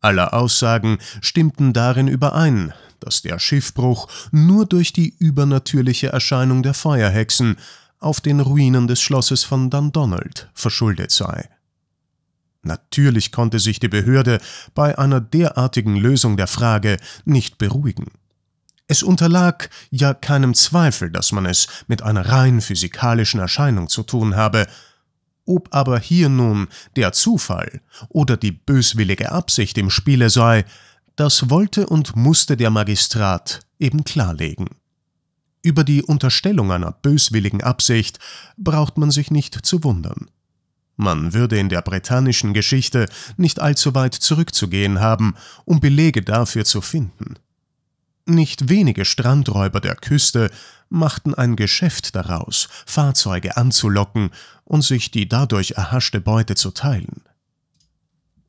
Alle Aussagen stimmten darin überein, dass der Schiffbruch nur durch die übernatürliche Erscheinung der Feuerhexen auf den Ruinen des Schlosses von Dundonald verschuldet sei Natürlich konnte sich die Behörde bei einer derartigen Lösung der Frage nicht beruhigen. Es unterlag ja keinem Zweifel, dass man es mit einer rein physikalischen Erscheinung zu tun habe, ob aber hier nun der Zufall oder die böswillige Absicht im Spiele sei, das wollte und musste der Magistrat eben klarlegen. Über die Unterstellung einer böswilligen Absicht braucht man sich nicht zu wundern. Man würde in der britannischen Geschichte nicht allzu weit zurückzugehen haben, um Belege dafür zu finden. Nicht wenige Strandräuber der Küste machten ein Geschäft daraus, Fahrzeuge anzulocken und sich die dadurch erhaschte Beute zu teilen.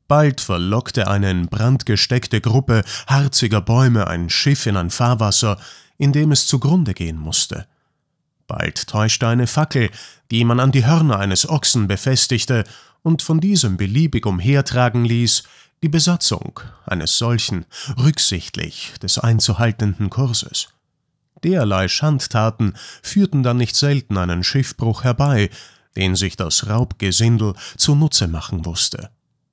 Bald verlockte eine in Brand gesteckte Gruppe harziger Bäume ein Schiff in ein Fahrwasser, in dem es zugrunde gehen musste. Bald täuschte eine Fackel, die man an die Hörner eines Ochsen befestigte und von diesem beliebig umhertragen ließ, die Besatzung eines solchen, rücksichtlich des einzuhaltenden Kurses. Derlei Schandtaten führten dann nicht selten einen Schiffbruch herbei, den sich das Raubgesindel zunutze machen wusste.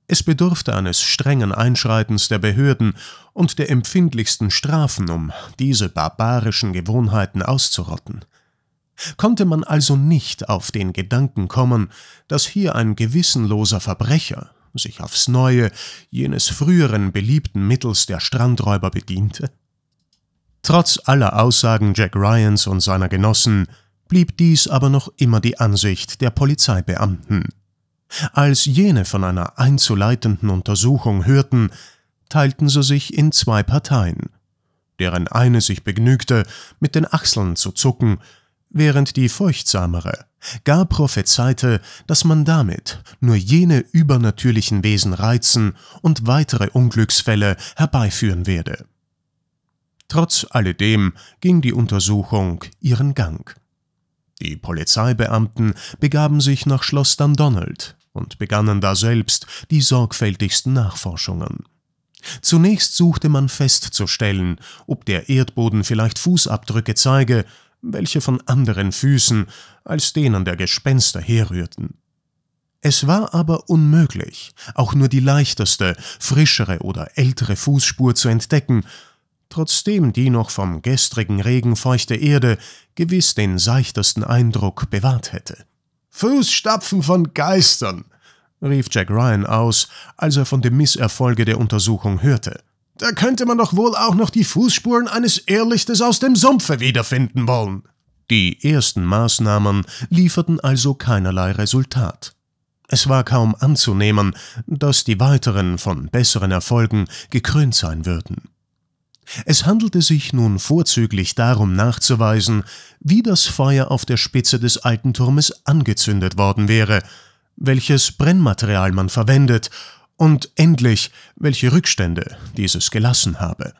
Es bedurfte eines strengen Einschreitens der Behörden und der empfindlichsten Strafen, um diese barbarischen Gewohnheiten auszurotten. Konnte man also nicht auf den Gedanken kommen, dass hier ein gewissenloser Verbrecher sich aufs Neue jenes früheren beliebten Mittels der Strandräuber bediente? Trotz aller Aussagen Jack Ryans und seiner Genossen blieb dies aber noch immer die Ansicht der Polizeibeamten. Als jene von einer einzuleitenden Untersuchung hörten, teilten sie sich in zwei Parteien, deren eine sich begnügte, mit den Achseln zu zucken während die furchtsamere gar prophezeite, dass man damit nur jene übernatürlichen Wesen reizen und weitere Unglücksfälle herbeiführen werde. Trotz alledem ging die Untersuchung ihren Gang. Die Polizeibeamten begaben sich nach Schloss Dundonald und begannen daselbst die sorgfältigsten Nachforschungen. Zunächst suchte man festzustellen, ob der Erdboden vielleicht Fußabdrücke zeige, welche von anderen Füßen als denen der Gespenster herrührten. Es war aber unmöglich, auch nur die leichteste, frischere oder ältere Fußspur zu entdecken, trotzdem die noch vom gestrigen Regen feuchte Erde gewiss den seichtesten Eindruck bewahrt hätte. Fußstapfen von Geistern! rief Jack Ryan aus, als er von dem Misserfolge der Untersuchung hörte. Da könnte man doch wohl auch noch die Fußspuren eines Irrlichtes aus dem Sumpfe wiederfinden wollen. Die ersten Maßnahmen lieferten also keinerlei Resultat. Es war kaum anzunehmen, dass die weiteren von besseren Erfolgen gekrönt sein würden. Es handelte sich nun vorzüglich darum nachzuweisen, wie das Feuer auf der Spitze des alten Turmes angezündet worden wäre, welches Brennmaterial man verwendet und endlich, welche Rückstände dieses gelassen habe.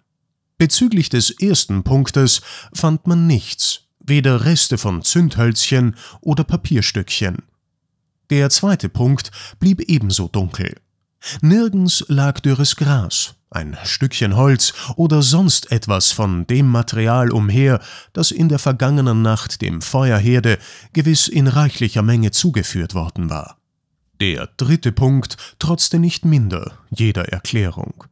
Bezüglich des ersten Punktes fand man nichts, weder Reste von Zündhölzchen oder Papierstückchen. Der zweite Punkt blieb ebenso dunkel. Nirgends lag dürres Gras, ein Stückchen Holz oder sonst etwas von dem Material umher, das in der vergangenen Nacht dem Feuerherde gewiss in reichlicher Menge zugeführt worden war. Der dritte Punkt trotzte nicht minder jeder Erklärung.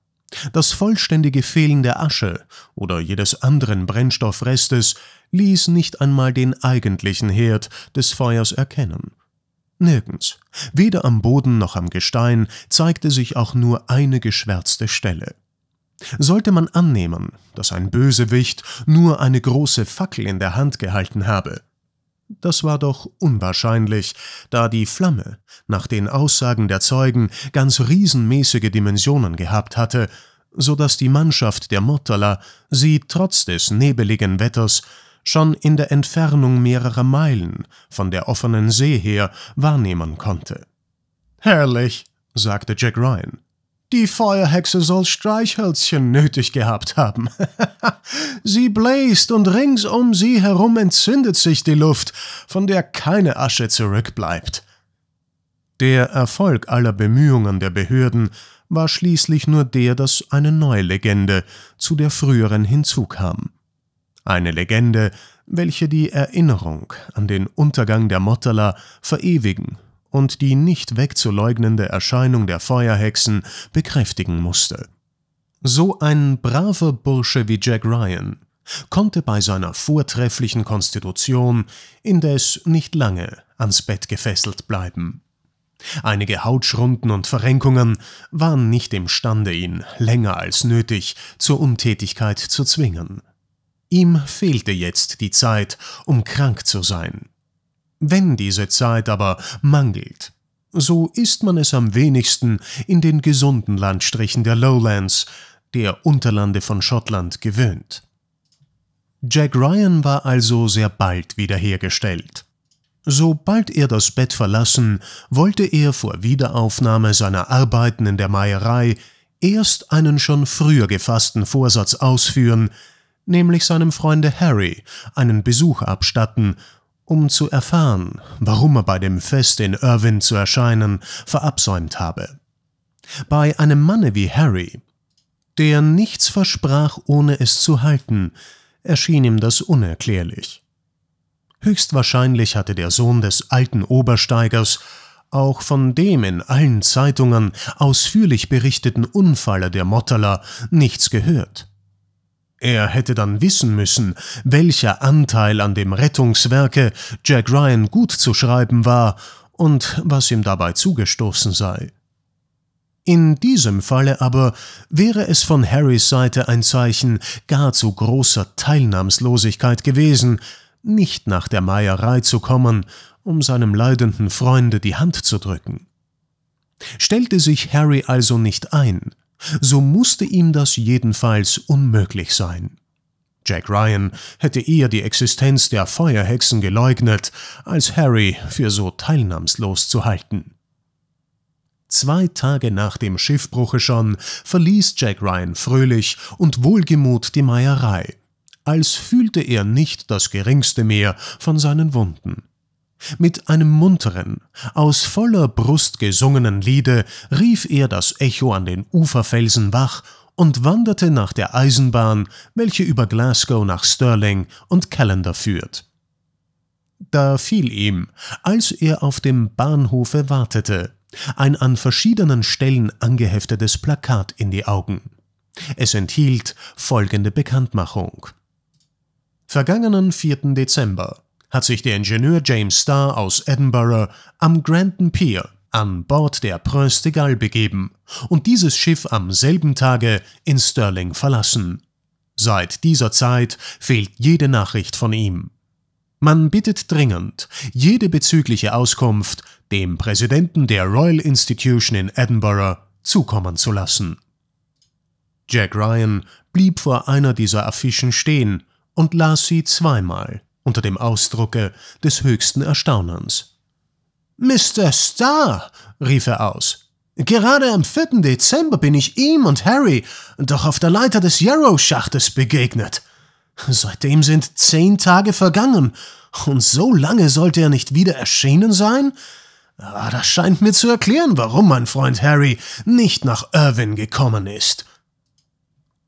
Das vollständige Fehlen der Asche oder jedes anderen Brennstoffrestes ließ nicht einmal den eigentlichen Herd des Feuers erkennen. Nirgends, weder am Boden noch am Gestein, zeigte sich auch nur eine geschwärzte Stelle. Sollte man annehmen, dass ein Bösewicht nur eine große Fackel in der Hand gehalten habe, das war doch unwahrscheinlich, da die Flamme, nach den Aussagen der Zeugen, ganz riesenmäßige Dimensionen gehabt hatte, so dass die Mannschaft der Murtala sie trotz des nebeligen Wetters schon in der Entfernung mehrerer Meilen von der offenen See her wahrnehmen konnte. Herrlich, sagte Jack Ryan. Die Feuerhexe soll Streichhölzchen nötig gehabt haben. sie bläst und rings um sie herum entzündet sich die Luft, von der keine Asche zurückbleibt. Der Erfolg aller Bemühungen der Behörden war schließlich nur der, dass eine neue Legende zu der früheren hinzukam. Eine Legende, welche die Erinnerung an den Untergang der Mottala verewigen und die nicht wegzuleugnende Erscheinung der Feuerhexen bekräftigen musste. So ein braver Bursche wie Jack Ryan konnte bei seiner vortrefflichen Konstitution indes nicht lange ans Bett gefesselt bleiben. Einige Hautschrunden und Verrenkungen waren nicht imstande, ihn länger als nötig zur Untätigkeit zu zwingen. Ihm fehlte jetzt die Zeit, um krank zu sein. Wenn diese Zeit aber mangelt, so ist man es am wenigsten in den gesunden Landstrichen der Lowlands, der Unterlande von Schottland gewöhnt. Jack Ryan war also sehr bald wiederhergestellt. Sobald er das Bett verlassen, wollte er vor Wiederaufnahme seiner Arbeiten in der Meierei erst einen schon früher gefassten Vorsatz ausführen, nämlich seinem Freunde Harry einen Besuch abstatten um zu erfahren, warum er bei dem Fest in Irvine zu erscheinen verabsäumt habe. Bei einem Manne wie Harry, der nichts versprach, ohne es zu halten, erschien ihm das unerklärlich. Höchstwahrscheinlich hatte der Sohn des alten Obersteigers auch von dem in allen Zeitungen ausführlich berichteten Unfaller der Motterler nichts gehört. Er hätte dann wissen müssen, welcher Anteil an dem Rettungswerke Jack Ryan gut zu schreiben war und was ihm dabei zugestoßen sei. In diesem Falle aber wäre es von Harrys Seite ein Zeichen gar zu großer Teilnahmslosigkeit gewesen, nicht nach der Meierei zu kommen, um seinem leidenden Freunde die Hand zu drücken. Stellte sich Harry also nicht ein, so musste ihm das jedenfalls unmöglich sein. Jack Ryan hätte eher die Existenz der Feuerhexen geleugnet, als Harry für so teilnahmslos zu halten. Zwei Tage nach dem Schiffbruche schon verließ Jack Ryan fröhlich und wohlgemut die Meierei, als fühlte er nicht das geringste mehr von seinen Wunden. Mit einem munteren, aus voller Brust gesungenen Liede rief er das Echo an den Uferfelsen wach und wanderte nach der Eisenbahn, welche über Glasgow nach Stirling und Callender führt. Da fiel ihm, als er auf dem Bahnhofe wartete, ein an verschiedenen Stellen angeheftetes Plakat in die Augen. Es enthielt folgende Bekanntmachung. Vergangenen 4. Dezember hat sich der Ingenieur James Starr aus Edinburgh am Grandon Pier an Bord der Prince de Galles begeben und dieses Schiff am selben Tage in Stirling verlassen. Seit dieser Zeit fehlt jede Nachricht von ihm. Man bittet dringend, jede bezügliche Auskunft dem Präsidenten der Royal Institution in Edinburgh zukommen zu lassen. Jack Ryan blieb vor einer dieser Affischen stehen und las sie zweimal unter dem Ausdrucke des höchsten Erstaunens. Mr. Starr, rief er aus, gerade am 4. Dezember bin ich ihm und Harry doch auf der Leiter des Yarrow-Schachtes begegnet. Seitdem sind zehn Tage vergangen, und so lange sollte er nicht wieder erschienen sein? Ah, das scheint mir zu erklären, warum mein Freund Harry nicht nach Irwin gekommen ist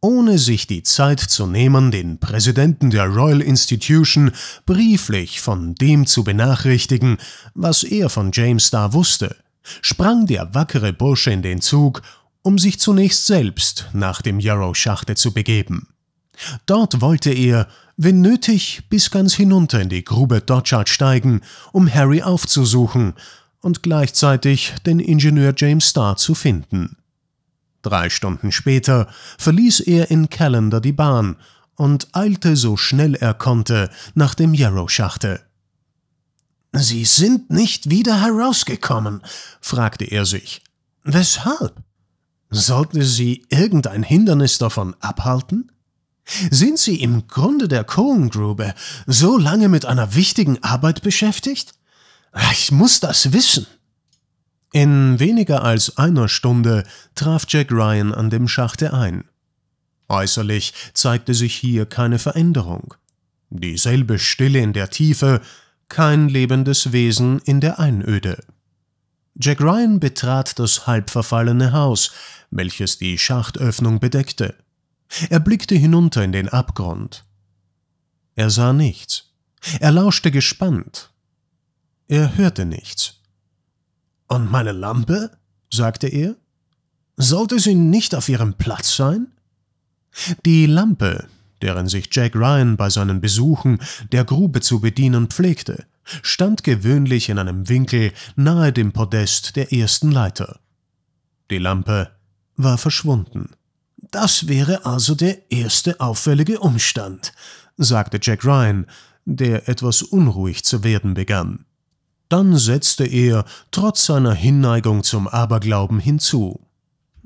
ohne sich die Zeit zu nehmen, den Präsidenten der Royal Institution brieflich von dem zu benachrichtigen, was er von James Starr wusste, sprang der wackere Bursche in den Zug, um sich zunächst selbst nach dem Yarrow-Schachte zu begeben. Dort wollte er, wenn nötig, bis ganz hinunter in die Grube Dodgard steigen, um Harry aufzusuchen und gleichzeitig den Ingenieur James Starr zu finden. Drei Stunden später verließ er in Callender die Bahn und eilte so schnell er konnte nach dem Yarrow-Schachte. Sie sind nicht wieder herausgekommen, fragte er sich. Weshalb? Sollte sie irgendein Hindernis davon abhalten? Sind Sie im Grunde der Kohlengrube so lange mit einer wichtigen Arbeit beschäftigt? Ich muss das wissen. In weniger als einer Stunde traf Jack Ryan an dem Schachte ein. Äußerlich zeigte sich hier keine Veränderung. Dieselbe Stille in der Tiefe, kein lebendes Wesen in der Einöde. Jack Ryan betrat das halbverfallene Haus, welches die Schachtöffnung bedeckte. Er blickte hinunter in den Abgrund. Er sah nichts. Er lauschte gespannt. Er hörte nichts. Und meine Lampe? sagte er. Sollte sie nicht auf ihrem Platz sein? Die Lampe, deren sich Jack Ryan bei seinen Besuchen der Grube zu bedienen pflegte, stand gewöhnlich in einem Winkel nahe dem Podest der ersten Leiter. Die Lampe war verschwunden. Das wäre also der erste auffällige Umstand, sagte Jack Ryan, der etwas unruhig zu werden begann. Dann setzte er, trotz seiner Hinneigung zum Aberglauben, hinzu.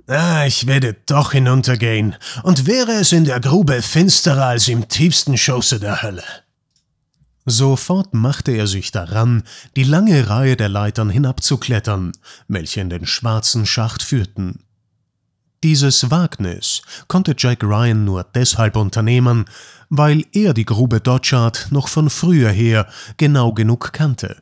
Ah, ich werde doch hinuntergehen, und wäre es in der Grube finsterer als im tiefsten Schoße der Hölle. Sofort machte er sich daran, die lange Reihe der Leitern hinabzuklettern, welche in den schwarzen Schacht führten. Dieses Wagnis konnte Jack Ryan nur deshalb unternehmen, weil er die Grube Dodgard noch von früher her genau genug kannte.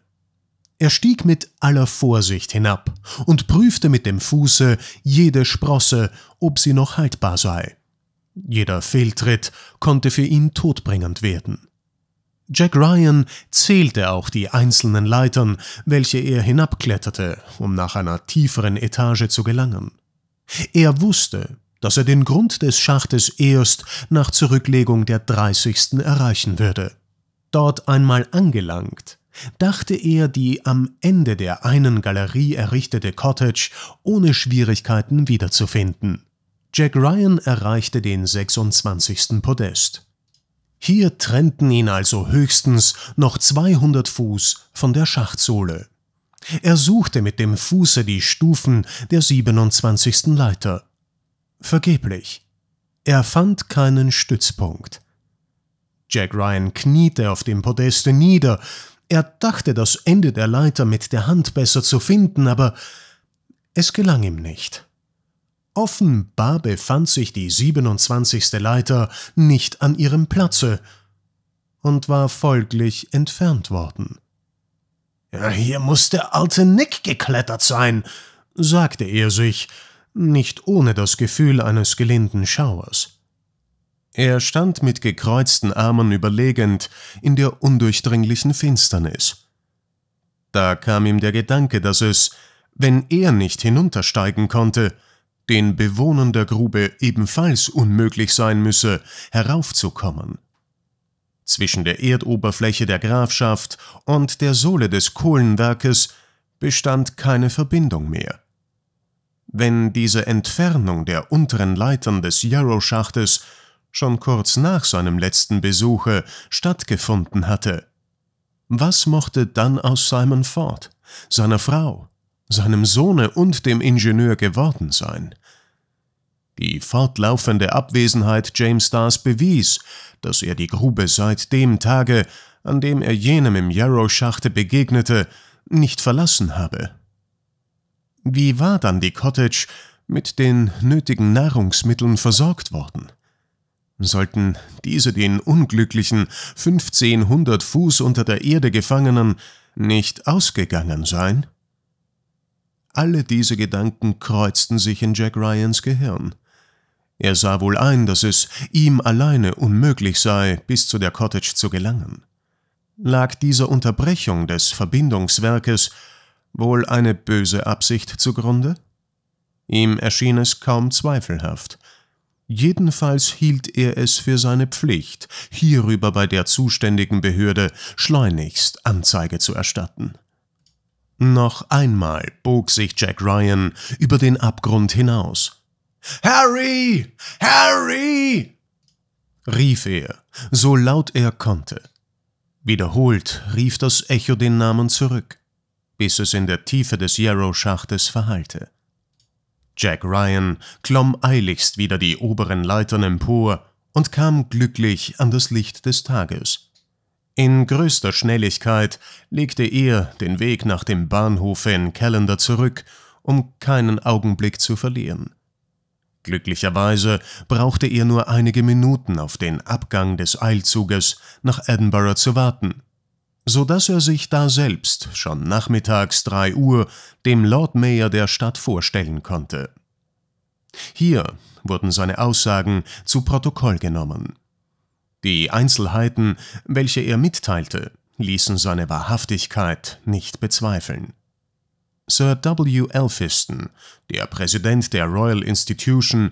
Er stieg mit aller Vorsicht hinab und prüfte mit dem Fuße jede Sprosse, ob sie noch haltbar sei. Jeder Fehltritt konnte für ihn todbringend werden. Jack Ryan zählte auch die einzelnen Leitern, welche er hinabkletterte, um nach einer tieferen Etage zu gelangen. Er wusste, dass er den Grund des Schachtes erst nach Zurücklegung der 30. erreichen würde. Dort einmal angelangt, dachte er, die am Ende der einen Galerie errichtete Cottage ohne Schwierigkeiten wiederzufinden. Jack Ryan erreichte den 26. Podest. Hier trennten ihn also höchstens noch 200 Fuß von der Schachtsohle. Er suchte mit dem Fuße die Stufen der 27. Leiter. Vergeblich. Er fand keinen Stützpunkt. Jack Ryan kniete auf dem Podeste nieder er dachte, das Ende der Leiter mit der Hand besser zu finden, aber es gelang ihm nicht. Offenbar befand sich die 27. Leiter nicht an ihrem Platze und war folglich entfernt worden. Ja, hier muß der alte Nick geklettert sein, sagte er sich, nicht ohne das Gefühl eines gelinden Schauers. Er stand mit gekreuzten Armen überlegend in der undurchdringlichen Finsternis. Da kam ihm der Gedanke, dass es, wenn er nicht hinuntersteigen konnte, den Bewohnern der Grube ebenfalls unmöglich sein müsse, heraufzukommen. Zwischen der Erdoberfläche der Grafschaft und der Sohle des Kohlenwerkes bestand keine Verbindung mehr. Wenn diese Entfernung der unteren Leitern des Yarrow-Schachtes schon kurz nach seinem letzten Besuche stattgefunden hatte. Was mochte dann aus Simon Ford, seiner Frau, seinem Sohne und dem Ingenieur geworden sein? Die fortlaufende Abwesenheit James Stars bewies, dass er die Grube seit dem Tage, an dem er jenem im Yarrow-Schachte begegnete, nicht verlassen habe. Wie war dann die Cottage mit den nötigen Nahrungsmitteln versorgt worden? Sollten diese den unglücklichen 1500 Fuß unter der Erde Gefangenen nicht ausgegangen sein? Alle diese Gedanken kreuzten sich in Jack Ryans Gehirn. Er sah wohl ein, dass es ihm alleine unmöglich sei, bis zu der Cottage zu gelangen. Lag dieser Unterbrechung des Verbindungswerkes wohl eine böse Absicht zugrunde? Ihm erschien es kaum zweifelhaft. Jedenfalls hielt er es für seine Pflicht, hierüber bei der zuständigen Behörde schleunigst Anzeige zu erstatten. Noch einmal bog sich Jack Ryan über den Abgrund hinaus. Harry! Harry! rief er, so laut er konnte. Wiederholt rief das Echo den Namen zurück, bis es in der Tiefe des Yarrow-Schachtes verhallte. Jack Ryan klomm eiligst wieder die oberen Leitern empor und kam glücklich an das Licht des Tages. In größter Schnelligkeit legte er den Weg nach dem Bahnhofe in Callender zurück, um keinen Augenblick zu verlieren. Glücklicherweise brauchte er nur einige Minuten auf den Abgang des Eilzuges nach Edinburgh zu warten so dass er sich da selbst schon nachmittags 3 Uhr dem Lord Mayor der Stadt vorstellen konnte. Hier wurden seine Aussagen zu Protokoll genommen. Die Einzelheiten, welche er mitteilte, ließen seine Wahrhaftigkeit nicht bezweifeln. Sir W. Elphiston, der Präsident der Royal Institution,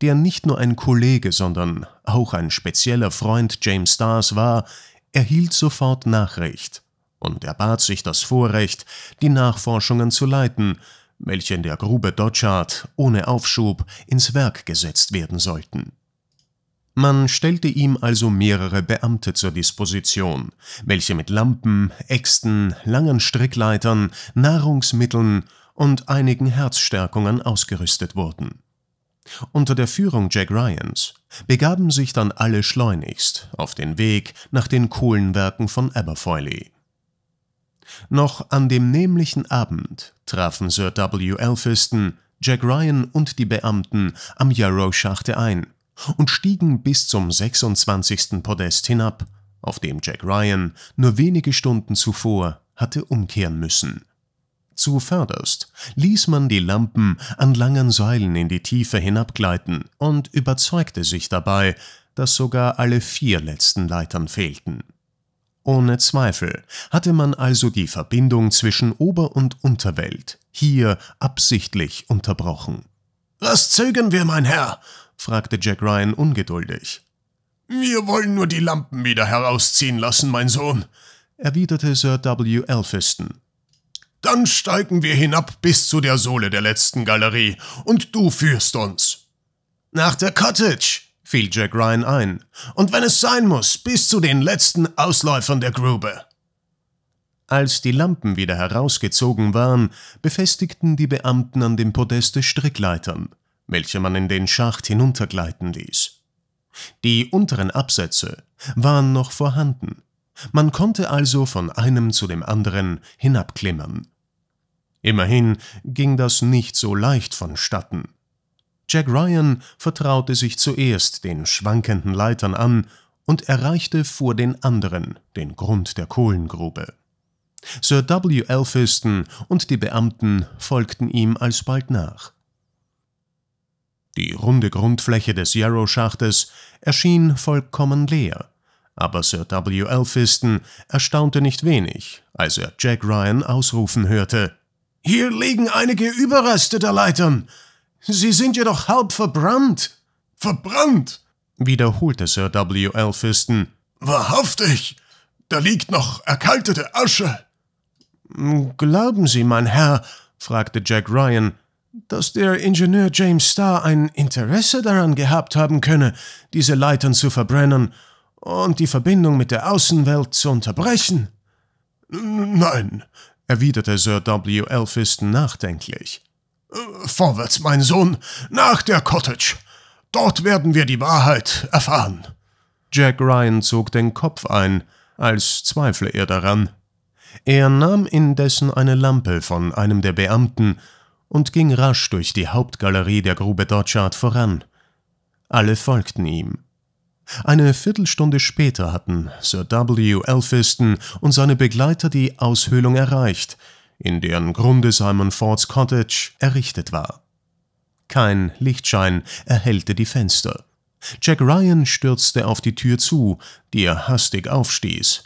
der nicht nur ein Kollege, sondern auch ein spezieller Freund James Stars war, erhielt sofort Nachricht und erbat sich das Vorrecht, die Nachforschungen zu leiten, welche in der Grube Dochart ohne Aufschub ins Werk gesetzt werden sollten. Man stellte ihm also mehrere Beamte zur Disposition, welche mit Lampen, Äxten, langen Strickleitern, Nahrungsmitteln und einigen Herzstärkungen ausgerüstet wurden. Unter der Führung Jack Ryans begaben sich dann alle schleunigst auf den Weg nach den Kohlenwerken von Aberfoily. Noch an dem nämlichen Abend trafen Sir W. Elphiston, Jack Ryan und die Beamten am Yarrow-Schachte ein und stiegen bis zum 26. Podest hinab, auf dem Jack Ryan nur wenige Stunden zuvor hatte umkehren müssen. Zuvörderst ließ man die Lampen an langen Säulen in die Tiefe hinabgleiten und überzeugte sich dabei, dass sogar alle vier letzten Leitern fehlten. Ohne Zweifel hatte man also die Verbindung zwischen Ober- und Unterwelt hier absichtlich unterbrochen. Was zögern wir, mein Herr? fragte Jack Ryan ungeduldig. Wir wollen nur die Lampen wieder herausziehen lassen, mein Sohn, erwiderte Sir W. Elphiston dann steigen wir hinab bis zu der Sohle der letzten Galerie und du führst uns. Nach der Cottage, fiel Jack Ryan ein, und wenn es sein muss, bis zu den letzten Ausläufern der Grube. Als die Lampen wieder herausgezogen waren, befestigten die Beamten an dem Podeste Strickleitern, welche man in den Schacht hinuntergleiten ließ. Die unteren Absätze waren noch vorhanden, man konnte also von einem zu dem anderen hinabklimmern. Immerhin ging das nicht so leicht vonstatten. Jack Ryan vertraute sich zuerst den schwankenden Leitern an und erreichte vor den anderen den Grund der Kohlengrube. Sir W. Elphiston und die Beamten folgten ihm alsbald nach. Die runde Grundfläche des Yarrow-Schachtes erschien vollkommen leer aber Sir W. Elphiston erstaunte nicht wenig, als er Jack Ryan ausrufen hörte. Hier liegen einige Überreste der Leitern. Sie sind jedoch halb verbrannt. Verbrannt? wiederholte Sir W. Elphiston. Wahrhaftig! Da liegt noch erkaltete Asche. Hm, glauben Sie, mein Herr, fragte Jack Ryan, dass der Ingenieur James Starr ein Interesse daran gehabt haben könne, diese Leitern zu verbrennen und die Verbindung mit der Außenwelt zu unterbrechen? Nein, erwiderte Sir W. Elphiston nachdenklich. Vorwärts, mein Sohn, nach der Cottage. Dort werden wir die Wahrheit erfahren. Jack Ryan zog den Kopf ein, als zweifle er daran. Er nahm indessen eine Lampe von einem der Beamten und ging rasch durch die Hauptgalerie der Grube Dodgard voran. Alle folgten ihm. Eine Viertelstunde später hatten Sir W. Elphiston und seine Begleiter die Aushöhlung erreicht, in deren Grunde Simon Fords Cottage errichtet war. Kein Lichtschein erhellte die Fenster. Jack Ryan stürzte auf die Tür zu, die er hastig aufstieß.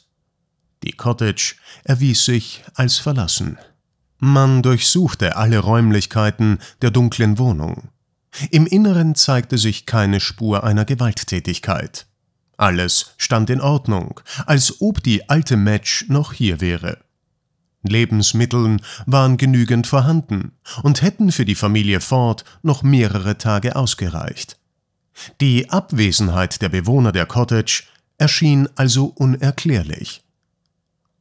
Die Cottage erwies sich als verlassen. Man durchsuchte alle Räumlichkeiten der dunklen Wohnung. Im Inneren zeigte sich keine Spur einer Gewalttätigkeit. Alles stand in Ordnung, als ob die alte Match noch hier wäre. Lebensmitteln waren genügend vorhanden und hätten für die Familie Ford noch mehrere Tage ausgereicht. Die Abwesenheit der Bewohner der Cottage erschien also unerklärlich.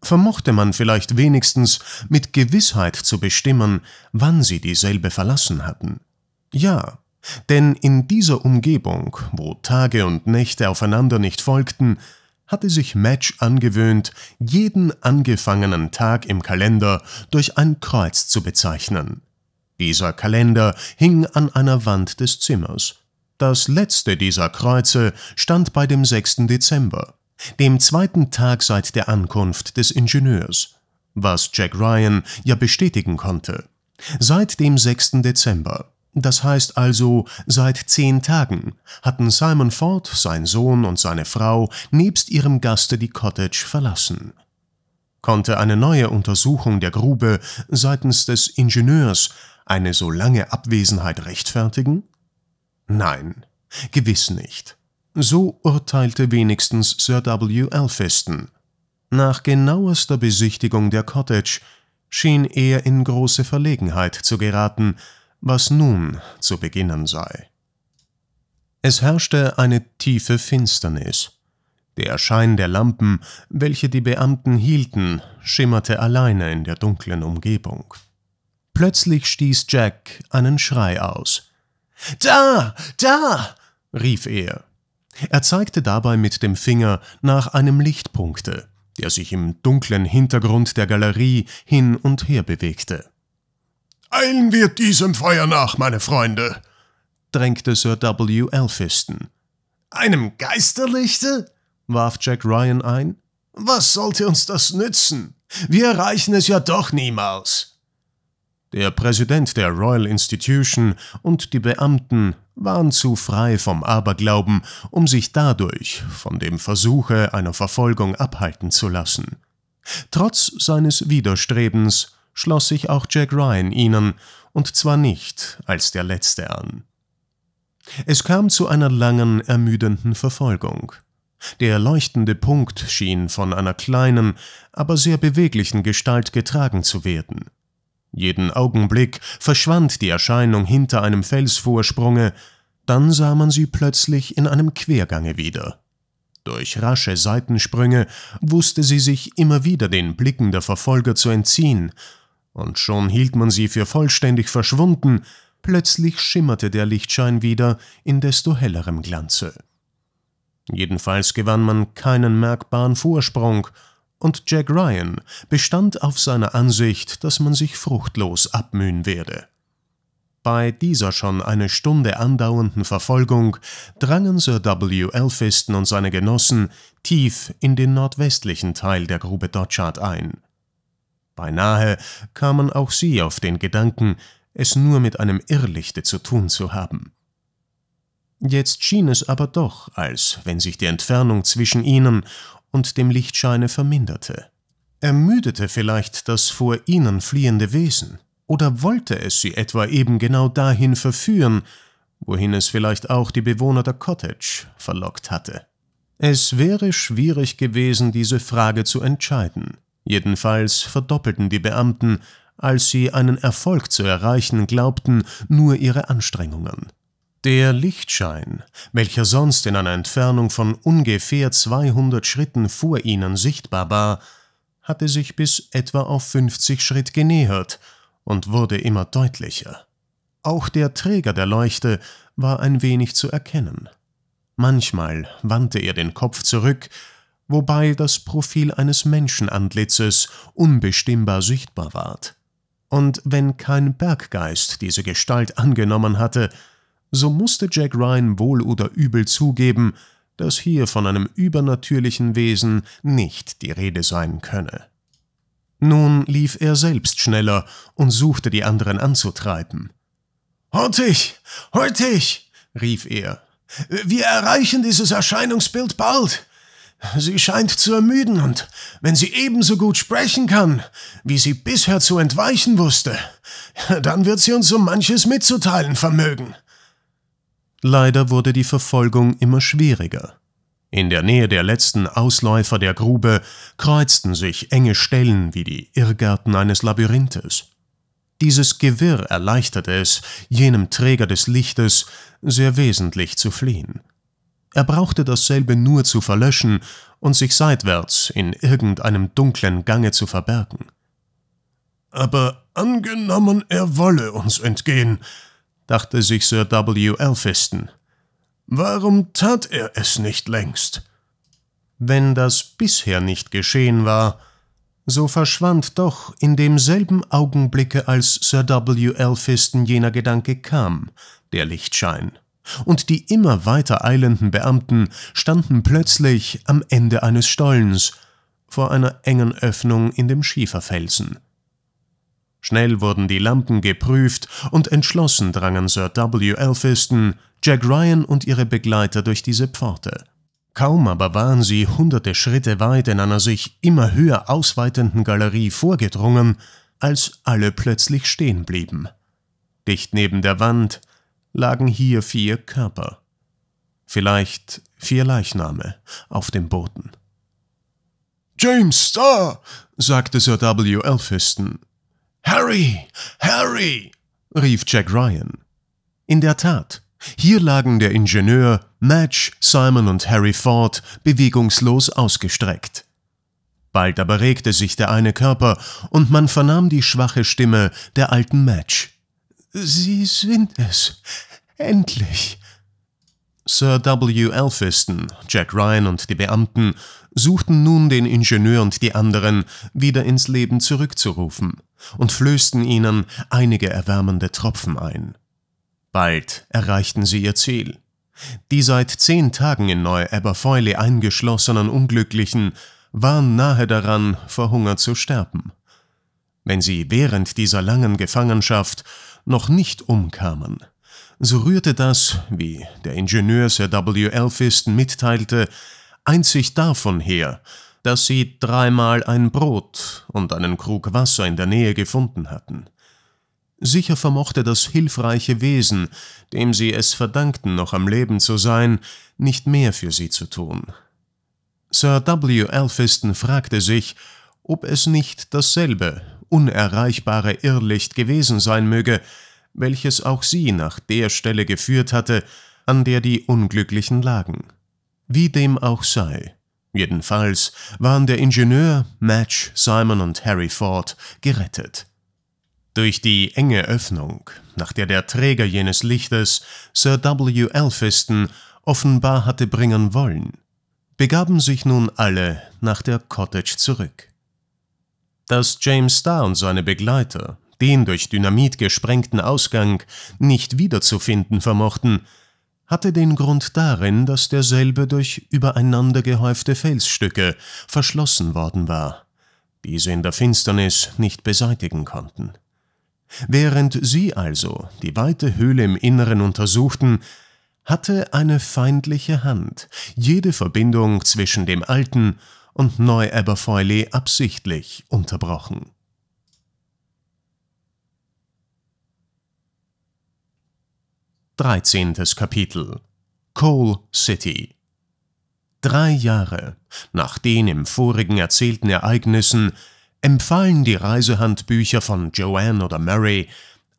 Vermochte man vielleicht wenigstens mit Gewissheit zu bestimmen, wann sie dieselbe verlassen hatten? Ja, denn in dieser Umgebung, wo Tage und Nächte aufeinander nicht folgten, hatte sich Match angewöhnt, jeden angefangenen Tag im Kalender durch ein Kreuz zu bezeichnen. Dieser Kalender hing an einer Wand des Zimmers. Das letzte dieser Kreuze stand bei dem 6. Dezember, dem zweiten Tag seit der Ankunft des Ingenieurs, was Jack Ryan ja bestätigen konnte. Seit dem 6. Dezember das heißt also, seit zehn Tagen hatten Simon Ford, sein Sohn und seine Frau nebst ihrem Gaste die Cottage verlassen. Konnte eine neue Untersuchung der Grube seitens des Ingenieurs eine so lange Abwesenheit rechtfertigen? Nein, gewiss nicht. So urteilte wenigstens Sir W. Alphiston. Nach genauester Besichtigung der Cottage schien er in große Verlegenheit zu geraten, was nun zu beginnen sei. Es herrschte eine tiefe Finsternis. Der Schein der Lampen, welche die Beamten hielten, schimmerte alleine in der dunklen Umgebung. Plötzlich stieß Jack einen Schrei aus. Da, da! rief er. Er zeigte dabei mit dem Finger nach einem Lichtpunkte, der sich im dunklen Hintergrund der Galerie hin und her bewegte. Eilen wir diesem Feuer nach, meine Freunde, drängte Sir W. Elphiston. Einem Geisterlichte? warf Jack Ryan ein. Was sollte uns das nützen? Wir erreichen es ja doch niemals. Der Präsident der Royal Institution und die Beamten waren zu frei vom Aberglauben, um sich dadurch von dem Versuche einer Verfolgung abhalten zu lassen. Trotz seines Widerstrebens schloss sich auch Jack Ryan ihnen, und zwar nicht als der Letzte an. Es kam zu einer langen, ermüdenden Verfolgung. Der leuchtende Punkt schien von einer kleinen, aber sehr beweglichen Gestalt getragen zu werden. Jeden Augenblick verschwand die Erscheinung hinter einem Felsvorsprunge, dann sah man sie plötzlich in einem Quergange wieder. Durch rasche Seitensprünge wusste sie sich immer wieder den Blicken der Verfolger zu entziehen, und schon hielt man sie für vollständig verschwunden, plötzlich schimmerte der Lichtschein wieder in desto hellerem Glanze. Jedenfalls gewann man keinen merkbaren Vorsprung, und Jack Ryan bestand auf seiner Ansicht, dass man sich fruchtlos abmühen werde. Bei dieser schon eine Stunde andauernden Verfolgung drangen Sir W. Elphiston und seine Genossen tief in den nordwestlichen Teil der Grube Dodgard ein. Beinahe kamen auch sie auf den Gedanken, es nur mit einem Irrlichte zu tun zu haben. Jetzt schien es aber doch, als wenn sich die Entfernung zwischen ihnen und dem Lichtscheine verminderte. Ermüdete vielleicht das vor ihnen fliehende Wesen, oder wollte es sie etwa eben genau dahin verführen, wohin es vielleicht auch die Bewohner der Cottage verlockt hatte? Es wäre schwierig gewesen, diese Frage zu entscheiden. Jedenfalls verdoppelten die Beamten, als sie einen Erfolg zu erreichen glaubten, nur ihre Anstrengungen. Der Lichtschein, welcher sonst in einer Entfernung von ungefähr 200 Schritten vor ihnen sichtbar war, hatte sich bis etwa auf 50 Schritt genähert und wurde immer deutlicher. Auch der Träger der Leuchte war ein wenig zu erkennen. Manchmal wandte er den Kopf zurück wobei das Profil eines Menschenantlitzes unbestimmbar sichtbar ward. Und wenn kein Berggeist diese Gestalt angenommen hatte, so musste Jack Ryan wohl oder übel zugeben, dass hier von einem übernatürlichen Wesen nicht die Rede sein könne. Nun lief er selbst schneller und suchte die anderen anzutreiben. Holt halt dich! rief er. Wir erreichen dieses Erscheinungsbild bald! Sie scheint zu ermüden, und wenn sie ebenso gut sprechen kann, wie sie bisher zu entweichen wusste, dann wird sie uns so manches mitzuteilen vermögen. Leider wurde die Verfolgung immer schwieriger. In der Nähe der letzten Ausläufer der Grube kreuzten sich enge Stellen wie die Irrgärten eines Labyrinthes. Dieses Gewirr erleichterte es, jenem Träger des Lichtes sehr wesentlich zu fliehen. Er brauchte dasselbe nur zu verlöschen und sich seitwärts in irgendeinem dunklen Gange zu verbergen. Aber angenommen, er wolle uns entgehen, dachte sich Sir W. Elphiston. Warum tat er es nicht längst? Wenn das bisher nicht geschehen war, so verschwand doch in demselben Augenblicke, als Sir W. Elphiston jener Gedanke kam, der Lichtschein und die immer weiter eilenden Beamten standen plötzlich am Ende eines Stollens vor einer engen Öffnung in dem Schieferfelsen. Schnell wurden die Lampen geprüft und entschlossen drangen Sir W. Elphiston, Jack Ryan und ihre Begleiter durch diese Pforte. Kaum aber waren sie hunderte Schritte weit in einer sich immer höher ausweitenden Galerie vorgedrungen, als alle plötzlich stehen blieben. Dicht neben der Wand lagen hier vier Körper, vielleicht vier Leichname, auf dem Boden. James Starr, sagte Sir W. Elphiston. Harry, Harry, rief Jack Ryan. In der Tat, hier lagen der Ingenieur, Madge, Simon und Harry Ford bewegungslos ausgestreckt. Bald aber regte sich der eine Körper und man vernahm die schwache Stimme der alten Madge. Sie sind es. Endlich. Sir W. Elphiston, Jack Ryan und die Beamten suchten nun den Ingenieur und die anderen wieder ins Leben zurückzurufen und flößten ihnen einige erwärmende Tropfen ein. Bald erreichten sie ihr Ziel. Die seit zehn Tagen in Neu-Aberfoyle eingeschlossenen Unglücklichen waren nahe daran, vor Hunger zu sterben. Wenn sie während dieser langen Gefangenschaft noch nicht umkamen. So rührte das, wie der Ingenieur Sir W. Elphiston mitteilte, einzig davon her, dass sie dreimal ein Brot und einen Krug Wasser in der Nähe gefunden hatten. Sicher vermochte das hilfreiche Wesen, dem sie es verdankten, noch am Leben zu sein, nicht mehr für sie zu tun. Sir W. Elphiston fragte sich, ob es nicht dasselbe unerreichbare Irrlicht gewesen sein möge, welches auch sie nach der Stelle geführt hatte, an der die Unglücklichen lagen. Wie dem auch sei, jedenfalls waren der Ingenieur, Match, Simon und Harry Ford gerettet. Durch die enge Öffnung, nach der der Träger jenes Lichtes, Sir W. Elphiston, offenbar hatte bringen wollen, begaben sich nun alle nach der Cottage zurück dass James Starr und seine Begleiter den durch Dynamit gesprengten Ausgang nicht wiederzufinden vermochten, hatte den Grund darin, dass derselbe durch übereinander gehäufte Felsstücke verschlossen worden war, die sie in der Finsternis nicht beseitigen konnten. Während sie also die weite Höhle im Inneren untersuchten, hatte eine feindliche Hand jede Verbindung zwischen dem alten und neu Aberfoyle absichtlich unterbrochen. Dreizehntes Kapitel Coal City Drei Jahre nach den im vorigen erzählten Ereignissen empfahlen die Reisehandbücher von Joanne oder Murray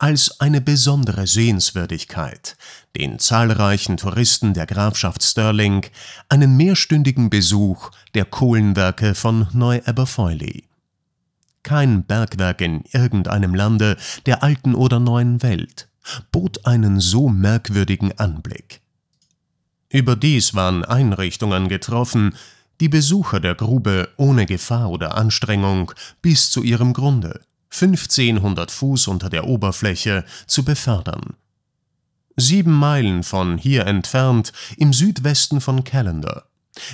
als eine besondere Sehenswürdigkeit, den zahlreichen Touristen der Grafschaft Stirling einen mehrstündigen Besuch der Kohlenwerke von Neu-Aberfoyle. Kein Bergwerk in irgendeinem Lande der alten oder neuen Welt bot einen so merkwürdigen Anblick. Überdies waren Einrichtungen getroffen, die Besucher der Grube ohne Gefahr oder Anstrengung bis zu ihrem Grunde 1500 Fuß unter der Oberfläche, zu befördern. Sieben Meilen von hier entfernt, im Südwesten von Callender,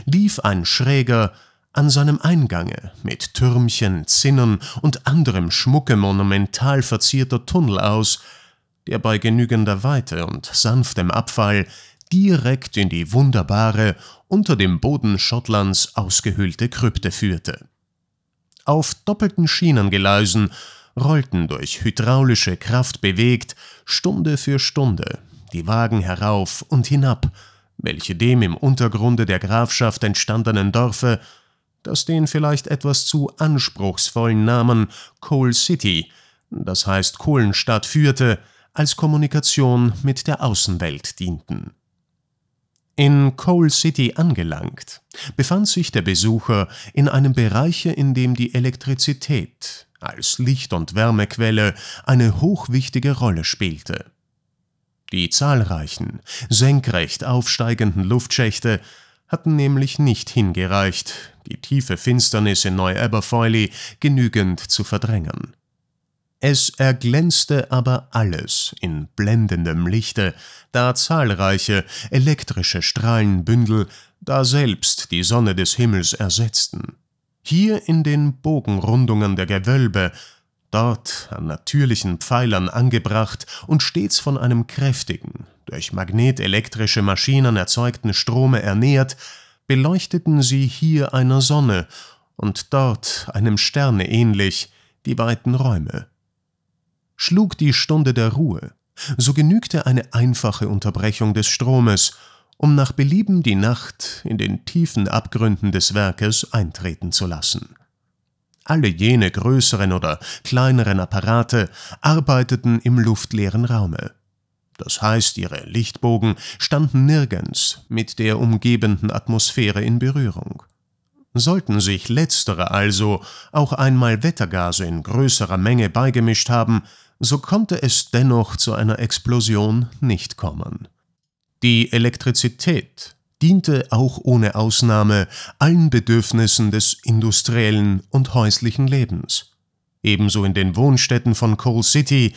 lief ein schräger, an seinem Eingange, mit Türmchen, Zinnen und anderem Schmucke monumental verzierter Tunnel aus, der bei genügender Weite und sanftem Abfall direkt in die wunderbare, unter dem Boden Schottlands ausgehöhlte Krypte führte auf doppelten Schienengeleisen, rollten durch hydraulische Kraft bewegt, Stunde für Stunde, die Wagen herauf und hinab, welche dem im Untergrunde der Grafschaft entstandenen Dorfe, das den vielleicht etwas zu anspruchsvollen Namen Coal City, das heißt Kohlenstadt führte, als Kommunikation mit der Außenwelt dienten. In Coal City angelangt, befand sich der Besucher in einem Bereiche, in dem die Elektrizität als Licht- und Wärmequelle eine hochwichtige Rolle spielte. Die zahlreichen, senkrecht aufsteigenden Luftschächte hatten nämlich nicht hingereicht, die tiefe Finsternis in Neu-Aberfoyle genügend zu verdrängen. Es erglänzte aber alles in blendendem Lichte, da zahlreiche elektrische Strahlenbündel daselbst die Sonne des Himmels ersetzten. Hier in den Bogenrundungen der Gewölbe, dort an natürlichen Pfeilern angebracht und stets von einem kräftigen, durch magnetelektrische Maschinen erzeugten Strome ernährt, beleuchteten sie hier einer Sonne und dort einem Sterne ähnlich die weiten Räume. Schlug die Stunde der Ruhe, so genügte eine einfache Unterbrechung des Stromes, um nach Belieben die Nacht in den tiefen Abgründen des Werkes eintreten zu lassen. Alle jene größeren oder kleineren Apparate arbeiteten im luftleeren Raume. Das heißt, ihre Lichtbogen standen nirgends mit der umgebenden Atmosphäre in Berührung. Sollten sich letztere also auch einmal Wettergase in größerer Menge beigemischt haben, so konnte es dennoch zu einer Explosion nicht kommen. Die Elektrizität diente auch ohne Ausnahme allen Bedürfnissen des industriellen und häuslichen Lebens, ebenso in den Wohnstätten von Coal City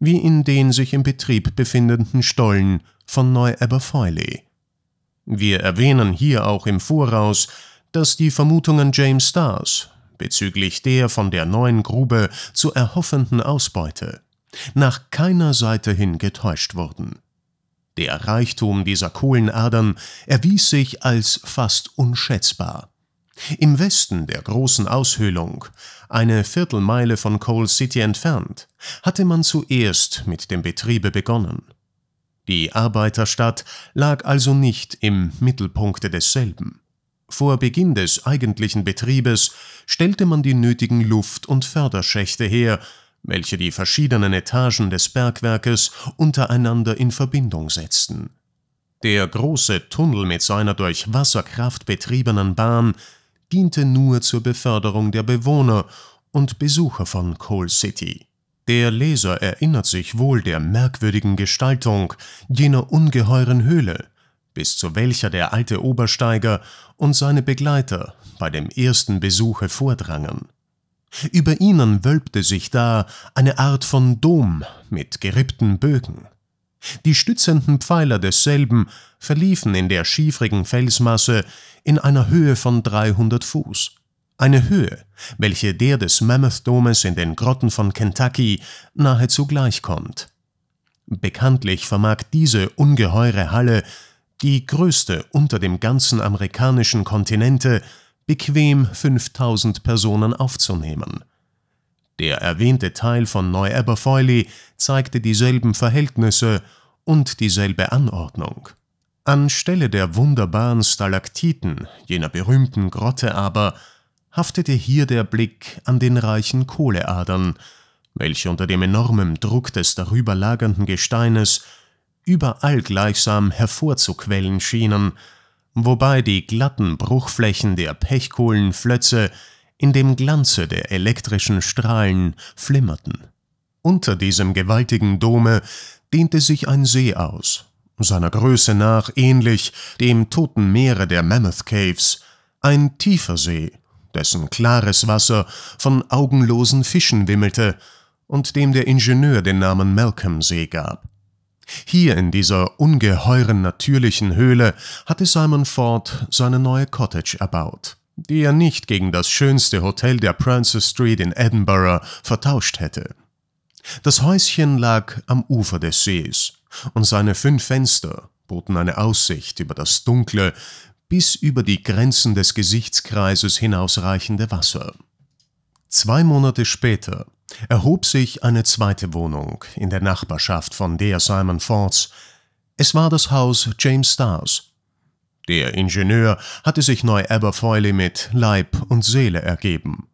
wie in den sich im Betrieb befindenden Stollen von Neu-Aberfoyle. Wir erwähnen hier auch im Voraus, dass die Vermutungen James Stars bezüglich der von der neuen Grube zu erhoffenden Ausbeute nach keiner Seite hin getäuscht wurden. Der Reichtum dieser Kohlenadern erwies sich als fast unschätzbar. Im Westen der großen Aushöhlung, eine Viertelmeile von Coal City entfernt, hatte man zuerst mit dem Betriebe begonnen. Die Arbeiterstadt lag also nicht im Mittelpunkte desselben. Vor Beginn des eigentlichen Betriebes stellte man die nötigen Luft- und Förderschächte her, welche die verschiedenen Etagen des Bergwerkes untereinander in Verbindung setzten. Der große Tunnel mit seiner durch Wasserkraft betriebenen Bahn diente nur zur Beförderung der Bewohner und Besucher von Coal City. Der Leser erinnert sich wohl der merkwürdigen Gestaltung jener ungeheuren Höhle, bis zu welcher der alte Obersteiger und seine Begleiter bei dem ersten Besuche vordrangen. Über ihnen wölbte sich da eine Art von Dom mit gerippten Bögen. Die stützenden Pfeiler desselben verliefen in der schiefrigen Felsmasse in einer Höhe von 300 Fuß. Eine Höhe, welche der des Mammoth-Domes in den Grotten von Kentucky nahezu gleichkommt. Bekanntlich vermag diese ungeheure Halle, die größte unter dem ganzen amerikanischen Kontinente, bequem 5000 Personen aufzunehmen. Der erwähnte Teil von Neu-Aberfoyle zeigte dieselben Verhältnisse und dieselbe Anordnung. Anstelle der wunderbaren Stalaktiten, jener berühmten Grotte aber, haftete hier der Blick an den reichen Kohleadern, welche unter dem enormen Druck des darüber lagernden Gesteines überall gleichsam hervorzuquellen schienen, wobei die glatten Bruchflächen der Pechkohlenflötze in dem Glanze der elektrischen Strahlen flimmerten. Unter diesem gewaltigen Dome dehnte sich ein See aus, seiner Größe nach ähnlich dem Toten Meere der Mammoth Caves, ein tiefer See, dessen klares Wasser von augenlosen Fischen wimmelte und dem der Ingenieur den Namen Malcolm See gab. Hier in dieser ungeheuren natürlichen Höhle hatte Simon Ford seine neue Cottage erbaut, die er nicht gegen das schönste Hotel der Prancer Street in Edinburgh vertauscht hätte. Das Häuschen lag am Ufer des Sees, und seine fünf Fenster boten eine Aussicht über das dunkle, bis über die Grenzen des Gesichtskreises hinausreichende Wasser. Zwei Monate später erhob sich eine zweite Wohnung in der Nachbarschaft von der Simon Fords. Es war das Haus James Stars. Der Ingenieur hatte sich neu Aberfoyle mit Leib und Seele ergeben.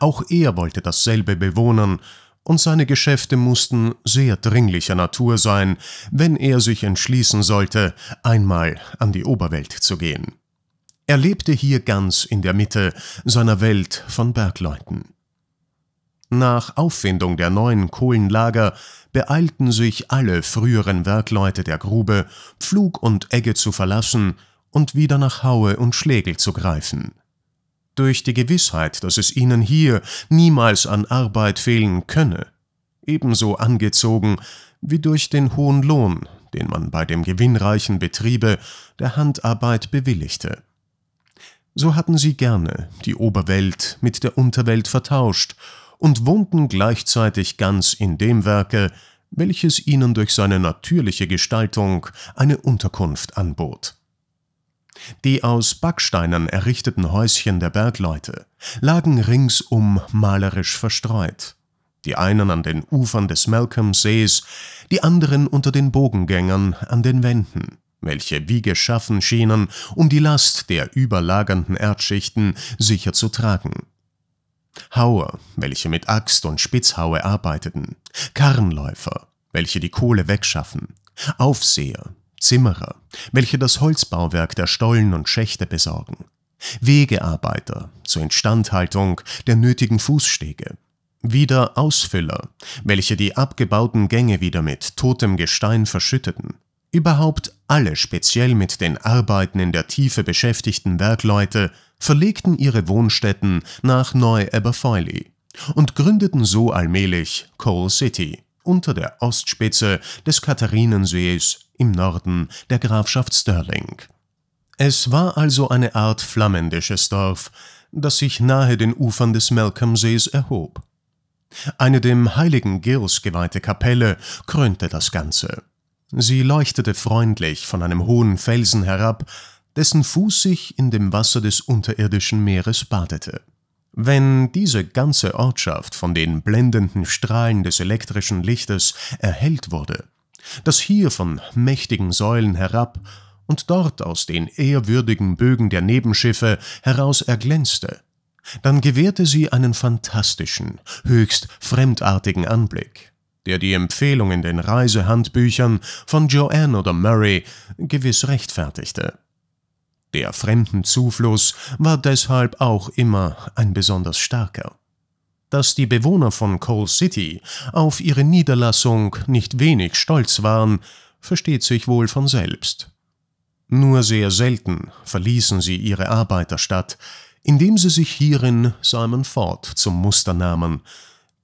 Auch er wollte dasselbe bewohnen, und seine Geschäfte mussten sehr dringlicher Natur sein, wenn er sich entschließen sollte, einmal an die Oberwelt zu gehen. Er lebte hier ganz in der Mitte seiner Welt von Bergleuten. Nach Auffindung der neuen Kohlenlager beeilten sich alle früheren Werkleute der Grube, Pflug und Egge zu verlassen und wieder nach Haue und Schlegel zu greifen. Durch die Gewissheit, dass es ihnen hier niemals an Arbeit fehlen könne, ebenso angezogen wie durch den hohen Lohn, den man bei dem gewinnreichen Betriebe der Handarbeit bewilligte. So hatten sie gerne die Oberwelt mit der Unterwelt vertauscht und wohnten gleichzeitig ganz in dem Werke, welches ihnen durch seine natürliche Gestaltung eine Unterkunft anbot. Die aus Backsteinen errichteten Häuschen der Bergleute lagen ringsum malerisch verstreut, die einen an den Ufern des Malcolm-Sees, die anderen unter den Bogengängern an den Wänden, welche wie geschaffen schienen, um die Last der überlagernden Erdschichten sicher zu tragen. Hauer, welche mit Axt und Spitzhaue arbeiteten, Karrenläufer, welche die Kohle wegschaffen, Aufseher, Zimmerer, welche das Holzbauwerk der Stollen und Schächte besorgen, Wegearbeiter zur Instandhaltung der nötigen Fußstege, wieder Ausfüller, welche die abgebauten Gänge wieder mit totem Gestein verschütteten, überhaupt alle speziell mit den Arbeiten in der Tiefe beschäftigten Werkleute verlegten ihre Wohnstätten nach Neu-Aberfoyle und gründeten so allmählich Coal City unter der Ostspitze des Katharinensees im Norden der Grafschaft Stirling. Es war also eine Art flamändisches Dorf, das sich nahe den Ufern des Malcolmsees erhob. Eine dem heiligen Gils geweihte Kapelle krönte das Ganze. Sie leuchtete freundlich von einem hohen Felsen herab dessen Fuß sich in dem Wasser des unterirdischen Meeres badete. Wenn diese ganze Ortschaft von den blendenden Strahlen des elektrischen Lichtes erhellt wurde, das hier von mächtigen Säulen herab und dort aus den ehrwürdigen Bögen der Nebenschiffe heraus erglänzte, dann gewährte sie einen fantastischen, höchst fremdartigen Anblick, der die Empfehlung in den Reisehandbüchern von Joanne oder Murray gewiss rechtfertigte. Der Fremdenzufluss war deshalb auch immer ein besonders starker. Dass die Bewohner von Coal City auf ihre Niederlassung nicht wenig stolz waren, versteht sich wohl von selbst. Nur sehr selten verließen sie ihre Arbeiterstadt, indem sie sich hierin Simon Ford zum Muster nahmen,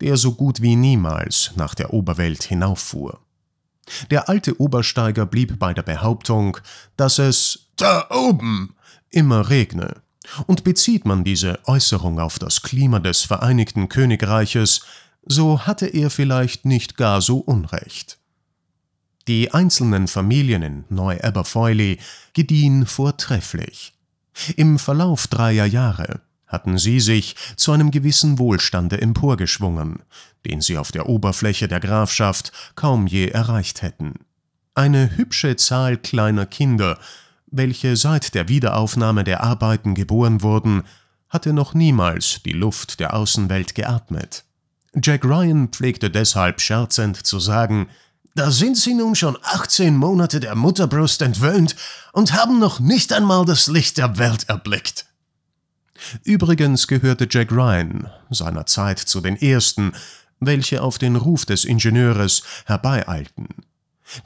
der so gut wie niemals nach der Oberwelt hinauffuhr. Der alte Obersteiger blieb bei der Behauptung, dass es da oben immer regne. Und bezieht man diese Äußerung auf das Klima des Vereinigten Königreiches, so hatte er vielleicht nicht gar so Unrecht. Die einzelnen Familien in Neu-Aberfoyle gediehen vortrefflich. Im Verlauf dreier Jahre hatten sie sich zu einem gewissen Wohlstande emporgeschwungen, den sie auf der Oberfläche der Grafschaft kaum je erreicht hätten. Eine hübsche Zahl kleiner Kinder welche seit der Wiederaufnahme der Arbeiten geboren wurden, hatte noch niemals die Luft der Außenwelt geatmet. Jack Ryan pflegte deshalb scherzend zu sagen, da sind sie nun schon 18 Monate der Mutterbrust entwöhnt und haben noch nicht einmal das Licht der Welt erblickt. Übrigens gehörte Jack Ryan seinerzeit zu den ersten, welche auf den Ruf des Ingenieurs herbeieilten.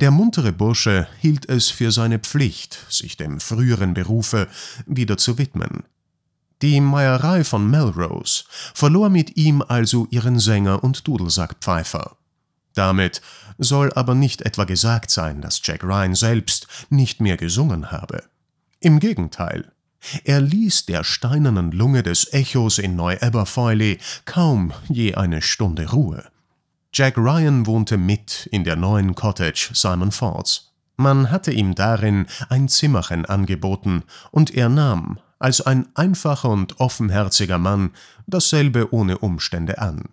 Der muntere Bursche hielt es für seine Pflicht, sich dem früheren Berufe wieder zu widmen. Die Meierei von Melrose verlor mit ihm also ihren Sänger und Dudelsackpfeifer. Damit soll aber nicht etwa gesagt sein, dass Jack Ryan selbst nicht mehr gesungen habe. Im Gegenteil, er ließ der steinernen Lunge des Echos in Neu-Aberfoyle kaum je eine Stunde Ruhe. Jack Ryan wohnte mit in der neuen Cottage Simon Fords. Man hatte ihm darin ein Zimmerchen angeboten, und er nahm, als ein einfacher und offenherziger Mann, dasselbe ohne Umstände an.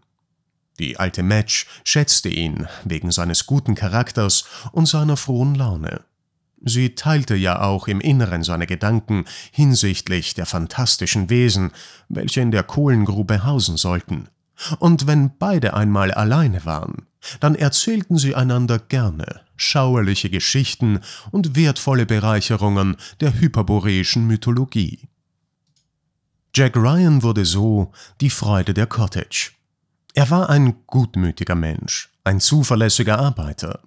Die alte Match schätzte ihn wegen seines guten Charakters und seiner frohen Laune. Sie teilte ja auch im Inneren seine Gedanken hinsichtlich der fantastischen Wesen, welche in der Kohlengrube hausen sollten. Und wenn beide einmal alleine waren, dann erzählten sie einander gerne schauerliche Geschichten und wertvolle Bereicherungen der hyperboreischen Mythologie. Jack Ryan wurde so die Freude der Cottage. Er war ein gutmütiger Mensch, ein zuverlässiger Arbeiter.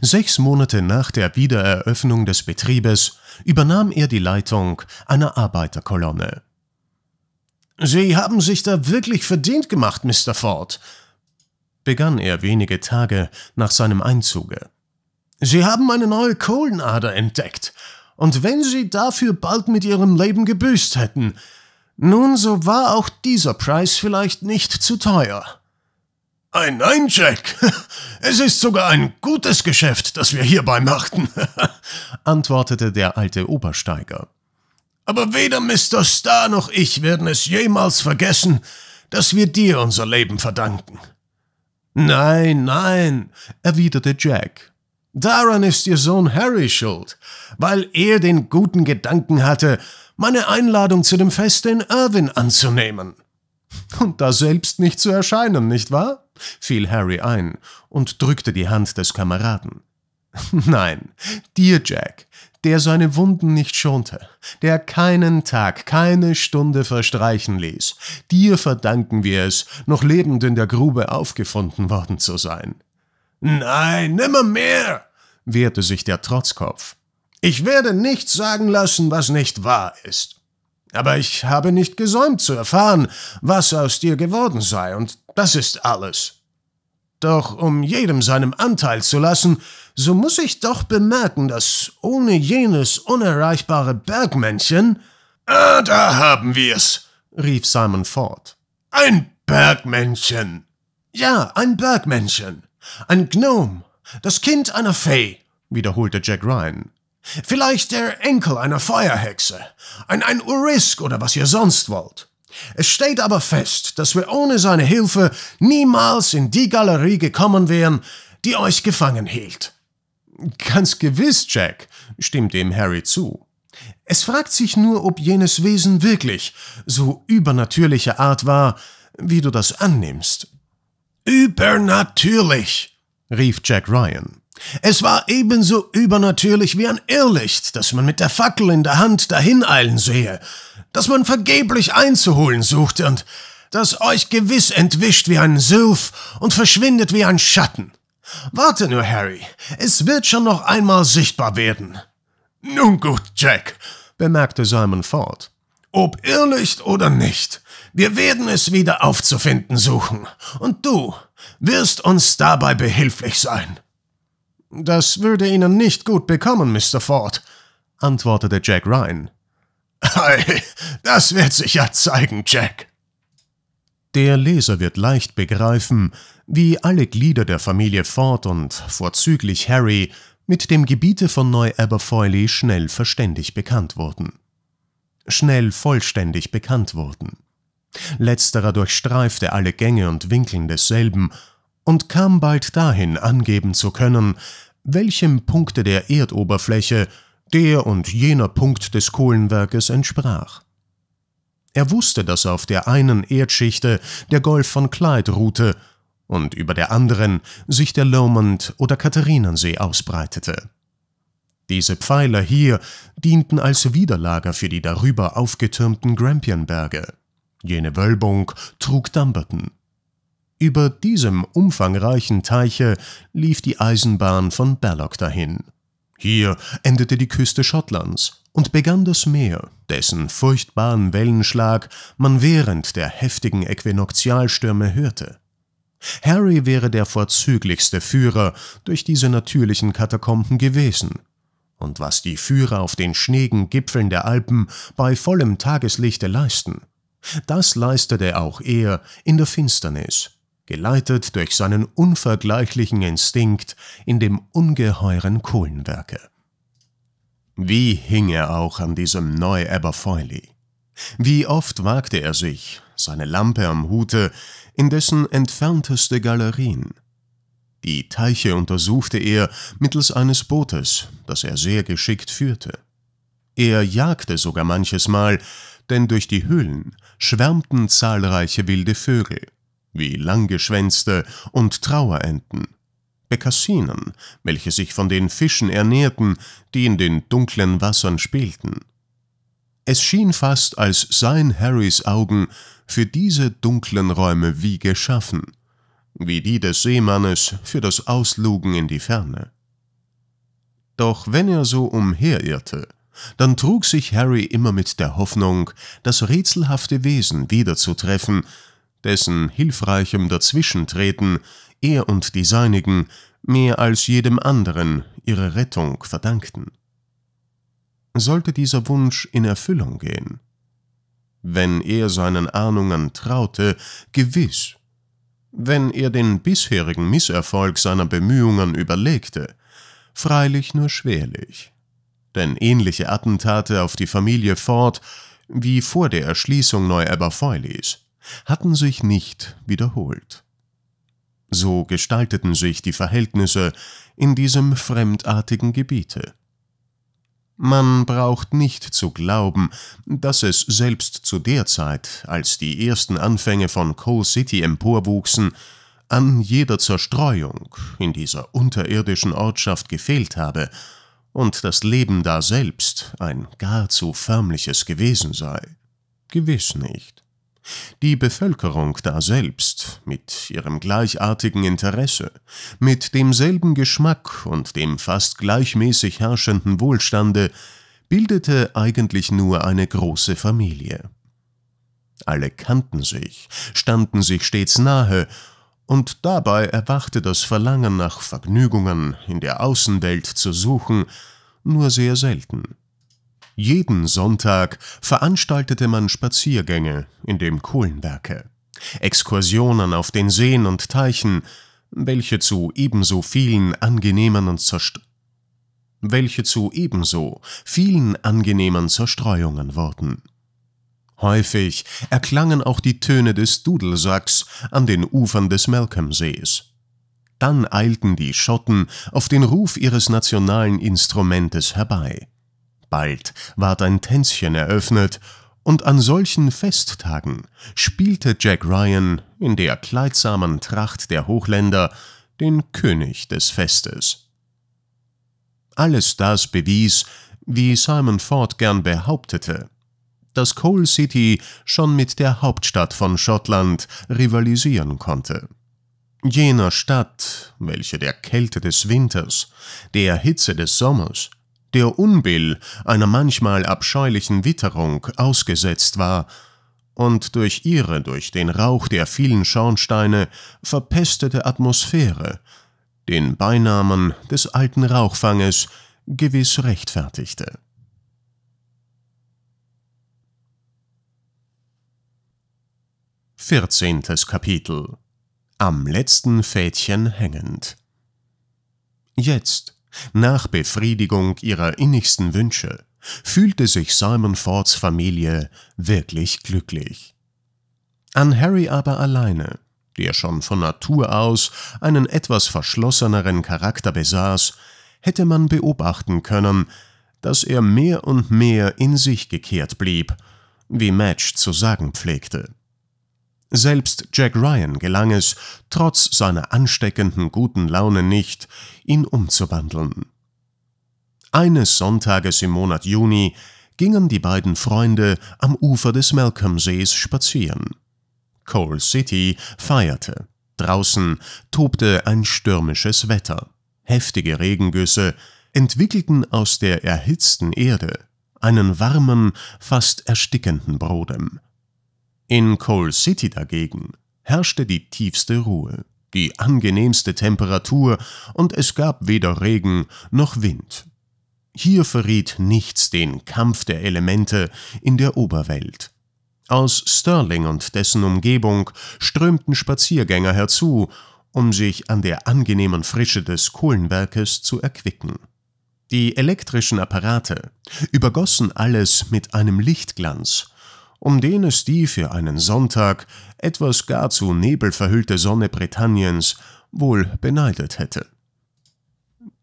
Sechs Monate nach der Wiedereröffnung des Betriebes übernahm er die Leitung einer Arbeiterkolonne. Sie haben sich da wirklich verdient gemacht, Mr. Ford, begann er wenige Tage nach seinem Einzuge. Sie haben eine neue Kohlenader entdeckt, und wenn Sie dafür bald mit Ihrem Leben gebüßt hätten, nun so war auch dieser Preis vielleicht nicht zu teuer. Ein Nein, Jack. Es ist sogar ein gutes Geschäft, das wir hierbei machten, antwortete der alte Obersteiger. Aber weder Mr. Star noch ich werden es jemals vergessen, dass wir dir unser Leben verdanken. Nein, nein, erwiderte Jack. Daran ist ihr Sohn Harry schuld, weil er den guten Gedanken hatte, meine Einladung zu dem Feste in Irwin anzunehmen. Und da selbst nicht zu erscheinen, nicht wahr? fiel Harry ein und drückte die Hand des Kameraden. Nein, dir, Jack, der seine Wunden nicht schonte, der keinen Tag, keine Stunde verstreichen ließ. Dir verdanken wir es, noch lebend in der Grube aufgefunden worden zu sein. Nein, nimmermehr, wehrte sich der Trotzkopf. Ich werde nichts sagen lassen, was nicht wahr ist. Aber ich habe nicht gesäumt zu erfahren, was aus dir geworden sei, und das ist alles. Doch um jedem seinem Anteil zu lassen, so muss ich doch bemerken, dass ohne jenes unerreichbare Bergmännchen. Ah, da haben wir's, rief Simon fort. Ein Bergmännchen. Ja, ein Bergmännchen. Ein Gnome. Das Kind einer Fee, wiederholte Jack Ryan. Vielleicht der Enkel einer Feuerhexe. Ein, ein Urisk oder was ihr sonst wollt. Es steht aber fest, dass wir ohne seine Hilfe niemals in die Galerie gekommen wären, die euch gefangen hielt. Ganz gewiss, Jack, stimmt dem Harry zu. Es fragt sich nur, ob jenes Wesen wirklich so übernatürlicher Art war, wie du das annimmst. Übernatürlich, rief Jack Ryan. Es war ebenso übernatürlich wie ein Irrlicht, das man mit der Fackel in der Hand dahineilen sehe, das man vergeblich einzuholen suchte und das euch gewiss entwischt wie ein Sylph und verschwindet wie ein Schatten. Warte nur, Harry, es wird schon noch einmal sichtbar werden. Nun gut, Jack, bemerkte Simon Ford. Ob Irrlicht oder nicht, wir werden es wieder aufzufinden suchen, und du wirst uns dabei behilflich sein. Das würde Ihnen nicht gut bekommen, Mr. Ford, antwortete Jack Ryan. Ei, das wird sich ja zeigen, Jack. Der Leser wird leicht begreifen, wie alle Glieder der Familie Ford und vorzüglich Harry mit dem Gebiete von Neu-Aberfoyle schnell verständig bekannt wurden. Schnell vollständig bekannt wurden. Letzterer durchstreifte alle Gänge und Winkeln desselben und kam bald dahin angeben zu können, welchem Punkte der Erdoberfläche der und jener Punkt des Kohlenwerkes entsprach. Er wusste, dass auf der einen Erdschichte der Golf von Clyde ruhte und über der anderen sich der Lomond- oder Katharinensee ausbreitete. Diese Pfeiler hier dienten als Widerlager für die darüber aufgetürmten Grampianberge. Jene Wölbung trug Dumberton. Über diesem umfangreichen Teiche lief die Eisenbahn von Ballock dahin. Hier endete die Küste Schottlands und begann das Meer, dessen furchtbaren Wellenschlag man während der heftigen Äquinoxialstürme hörte. Harry wäre der vorzüglichste Führer durch diese natürlichen Katakomben gewesen. Und was die Führer auf den schneegen Gipfeln der Alpen bei vollem Tageslichte leisten, das leistete auch er in der Finsternis, geleitet durch seinen unvergleichlichen Instinkt in dem ungeheuren Kohlenwerke. Wie hing er auch an diesem Neu-Aberfoily? Wie oft wagte er sich, seine Lampe am Hute, in dessen entfernteste Galerien. Die Teiche untersuchte er mittels eines Bootes, das er sehr geschickt führte. Er jagte sogar manches Mal, denn durch die Höhlen schwärmten zahlreiche wilde Vögel, wie Langgeschwänzte und Trauerenten, Bekassinen, welche sich von den Fischen ernährten, die in den dunklen Wassern spielten. Es schien fast, als seien Harrys Augen für diese dunklen Räume wie geschaffen, wie die des Seemannes für das Auslugen in die Ferne. Doch wenn er so umherirrte, dann trug sich Harry immer mit der Hoffnung, das rätselhafte Wesen wiederzutreffen, dessen hilfreichem Dazwischentreten er und die Seinigen mehr als jedem anderen ihre Rettung verdankten. Sollte dieser Wunsch in Erfüllung gehen, wenn er seinen Ahnungen traute, gewiss. Wenn er den bisherigen Misserfolg seiner Bemühungen überlegte, freilich nur schwerlich. Denn ähnliche Attentate auf die Familie Ford, wie vor der Erschließung Neu-Aberfoilies, hatten sich nicht wiederholt. So gestalteten sich die Verhältnisse in diesem fremdartigen Gebiete. Man braucht nicht zu glauben, dass es selbst zu der Zeit, als die ersten Anfänge von Coal City emporwuchsen, an jeder Zerstreuung in dieser unterirdischen Ortschaft gefehlt habe und das Leben da selbst ein gar zu förmliches gewesen sei. Gewiss nicht. Die Bevölkerung daselbst, mit ihrem gleichartigen Interesse, mit demselben Geschmack und dem fast gleichmäßig herrschenden Wohlstande, bildete eigentlich nur eine große Familie. Alle kannten sich, standen sich stets nahe, und dabei erwachte das Verlangen nach Vergnügungen in der Außenwelt zu suchen nur sehr selten. Jeden Sonntag veranstaltete man Spaziergänge in dem Kohlenwerke, Exkursionen auf den Seen und Teichen, welche zu ebenso vielen angenehmen und zerstörten welche zu ebenso vielen angenehmen Zerstreuungen wurden. Häufig erklangen auch die Töne des Dudelsacks an den Ufern des Malcolmsees. Dann eilten die Schotten auf den Ruf ihres nationalen Instrumentes herbei. Bald ward ein Tänzchen eröffnet, und an solchen Festtagen spielte Jack Ryan in der kleidsamen Tracht der Hochländer den König des Festes. Alles das bewies, wie Simon Ford gern behauptete, dass Coal City schon mit der Hauptstadt von Schottland rivalisieren konnte. Jener Stadt, welche der Kälte des Winters, der Hitze des Sommers der Unbill einer manchmal abscheulichen Witterung ausgesetzt war und durch ihre durch den Rauch der vielen Schornsteine verpestete Atmosphäre den Beinamen des alten Rauchfanges gewiss rechtfertigte. Vierzehntes Kapitel Am letzten Fädchen hängend Jetzt, nach Befriedigung ihrer innigsten Wünsche fühlte sich Simon Fords Familie wirklich glücklich. An Harry aber alleine, der schon von Natur aus einen etwas verschlosseneren Charakter besaß, hätte man beobachten können, dass er mehr und mehr in sich gekehrt blieb, wie Madge zu sagen pflegte. Selbst Jack Ryan gelang es, trotz seiner ansteckenden guten Laune nicht, ihn umzuwandeln. Eines Sonntages im Monat Juni gingen die beiden Freunde am Ufer des Malcolmsees spazieren. Coal City feierte. Draußen tobte ein stürmisches Wetter. Heftige Regengüsse entwickelten aus der erhitzten Erde einen warmen, fast erstickenden Brodem. In Coal City dagegen herrschte die tiefste Ruhe, die angenehmste Temperatur und es gab weder Regen noch Wind. Hier verriet nichts den Kampf der Elemente in der Oberwelt. Aus Stirling und dessen Umgebung strömten Spaziergänger herzu, um sich an der angenehmen Frische des Kohlenwerkes zu erquicken. Die elektrischen Apparate übergossen alles mit einem Lichtglanz um den es die für einen Sonntag etwas gar zu nebelverhüllte Sonne Britanniens wohl beneidet hätte.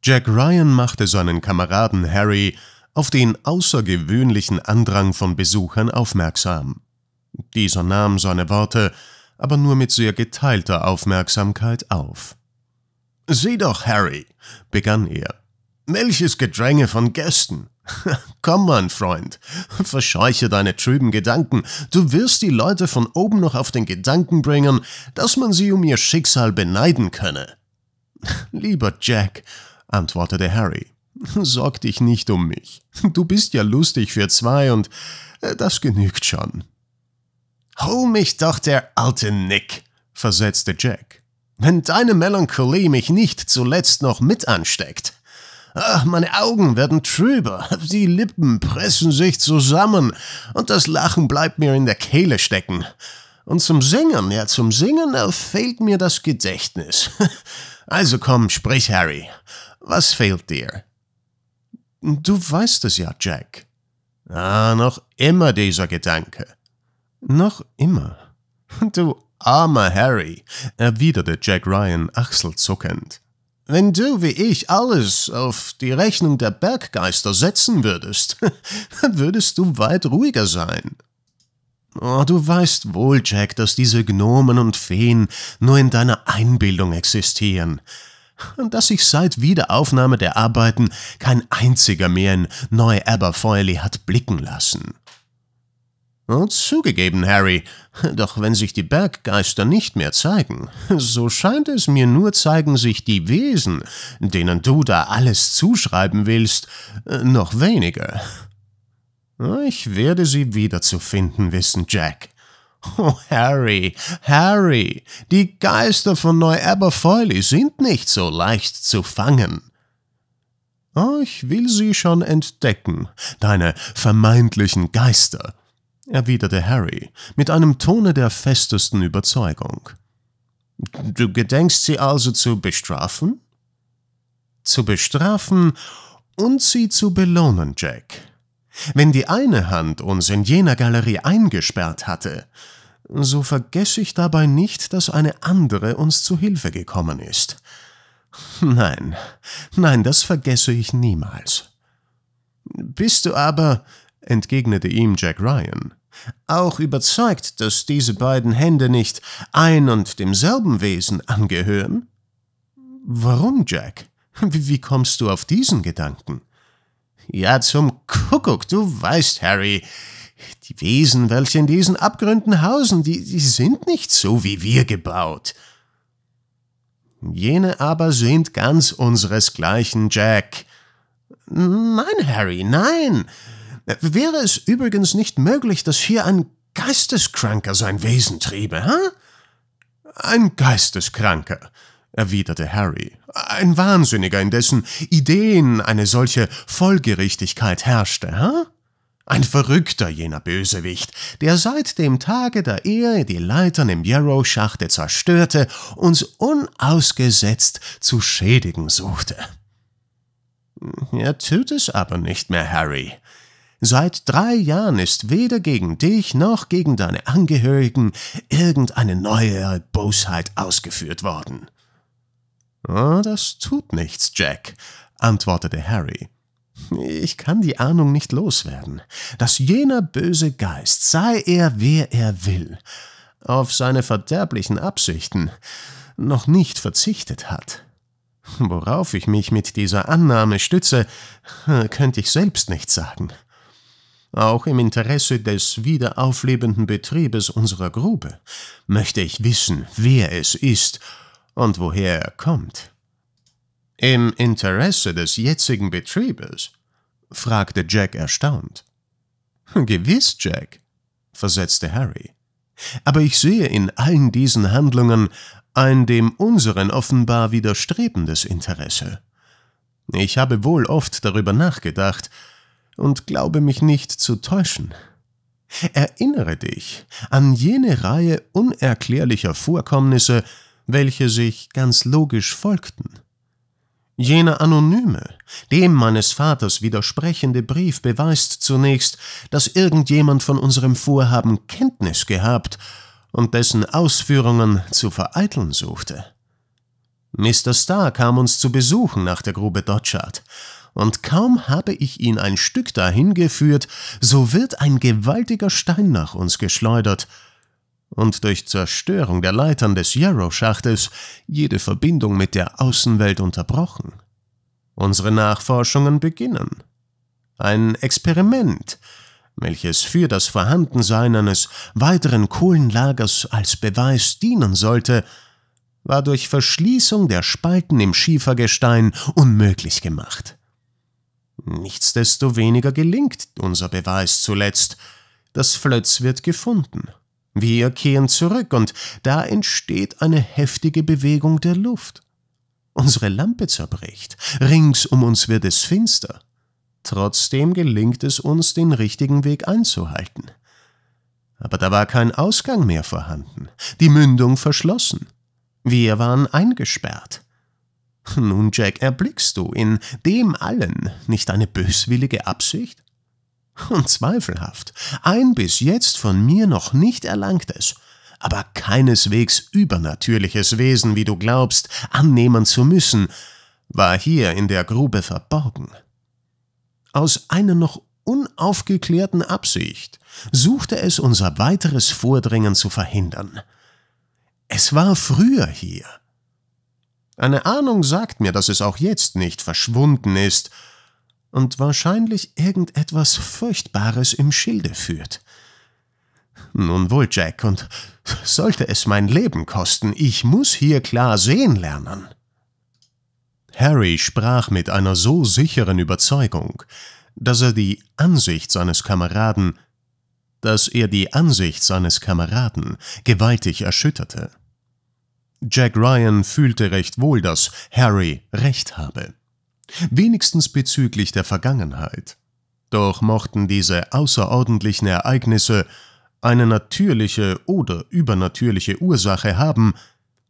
Jack Ryan machte seinen Kameraden Harry auf den außergewöhnlichen Andrang von Besuchern aufmerksam. Dieser nahm seine Worte aber nur mit sehr geteilter Aufmerksamkeit auf. Sieh doch, Harry, begann er, welches Gedränge von Gästen. Komm, mein Freund, verscheuche deine trüben Gedanken, du wirst die Leute von oben noch auf den Gedanken bringen, dass man sie um ihr Schicksal beneiden könne. Lieber Jack, antwortete Harry, sorg dich nicht um mich. Du bist ja lustig für zwei und äh, das genügt schon. Hol mich doch der alte Nick, versetzte Jack, wenn deine Melancholie mich nicht zuletzt noch mit ansteckt. Ach, meine Augen werden trüber, die Lippen pressen sich zusammen und das Lachen bleibt mir in der Kehle stecken. Und zum Singen, ja, zum Singen fehlt mir das Gedächtnis. Also komm, sprich, Harry. Was fehlt dir? Du weißt es ja, Jack. Ah, noch immer dieser Gedanke. Noch immer. Du armer Harry, erwiderte Jack Ryan achselzuckend. Wenn du wie ich alles auf die Rechnung der Berggeister setzen würdest, dann würdest du weit ruhiger sein. Oh, du weißt wohl, Jack, dass diese Gnomen und Feen nur in deiner Einbildung existieren und dass sich seit Wiederaufnahme der Arbeiten kein einziger mehr in Neu-Aberfoyle hat blicken lassen. Oh, zugegeben, Harry, doch wenn sich die Berggeister nicht mehr zeigen, so scheint es mir nur zeigen sich die Wesen, denen du da alles zuschreiben willst, noch weniger. Ich werde sie wieder zu finden wissen, Jack. Oh, Harry, Harry, die Geister von Neu-Aberfoyle sind nicht so leicht zu fangen. Oh, ich will sie schon entdecken, deine vermeintlichen Geister, erwiderte Harry mit einem Tone der festesten Überzeugung. Du gedenkst sie also zu bestrafen? Zu bestrafen und sie zu belohnen, Jack. Wenn die eine Hand uns in jener Galerie eingesperrt hatte, so vergesse ich dabei nicht, dass eine andere uns zu Hilfe gekommen ist. Nein, nein, das vergesse ich niemals. Bist du aber, entgegnete ihm Jack Ryan, auch überzeugt, dass diese beiden Hände nicht ein und demselben Wesen angehören? Warum, Jack? Wie kommst du auf diesen Gedanken? Ja, zum Kuckuck, du weißt, Harry, die Wesen, welche in diesen Abgründen hausen, die, die sind nicht so wie wir gebaut. Jene aber sind ganz unseresgleichen, Jack. Nein, Harry, nein. Äh, wäre es übrigens nicht möglich, dass hier ein Geisteskranker sein Wesen triebe, hä? Ein Geisteskranker, erwiderte Harry, ein Wahnsinniger, in dessen Ideen eine solche Folgerichtigkeit herrschte, hä? Ein Verrückter, jener Bösewicht, der seit dem Tage der Ehe die Leitern im Yarrow-Schachte zerstörte, uns unausgesetzt zu schädigen suchte. Hm, er tut es aber nicht mehr, Harry, Seit drei Jahren ist weder gegen dich noch gegen deine Angehörigen irgendeine neue Bosheit ausgeführt worden. Oh, das tut nichts, Jack, antwortete Harry. Ich kann die Ahnung nicht loswerden, dass jener böse Geist, sei er wer er will, auf seine verderblichen Absichten noch nicht verzichtet hat. Worauf ich mich mit dieser Annahme stütze, könnte ich selbst nicht sagen auch im Interesse des wiederauflebenden Betriebes unserer Grube, möchte ich wissen, wer es ist und woher er kommt. Im Interesse des jetzigen Betriebes? fragte Jack erstaunt. Gewiss, Jack, versetzte Harry. Aber ich sehe in allen diesen Handlungen ein dem unseren offenbar widerstrebendes Interesse. Ich habe wohl oft darüber nachgedacht, und glaube mich nicht zu täuschen. Erinnere dich an jene Reihe unerklärlicher Vorkommnisse, welche sich ganz logisch folgten. Jener anonyme, dem meines Vaters widersprechende Brief beweist zunächst, dass irgendjemand von unserem Vorhaben Kenntnis gehabt und dessen Ausführungen zu vereiteln suchte. Mr. Starr kam uns zu besuchen nach der Grube Dodgard und kaum habe ich ihn ein Stück dahin geführt, so wird ein gewaltiger Stein nach uns geschleudert, und durch Zerstörung der Leitern des Yarrow-Schachtes jede Verbindung mit der Außenwelt unterbrochen. Unsere Nachforschungen beginnen. Ein Experiment, welches für das Vorhandensein eines weiteren Kohlenlagers als Beweis dienen sollte, war durch Verschließung der Spalten im Schiefergestein unmöglich gemacht. Nichtsdestoweniger gelingt unser Beweis zuletzt. Das Flötz wird gefunden. Wir kehren zurück und da entsteht eine heftige Bewegung der Luft. Unsere Lampe zerbricht, rings um uns wird es finster. Trotzdem gelingt es uns, den richtigen Weg einzuhalten. Aber da war kein Ausgang mehr vorhanden, die Mündung verschlossen. Wir waren eingesperrt. Nun, Jack, erblickst du in dem allen nicht eine böswillige Absicht? Unzweifelhaft, ein bis jetzt von mir noch nicht erlangtes, aber keineswegs übernatürliches Wesen, wie du glaubst, annehmen zu müssen, war hier in der Grube verborgen. Aus einer noch unaufgeklärten Absicht suchte es unser weiteres Vordringen zu verhindern. Es war früher hier, eine Ahnung sagt mir, dass es auch jetzt nicht verschwunden ist und wahrscheinlich irgendetwas Furchtbares im Schilde führt. Nun wohl, Jack, und sollte es mein Leben kosten, ich muss hier klar sehen lernen. Harry sprach mit einer so sicheren Überzeugung, dass er die Ansicht seines Kameraden, dass er die Ansicht seines Kameraden gewaltig erschütterte. Jack Ryan fühlte recht wohl, dass Harry recht habe. Wenigstens bezüglich der Vergangenheit. Doch mochten diese außerordentlichen Ereignisse eine natürliche oder übernatürliche Ursache haben,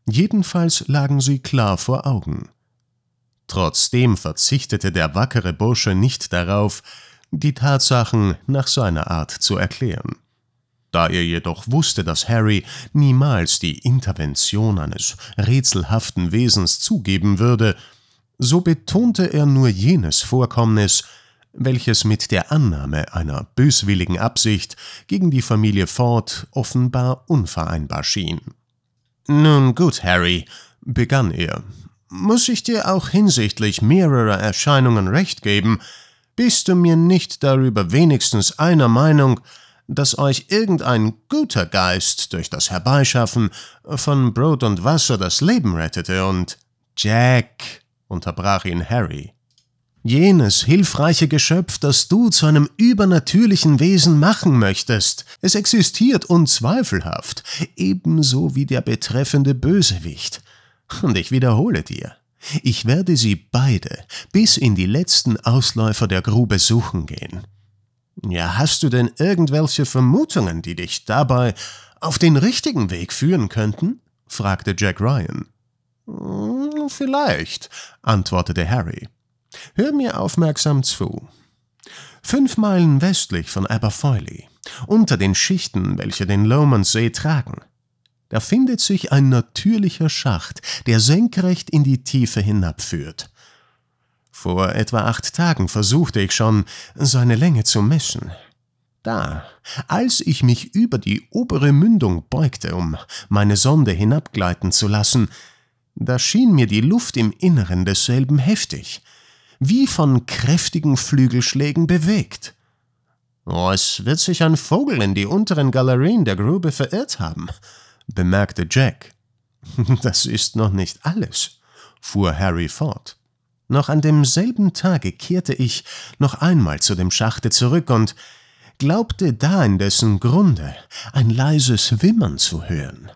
jedenfalls lagen sie klar vor Augen. Trotzdem verzichtete der wackere Bursche nicht darauf, die Tatsachen nach seiner Art zu erklären. Da er jedoch wusste, dass Harry niemals die Intervention eines rätselhaften Wesens zugeben würde, so betonte er nur jenes Vorkommnis, welches mit der Annahme einer böswilligen Absicht gegen die Familie Ford offenbar unvereinbar schien. Nun gut, Harry, begann er, muss ich dir auch hinsichtlich mehrerer Erscheinungen recht geben, bist du mir nicht darüber wenigstens einer Meinung, dass euch irgendein guter Geist durch das Herbeischaffen von Brot und Wasser das Leben rettete und Jack, unterbrach ihn Harry. Jenes hilfreiche Geschöpf, das du zu einem übernatürlichen Wesen machen möchtest, es existiert unzweifelhaft, ebenso wie der betreffende Bösewicht. Und ich wiederhole dir, ich werde sie beide bis in die letzten Ausläufer der Grube suchen gehen. Ja, hast du denn irgendwelche Vermutungen, die dich dabei auf den richtigen Weg führen könnten? fragte Jack Ryan. Hm, vielleicht, antwortete Harry. Hör mir aufmerksam zu. Fünf Meilen westlich von Aberfoily, unter den Schichten, welche den lomans tragen, da findet sich ein natürlicher Schacht, der senkrecht in die Tiefe hinabführt. Vor etwa acht Tagen versuchte ich schon, seine Länge zu messen. Da, als ich mich über die obere Mündung beugte, um meine Sonde hinabgleiten zu lassen, da schien mir die Luft im Inneren desselben heftig, wie von kräftigen Flügelschlägen bewegt. Oh, es wird sich ein Vogel in die unteren Galerien der Grube verirrt haben, bemerkte Jack. Das ist noch nicht alles, fuhr Harry fort. Noch an demselben Tage kehrte ich noch einmal zu dem Schachte zurück und glaubte da in dessen Grunde ein leises Wimmern zu hören.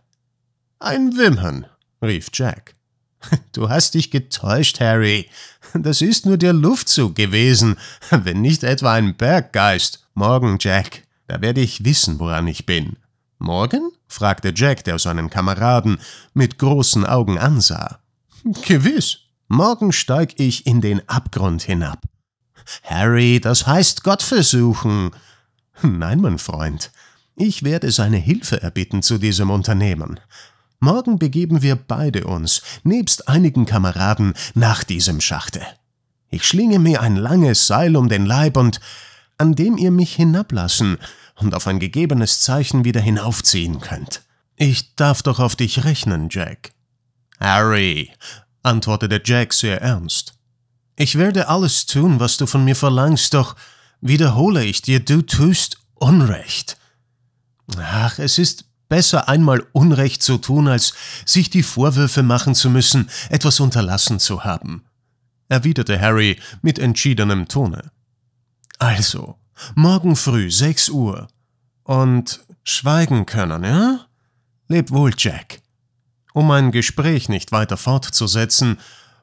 Ein Wimmern, rief Jack. Du hast dich getäuscht, Harry. Das ist nur der Luftzug gewesen, wenn nicht etwa ein Berggeist. Morgen, Jack, da werde ich wissen, woran ich bin. Morgen? fragte Jack, der seinen Kameraden mit großen Augen ansah. Gewiss, Morgen steig ich in den Abgrund hinab. Harry, das heißt Gott versuchen. Nein, mein Freund, ich werde seine Hilfe erbitten zu diesem Unternehmen. Morgen begeben wir beide uns, nebst einigen Kameraden, nach diesem Schachte. Ich schlinge mir ein langes Seil um den Leib und an dem ihr mich hinablassen und auf ein gegebenes Zeichen wieder hinaufziehen könnt. Ich darf doch auf dich rechnen, Jack. Harry, antwortete Jack sehr ernst. Ich werde alles tun, was du von mir verlangst, doch wiederhole ich dir, du tust Unrecht. Ach, es ist besser einmal Unrecht zu tun, als sich die Vorwürfe machen zu müssen, etwas unterlassen zu haben, erwiderte Harry mit entschiedenem Tone. Also, morgen früh sechs Uhr. Und schweigen können, ja? Leb wohl, Jack um ein Gespräch nicht weiter fortzusetzen,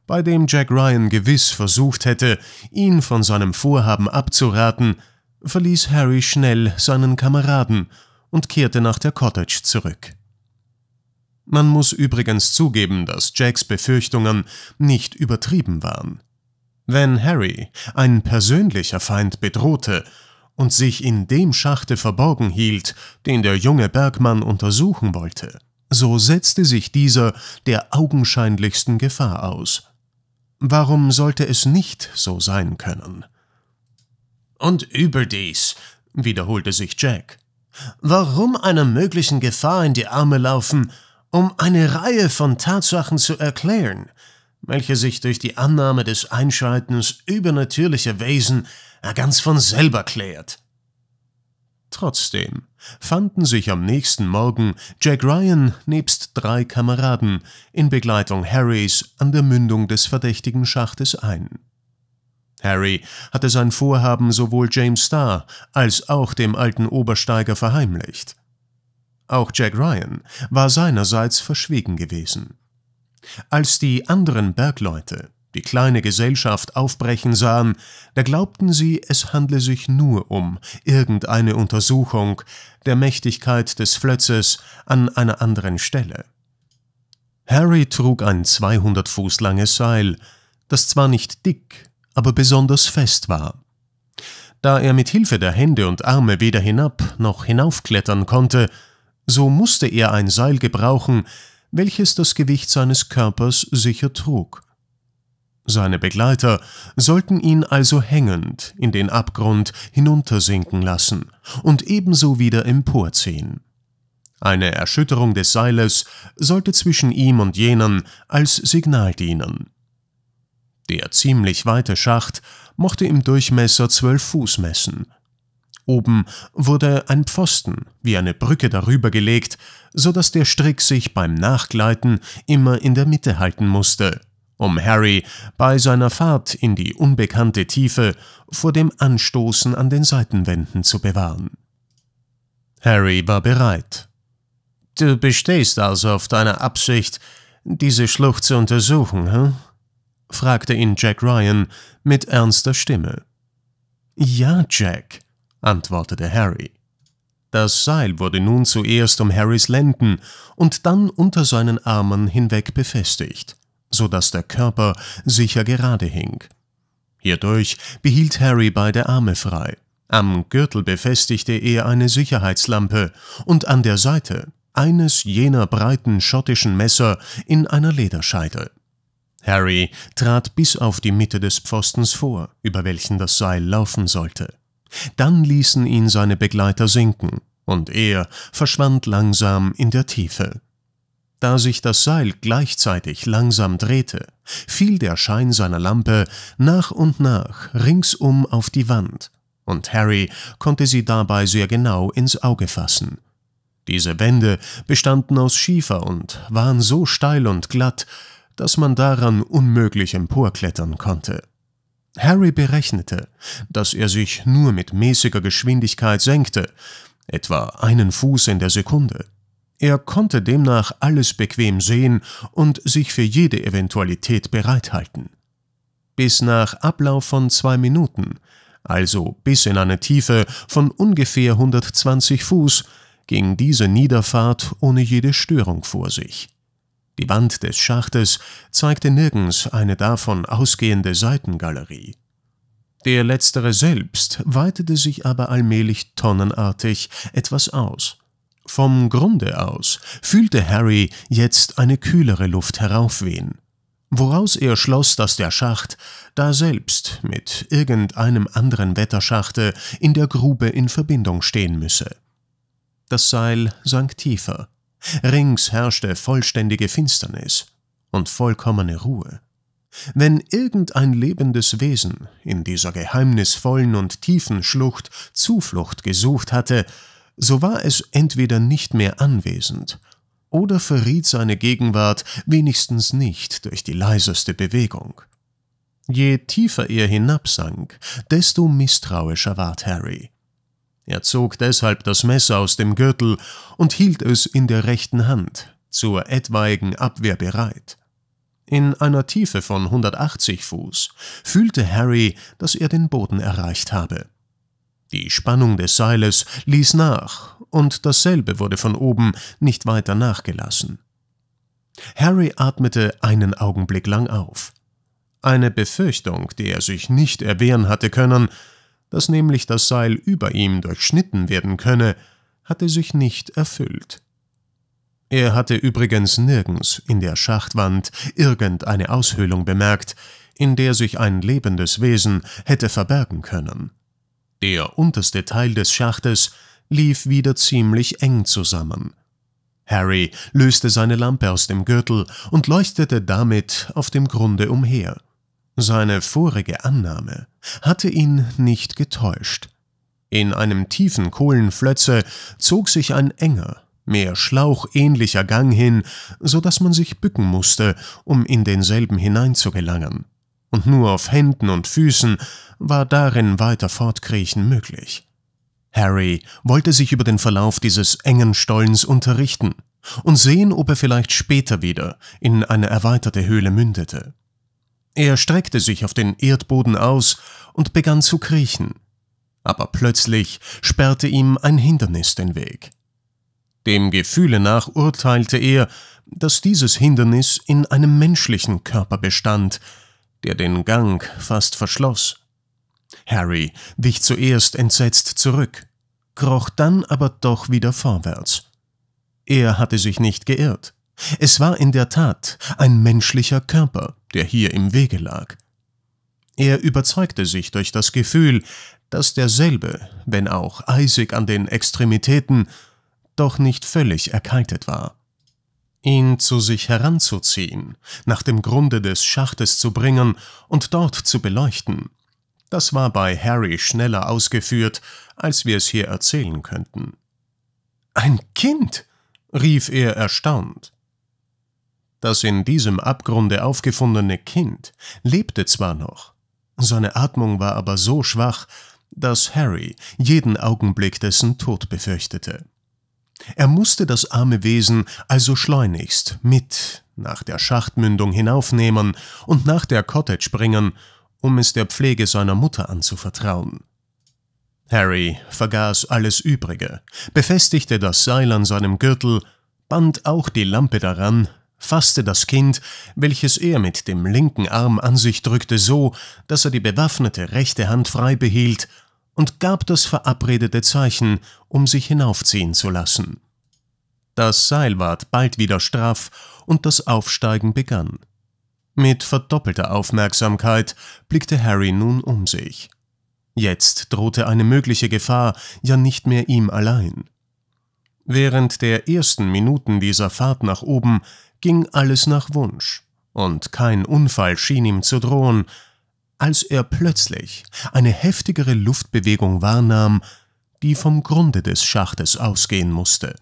bei dem Jack Ryan gewiss versucht hätte, ihn von seinem Vorhaben abzuraten, verließ Harry schnell seinen Kameraden und kehrte nach der Cottage zurück. Man muss übrigens zugeben, dass Jacks Befürchtungen nicht übertrieben waren. Wenn Harry ein persönlicher Feind bedrohte und sich in dem Schachte verborgen hielt, den der junge Bergmann untersuchen wollte, so setzte sich dieser der augenscheinlichsten Gefahr aus. Warum sollte es nicht so sein können? Und überdies, wiederholte sich Jack, warum einer möglichen Gefahr in die Arme laufen, um eine Reihe von Tatsachen zu erklären, welche sich durch die Annahme des Einschaltens übernatürlicher Wesen ganz von selber klärt. Trotzdem fanden sich am nächsten Morgen Jack Ryan nebst drei Kameraden in Begleitung Harrys an der Mündung des verdächtigen Schachtes ein. Harry hatte sein Vorhaben sowohl James Starr als auch dem alten Obersteiger verheimlicht. Auch Jack Ryan war seinerseits verschwiegen gewesen. Als die anderen Bergleute die kleine Gesellschaft aufbrechen sahen, da glaubten sie, es handle sich nur um irgendeine Untersuchung der Mächtigkeit des Flötzes an einer anderen Stelle. Harry trug ein 200 Fuß langes Seil, das zwar nicht dick, aber besonders fest war. Da er mit Hilfe der Hände und Arme weder hinab noch hinaufklettern konnte, so musste er ein Seil gebrauchen, welches das Gewicht seines Körpers sicher trug. Seine Begleiter sollten ihn also hängend in den Abgrund hinuntersinken lassen und ebenso wieder emporziehen. Eine Erschütterung des Seiles sollte zwischen ihm und jenen als Signal dienen. Der ziemlich weite Schacht mochte im Durchmesser zwölf Fuß messen. Oben wurde ein Pfosten wie eine Brücke darüber gelegt, so dass der Strick sich beim Nachgleiten immer in der Mitte halten musste, um Harry bei seiner Fahrt in die unbekannte Tiefe vor dem Anstoßen an den Seitenwänden zu bewahren. Harry war bereit. Du bestehst also auf deiner Absicht, diese Schlucht zu untersuchen, hm? fragte ihn Jack Ryan mit ernster Stimme. Ja, Jack, antwortete Harry. Das Seil wurde nun zuerst um Harrys Lenden und dann unter seinen Armen hinweg befestigt so dass der Körper sicher gerade hing. Hierdurch behielt Harry beide Arme frei. Am Gürtel befestigte er eine Sicherheitslampe und an der Seite eines jener breiten schottischen Messer in einer Lederscheide. Harry trat bis auf die Mitte des Pfostens vor, über welchen das Seil laufen sollte. Dann ließen ihn seine Begleiter sinken, und er verschwand langsam in der Tiefe. Da sich das Seil gleichzeitig langsam drehte, fiel der Schein seiner Lampe nach und nach ringsum auf die Wand, und Harry konnte sie dabei sehr genau ins Auge fassen. Diese Wände bestanden aus Schiefer und waren so steil und glatt, dass man daran unmöglich emporklettern konnte. Harry berechnete, dass er sich nur mit mäßiger Geschwindigkeit senkte, etwa einen Fuß in der Sekunde. Er konnte demnach alles bequem sehen und sich für jede Eventualität bereithalten. Bis nach Ablauf von zwei Minuten, also bis in eine Tiefe von ungefähr 120 Fuß, ging diese Niederfahrt ohne jede Störung vor sich. Die Wand des Schachtes zeigte nirgends eine davon ausgehende Seitengalerie. Der letztere selbst weitete sich aber allmählich tonnenartig etwas aus. Vom Grunde aus fühlte Harry jetzt eine kühlere Luft heraufwehen, woraus er schloss, dass der Schacht daselbst mit irgendeinem anderen Wetterschachte in der Grube in Verbindung stehen müsse. Das Seil sank tiefer, rings herrschte vollständige Finsternis und vollkommene Ruhe. Wenn irgendein lebendes Wesen in dieser geheimnisvollen und tiefen Schlucht Zuflucht gesucht hatte, so war es entweder nicht mehr anwesend oder verriet seine Gegenwart wenigstens nicht durch die leiseste Bewegung. Je tiefer er hinabsank, desto misstrauischer ward Harry. Er zog deshalb das Messer aus dem Gürtel und hielt es in der rechten Hand, zur etwaigen Abwehr bereit. In einer Tiefe von 180 Fuß fühlte Harry, dass er den Boden erreicht habe. Die Spannung des Seiles ließ nach, und dasselbe wurde von oben nicht weiter nachgelassen. Harry atmete einen Augenblick lang auf. Eine Befürchtung, die er sich nicht erwehren hatte können, dass nämlich das Seil über ihm durchschnitten werden könne, hatte sich nicht erfüllt. Er hatte übrigens nirgends in der Schachtwand irgendeine Aushöhlung bemerkt, in der sich ein lebendes Wesen hätte verbergen können. Der unterste Teil des Schachtes lief wieder ziemlich eng zusammen. Harry löste seine Lampe aus dem Gürtel und leuchtete damit auf dem Grunde umher. Seine vorige Annahme hatte ihn nicht getäuscht. In einem tiefen Kohlenflötze zog sich ein enger, mehr schlauchähnlicher Gang hin, so dass man sich bücken musste, um in denselben hineinzugelangen und nur auf Händen und Füßen war darin weiter Fortkriechen möglich. Harry wollte sich über den Verlauf dieses engen Stollens unterrichten und sehen, ob er vielleicht später wieder in eine erweiterte Höhle mündete. Er streckte sich auf den Erdboden aus und begann zu kriechen, aber plötzlich sperrte ihm ein Hindernis den Weg. Dem Gefühle nach urteilte er, dass dieses Hindernis in einem menschlichen Körper bestand, der den Gang fast verschloss. Harry wich zuerst entsetzt zurück, kroch dann aber doch wieder vorwärts. Er hatte sich nicht geirrt. Es war in der Tat ein menschlicher Körper, der hier im Wege lag. Er überzeugte sich durch das Gefühl, dass derselbe, wenn auch eisig an den Extremitäten, doch nicht völlig erkaltet war ihn zu sich heranzuziehen, nach dem Grunde des Schachtes zu bringen und dort zu beleuchten. Das war bei Harry schneller ausgeführt, als wir es hier erzählen könnten. Ein Kind? rief er erstaunt. Das in diesem Abgrunde aufgefundene Kind lebte zwar noch, seine Atmung war aber so schwach, dass Harry jeden Augenblick dessen Tod befürchtete. Er musste das arme Wesen also schleunigst mit nach der Schachtmündung hinaufnehmen und nach der Cottage bringen, um es der Pflege seiner Mutter anzuvertrauen. Harry vergaß alles Übrige, befestigte das Seil an seinem Gürtel, band auch die Lampe daran, fasste das Kind, welches er mit dem linken Arm an sich drückte, so, dass er die bewaffnete rechte Hand frei behielt und gab das verabredete Zeichen, um sich hinaufziehen zu lassen. Das Seil ward bald wieder straff und das Aufsteigen begann. Mit verdoppelter Aufmerksamkeit blickte Harry nun um sich. Jetzt drohte eine mögliche Gefahr ja nicht mehr ihm allein. Während der ersten Minuten dieser Fahrt nach oben ging alles nach Wunsch, und kein Unfall schien ihm zu drohen, als er plötzlich eine heftigere Luftbewegung wahrnahm, die vom Grunde des Schachtes ausgehen musste.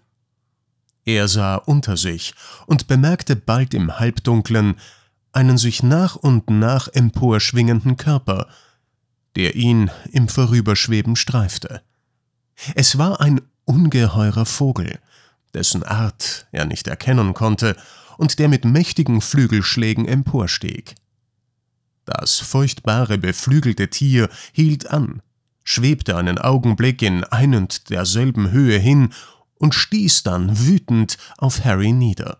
Er sah unter sich und bemerkte bald im Halbdunklen einen sich nach und nach emporschwingenden Körper, der ihn im Vorüberschweben streifte. Es war ein ungeheurer Vogel, dessen Art er nicht erkennen konnte und der mit mächtigen Flügelschlägen emporstieg. Das furchtbare, beflügelte Tier hielt an, schwebte einen Augenblick in ein und derselben Höhe hin und stieß dann wütend auf Harry nieder.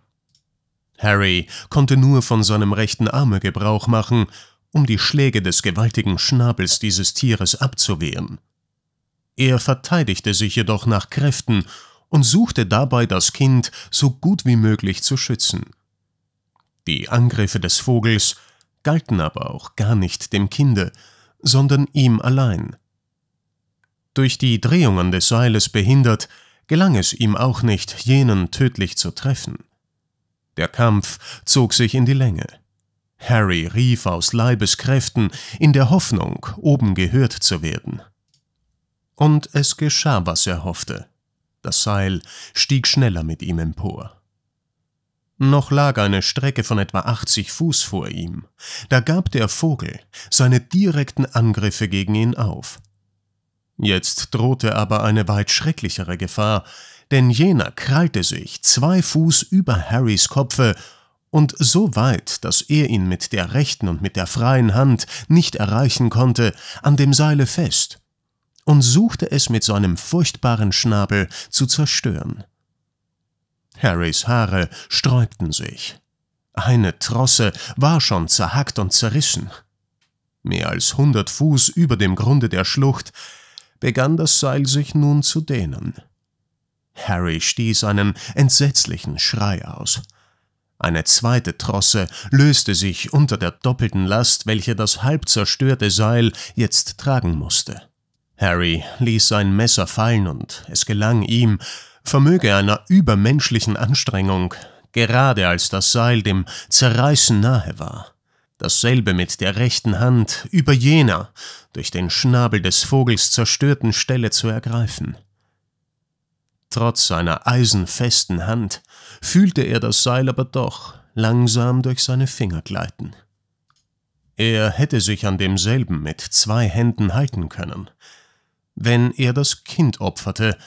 Harry konnte nur von seinem rechten Arme Gebrauch machen, um die Schläge des gewaltigen Schnabels dieses Tieres abzuwehren. Er verteidigte sich jedoch nach Kräften und suchte dabei das Kind so gut wie möglich zu schützen. Die Angriffe des Vogels galten aber auch gar nicht dem Kinde, sondern ihm allein. Durch die Drehungen des Seiles behindert, gelang es ihm auch nicht, jenen tödlich zu treffen. Der Kampf zog sich in die Länge. Harry rief aus Leibeskräften, in der Hoffnung, oben gehört zu werden. Und es geschah, was er hoffte. Das Seil stieg schneller mit ihm empor. Noch lag eine Strecke von etwa 80 Fuß vor ihm. Da gab der Vogel seine direkten Angriffe gegen ihn auf. Jetzt drohte aber eine weit schrecklichere Gefahr, denn jener krallte sich zwei Fuß über Harrys Kopfe und so weit, dass er ihn mit der rechten und mit der freien Hand nicht erreichen konnte, an dem Seile fest und suchte es mit seinem furchtbaren Schnabel zu zerstören. Harrys Haare sträubten sich. Eine Trosse war schon zerhackt und zerrissen. Mehr als hundert Fuß über dem Grunde der Schlucht begann das Seil sich nun zu dehnen. Harry stieß einen entsetzlichen Schrei aus. Eine zweite Trosse löste sich unter der doppelten Last, welche das halb zerstörte Seil jetzt tragen musste. Harry ließ sein Messer fallen und es gelang ihm, vermöge einer übermenschlichen Anstrengung, gerade als das Seil dem Zerreißen nahe war. Dasselbe mit der rechten Hand über jener, durch den Schnabel des Vogels zerstörten Stelle zu ergreifen. Trotz seiner eisenfesten Hand fühlte er das Seil aber doch langsam durch seine Finger gleiten. Er hätte sich an demselben mit zwei Händen halten können. Wenn er das Kind opferte,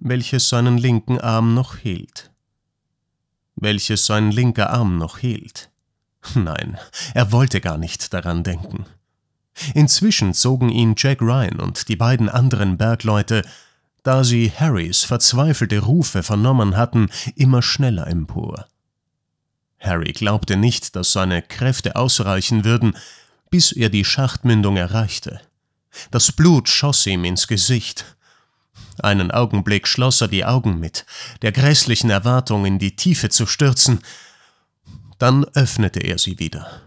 welches seinen linken Arm noch hielt. Welches sein linker Arm noch hielt. Nein, er wollte gar nicht daran denken. Inzwischen zogen ihn Jack Ryan und die beiden anderen Bergleute, da sie Harrys verzweifelte Rufe vernommen hatten, immer schneller empor. Harry glaubte nicht, dass seine Kräfte ausreichen würden, bis er die Schachtmündung erreichte. Das Blut schoss ihm ins Gesicht, einen Augenblick schloss er die Augen mit, der grässlichen Erwartung, in die Tiefe zu stürzen. Dann öffnete er sie wieder.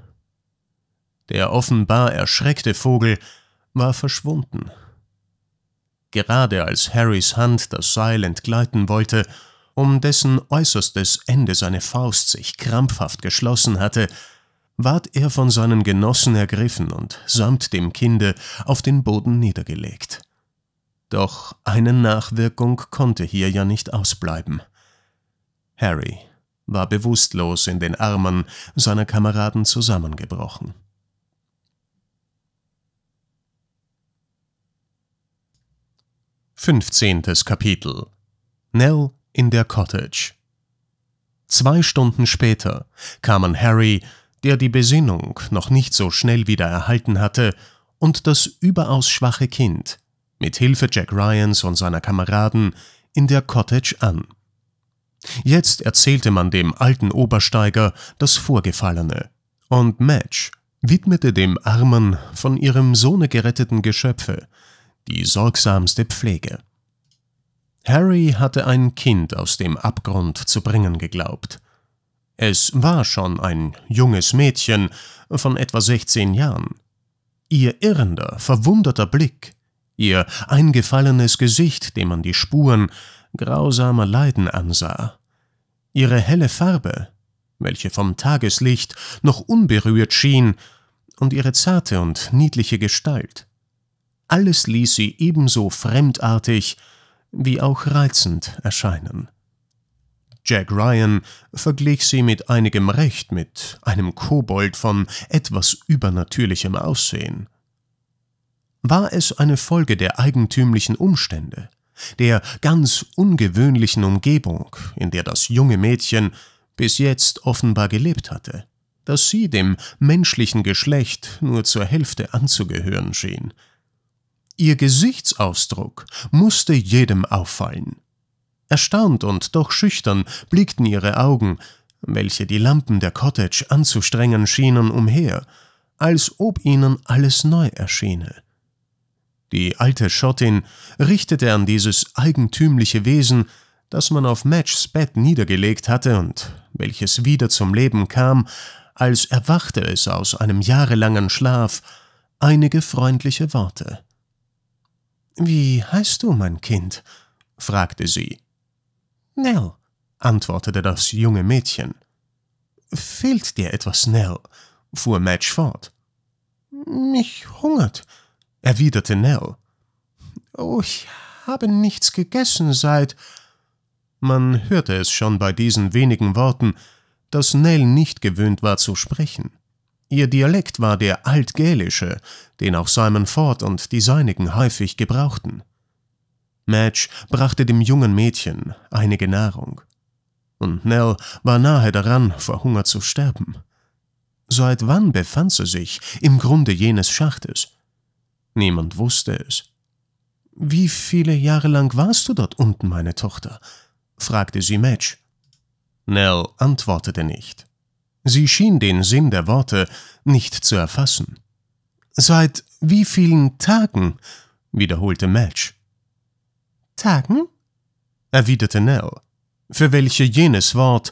Der offenbar erschreckte Vogel war verschwunden. Gerade als Harrys Hand das Seil entgleiten wollte, um dessen äußerstes Ende seine Faust sich krampfhaft geschlossen hatte, ward er von seinen Genossen ergriffen und samt dem Kinde auf den Boden niedergelegt. Doch eine Nachwirkung konnte hier ja nicht ausbleiben. Harry war bewusstlos in den Armen seiner Kameraden zusammengebrochen. Fünfzehntes Kapitel Nell in der Cottage Zwei Stunden später kamen Harry, der die Besinnung noch nicht so schnell wieder erhalten hatte, und das überaus schwache Kind mit Hilfe Jack Ryans und seiner Kameraden in der Cottage an. Jetzt erzählte man dem alten Obersteiger das Vorgefallene, und Madge widmete dem armen, von ihrem Sohne geretteten Geschöpfe die sorgsamste Pflege. Harry hatte ein Kind aus dem Abgrund zu bringen geglaubt. Es war schon ein junges Mädchen von etwa 16 Jahren. Ihr irrender, verwunderter Blick ihr eingefallenes Gesicht, dem man die Spuren grausamer Leiden ansah, ihre helle Farbe, welche vom Tageslicht noch unberührt schien, und ihre zarte und niedliche Gestalt. Alles ließ sie ebenso fremdartig wie auch reizend erscheinen. Jack Ryan verglich sie mit einigem Recht mit einem Kobold von etwas übernatürlichem Aussehen. War es eine Folge der eigentümlichen Umstände, der ganz ungewöhnlichen Umgebung, in der das junge Mädchen bis jetzt offenbar gelebt hatte, dass sie dem menschlichen Geschlecht nur zur Hälfte anzugehören schien. Ihr Gesichtsausdruck musste jedem auffallen. Erstaunt und doch schüchtern blickten ihre Augen, welche die Lampen der Cottage anzustrengen schienen, umher, als ob ihnen alles neu erschiene. Die alte Schottin richtete an dieses eigentümliche Wesen, das man auf Matchs Bett niedergelegt hatte und welches wieder zum Leben kam, als erwachte es aus einem jahrelangen Schlaf, einige freundliche Worte. Wie heißt du, mein Kind? fragte sie. Nell, antwortete das junge Mädchen. Fehlt dir etwas, Nell? fuhr Madge fort. Mich hungert, erwiderte Nell. Oh, ich habe nichts gegessen seit. Man hörte es schon bei diesen wenigen Worten, dass Nell nicht gewöhnt war zu sprechen. Ihr Dialekt war der altgälische, den auch Simon Ford und die Seinigen häufig gebrauchten. Madge brachte dem jungen Mädchen einige Nahrung. Und Nell war nahe daran, vor Hunger zu sterben. Seit wann befand sie sich im Grunde jenes Schachtes? Niemand wusste es. Wie viele Jahre lang warst du dort unten, meine Tochter? fragte sie Madge. Nell antwortete nicht. Sie schien den Sinn der Worte nicht zu erfassen. Seit wie vielen Tagen? wiederholte Madge. Tagen? erwiderte Nell, für welche jenes Wort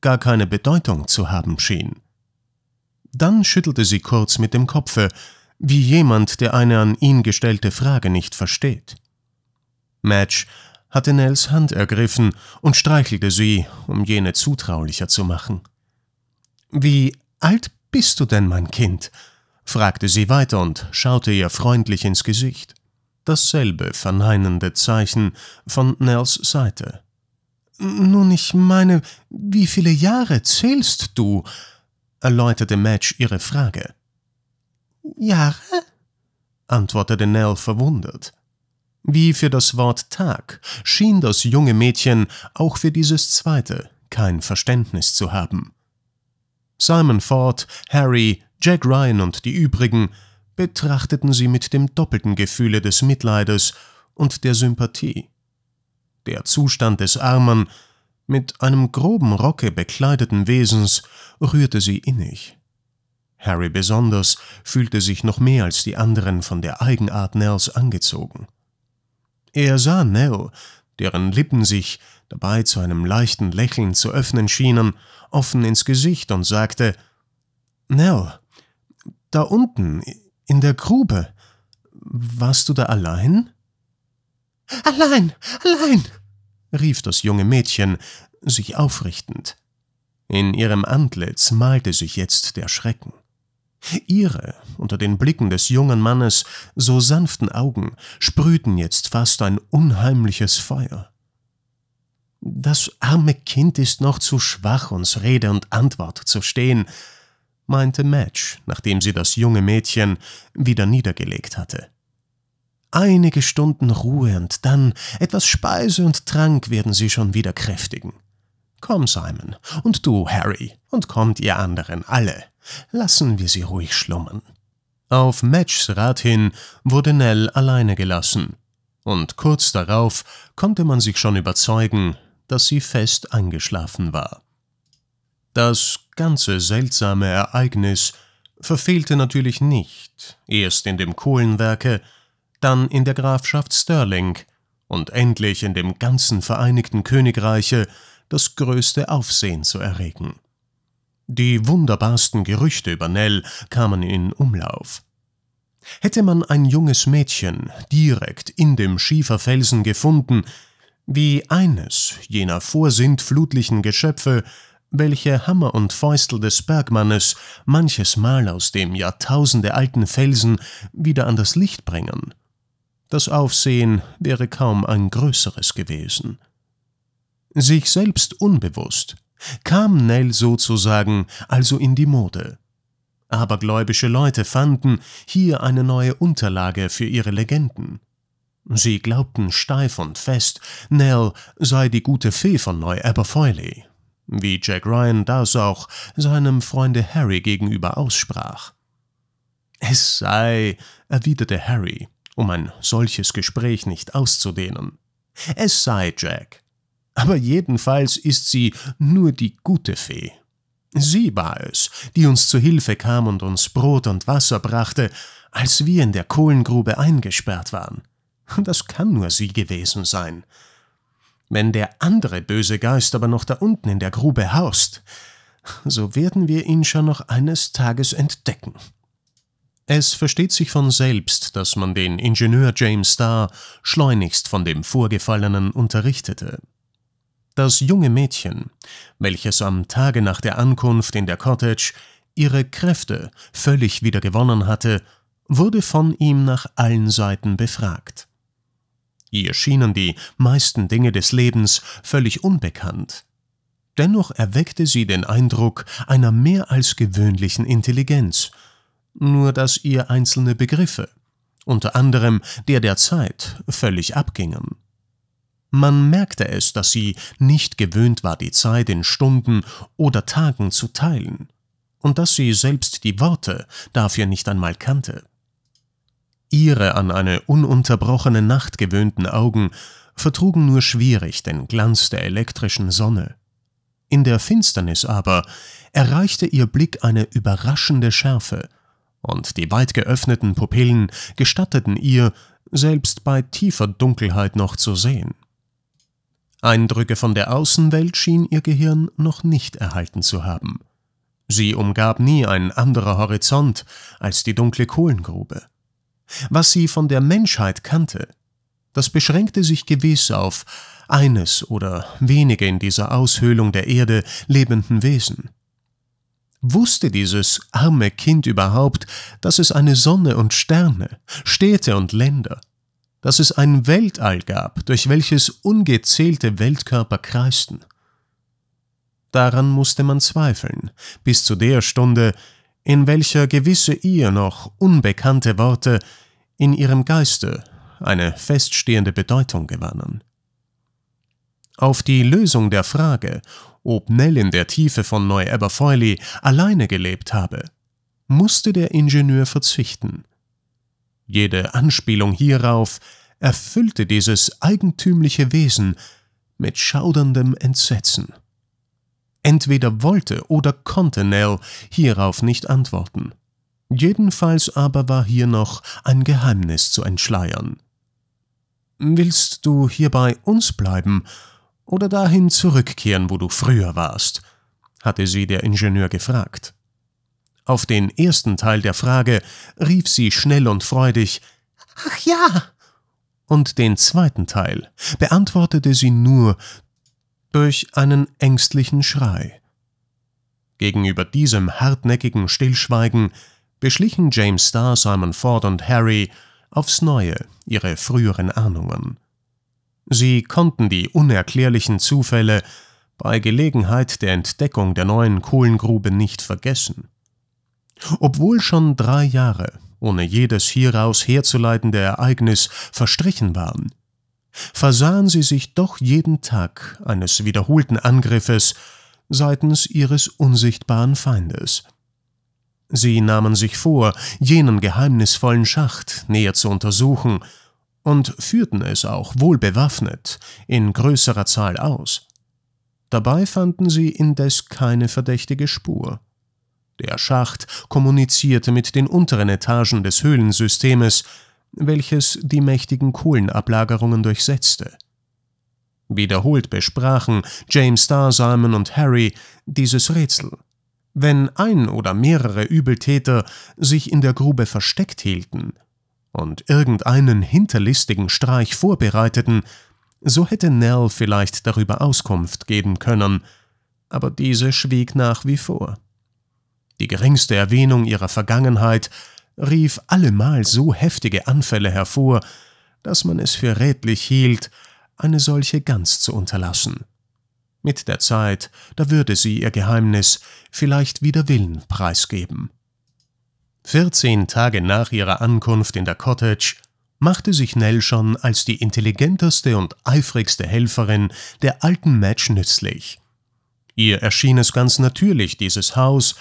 gar keine Bedeutung zu haben schien. Dann schüttelte sie kurz mit dem Kopfe, wie jemand, der eine an ihn gestellte Frage nicht versteht. Madge hatte Nels Hand ergriffen und streichelte sie, um jene zutraulicher zu machen. Wie alt bist du denn, mein Kind? fragte sie weiter und schaute ihr freundlich ins Gesicht. Dasselbe verneinende Zeichen von Nels Seite. Nun, ich meine, wie viele Jahre zählst du? erläuterte Madge ihre Frage. Jahre? antwortete Nell verwundert. Wie für das Wort Tag schien das junge Mädchen auch für dieses zweite kein Verständnis zu haben. Simon Ford, Harry, Jack Ryan und die übrigen betrachteten sie mit dem doppelten Gefühle des Mitleides und der Sympathie. Der Zustand des armen, mit einem groben Rocke bekleideten Wesens rührte sie innig. Harry besonders fühlte sich noch mehr als die anderen von der Eigenart Nells angezogen. Er sah Nell, deren Lippen sich dabei zu einem leichten Lächeln zu öffnen schienen, offen ins Gesicht und sagte Nell, da unten, in der Grube, warst du da allein? Allein, allein, rief das junge Mädchen, sich aufrichtend. In ihrem Antlitz malte sich jetzt der Schrecken. Ihre, unter den Blicken des jungen Mannes, so sanften Augen sprühten jetzt fast ein unheimliches Feuer. Das arme Kind ist noch zu schwach, uns Rede und Antwort zu stehen, meinte Madge, nachdem sie das junge Mädchen wieder niedergelegt hatte. Einige Stunden Ruhe und dann etwas Speise und Trank werden sie schon wieder kräftigen. Komm, Simon, und du, Harry, und kommt ihr anderen alle. Lassen wir sie ruhig schlummern. Auf Matchs Rat hin wurde Nell alleine gelassen, und kurz darauf konnte man sich schon überzeugen, dass sie fest eingeschlafen war. Das ganze seltsame Ereignis verfehlte natürlich nicht, erst in dem Kohlenwerke, dann in der Grafschaft Stirling und endlich in dem ganzen Vereinigten Königreiche das größte Aufsehen zu erregen. Die wunderbarsten Gerüchte über Nell kamen in Umlauf. Hätte man ein junges Mädchen direkt in dem Schieferfelsen gefunden, wie eines jener vorsintflutlichen Geschöpfe, welche Hammer und Fäustel des Bergmannes manches Mal aus dem jahrtausendealten Felsen wieder an das Licht bringen. Das Aufsehen wäre kaum ein größeres gewesen. Sich selbst unbewusst kam Nell sozusagen also in die Mode. Abergläubische Leute fanden hier eine neue Unterlage für ihre Legenden. Sie glaubten steif und fest, Nell sei die gute Fee von Neu-Aberfoyle, wie Jack Ryan das auch seinem Freunde Harry gegenüber aussprach. Es sei, erwiderte Harry, um ein solches Gespräch nicht auszudehnen. Es sei, Jack, aber jedenfalls ist sie nur die gute Fee. Sie war es, die uns zu Hilfe kam und uns Brot und Wasser brachte, als wir in der Kohlengrube eingesperrt waren. Das kann nur sie gewesen sein. Wenn der andere böse Geist aber noch da unten in der Grube haust, so werden wir ihn schon noch eines Tages entdecken. Es versteht sich von selbst, dass man den Ingenieur James Starr schleunigst von dem Vorgefallenen unterrichtete. Das junge Mädchen, welches am Tage nach der Ankunft in der Cottage ihre Kräfte völlig wieder gewonnen hatte, wurde von ihm nach allen Seiten befragt. Ihr schienen die meisten Dinge des Lebens völlig unbekannt. Dennoch erweckte sie den Eindruck einer mehr als gewöhnlichen Intelligenz, nur dass ihr einzelne Begriffe, unter anderem der der Zeit, völlig abgingen. Man merkte es, dass sie nicht gewöhnt war, die Zeit in Stunden oder Tagen zu teilen, und dass sie selbst die Worte dafür nicht einmal kannte. Ihre an eine ununterbrochene Nacht gewöhnten Augen vertrugen nur schwierig den Glanz der elektrischen Sonne. In der Finsternis aber erreichte ihr Blick eine überraschende Schärfe, und die weit geöffneten Pupillen gestatteten ihr, selbst bei tiefer Dunkelheit noch zu sehen. Eindrücke von der Außenwelt schien ihr Gehirn noch nicht erhalten zu haben. Sie umgab nie ein anderer Horizont als die dunkle Kohlengrube. Was sie von der Menschheit kannte, das beschränkte sich gewiss auf eines oder wenige in dieser Aushöhlung der Erde lebenden Wesen. Wusste dieses arme Kind überhaupt, dass es eine Sonne und Sterne, Städte und Länder, dass es ein Weltall gab, durch welches ungezählte Weltkörper kreisten. Daran musste man zweifeln, bis zu der Stunde, in welcher gewisse ihr noch unbekannte Worte in ihrem Geiste eine feststehende Bedeutung gewannen. Auf die Lösung der Frage, ob Nell in der Tiefe von Neu-Aberfoyle alleine gelebt habe, musste der Ingenieur verzichten – jede Anspielung hierauf erfüllte dieses eigentümliche Wesen mit schauderndem Entsetzen. Entweder wollte oder konnte Nell hierauf nicht antworten. Jedenfalls aber war hier noch ein Geheimnis zu entschleiern. Willst du hier bei uns bleiben oder dahin zurückkehren, wo du früher warst? hatte sie der Ingenieur gefragt. Auf den ersten Teil der Frage rief sie schnell und freudig Ach ja. Und den zweiten Teil beantwortete sie nur durch einen ängstlichen Schrei. Gegenüber diesem hartnäckigen Stillschweigen beschlichen James Starr, Simon Ford und Harry aufs neue ihre früheren Ahnungen. Sie konnten die unerklärlichen Zufälle bei Gelegenheit der Entdeckung der neuen Kohlengrube nicht vergessen. Obwohl schon drei Jahre ohne jedes hieraus herzuleitende Ereignis verstrichen waren, versahen sie sich doch jeden Tag eines wiederholten Angriffes seitens ihres unsichtbaren Feindes. Sie nahmen sich vor, jenen geheimnisvollen Schacht näher zu untersuchen und führten es auch wohlbewaffnet in größerer Zahl aus. Dabei fanden sie indes keine verdächtige Spur. Der Schacht kommunizierte mit den unteren Etagen des Höhlensystems, welches die mächtigen Kohlenablagerungen durchsetzte. Wiederholt besprachen James Starsimon und Harry dieses Rätsel. Wenn ein oder mehrere Übeltäter sich in der Grube versteckt hielten und irgendeinen hinterlistigen Streich vorbereiteten, so hätte Nell vielleicht darüber Auskunft geben können, aber diese schwieg nach wie vor. Die geringste Erwähnung ihrer Vergangenheit rief allemal so heftige Anfälle hervor, dass man es für rätlich hielt, eine solche ganz zu unterlassen. Mit der Zeit, da würde sie ihr Geheimnis vielleicht wider Willen preisgeben. Vierzehn Tage nach ihrer Ankunft in der Cottage machte sich Nell schon als die intelligenteste und eifrigste Helferin der alten Match nützlich. Ihr erschien es ganz natürlich, dieses Haus,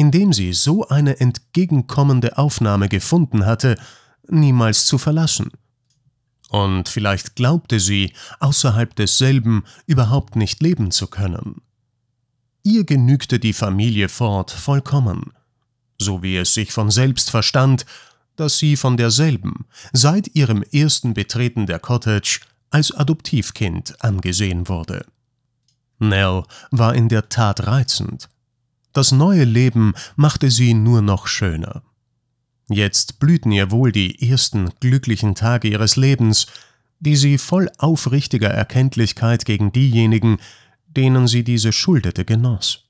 indem sie so eine entgegenkommende Aufnahme gefunden hatte, niemals zu verlassen. Und vielleicht glaubte sie, außerhalb desselben überhaupt nicht leben zu können. Ihr genügte die Familie Ford vollkommen, so wie es sich von selbst verstand, dass sie von derselben seit ihrem ersten Betreten der Cottage als Adoptivkind angesehen wurde. Nell war in der Tat reizend das neue Leben machte sie nur noch schöner. Jetzt blühten ihr wohl die ersten glücklichen Tage ihres Lebens, die sie voll aufrichtiger Erkenntlichkeit gegen diejenigen, denen sie diese schuldete, genoss.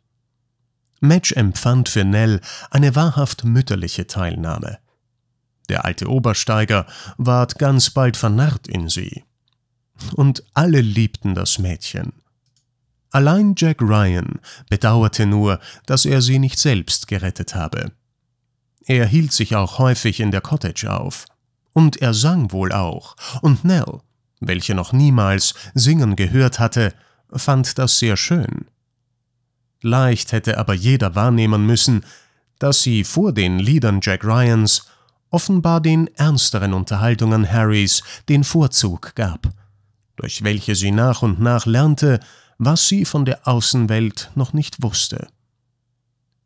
Madge empfand für Nell eine wahrhaft mütterliche Teilnahme. Der alte Obersteiger ward ganz bald vernarrt in sie. Und alle liebten das Mädchen. Allein Jack Ryan bedauerte nur, dass er sie nicht selbst gerettet habe. Er hielt sich auch häufig in der Cottage auf. Und er sang wohl auch, und Nell, welche noch niemals singen gehört hatte, fand das sehr schön. Leicht hätte aber jeder wahrnehmen müssen, dass sie vor den Liedern Jack Ryans offenbar den ernsteren Unterhaltungen Harrys den Vorzug gab, durch welche sie nach und nach lernte, was sie von der Außenwelt noch nicht wusste.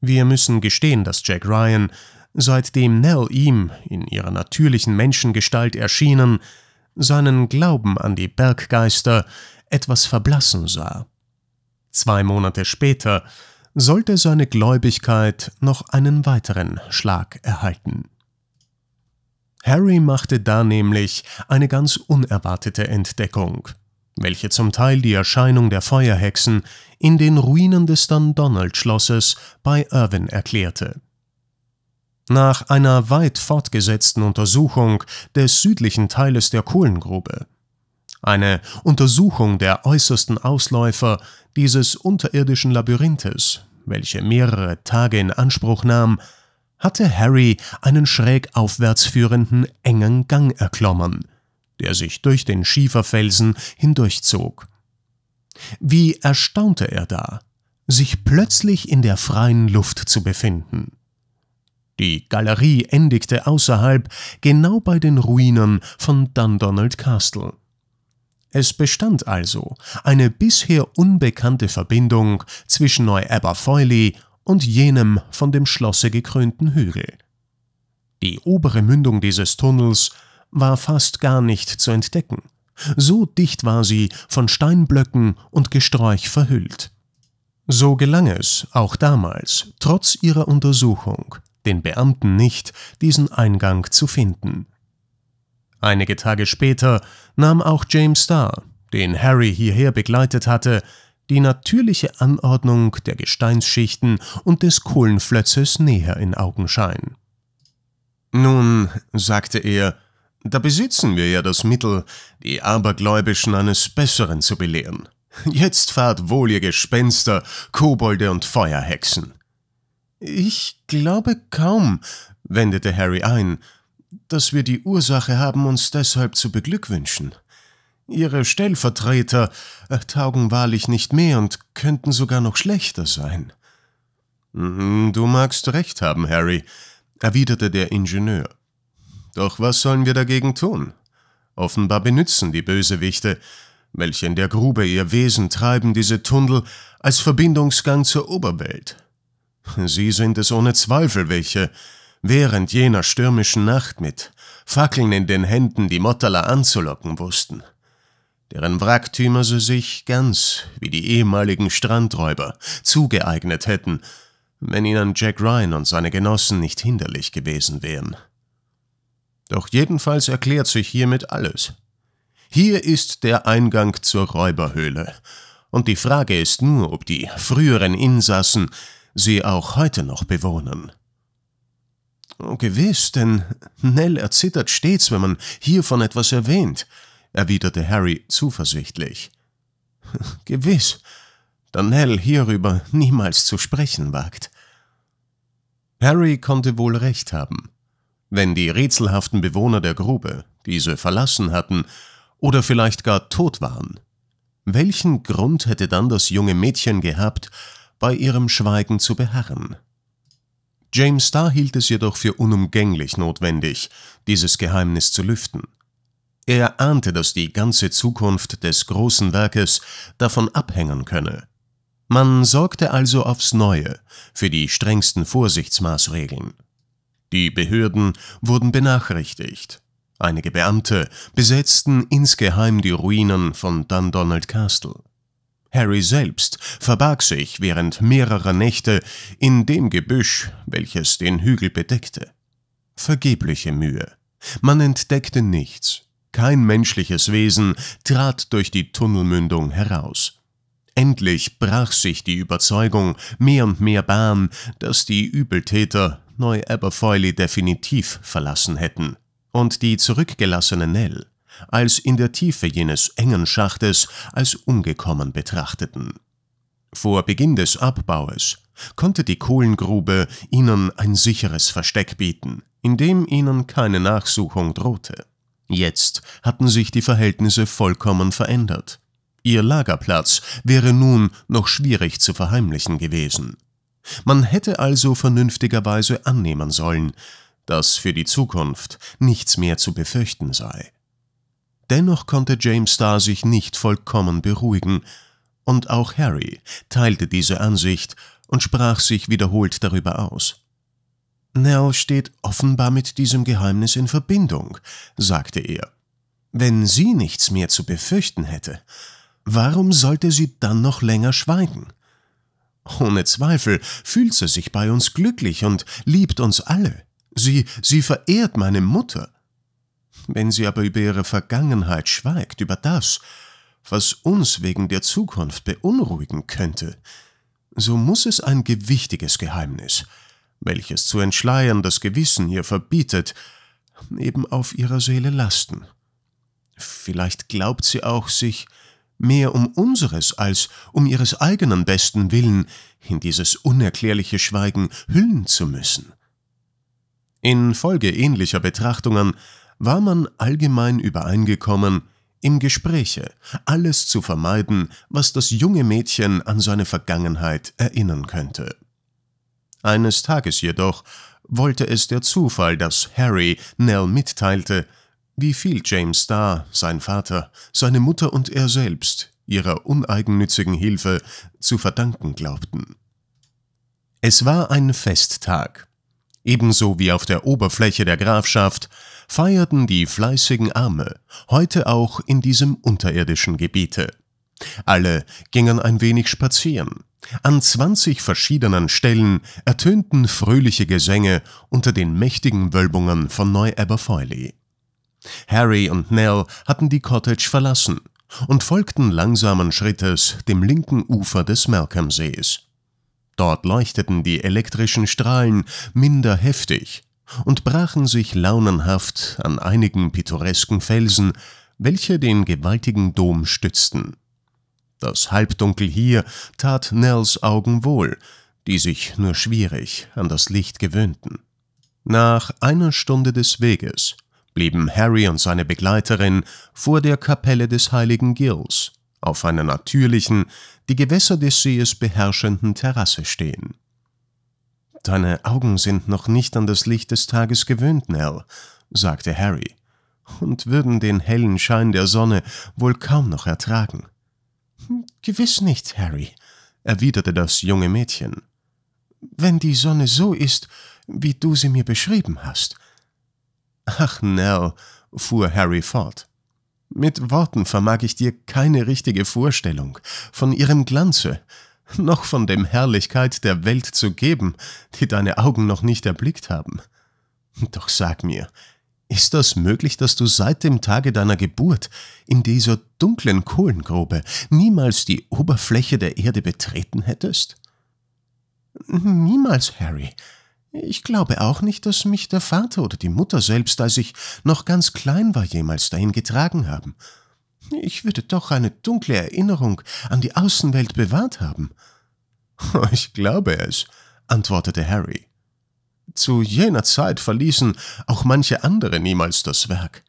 Wir müssen gestehen, dass Jack Ryan, seitdem Nell ihm in ihrer natürlichen Menschengestalt erschienen, seinen Glauben an die Berggeister etwas verblassen sah. Zwei Monate später sollte seine Gläubigkeit noch einen weiteren Schlag erhalten. Harry machte da nämlich eine ganz unerwartete Entdeckung – welche zum Teil die Erscheinung der Feuerhexen in den Ruinen des Dundonald-Schlosses bei Irvine erklärte. Nach einer weit fortgesetzten Untersuchung des südlichen Teiles der Kohlengrube, eine Untersuchung der äußersten Ausläufer dieses unterirdischen Labyrinthes, welche mehrere Tage in Anspruch nahm, hatte Harry einen schräg aufwärts führenden engen Gang erklommen – der sich durch den Schieferfelsen hindurchzog. Wie erstaunte er da, sich plötzlich in der freien Luft zu befinden. Die Galerie endigte außerhalb, genau bei den Ruinen von Dundonald Castle. Es bestand also eine bisher unbekannte Verbindung zwischen Neu-Aberfoyle und jenem von dem Schlosse gekrönten Hügel. Die obere Mündung dieses Tunnels war fast gar nicht zu entdecken. So dicht war sie von Steinblöcken und Gesträuch verhüllt. So gelang es, auch damals, trotz ihrer Untersuchung, den Beamten nicht, diesen Eingang zu finden. Einige Tage später nahm auch James Starr, den Harry hierher begleitet hatte, die natürliche Anordnung der Gesteinsschichten und des Kohlenflötzes näher in Augenschein. Nun, sagte er, da besitzen wir ja das Mittel, die Abergläubischen eines Besseren zu belehren. Jetzt fahrt wohl, ihr Gespenster, Kobolde und Feuerhexen. Ich glaube kaum, wendete Harry ein, dass wir die Ursache haben, uns deshalb zu beglückwünschen. Ihre Stellvertreter äh, taugen wahrlich nicht mehr und könnten sogar noch schlechter sein. Mhm, du magst recht haben, Harry, erwiderte der Ingenieur. Doch was sollen wir dagegen tun? Offenbar benützen die Bösewichte, welche in der Grube ihr Wesen treiben, diese Tunnel als Verbindungsgang zur Oberwelt. Sie sind es ohne Zweifel, welche, während jener stürmischen Nacht mit Fackeln in den Händen die Motterler anzulocken wussten, deren Wracktümer sie sich ganz wie die ehemaligen Strandräuber zugeeignet hätten, wenn ihnen Jack Ryan und seine Genossen nicht hinderlich gewesen wären. Doch jedenfalls erklärt sich hiermit alles. Hier ist der Eingang zur Räuberhöhle. Und die Frage ist nur, ob die früheren Insassen sie auch heute noch bewohnen. Oh, gewiss, denn Nell erzittert stets, wenn man hiervon etwas erwähnt, erwiderte Harry zuversichtlich. Gewiss, da Nell hierüber niemals zu sprechen wagt. Harry konnte wohl recht haben. Wenn die rätselhaften Bewohner der Grube diese verlassen hatten oder vielleicht gar tot waren, welchen Grund hätte dann das junge Mädchen gehabt, bei ihrem Schweigen zu beharren? James Starr hielt es jedoch für unumgänglich notwendig, dieses Geheimnis zu lüften. Er ahnte, dass die ganze Zukunft des großen Werkes davon abhängen könne. Man sorgte also aufs Neue für die strengsten Vorsichtsmaßregeln. Die Behörden wurden benachrichtigt. Einige Beamte besetzten insgeheim die Ruinen von Dundonald Castle. Harry selbst verbarg sich während mehrerer Nächte in dem Gebüsch, welches den Hügel bedeckte. Vergebliche Mühe. Man entdeckte nichts. Kein menschliches Wesen trat durch die Tunnelmündung heraus. Endlich brach sich die Überzeugung mehr und mehr Bahn, dass die Übeltäter Neu-Aberfoyle definitiv verlassen hätten und die zurückgelassene Nell als in der Tiefe jenes engen Schachtes als umgekommen betrachteten. Vor Beginn des Abbaues konnte die Kohlengrube ihnen ein sicheres Versteck bieten, in dem ihnen keine Nachsuchung drohte. Jetzt hatten sich die Verhältnisse vollkommen verändert. Ihr Lagerplatz wäre nun noch schwierig zu verheimlichen gewesen. Man hätte also vernünftigerweise annehmen sollen, dass für die Zukunft nichts mehr zu befürchten sei. Dennoch konnte James Starr sich nicht vollkommen beruhigen, und auch Harry teilte diese Ansicht und sprach sich wiederholt darüber aus. Nell steht offenbar mit diesem Geheimnis in Verbindung, sagte er. Wenn sie nichts mehr zu befürchten hätte, warum sollte sie dann noch länger schweigen? Ohne Zweifel fühlt sie sich bei uns glücklich und liebt uns alle. Sie, sie verehrt meine Mutter. Wenn sie aber über ihre Vergangenheit schweigt, über das, was uns wegen der Zukunft beunruhigen könnte, so muss es ein gewichtiges Geheimnis, welches zu entschleiern das Gewissen ihr verbietet, eben auf ihrer Seele lasten. Vielleicht glaubt sie auch, sich mehr um unseres als um ihres eigenen besten Willen in dieses unerklärliche Schweigen hüllen zu müssen. Infolge ähnlicher Betrachtungen war man allgemein übereingekommen, im Gespräche alles zu vermeiden, was das junge Mädchen an seine Vergangenheit erinnern könnte. Eines Tages jedoch wollte es der Zufall, dass Harry Nell mitteilte, wie viel James Starr, sein Vater, seine Mutter und er selbst ihrer uneigennützigen Hilfe zu verdanken glaubten. Es war ein Festtag. Ebenso wie auf der Oberfläche der Grafschaft feierten die fleißigen Arme, heute auch in diesem unterirdischen Gebiete. Alle gingen ein wenig spazieren. An 20 verschiedenen Stellen ertönten fröhliche Gesänge unter den mächtigen Wölbungen von Neu-Aberfoyle. Harry und Nell hatten die Cottage verlassen und folgten langsamen Schrittes dem linken Ufer des Malcolmsees. Dort leuchteten die elektrischen Strahlen minder heftig und brachen sich launenhaft an einigen pittoresken Felsen, welche den gewaltigen Dom stützten. Das Halbdunkel hier tat Nells Augen wohl, die sich nur schwierig an das Licht gewöhnten. Nach einer Stunde des Weges blieben Harry und seine Begleiterin vor der Kapelle des heiligen Gills auf einer natürlichen, die Gewässer des Sees beherrschenden Terrasse stehen. Deine Augen sind noch nicht an das Licht des Tages gewöhnt, Nell, sagte Harry, und würden den hellen Schein der Sonne wohl kaum noch ertragen. Gewiss nicht, Harry, erwiderte das junge Mädchen. Wenn die Sonne so ist, wie du sie mir beschrieben hast, Ach, Nell, fuhr Harry fort. Mit Worten vermag ich dir keine richtige Vorstellung von ihrem Glanze, noch von dem Herrlichkeit der Welt zu geben, die deine Augen noch nicht erblickt haben. Doch sag mir, ist das möglich, dass du seit dem Tage deiner Geburt in dieser dunklen Kohlengrube niemals die Oberfläche der Erde betreten hättest? Niemals, Harry, ich glaube auch nicht, dass mich der Vater oder die Mutter selbst, als ich noch ganz klein war, jemals dahin getragen haben. Ich würde doch eine dunkle Erinnerung an die Außenwelt bewahrt haben. Ich glaube es, antwortete Harry. Zu jener Zeit verließen auch manche andere niemals das Werk.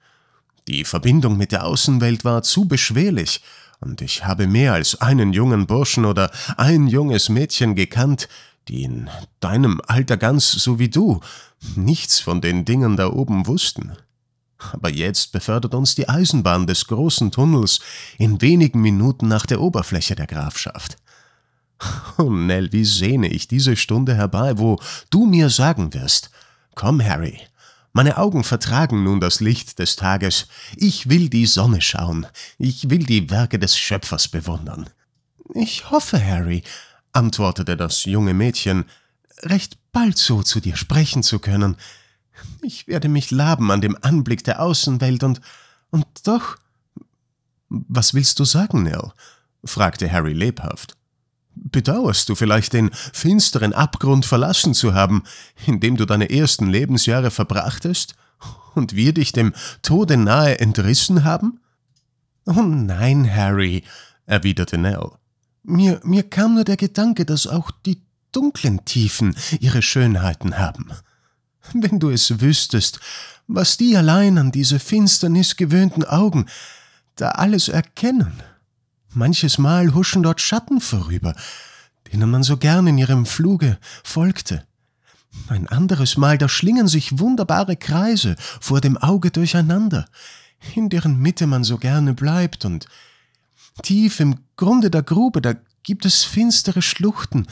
Die Verbindung mit der Außenwelt war zu beschwerlich, und ich habe mehr als einen jungen Burschen oder ein junges Mädchen gekannt, die in deinem Alter ganz so wie du nichts von den Dingen da oben wussten. Aber jetzt befördert uns die Eisenbahn des großen Tunnels in wenigen Minuten nach der Oberfläche der Grafschaft. Oh Nell, wie sehne ich diese Stunde herbei, wo du mir sagen wirst, komm Harry, meine Augen vertragen nun das Licht des Tages, ich will die Sonne schauen, ich will die Werke des Schöpfers bewundern. Ich hoffe, Harry, antwortete das junge Mädchen, recht bald so zu dir sprechen zu können. Ich werde mich laben an dem Anblick der Außenwelt und, und doch. Was willst du sagen, Nell? fragte Harry lebhaft. Bedauerst du vielleicht den finsteren Abgrund verlassen zu haben, in dem du deine ersten Lebensjahre verbrachtest, und wir dich dem Tode nahe entrissen haben? Oh nein, Harry, erwiderte Nell. Mir, mir kam nur der Gedanke, dass auch die dunklen Tiefen ihre Schönheiten haben. Wenn du es wüsstest, was die allein an diese Finsternis gewöhnten Augen da alles erkennen. Manches Mal huschen dort Schatten vorüber, denen man so gern in ihrem Fluge folgte. Ein anderes Mal, da schlingen sich wunderbare Kreise vor dem Auge durcheinander, in deren Mitte man so gerne bleibt und Tief im Grunde der Grube, da gibt es finstere Schluchten,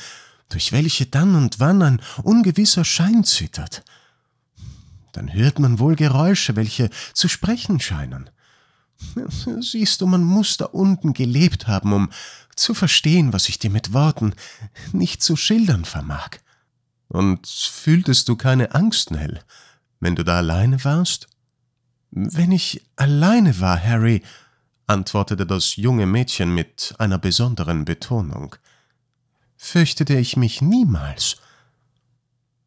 durch welche dann und wann ein ungewisser Schein zittert. Dann hört man wohl Geräusche, welche zu sprechen scheinen. Siehst du, man muß da unten gelebt haben, um zu verstehen, was ich dir mit Worten nicht zu schildern vermag. Und fühltest du keine Angst, Nell, wenn du da alleine warst? Wenn ich alleine war, Harry, antwortete das junge Mädchen mit einer besonderen Betonung. Fürchtete ich mich niemals.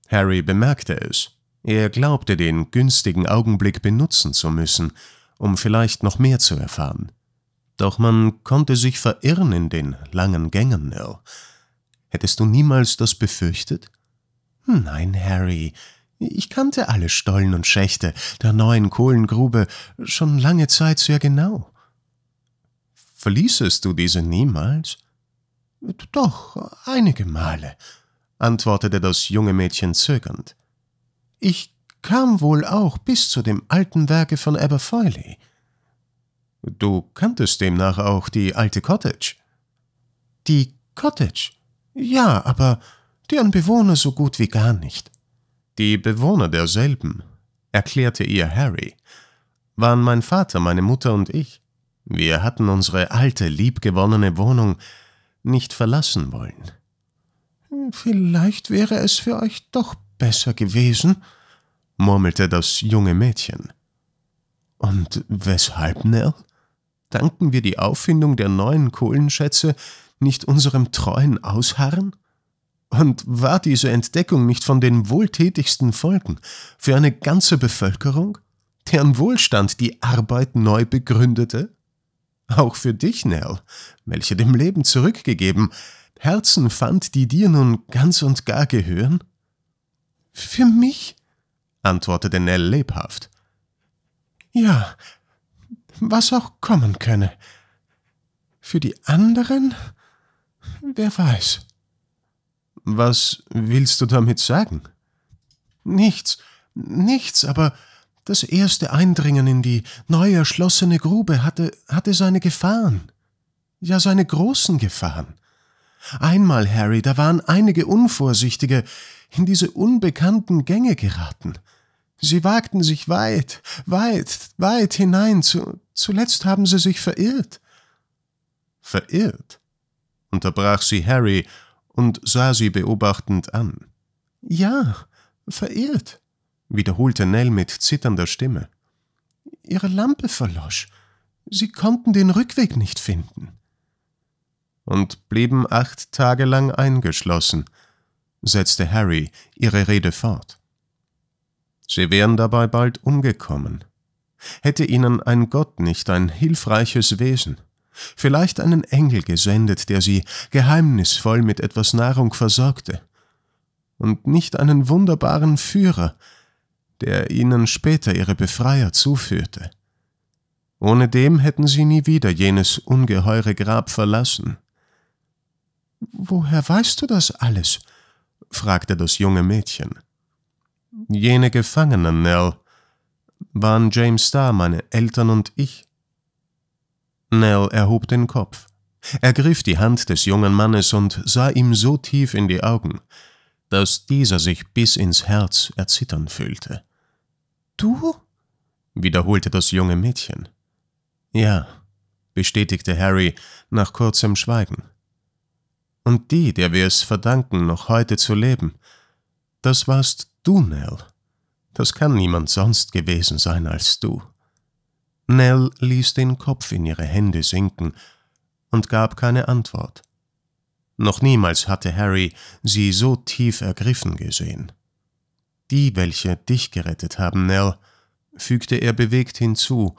Harry bemerkte es. Er glaubte, den günstigen Augenblick benutzen zu müssen, um vielleicht noch mehr zu erfahren. Doch man konnte sich verirren in den langen Gängen, Nell. Hättest du niemals das befürchtet? Nein, Harry. Ich kannte alle Stollen und Schächte der neuen Kohlengrube schon lange Zeit sehr genau. Verließest du diese niemals? Doch, einige Male, antwortete das junge Mädchen zögernd. Ich kam wohl auch bis zu dem alten Werke von Aberfoyle. Du kanntest demnach auch die alte Cottage. Die Cottage? Ja, aber deren Bewohner so gut wie gar nicht. Die Bewohner derselben, erklärte ihr Harry, waren mein Vater, meine Mutter und ich. Wir hatten unsere alte, liebgewonnene Wohnung nicht verlassen wollen. Vielleicht wäre es für euch doch besser gewesen, murmelte das junge Mädchen. Und weshalb, Nell? Danken wir die Auffindung der neuen Kohlenschätze nicht unserem treuen Ausharren? Und war diese Entdeckung nicht von den wohltätigsten Folgen für eine ganze Bevölkerung, deren Wohlstand die Arbeit neu begründete? auch für dich, Nell, welche dem Leben zurückgegeben, Herzen fand, die dir nun ganz und gar gehören? Für mich? antwortete Nell lebhaft. Ja, was auch kommen könne. Für die anderen? Wer weiß. Was willst du damit sagen? Nichts, nichts, aber das erste Eindringen in die neu erschlossene Grube hatte, hatte seine Gefahren. Ja, seine großen Gefahren. Einmal, Harry, da waren einige Unvorsichtige in diese unbekannten Gänge geraten. Sie wagten sich weit, weit, weit hinein. Zu, zuletzt haben sie sich verirrt. Verirrt? unterbrach sie Harry und sah sie beobachtend an. Ja, verirrt wiederholte Nell mit zitternder Stimme. Ihre Lampe verlosch. Sie konnten den Rückweg nicht finden. Und blieben acht Tage lang eingeschlossen, setzte Harry ihre Rede fort. Sie wären dabei bald umgekommen. Hätte ihnen ein Gott nicht ein hilfreiches Wesen, vielleicht einen Engel gesendet, der sie geheimnisvoll mit etwas Nahrung versorgte, und nicht einen wunderbaren Führer, der ihnen später ihre Befreier zuführte. Ohne dem hätten sie nie wieder jenes ungeheure Grab verlassen. Woher weißt du das alles? fragte das junge Mädchen. Jene Gefangenen, Nell, waren James Starr, meine Eltern und ich. Nell erhob den Kopf, ergriff die Hand des jungen Mannes und sah ihm so tief in die Augen, dass dieser sich bis ins Herz erzittern fühlte. Du? wiederholte das junge Mädchen. Ja, bestätigte Harry nach kurzem Schweigen. Und die, der wir es verdanken, noch heute zu leben, das warst du, Nell. Das kann niemand sonst gewesen sein als du. Nell ließ den Kopf in ihre Hände sinken und gab keine Antwort. Noch niemals hatte Harry sie so tief ergriffen gesehen. Die, welche dich gerettet haben, Nell, fügte er bewegt hinzu,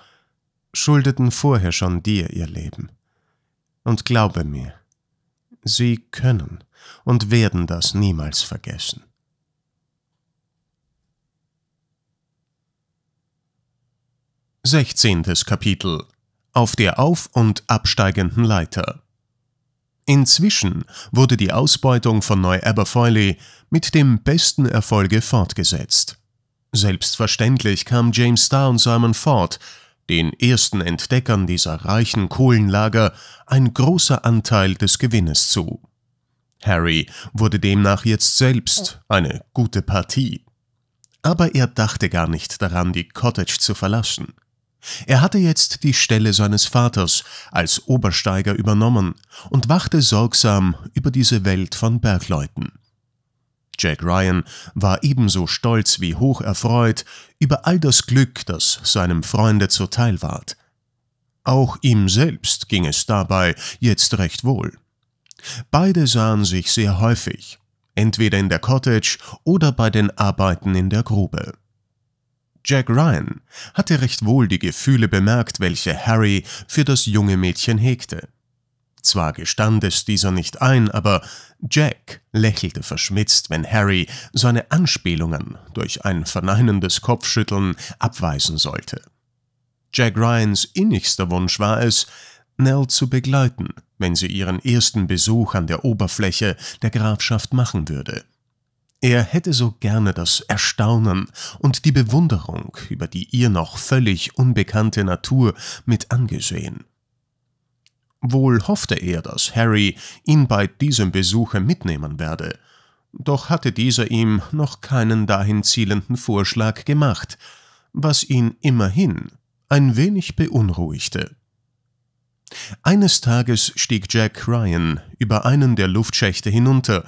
schuldeten vorher schon dir ihr Leben. Und glaube mir, sie können und werden das niemals vergessen. Sechzehntes Kapitel Auf der auf- und absteigenden Leiter Inzwischen wurde die Ausbeutung von Neu-Aberfoyle mit dem besten Erfolge fortgesetzt. Selbstverständlich kam James Starr und Simon Ford, den ersten Entdeckern dieser reichen Kohlenlager, ein großer Anteil des Gewinnes zu. Harry wurde demnach jetzt selbst eine gute Partie. Aber er dachte gar nicht daran, die Cottage zu verlassen – er hatte jetzt die Stelle seines Vaters als Obersteiger übernommen und wachte sorgsam über diese Welt von Bergleuten. Jack Ryan war ebenso stolz wie hoch erfreut über all das Glück, das seinem Freunde zuteil ward. Auch ihm selbst ging es dabei jetzt recht wohl. Beide sahen sich sehr häufig, entweder in der Cottage oder bei den Arbeiten in der Grube. Jack Ryan, hatte recht wohl die Gefühle bemerkt, welche Harry für das junge Mädchen hegte. Zwar gestand es dieser nicht ein, aber Jack lächelte verschmitzt, wenn Harry seine Anspielungen durch ein verneinendes Kopfschütteln abweisen sollte. Jack Ryans innigster Wunsch war es, Nell zu begleiten, wenn sie ihren ersten Besuch an der Oberfläche der Grafschaft machen würde – er hätte so gerne das Erstaunen und die Bewunderung über die ihr noch völlig unbekannte Natur mit angesehen. Wohl hoffte er, dass Harry ihn bei diesem Besuche mitnehmen werde, doch hatte dieser ihm noch keinen dahin zielenden Vorschlag gemacht, was ihn immerhin ein wenig beunruhigte. Eines Tages stieg Jack Ryan über einen der Luftschächte hinunter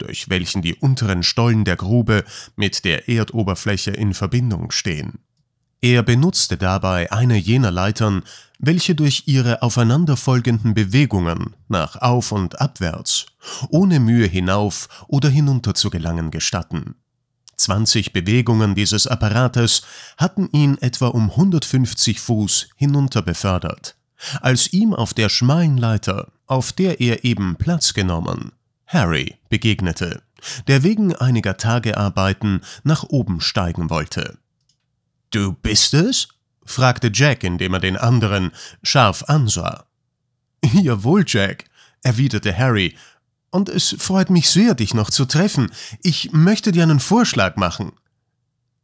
durch welchen die unteren Stollen der Grube mit der Erdoberfläche in Verbindung stehen. Er benutzte dabei eine jener Leitern, welche durch ihre aufeinanderfolgenden Bewegungen nach auf und abwärts ohne Mühe hinauf oder hinunter zu gelangen gestatten. 20 Bewegungen dieses Apparates hatten ihn etwa um 150 Fuß hinunter befördert, als ihm auf der schmalen Leiter, auf der er eben Platz genommen, Harry begegnete, der wegen einiger Tagearbeiten nach oben steigen wollte. Du bist es? fragte Jack, indem er den anderen scharf ansah. Jawohl, Jack, erwiderte Harry, und es freut mich sehr, dich noch zu treffen. Ich möchte dir einen Vorschlag machen.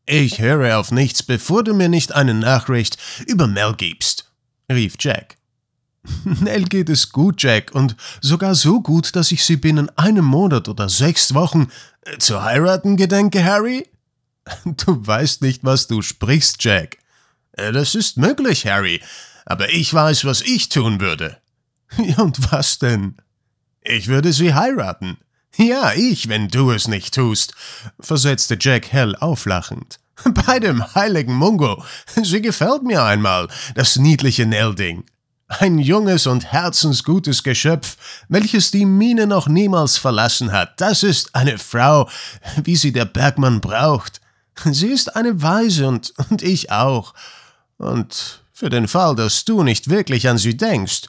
Ich höre auf nichts, bevor du mir nicht eine Nachricht über Mel gibst, rief Jack. Nell geht es gut, Jack, und sogar so gut, dass ich sie binnen einem Monat oder sechs Wochen äh, zu heiraten gedenke, Harry? Du weißt nicht, was du sprichst, Jack. Äh, das ist möglich, Harry, aber ich weiß, was ich tun würde. und was denn? Ich würde sie heiraten. Ja, ich, wenn du es nicht tust, versetzte Jack hell auflachend. Bei dem heiligen Mungo, sie gefällt mir einmal, das niedliche Nell-Ding ein junges und herzensgutes Geschöpf, welches die Mine noch niemals verlassen hat. Das ist eine Frau, wie sie der Bergmann braucht. Sie ist eine Weise und, und ich auch. Und für den Fall, dass du nicht wirklich an sie denkst,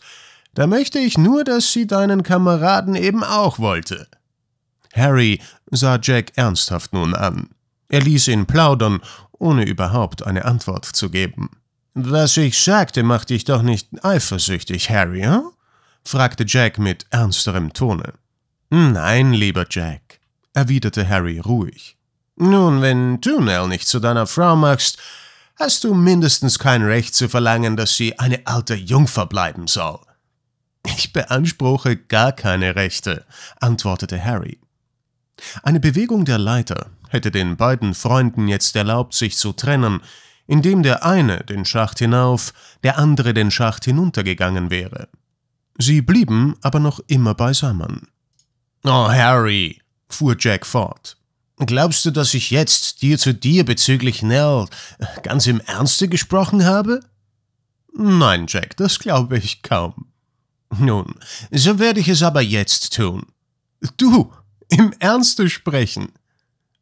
da möchte ich nur, dass sie deinen Kameraden eben auch wollte. Harry sah Jack ernsthaft nun an. Er ließ ihn plaudern, ohne überhaupt eine Antwort zu geben. Was ich sagte, macht dich doch nicht eifersüchtig, Harry, hm? fragte Jack mit ernsterem Tone. Nein, lieber Jack, erwiderte Harry ruhig. Nun, wenn du Nell nicht zu deiner Frau machst, hast du mindestens kein Recht zu verlangen, dass sie eine alte Jungfer bleiben soll. Ich beanspruche gar keine Rechte, antwortete Harry. Eine Bewegung der Leiter hätte den beiden Freunden jetzt erlaubt, sich zu trennen, indem der eine den Schacht hinauf, der andere den Schacht hinuntergegangen wäre. Sie blieben aber noch immer beisammen. Oh, Harry, fuhr Jack fort. Glaubst du, dass ich jetzt dir zu dir bezüglich Nell ganz im Ernste gesprochen habe? Nein, Jack, das glaube ich kaum. Nun, so werde ich es aber jetzt tun. Du, im Ernste sprechen.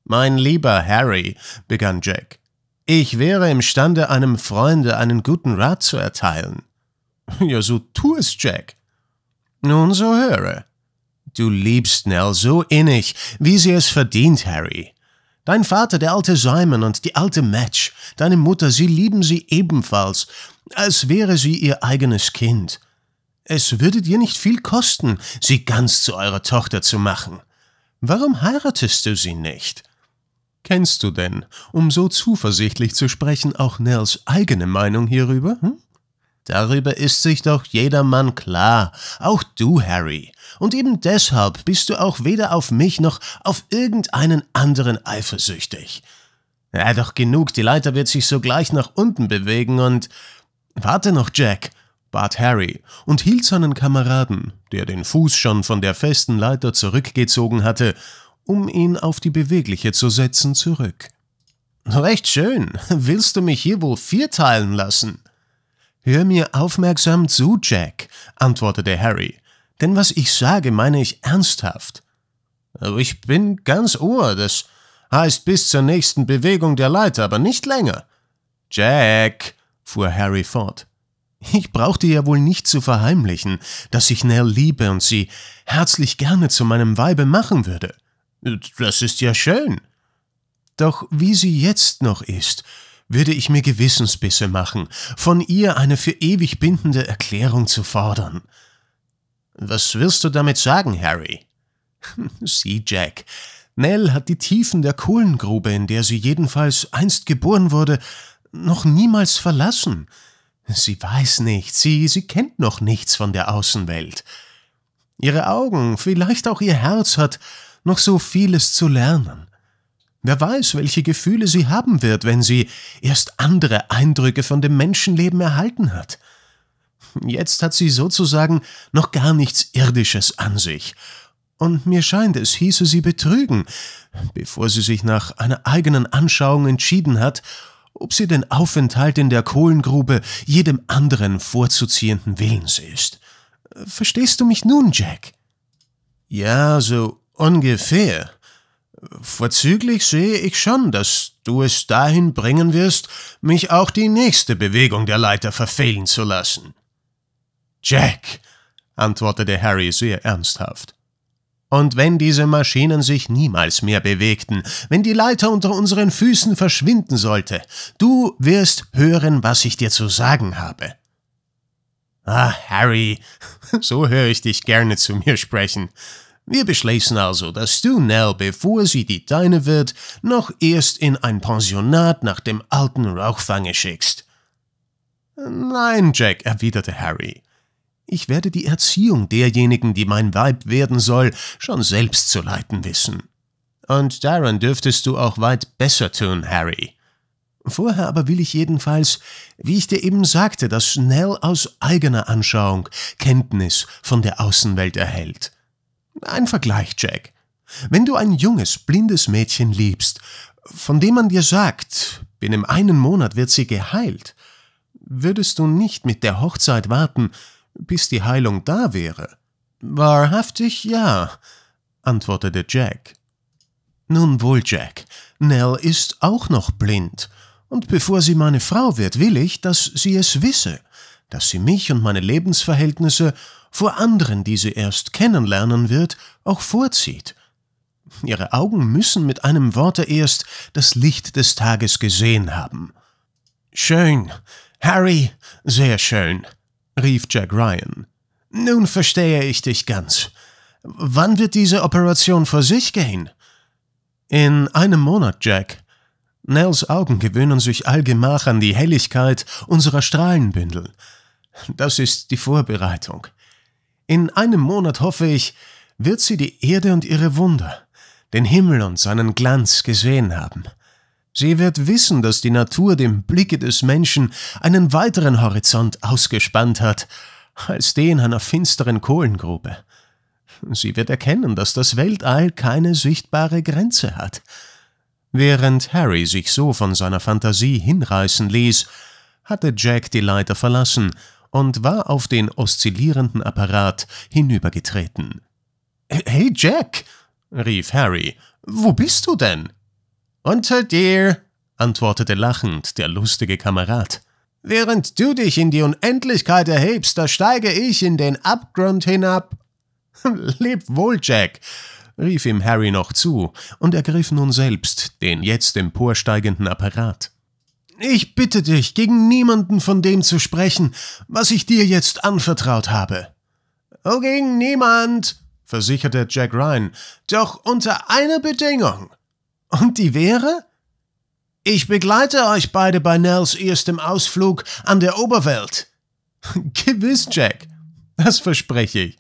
Mein lieber Harry, begann Jack, ich wäre imstande, einem Freunde einen guten Rat zu erteilen. Ja, so tu es, Jack. Nun, so höre. Du liebst Nell so innig, wie sie es verdient, Harry. Dein Vater, der alte Simon und die alte Match, deine Mutter, sie lieben sie ebenfalls, als wäre sie ihr eigenes Kind. Es würde dir nicht viel kosten, sie ganz zu eurer Tochter zu machen. Warum heiratest du sie nicht? kennst du denn, um so zuversichtlich zu sprechen, auch Nels eigene Meinung hierüber? Hm? Darüber ist sich doch jedermann klar, auch du, Harry. Und eben deshalb bist du auch weder auf mich noch auf irgendeinen anderen eifersüchtig. Ja, doch genug, die Leiter wird sich sogleich nach unten bewegen und. Warte noch, Jack, bat Harry und hielt seinen Kameraden, der den Fuß schon von der festen Leiter zurückgezogen hatte, um ihn auf die bewegliche zu setzen, zurück. Recht schön. Willst du mich hier wohl vierteilen lassen? Hör mir aufmerksam zu, Jack, antwortete Harry, denn was ich sage, meine ich ernsthaft. Oh, ich bin ganz Ohr, das heißt bis zur nächsten Bewegung der Leiter, aber nicht länger. Jack, fuhr Harry fort. Ich brauchte ja wohl nicht zu verheimlichen, dass ich Nell liebe und sie herzlich gerne zu meinem Weibe machen würde. Das ist ja schön. Doch wie sie jetzt noch ist, würde ich mir Gewissensbisse machen, von ihr eine für ewig bindende Erklärung zu fordern. Was wirst du damit sagen, Harry? Sieh, Jack, Nell hat die Tiefen der Kohlengrube, in der sie jedenfalls einst geboren wurde, noch niemals verlassen. Sie weiß nichts, sie, sie kennt noch nichts von der Außenwelt. Ihre Augen, vielleicht auch ihr Herz hat noch so vieles zu lernen. Wer weiß, welche Gefühle sie haben wird, wenn sie erst andere Eindrücke von dem Menschenleben erhalten hat. Jetzt hat sie sozusagen noch gar nichts Irdisches an sich. Und mir scheint, es hieße sie betrügen, bevor sie sich nach einer eigenen Anschauung entschieden hat, ob sie den Aufenthalt in der Kohlengrube jedem anderen vorzuziehenden Willens ist. Verstehst du mich nun, Jack? Ja, so Ungefähr. Vorzüglich sehe ich schon, dass du es dahin bringen wirst, mich auch die nächste Bewegung der Leiter verfehlen zu lassen. Jack, antwortete Harry sehr ernsthaft. Und wenn diese Maschinen sich niemals mehr bewegten, wenn die Leiter unter unseren Füßen verschwinden sollte, du wirst hören, was ich dir zu sagen habe. Ah, Harry, so höre ich dich gerne zu mir sprechen. Wir beschließen also, dass du Nell, bevor sie die deine wird, noch erst in ein Pensionat nach dem alten Rauchfange schickst. Nein, Jack, erwiderte Harry. Ich werde die Erziehung derjenigen, die mein Weib werden soll, schon selbst zu leiten wissen. Und daran dürftest du auch weit besser tun, Harry. Vorher aber will ich jedenfalls, wie ich dir eben sagte, dass Nell aus eigener Anschauung Kenntnis von der Außenwelt erhält ein Vergleich, Jack. Wenn du ein junges, blindes Mädchen liebst, von dem man dir sagt, binnen einen Monat wird sie geheilt, würdest du nicht mit der Hochzeit warten, bis die Heilung da wäre? Wahrhaftig ja, antwortete Jack. Nun wohl, Jack, Nell ist auch noch blind, und bevor sie meine Frau wird, will ich, dass sie es wisse, dass sie mich und meine Lebensverhältnisse vor anderen, die sie erst kennenlernen wird, auch vorzieht. Ihre Augen müssen mit einem Worte erst das Licht des Tages gesehen haben. Schön, Harry, sehr schön, rief Jack Ryan. Nun verstehe ich dich ganz. Wann wird diese Operation vor sich gehen? In einem Monat, Jack. Nells Augen gewöhnen sich allgemach an die Helligkeit unserer Strahlenbündel. Das ist die Vorbereitung. In einem Monat, hoffe ich, wird sie die Erde und ihre Wunder, den Himmel und seinen Glanz gesehen haben. Sie wird wissen, dass die Natur dem Blicke des Menschen einen weiteren Horizont ausgespannt hat, als den einer finsteren Kohlengrube. Sie wird erkennen, dass das Weltall keine sichtbare Grenze hat. Während Harry sich so von seiner Fantasie hinreißen ließ, hatte Jack die Leiter verlassen und war auf den oszillierenden Apparat hinübergetreten. Hey Jack, rief Harry, wo bist du denn? Unter dir, antwortete lachend der lustige Kamerad. Während du dich in die Unendlichkeit erhebst, da steige ich in den Abgrund hinab. Leb wohl, Jack, rief ihm Harry noch zu und ergriff nun selbst den jetzt emporsteigenden Apparat. Ich bitte dich, gegen niemanden von dem zu sprechen, was ich dir jetzt anvertraut habe. Oh, gegen niemand, versicherte Jack Ryan, doch unter einer Bedingung. Und die wäre? Ich begleite euch beide bei Nels erstem Ausflug an der Oberwelt. Gewiss, Jack, das verspreche ich.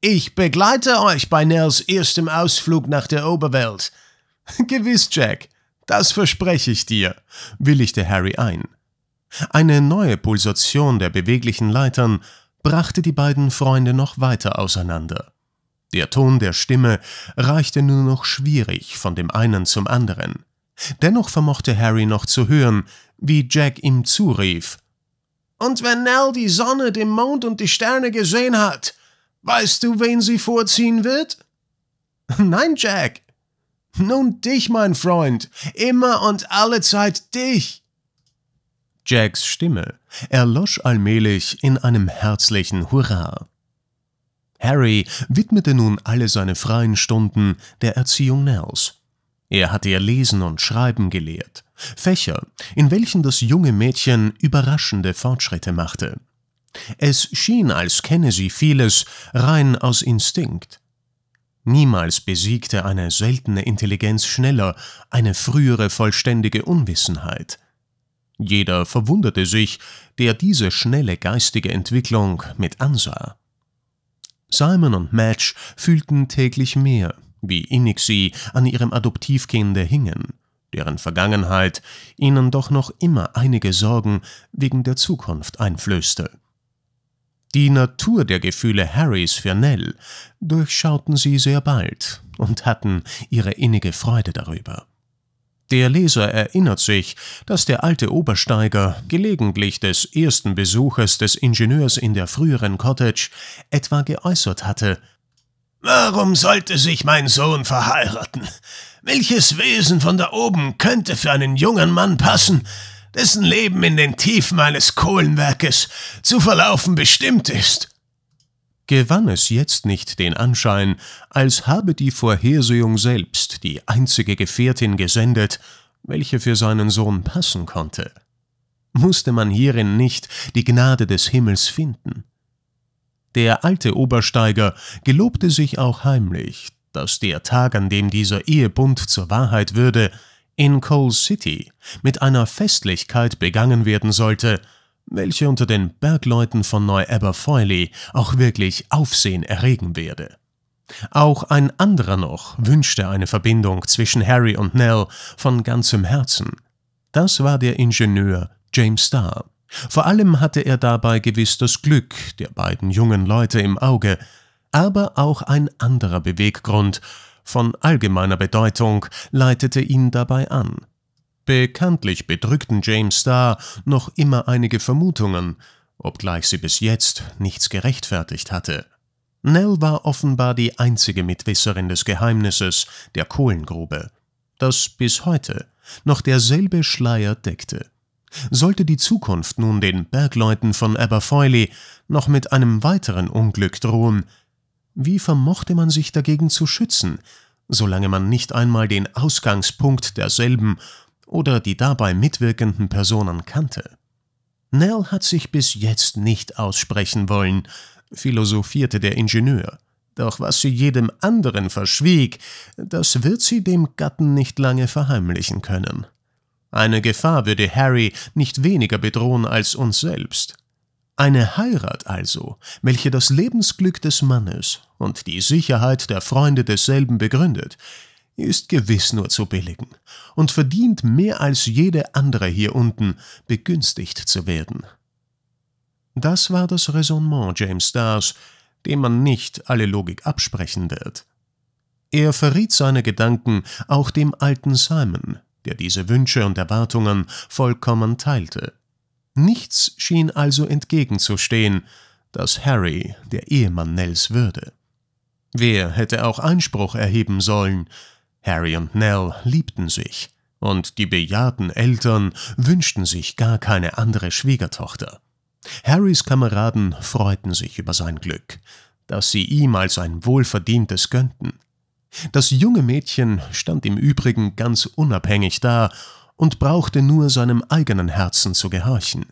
Ich begleite euch bei Nels erstem Ausflug nach der Oberwelt. Gewiss, Jack. Das verspreche ich dir, willigte Harry ein. Eine neue Pulsation der beweglichen Leitern brachte die beiden Freunde noch weiter auseinander. Der Ton der Stimme reichte nur noch schwierig von dem einen zum anderen. Dennoch vermochte Harry noch zu hören, wie Jack ihm zurief. Und wenn Nell die Sonne, den Mond und die Sterne gesehen hat, weißt du, wen sie vorziehen wird? Nein, Jack, nun dich, mein Freund, immer und alle Zeit dich. Jacks Stimme erlosch allmählich in einem herzlichen Hurra. Harry widmete nun alle seine freien Stunden der Erziehung Nels. Er hatte ihr Lesen und Schreiben gelehrt, Fächer, in welchen das junge Mädchen überraschende Fortschritte machte. Es schien, als kenne sie vieles rein aus Instinkt. Niemals besiegte eine seltene Intelligenz schneller eine frühere vollständige Unwissenheit. Jeder verwunderte sich, der diese schnelle geistige Entwicklung mit ansah. Simon und Madge fühlten täglich mehr, wie innig sie an ihrem Adoptivkinde hingen, deren Vergangenheit ihnen doch noch immer einige Sorgen wegen der Zukunft einflößte. Die Natur der Gefühle Harrys für Nell durchschauten sie sehr bald und hatten ihre innige Freude darüber. Der Leser erinnert sich, dass der alte Obersteiger gelegentlich des ersten Besuches des Ingenieurs in der früheren Cottage etwa geäußert hatte Warum sollte sich mein Sohn verheiraten? Welches Wesen von da oben könnte für einen jungen Mann passen, dessen Leben in den Tiefen eines Kohlenwerkes zu verlaufen bestimmt ist. Gewann es jetzt nicht den Anschein, als habe die Vorhersehung selbst die einzige Gefährtin gesendet, welche für seinen Sohn passen konnte? Musste man hierin nicht die Gnade des Himmels finden? Der alte Obersteiger gelobte sich auch heimlich, dass der Tag, an dem dieser Ehebund zur Wahrheit würde, in Coal City mit einer Festlichkeit begangen werden sollte, welche unter den Bergleuten von Neu-Aberfoyle auch wirklich Aufsehen erregen werde. Auch ein anderer noch wünschte eine Verbindung zwischen Harry und Nell von ganzem Herzen. Das war der Ingenieur James Starr. Vor allem hatte er dabei gewiss das Glück der beiden jungen Leute im Auge, aber auch ein anderer Beweggrund, von allgemeiner Bedeutung leitete ihn dabei an. Bekanntlich bedrückten James Starr noch immer einige Vermutungen, obgleich sie bis jetzt nichts gerechtfertigt hatte. Nell war offenbar die einzige Mitwisserin des Geheimnisses der Kohlengrube, das bis heute noch derselbe Schleier deckte. Sollte die Zukunft nun den Bergleuten von Aberfoyle noch mit einem weiteren Unglück drohen, wie vermochte man sich dagegen zu schützen, solange man nicht einmal den Ausgangspunkt derselben oder die dabei mitwirkenden Personen kannte? Nell hat sich bis jetzt nicht aussprechen wollen, philosophierte der Ingenieur. Doch was sie jedem anderen verschwieg, das wird sie dem Gatten nicht lange verheimlichen können. Eine Gefahr würde Harry nicht weniger bedrohen als uns selbst. Eine Heirat also, welche das Lebensglück des Mannes und die Sicherheit der Freunde desselben begründet, ist gewiss nur zu billigen und verdient mehr als jede andere hier unten begünstigt zu werden. Das war das Raisonnement James Stars, dem man nicht alle Logik absprechen wird. Er verriet seine Gedanken auch dem alten Simon, der diese Wünsche und Erwartungen vollkommen teilte. Nichts schien also entgegenzustehen, dass Harry der Ehemann Nells würde. Wer hätte auch Einspruch erheben sollen? Harry und Nell liebten sich, und die bejahrten Eltern wünschten sich gar keine andere Schwiegertochter. Harrys Kameraden freuten sich über sein Glück, dass sie ihm als ein wohlverdientes gönnten. Das junge Mädchen stand im Übrigen ganz unabhängig da und brauchte nur seinem eigenen Herzen zu gehorchen.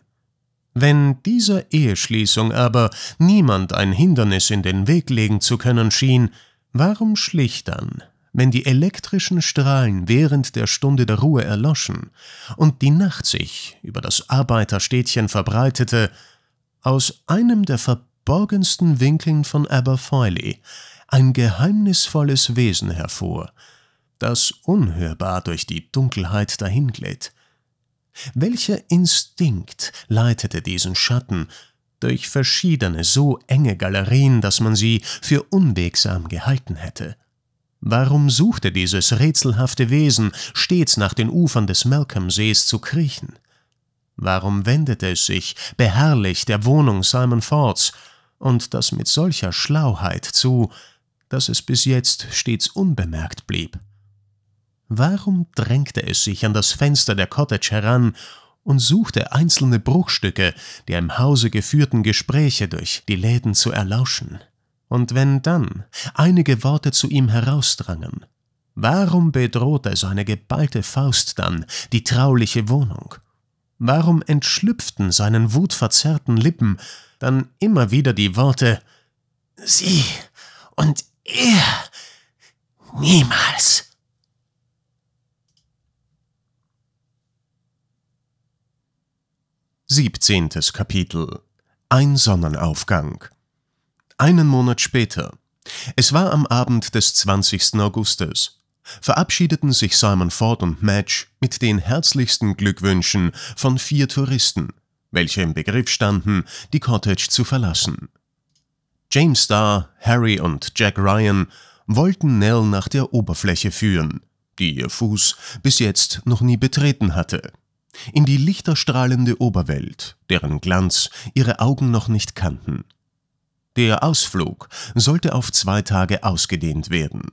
Wenn dieser Eheschließung aber niemand ein Hindernis in den Weg legen zu können schien, warum schlich dann, wenn die elektrischen Strahlen während der Stunde der Ruhe erloschen und die Nacht sich über das Arbeiterstädtchen verbreitete, aus einem der verborgensten Winkeln von Aberfoyle ein geheimnisvolles Wesen hervor, das unhörbar durch die Dunkelheit dahinglitt. Welcher Instinkt leitete diesen Schatten durch verschiedene so enge Galerien, dass man sie für unwegsam gehalten hätte? Warum suchte dieses rätselhafte Wesen stets nach den Ufern des Malcolmsees zu kriechen? Warum wendete es sich beharrlich der Wohnung Simon Fords und das mit solcher Schlauheit zu, dass es bis jetzt stets unbemerkt blieb? Warum drängte es sich an das Fenster der Cottage heran und suchte einzelne Bruchstücke der im Hause geführten Gespräche durch die Läden zu erlauschen? Und wenn dann einige Worte zu ihm herausdrangen, warum bedrohte seine geballte Faust dann die trauliche Wohnung? Warum entschlüpften seinen wutverzerrten Lippen dann immer wieder die Worte Sie und er niemals? 17. Kapitel Ein Sonnenaufgang Einen Monat später, es war am Abend des 20. Augustes, verabschiedeten sich Simon Ford und Madge mit den herzlichsten Glückwünschen von vier Touristen, welche im Begriff standen, die Cottage zu verlassen. James Starr, Harry und Jack Ryan wollten Nell nach der Oberfläche führen, die ihr Fuß bis jetzt noch nie betreten hatte in die lichterstrahlende Oberwelt, deren Glanz ihre Augen noch nicht kannten. Der Ausflug sollte auf zwei Tage ausgedehnt werden.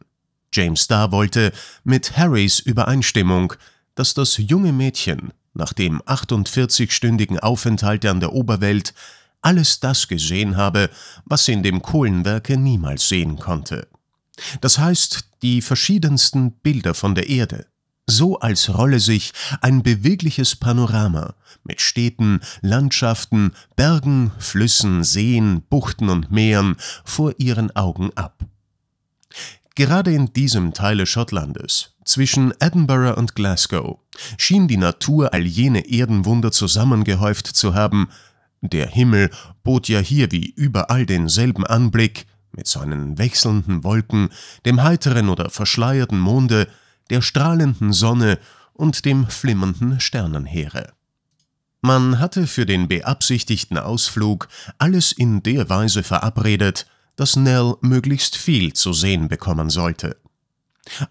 James Starr wollte, mit Harrys Übereinstimmung, dass das junge Mädchen nach dem 48-stündigen Aufenthalt an der Oberwelt alles das gesehen habe, was sie in dem Kohlenwerke niemals sehen konnte. Das heißt, die verschiedensten Bilder von der Erde, so als rolle sich ein bewegliches Panorama mit Städten, Landschaften, Bergen, Flüssen, Seen, Buchten und Meeren vor ihren Augen ab. Gerade in diesem Teile Schottlandes, zwischen Edinburgh und Glasgow, schien die Natur all jene Erdenwunder zusammengehäuft zu haben, der Himmel bot ja hier wie überall denselben Anblick, mit seinen wechselnden Wolken, dem heiteren oder verschleierten Monde, der strahlenden Sonne und dem flimmernden Sternenheere. Man hatte für den beabsichtigten Ausflug alles in der Weise verabredet, dass Nell möglichst viel zu sehen bekommen sollte.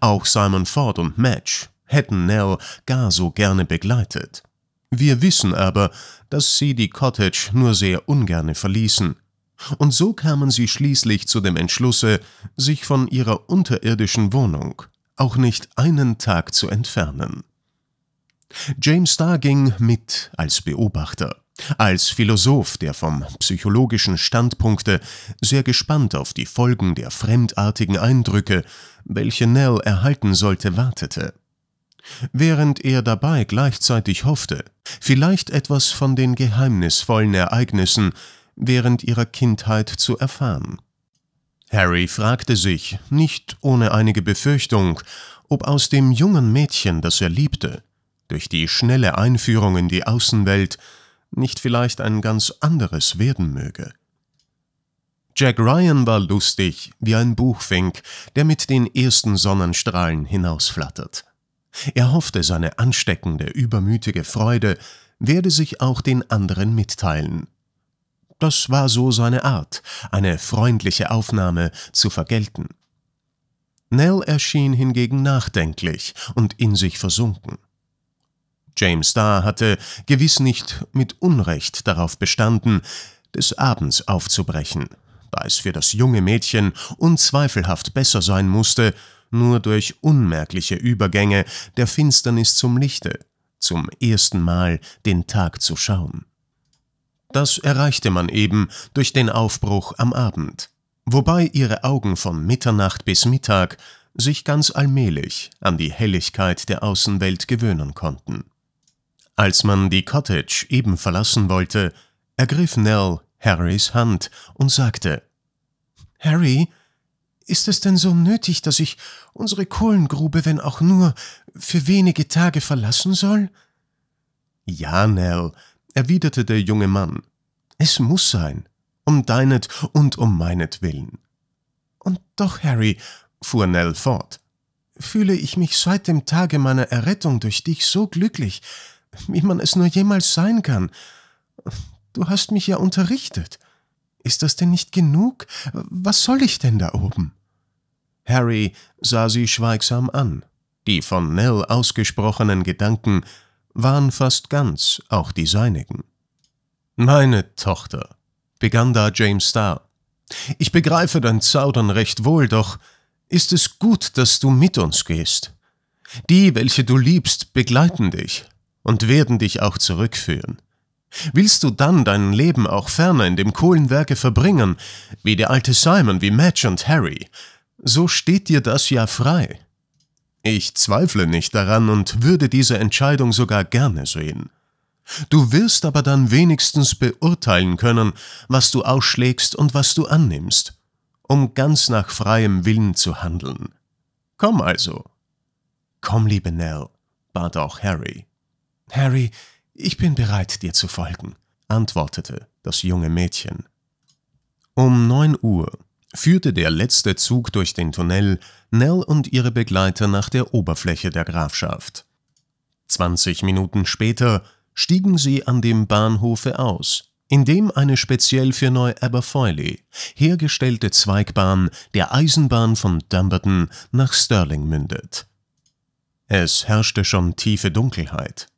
Auch Simon Ford und Madge hätten Nell gar so gerne begleitet. Wir wissen aber, dass sie die Cottage nur sehr ungerne verließen, und so kamen sie schließlich zu dem Entschlusse, sich von ihrer unterirdischen Wohnung auch nicht einen Tag zu entfernen. James Starr ging mit als Beobachter, als Philosoph, der vom psychologischen Standpunkte sehr gespannt auf die Folgen der fremdartigen Eindrücke, welche Nell erhalten sollte, wartete. Während er dabei gleichzeitig hoffte, vielleicht etwas von den geheimnisvollen Ereignissen während ihrer Kindheit zu erfahren. Harry fragte sich, nicht ohne einige Befürchtung, ob aus dem jungen Mädchen, das er liebte, durch die schnelle Einführung in die Außenwelt nicht vielleicht ein ganz anderes werden möge. Jack Ryan war lustig wie ein Buchfink, der mit den ersten Sonnenstrahlen hinausflattert. Er hoffte, seine ansteckende, übermütige Freude werde sich auch den anderen mitteilen. Das war so seine Art, eine freundliche Aufnahme zu vergelten. Nell erschien hingegen nachdenklich und in sich versunken. James Starr hatte gewiss nicht mit Unrecht darauf bestanden, des Abends aufzubrechen, da es für das junge Mädchen unzweifelhaft besser sein musste, nur durch unmerkliche Übergänge der Finsternis zum Lichte zum ersten Mal den Tag zu schauen. Das erreichte man eben durch den Aufbruch am Abend, wobei ihre Augen von Mitternacht bis Mittag sich ganz allmählich an die Helligkeit der Außenwelt gewöhnen konnten. Als man die Cottage eben verlassen wollte, ergriff Nell Harrys Hand und sagte Harry, ist es denn so nötig, dass ich unsere Kohlengrube, wenn auch nur, für wenige Tage verlassen soll? Ja, Nell, erwiderte der junge Mann, es muss sein, um deinet und um meinetwillen. Und doch, Harry, fuhr Nell fort, fühle ich mich seit dem Tage meiner Errettung durch dich so glücklich, wie man es nur jemals sein kann. Du hast mich ja unterrichtet. Ist das denn nicht genug? Was soll ich denn da oben? Harry sah sie schweigsam an. Die von Nell ausgesprochenen Gedanken waren fast ganz auch die seinigen. Meine Tochter, begann da James Starr, ich begreife dein Zaudern recht wohl, doch ist es gut, dass du mit uns gehst. Die, welche du liebst, begleiten dich und werden dich auch zurückführen. Willst du dann dein Leben auch ferner in dem Kohlenwerke verbringen, wie der alte Simon, wie Madge und Harry, so steht dir das ja frei. Ich zweifle nicht daran und würde diese Entscheidung sogar gerne sehen. Du wirst aber dann wenigstens beurteilen können, was du ausschlägst und was du annimmst, um ganz nach freiem Willen zu handeln. Komm also. Komm, liebe Nell, bat auch Harry. Harry, ich bin bereit, dir zu folgen, antwortete das junge Mädchen. Um neun Uhr führte der letzte Zug durch den Tunnel Nell und ihre Begleiter nach der Oberfläche der Grafschaft. 20 Minuten später stiegen sie an dem Bahnhofe aus, in dem eine speziell für Neu-Aberfoyle hergestellte Zweigbahn der Eisenbahn von Dumbarton nach Stirling mündet. Es herrschte schon tiefe Dunkelheit.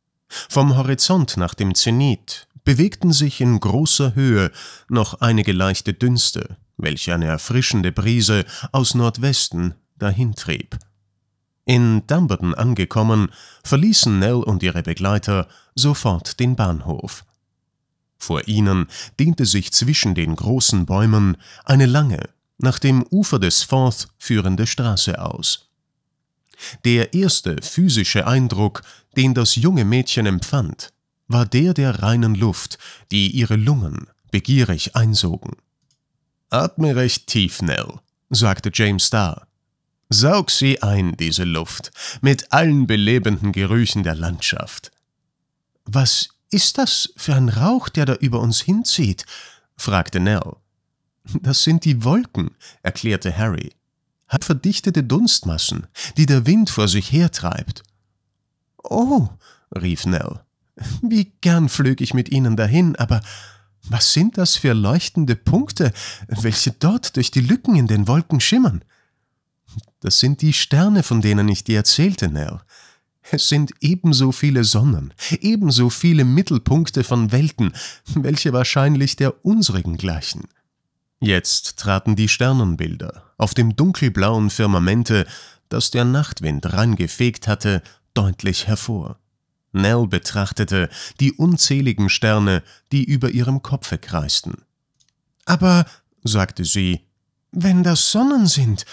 Vom Horizont nach dem Zenit bewegten sich in großer Höhe noch einige leichte Dünste, welch eine erfrischende Brise aus Nordwesten dahintrieb. In Dumbarton angekommen, verließen Nell und ihre Begleiter sofort den Bahnhof. Vor ihnen dehnte sich zwischen den großen Bäumen eine lange, nach dem Ufer des Forth führende Straße aus. Der erste physische Eindruck, den das junge Mädchen empfand, war der der reinen Luft, die ihre Lungen begierig einsogen. Atme recht tief, Nell, sagte James Starr. Saug sie ein, diese Luft, mit allen belebenden Gerüchen der Landschaft. Was ist das für ein Rauch, der da über uns hinzieht? fragte Nell. Das sind die Wolken, erklärte Harry. Hat verdichtete Dunstmassen, die der Wind vor sich hertreibt. Oh, rief Nell. Wie gern flög ich mit ihnen dahin, aber was sind das für leuchtende Punkte, welche dort durch die Lücken in den Wolken schimmern? Das sind die Sterne, von denen ich dir erzählte, Nell. Es sind ebenso viele Sonnen, ebenso viele Mittelpunkte von Welten, welche wahrscheinlich der unsrigen gleichen. Jetzt traten die Sternenbilder auf dem dunkelblauen Firmamente, das der Nachtwind reingefegt hatte, deutlich hervor. Nell betrachtete die unzähligen Sterne, die über ihrem Kopfe kreisten. Aber, sagte sie, wenn das Sonnen sind,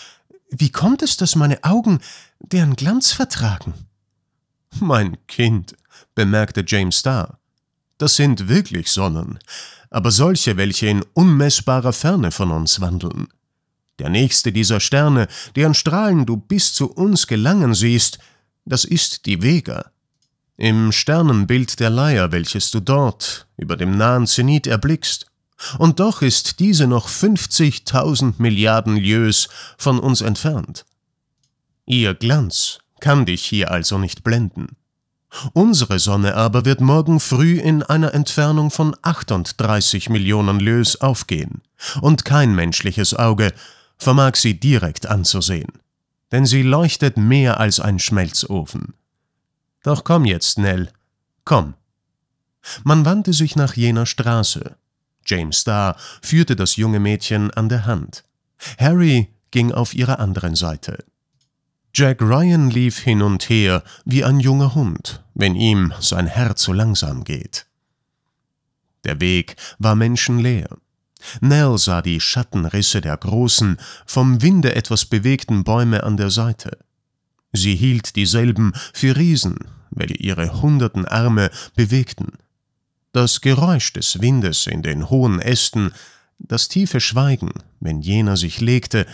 wie kommt es, dass meine Augen deren Glanz vertragen? Mein Kind, bemerkte James Starr, das sind wirklich Sonnen, aber solche, welche in unmessbarer Ferne von uns wandeln. Der nächste dieser Sterne, deren Strahlen du bis zu uns gelangen siehst, das ist die Vega im Sternenbild der Leier, welches du dort über dem nahen Zenit erblickst. Und doch ist diese noch 50.000 Milliarden Lieues von uns entfernt. Ihr Glanz kann dich hier also nicht blenden. Unsere Sonne aber wird morgen früh in einer Entfernung von 38 Millionen Lieues aufgehen, und kein menschliches Auge vermag sie direkt anzusehen, denn sie leuchtet mehr als ein Schmelzofen doch komm jetzt, Nell, komm. Man wandte sich nach jener Straße. James Starr führte das junge Mädchen an der Hand. Harry ging auf ihrer anderen Seite. Jack Ryan lief hin und her wie ein junger Hund, wenn ihm sein Herz so langsam geht. Der Weg war menschenleer. Nell sah die Schattenrisse der großen, vom Winde etwas bewegten Bäume an der Seite. Sie hielt dieselben für Riesen, welche ihre hunderten Arme bewegten. Das Geräusch des Windes in den hohen Ästen, das tiefe Schweigen, wenn jener sich legte,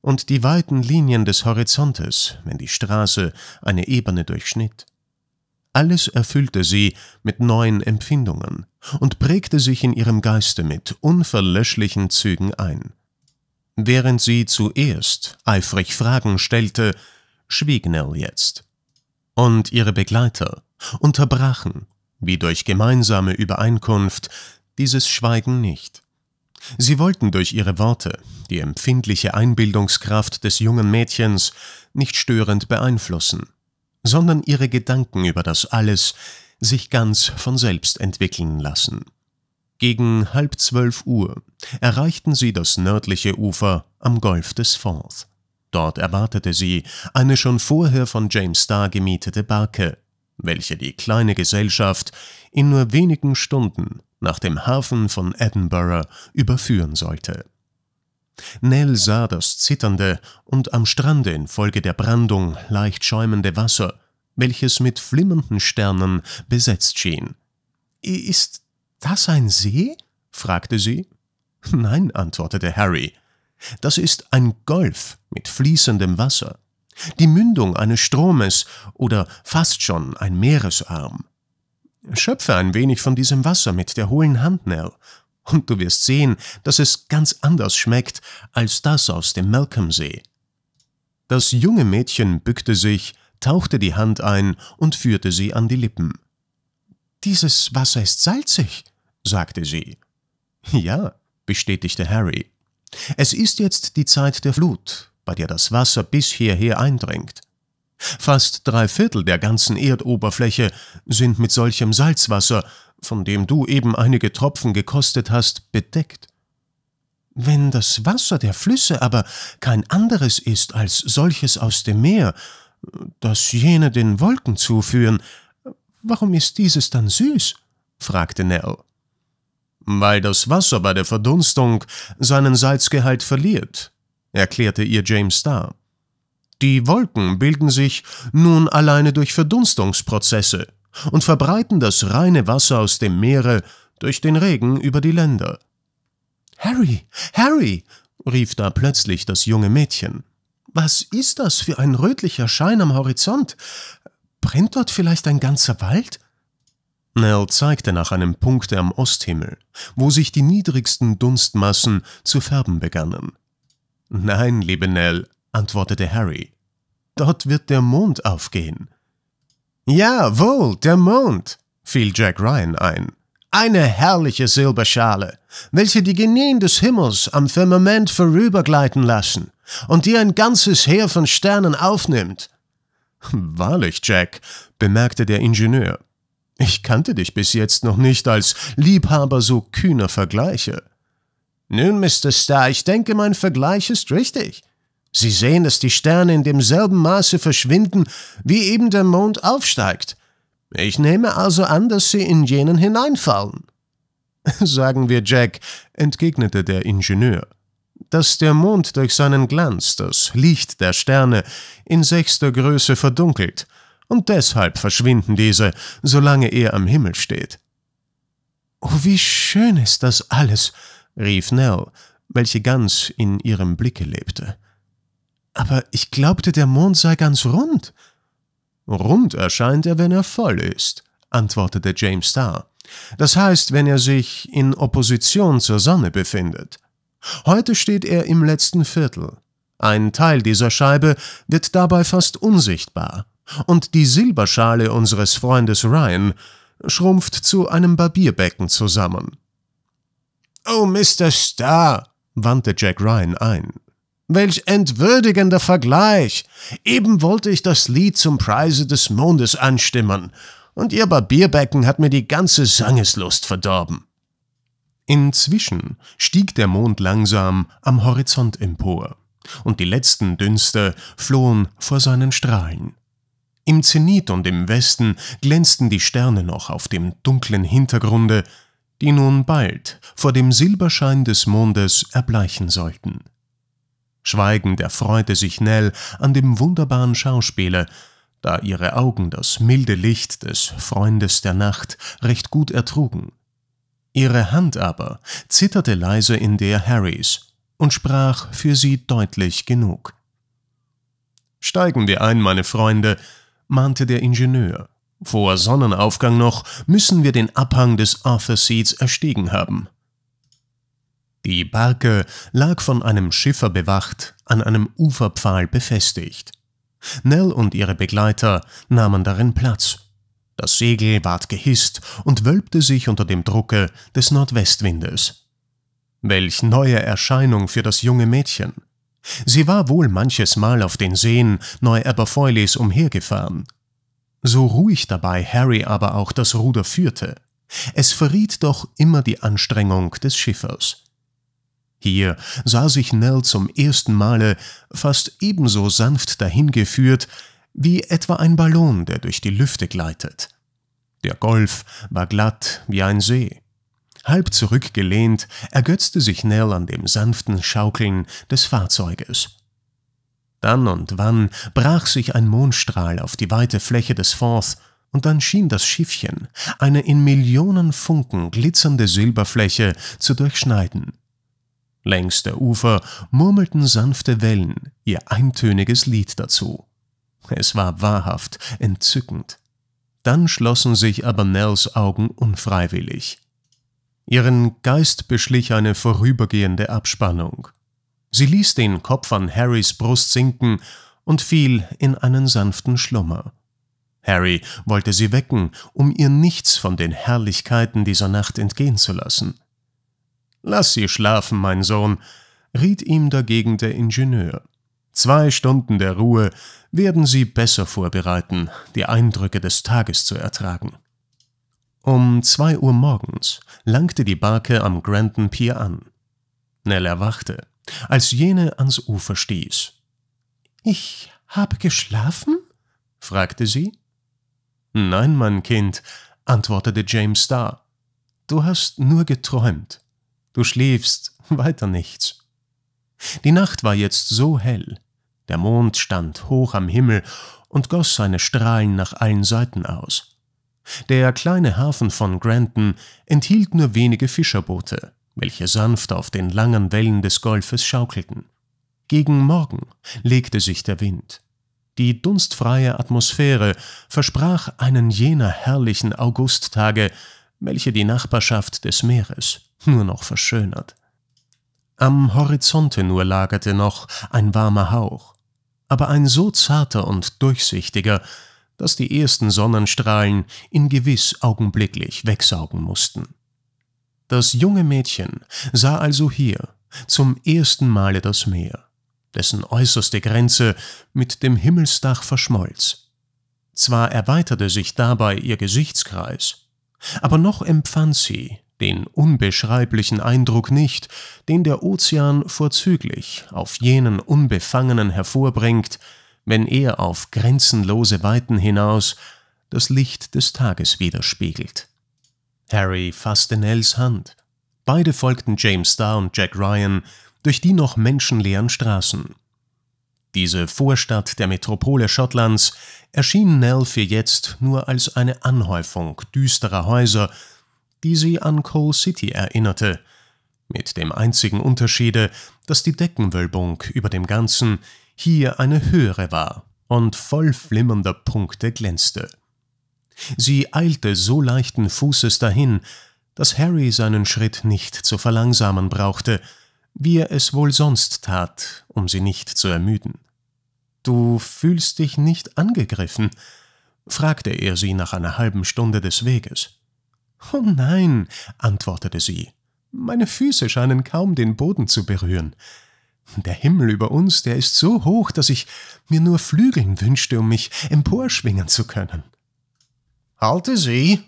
und die weiten Linien des Horizontes, wenn die Straße eine Ebene durchschnitt. Alles erfüllte sie mit neuen Empfindungen und prägte sich in ihrem Geiste mit unverlöschlichen Zügen ein. Während sie zuerst eifrig Fragen stellte, schwieg Nell jetzt. Und ihre Begleiter unterbrachen, wie durch gemeinsame Übereinkunft, dieses Schweigen nicht. Sie wollten durch ihre Worte die empfindliche Einbildungskraft des jungen Mädchens nicht störend beeinflussen, sondern ihre Gedanken über das alles sich ganz von selbst entwickeln lassen. Gegen halb zwölf Uhr erreichten sie das nördliche Ufer am Golf des Forth. Dort erwartete sie eine schon vorher von James Starr gemietete Barke, welche die kleine Gesellschaft in nur wenigen Stunden nach dem Hafen von Edinburgh überführen sollte. Nell sah das zitternde und am Strande infolge der Brandung leicht schäumende Wasser, welches mit flimmernden Sternen besetzt schien. Ist das ein See? fragte sie. Nein, antwortete Harry. Das ist ein Golf mit fließendem Wasser, die Mündung eines Stromes oder fast schon ein Meeresarm. Schöpfe ein wenig von diesem Wasser mit der hohlen Hand, Nell, und du wirst sehen, dass es ganz anders schmeckt als das aus dem Malcolmsee. Das junge Mädchen bückte sich, tauchte die Hand ein und führte sie an die Lippen. Dieses Wasser ist salzig, sagte sie. Ja, bestätigte Harry. Es ist jetzt die Zeit der Flut, bei der das Wasser bis hierher eindringt. Fast drei Viertel der ganzen Erdoberfläche sind mit solchem Salzwasser, von dem du eben einige Tropfen gekostet hast, bedeckt. Wenn das Wasser der Flüsse aber kein anderes ist als solches aus dem Meer, das jene den Wolken zuführen, warum ist dieses dann süß? fragte Nell. Weil das Wasser bei der Verdunstung seinen Salzgehalt verliert, erklärte ihr James Starr. Die Wolken bilden sich nun alleine durch Verdunstungsprozesse und verbreiten das reine Wasser aus dem Meere durch den Regen über die Länder. Harry, Harry, rief da plötzlich das junge Mädchen. Was ist das für ein rötlicher Schein am Horizont? Brennt dort vielleicht ein ganzer Wald? Nell zeigte nach einem Punkte am Osthimmel, wo sich die niedrigsten Dunstmassen zu färben begannen. Nein, liebe Nell, antwortete Harry. Dort wird der Mond aufgehen. Ja, wohl, der Mond, fiel Jack Ryan ein. Eine herrliche Silberschale, welche die Genien des Himmels am Firmament vorübergleiten lassen und die ein ganzes Heer von Sternen aufnimmt. Wahrlich, Jack, bemerkte der Ingenieur. Ich kannte dich bis jetzt noch nicht als Liebhaber so kühner Vergleiche. Nun, Mr. Star, ich denke, mein Vergleich ist richtig. Sie sehen, dass die Sterne in demselben Maße verschwinden, wie eben der Mond aufsteigt. Ich nehme also an, dass sie in jenen hineinfallen. Sagen wir, Jack, entgegnete der Ingenieur, dass der Mond durch seinen Glanz das Licht der Sterne in sechster Größe verdunkelt – und deshalb verschwinden diese, solange er am Himmel steht. Oh, wie schön ist das alles, rief Nell, welche ganz in ihrem Blicke lebte. Aber ich glaubte, der Mond sei ganz rund. Rund erscheint er, wenn er voll ist, antwortete James Starr. Das heißt, wenn er sich in Opposition zur Sonne befindet. Heute steht er im letzten Viertel. Ein Teil dieser Scheibe wird dabei fast unsichtbar und die Silberschale unseres Freundes Ryan schrumpft zu einem Barbierbecken zusammen. Oh, Mr. Star, wandte Jack Ryan ein. Welch entwürdigender Vergleich! Eben wollte ich das Lied zum Preise des Mondes anstimmen, und Ihr Barbierbecken hat mir die ganze Sangeslust verdorben. Inzwischen stieg der Mond langsam am Horizont empor, und die letzten Dünste flohen vor seinen Strahlen. Im Zenit und im Westen glänzten die Sterne noch auf dem dunklen Hintergrunde, die nun bald vor dem Silberschein des Mondes erbleichen sollten. Schweigend erfreute sich Nell an dem wunderbaren Schauspiele, da ihre Augen das milde Licht des Freundes der Nacht recht gut ertrugen. Ihre Hand aber zitterte leise in der Harrys und sprach für sie deutlich genug. Steigen wir ein, meine Freunde, mahnte der Ingenieur. Vor Sonnenaufgang noch müssen wir den Abhang des Arthur Seeds erstiegen haben. Die Barke lag von einem Schiffer bewacht, an einem Uferpfahl befestigt. Nell und ihre Begleiter nahmen darin Platz. Das Segel ward gehisst und wölbte sich unter dem Drucke des Nordwestwindes. Welch neue Erscheinung für das junge Mädchen! Sie war wohl manches Mal auf den Seen Neu-Aberfoyleys umhergefahren. So ruhig dabei Harry aber auch das Ruder führte, es verriet doch immer die Anstrengung des Schiffers. Hier sah sich Nell zum ersten Male fast ebenso sanft dahingeführt wie etwa ein Ballon, der durch die Lüfte gleitet. Der Golf war glatt wie ein See. Halb zurückgelehnt ergötzte sich Nell an dem sanften Schaukeln des Fahrzeuges. Dann und wann brach sich ein Mondstrahl auf die weite Fläche des Forth, und dann schien das Schiffchen, eine in Millionen Funken glitzernde Silberfläche, zu durchschneiden. Längs der Ufer murmelten sanfte Wellen ihr eintöniges Lied dazu. Es war wahrhaft entzückend. Dann schlossen sich aber Nells Augen unfreiwillig. Ihren Geist beschlich eine vorübergehende Abspannung. Sie ließ den Kopf an Harrys Brust sinken und fiel in einen sanften Schlummer. Harry wollte sie wecken, um ihr nichts von den Herrlichkeiten dieser Nacht entgehen zu lassen. Lass sie schlafen, mein Sohn, riet ihm dagegen der Ingenieur. Zwei Stunden der Ruhe werden sie besser vorbereiten, die Eindrücke des Tages zu ertragen. Um zwei Uhr morgens langte die Barke am Grandon Pier an. Nell erwachte, als jene ans Ufer stieß. Ich habe geschlafen? fragte sie. Nein, mein Kind, antwortete James Starr. Du hast nur geträumt. Du schläfst, weiter nichts. Die Nacht war jetzt so hell, der Mond stand hoch am Himmel und goss seine Strahlen nach allen Seiten aus. Der kleine Hafen von Granton enthielt nur wenige Fischerboote, welche sanft auf den langen Wellen des Golfes schaukelten. Gegen Morgen legte sich der Wind. Die dunstfreie Atmosphäre versprach einen jener herrlichen Augusttage, welche die Nachbarschaft des Meeres nur noch verschönert. Am Horizonte nur lagerte noch ein warmer Hauch, aber ein so zarter und durchsichtiger, das die ersten Sonnenstrahlen in gewiss augenblicklich wegsaugen mussten. Das junge Mädchen sah also hier zum ersten Male das Meer, dessen äußerste Grenze mit dem Himmelsdach verschmolz. Zwar erweiterte sich dabei ihr Gesichtskreis, aber noch empfand sie den unbeschreiblichen Eindruck nicht, den der Ozean vorzüglich auf jenen Unbefangenen hervorbringt, wenn er auf grenzenlose Weiten hinaus das Licht des Tages widerspiegelt. Harry fasste Nells Hand. Beide folgten James Starr und Jack Ryan durch die noch menschenleeren Straßen. Diese Vorstadt der Metropole Schottlands erschien Nell für jetzt nur als eine Anhäufung düsterer Häuser, die sie an Coal City erinnerte, mit dem einzigen Unterschiede, dass die Deckenwölbung über dem Ganzen hier eine höhere war und voll flimmernder Punkte glänzte. Sie eilte so leichten Fußes dahin, dass Harry seinen Schritt nicht zu verlangsamen brauchte, wie er es wohl sonst tat, um sie nicht zu ermüden. Du fühlst dich nicht angegriffen? fragte er sie nach einer halben Stunde des Weges. Oh nein, antwortete sie, meine Füße scheinen kaum den Boden zu berühren. Der Himmel über uns, der ist so hoch, dass ich mir nur Flügeln wünschte, um mich emporschwingen zu können. Halte sie,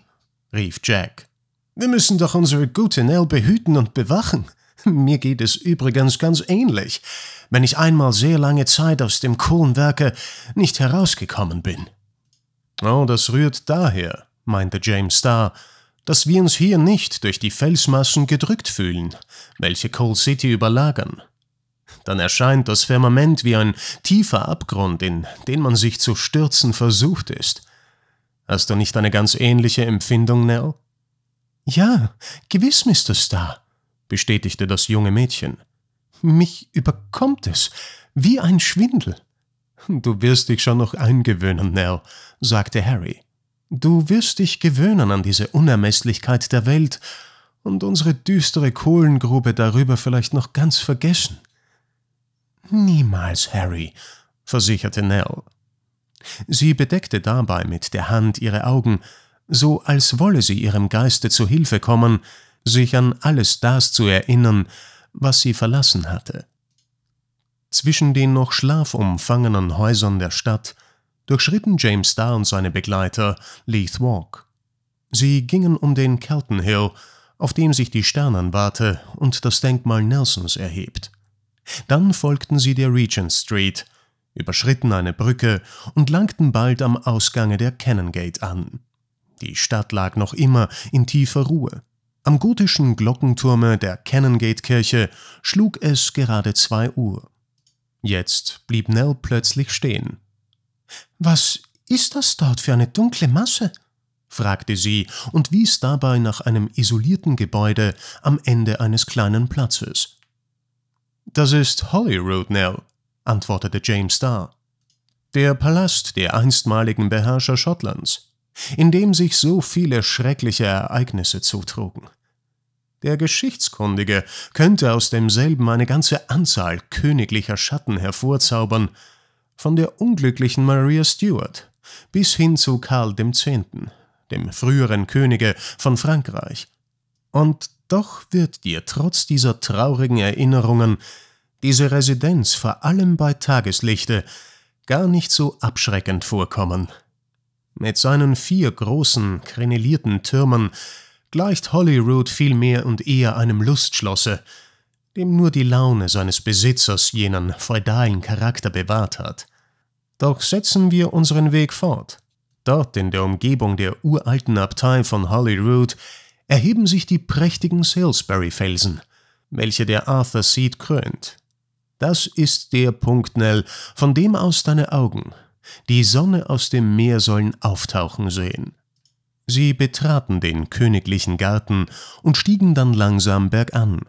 rief Jack. Wir müssen doch unsere gute Nell behüten und bewachen. Mir geht es übrigens ganz ähnlich, wenn ich einmal sehr lange Zeit aus dem Kohlenwerke nicht herausgekommen bin. Oh, das rührt daher, meinte James Starr, dass wir uns hier nicht durch die Felsmassen gedrückt fühlen, welche Coal City überlagern dann erscheint das Firmament wie ein tiefer Abgrund, in den man sich zu stürzen versucht ist. Hast du nicht eine ganz ähnliche Empfindung, Nell? Ja, gewiss, Mr. Star, bestätigte das junge Mädchen. Mich überkommt es, wie ein Schwindel. Du wirst dich schon noch eingewöhnen, Nell, sagte Harry. Du wirst dich gewöhnen an diese Unermesslichkeit der Welt und unsere düstere Kohlengrube darüber vielleicht noch ganz vergessen. Niemals, Harry, versicherte Nell. Sie bedeckte dabei mit der Hand ihre Augen, so als wolle sie ihrem Geiste zu Hilfe kommen, sich an alles das zu erinnern, was sie verlassen hatte. Zwischen den noch schlafumfangenen Häusern der Stadt durchschritten James Starr und seine Begleiter Leith Walk. Sie gingen um den Kelton Hill, auf dem sich die Sternenwarte und das Denkmal Nelsons erhebt. Dann folgten sie der Regent Street, überschritten eine Brücke und langten bald am Ausgange der Canongate an. Die Stadt lag noch immer in tiefer Ruhe. Am gotischen Glockenturme der Canongate-Kirche schlug es gerade zwei Uhr. Jetzt blieb Nell plötzlich stehen. Was ist das dort für eine dunkle Masse? fragte sie und wies dabei nach einem isolierten Gebäude am Ende eines kleinen Platzes. Das ist Holyrood Nell, antwortete James Starr. Der Palast der einstmaligen Beherrscher Schottlands, in dem sich so viele schreckliche Ereignisse zutrugen. Der Geschichtskundige könnte aus demselben eine ganze Anzahl königlicher Schatten hervorzaubern, von der unglücklichen Maria Stuart bis hin zu Karl X., dem früheren Könige von Frankreich. Und doch wird dir trotz dieser traurigen Erinnerungen diese Residenz vor allem bei Tageslichte gar nicht so abschreckend vorkommen. Mit seinen vier großen, krenelierten Türmen gleicht Holyrood vielmehr und eher einem Lustschlosse, dem nur die Laune seines Besitzers jenen feudalen Charakter bewahrt hat. Doch setzen wir unseren Weg fort. Dort in der Umgebung der uralten Abtei von Holyrood erheben sich die prächtigen Salisbury-Felsen, welche der Arthur Seed krönt. Das ist der Punkt, Nell, von dem aus deine Augen die Sonne aus dem Meer sollen auftauchen sehen. Sie betraten den königlichen Garten und stiegen dann langsam bergan,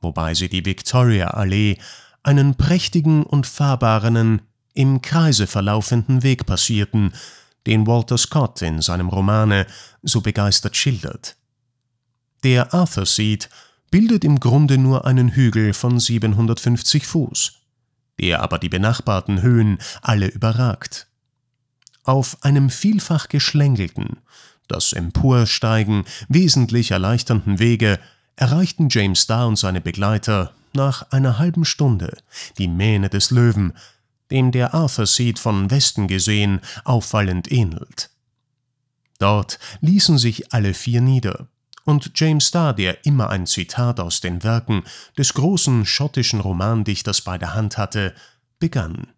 wobei sie die Victoria-Allee, einen prächtigen und fahrbaren, im Kreise verlaufenden Weg passierten, den Walter Scott in seinem Romane so begeistert schildert. Der Arthur Seat bildet im Grunde nur einen Hügel von 750 Fuß, der aber die benachbarten Höhen alle überragt. Auf einem vielfach geschlängelten, das Emporsteigen wesentlich erleichternden Wege erreichten James Starr und seine Begleiter nach einer halben Stunde die Mähne des Löwen, dem der Arthur Seed von Westen gesehen auffallend ähnelt. Dort ließen sich alle vier nieder und James Starr, der immer ein Zitat aus den Werken des großen schottischen Romandichters bei der Hand hatte, begann.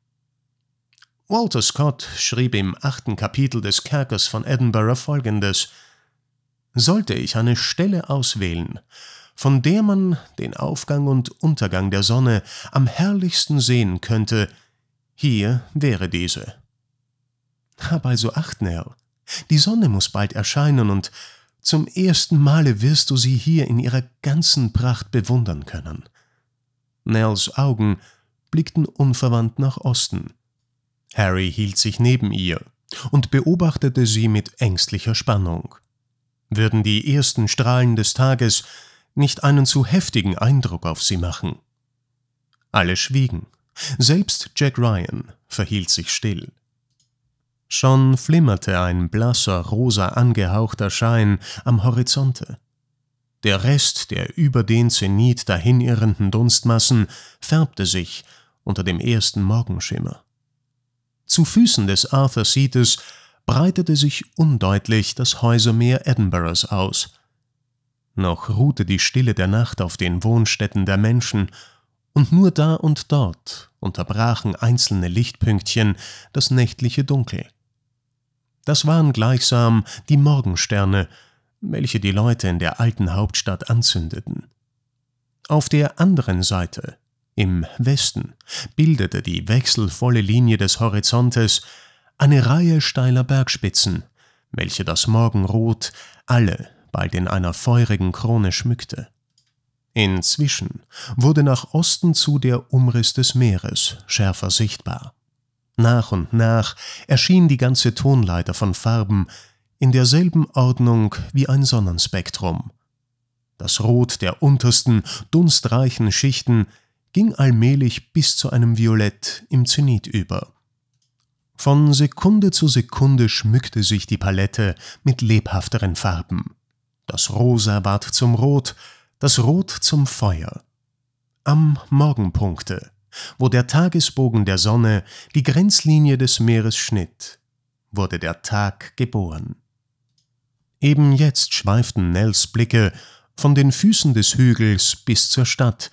Walter Scott schrieb im achten Kapitel des Kerkers von Edinburgh folgendes Sollte ich eine Stelle auswählen, von der man den Aufgang und Untergang der Sonne am herrlichsten sehen könnte, hier wäre diese. Hab also acht, Nell. Die Sonne muss bald erscheinen und zum ersten Male wirst du sie hier in ihrer ganzen Pracht bewundern können. Nels Augen blickten unverwandt nach Osten. Harry hielt sich neben ihr und beobachtete sie mit ängstlicher Spannung. Würden die ersten Strahlen des Tages nicht einen zu heftigen Eindruck auf sie machen? Alle schwiegen. Selbst Jack Ryan verhielt sich still. Schon flimmerte ein blasser, rosa angehauchter Schein am Horizonte. Der Rest der über den Zenit dahinirrenden Dunstmassen färbte sich unter dem ersten Morgenschimmer. Zu Füßen des Arthur Seates breitete sich undeutlich das Häusermeer Edinburghs aus. Noch ruhte die Stille der Nacht auf den Wohnstätten der Menschen, und nur da und dort unterbrachen einzelne Lichtpünktchen das nächtliche Dunkel. Das waren gleichsam die Morgensterne, welche die Leute in der alten Hauptstadt anzündeten. Auf der anderen Seite, im Westen, bildete die wechselvolle Linie des Horizontes eine Reihe steiler Bergspitzen, welche das Morgenrot alle bald in einer feurigen Krone schmückte. Inzwischen wurde nach Osten zu der Umriss des Meeres schärfer sichtbar. Nach und nach erschien die ganze Tonleiter von Farben in derselben Ordnung wie ein Sonnenspektrum. Das Rot der untersten, dunstreichen Schichten ging allmählich bis zu einem Violett im Zenit über. Von Sekunde zu Sekunde schmückte sich die Palette mit lebhafteren Farben. Das Rosa ward zum Rot, das Rot zum Feuer. Am Morgenpunkte wo der Tagesbogen der Sonne die Grenzlinie des Meeres schnitt, wurde der Tag geboren. Eben jetzt schweiften Nells Blicke von den Füßen des Hügels bis zur Stadt,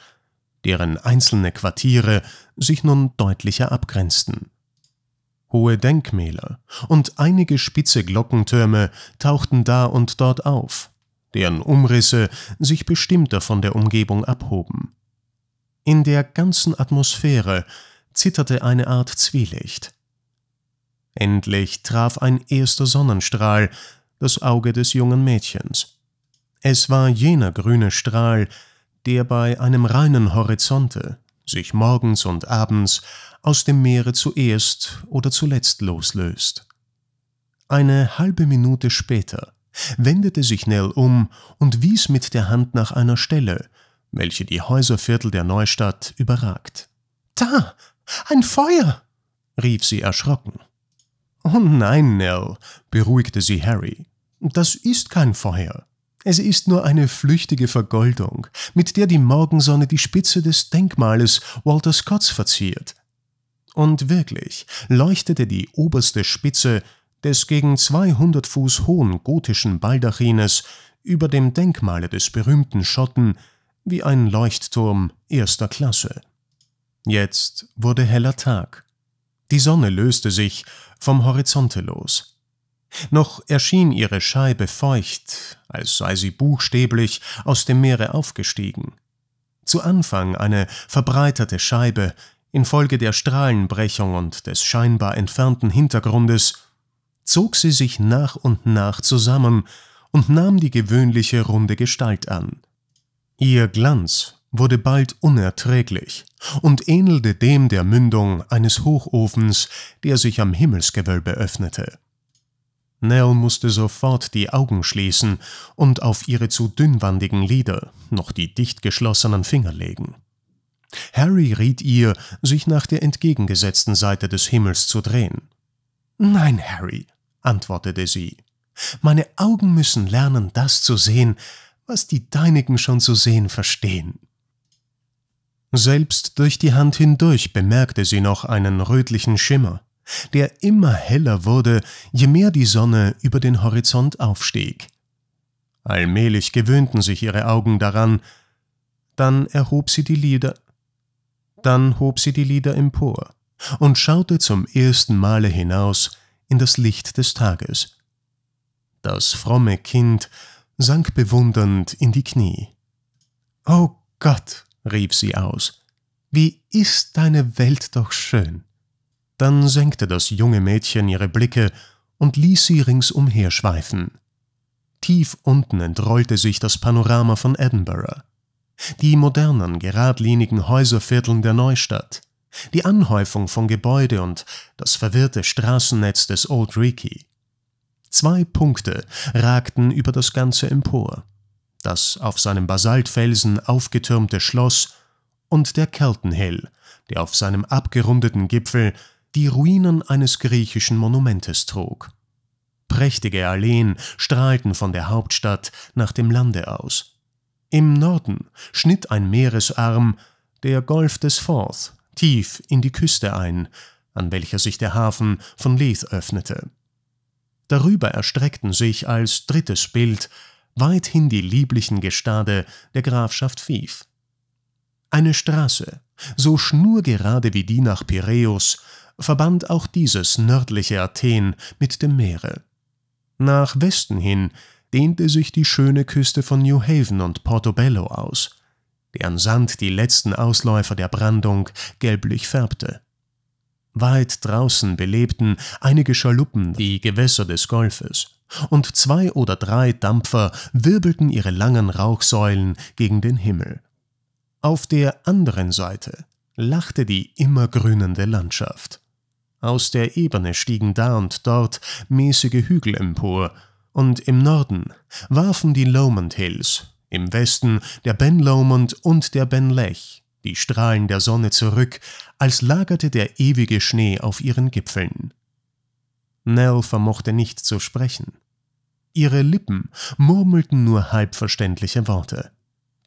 deren einzelne Quartiere sich nun deutlicher abgrenzten. Hohe Denkmäler und einige spitze Glockentürme tauchten da und dort auf, deren Umrisse sich bestimmter von der Umgebung abhoben. In der ganzen Atmosphäre zitterte eine Art Zwielicht. Endlich traf ein erster Sonnenstrahl das Auge des jungen Mädchens. Es war jener grüne Strahl, der bei einem reinen Horizonte sich morgens und abends aus dem Meere zuerst oder zuletzt loslöst. Eine halbe Minute später wendete sich Nell um und wies mit der Hand nach einer Stelle, welche die Häuserviertel der Neustadt überragt. Da, ein Feuer! rief sie erschrocken. Oh nein, Nell, beruhigte sie Harry. Das ist kein Feuer. Es ist nur eine flüchtige Vergoldung, mit der die Morgensonne die Spitze des Denkmales Walter Scotts verziert. Und wirklich leuchtete die oberste Spitze des gegen 200 Fuß hohen gotischen Baldachines über dem Denkmale des berühmten Schotten wie ein Leuchtturm erster Klasse. Jetzt wurde heller Tag. Die Sonne löste sich vom Horizonte los. Noch erschien ihre Scheibe feucht, als sei sie buchstäblich aus dem Meere aufgestiegen. Zu Anfang eine verbreiterte Scheibe, infolge der Strahlenbrechung und des scheinbar entfernten Hintergrundes, zog sie sich nach und nach zusammen und nahm die gewöhnliche runde Gestalt an. Ihr Glanz wurde bald unerträglich und ähnelte dem der Mündung eines Hochofens, der sich am Himmelsgewölbe öffnete. Nell musste sofort die Augen schließen und auf ihre zu dünnwandigen Lieder noch die dicht geschlossenen Finger legen. Harry riet ihr, sich nach der entgegengesetzten Seite des Himmels zu drehen. Nein, Harry, antwortete sie, meine Augen müssen lernen, das zu sehen, was die Deinigen schon zu sehen verstehen. Selbst durch die Hand hindurch bemerkte sie noch einen rötlichen Schimmer, der immer heller wurde, je mehr die Sonne über den Horizont aufstieg. Allmählich gewöhnten sich ihre Augen daran, dann erhob sie die Lieder, dann hob sie die Lieder empor und schaute zum ersten Male hinaus in das Licht des Tages. Das fromme Kind sank bewundernd in die Knie. Oh Gott, rief sie aus, wie ist deine Welt doch schön. Dann senkte das junge Mädchen ihre Blicke und ließ sie ringsumher schweifen. Tief unten entrollte sich das Panorama von Edinburgh. Die modernen, geradlinigen Häuservierteln der Neustadt, die Anhäufung von Gebäude und das verwirrte Straßennetz des Old Reekie. Zwei Punkte ragten über das Ganze empor. Das auf seinem Basaltfelsen aufgetürmte Schloss und der Keltenhill, der auf seinem abgerundeten Gipfel die Ruinen eines griechischen Monumentes trug. Prächtige Alleen strahlten von der Hauptstadt nach dem Lande aus. Im Norden schnitt ein Meeresarm, der Golf des Forth, tief in die Küste ein, an welcher sich der Hafen von Leith öffnete. Darüber erstreckten sich als drittes Bild weithin die lieblichen Gestade der Grafschaft Fief. Eine Straße, so schnurgerade wie die nach Piräus, verband auch dieses nördliche Athen mit dem Meere. Nach Westen hin dehnte sich die schöne Küste von New Haven und Portobello aus, deren Sand die letzten Ausläufer der Brandung gelblich färbte. Weit draußen belebten einige Schaluppen die Gewässer des Golfes, und zwei oder drei Dampfer wirbelten ihre langen Rauchsäulen gegen den Himmel. Auf der anderen Seite lachte die immergrünende Landschaft. Aus der Ebene stiegen da und dort mäßige Hügel empor, und im Norden warfen die Lomond Hills, im Westen der Ben Lomond und der Ben Lech die Strahlen der Sonne zurück, als lagerte der ewige Schnee auf ihren Gipfeln. Nell vermochte nicht zu sprechen. Ihre Lippen murmelten nur halbverständliche Worte.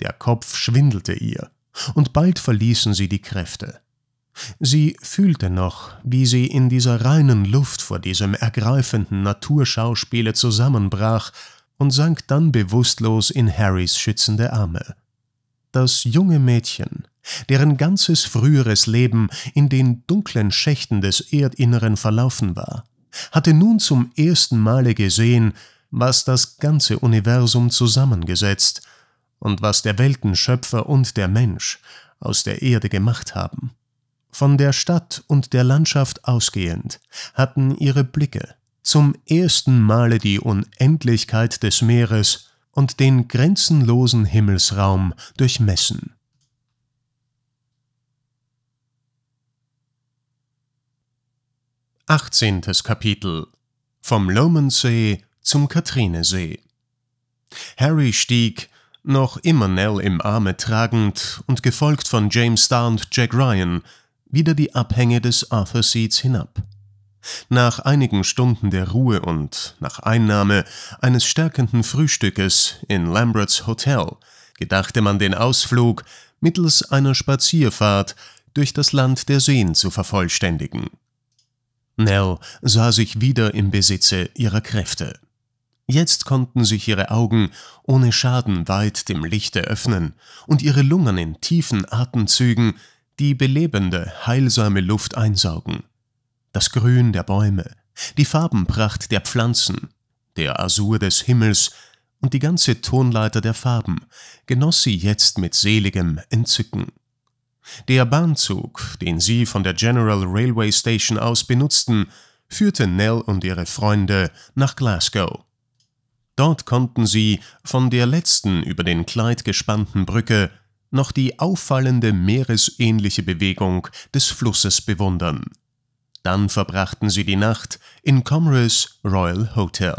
Der Kopf schwindelte ihr, und bald verließen sie die Kräfte. Sie fühlte noch, wie sie in dieser reinen Luft vor diesem ergreifenden Naturschauspiele zusammenbrach und sank dann bewusstlos in Harrys schützende Arme das junge Mädchen, deren ganzes früheres Leben in den dunklen Schächten des Erdinneren verlaufen war, hatte nun zum ersten Male gesehen, was das ganze Universum zusammengesetzt und was der Weltenschöpfer und der Mensch aus der Erde gemacht haben. Von der Stadt und der Landschaft ausgehend hatten ihre Blicke zum ersten Male die Unendlichkeit des Meeres und den grenzenlosen Himmelsraum durchmessen. Achtzehntes Kapitel Vom Lomensee zum Katrinesee Harry stieg, noch immer Nell im Arme tragend und gefolgt von James Starr und Jack Ryan, wieder die Abhänge des Arthur Seats hinab. Nach einigen Stunden der Ruhe und nach Einnahme eines stärkenden Frühstückes in Lamberts Hotel gedachte man den Ausflug mittels einer Spazierfahrt durch das Land der Seen zu vervollständigen. Nell sah sich wieder im Besitze ihrer Kräfte. Jetzt konnten sich ihre Augen ohne Schaden weit dem Lichte öffnen und ihre Lungen in tiefen Atemzügen die belebende, heilsame Luft einsaugen das Grün der Bäume, die Farbenpracht der Pflanzen, der Azur des Himmels und die ganze Tonleiter der Farben genoss sie jetzt mit seligem Entzücken. Der Bahnzug, den sie von der General Railway Station aus benutzten, führte Nell und ihre Freunde nach Glasgow. Dort konnten sie von der letzten über den Clyde gespannten Brücke noch die auffallende meeresähnliche Bewegung des Flusses bewundern. Dann verbrachten sie die Nacht in Comrades Royal Hotel.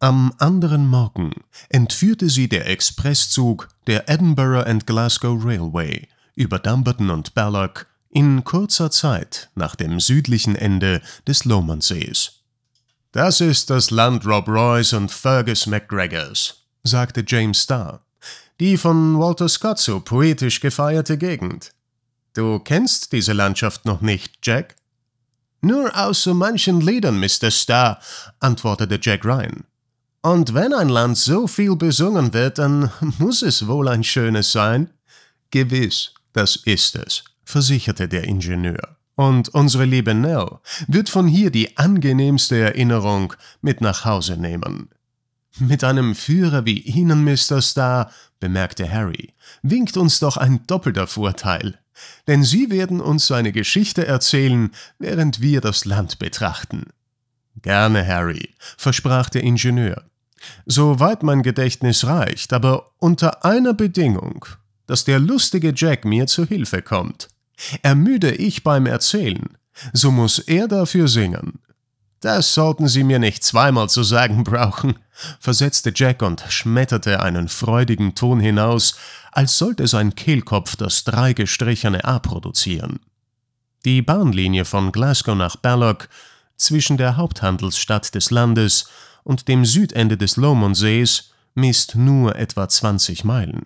Am anderen Morgen entführte sie der Expresszug der Edinburgh and Glasgow Railway über Dumbarton und Ballock in kurzer Zeit nach dem südlichen Ende des Lomondsees. Das ist das Land Rob Royce und Fergus MacGregors, sagte James Starr, die von Walter Scott so poetisch gefeierte Gegend. Du kennst diese Landschaft noch nicht, Jack? Nur aus so manchen Liedern, Mr. Star, antwortete Jack Ryan. Und wenn ein Land so viel besungen wird, dann muss es wohl ein schönes sein. Gewiss, das ist es, versicherte der Ingenieur. Und unsere liebe Nell wird von hier die angenehmste Erinnerung mit nach Hause nehmen. Mit einem Führer wie Ihnen, Mr. Star, bemerkte Harry, winkt uns doch ein doppelter Vorteil. Denn sie werden uns seine Geschichte erzählen, während wir das Land betrachten. Gerne, Harry, versprach der Ingenieur. Soweit mein Gedächtnis reicht, aber unter einer Bedingung, dass der lustige Jack mir zu Hilfe kommt. Ermüde ich beim Erzählen, so muss er dafür singen. Das sollten Sie mir nicht zweimal zu sagen brauchen, versetzte Jack und schmetterte einen freudigen Ton hinaus, als sollte sein Kehlkopf das dreigestrichene A produzieren. Die Bahnlinie von Glasgow nach Ballock zwischen der Haupthandelsstadt des Landes und dem Südende des Lomondsees misst nur etwa 20 Meilen.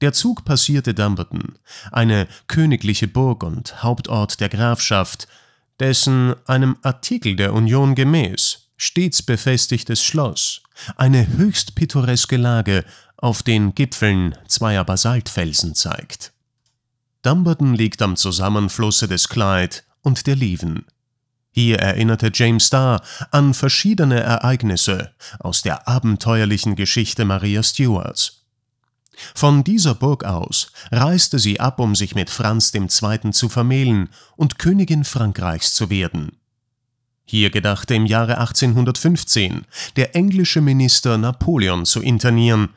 Der Zug passierte Dumbarton, eine königliche Burg und Hauptort der Grafschaft, dessen einem Artikel der Union gemäß stets befestigtes Schloss, eine höchst pittoreske Lage auf den Gipfeln zweier Basaltfelsen zeigt. Dumbarton liegt am Zusammenflusse des Clyde und der Leven. Hier erinnerte James Starr an verschiedene Ereignisse aus der abenteuerlichen Geschichte Maria Stuarts von dieser Burg aus reiste sie ab, um sich mit Franz II. zu vermählen und Königin Frankreichs zu werden. Hier gedachte im Jahre 1815 der englische Minister Napoleon zu internieren,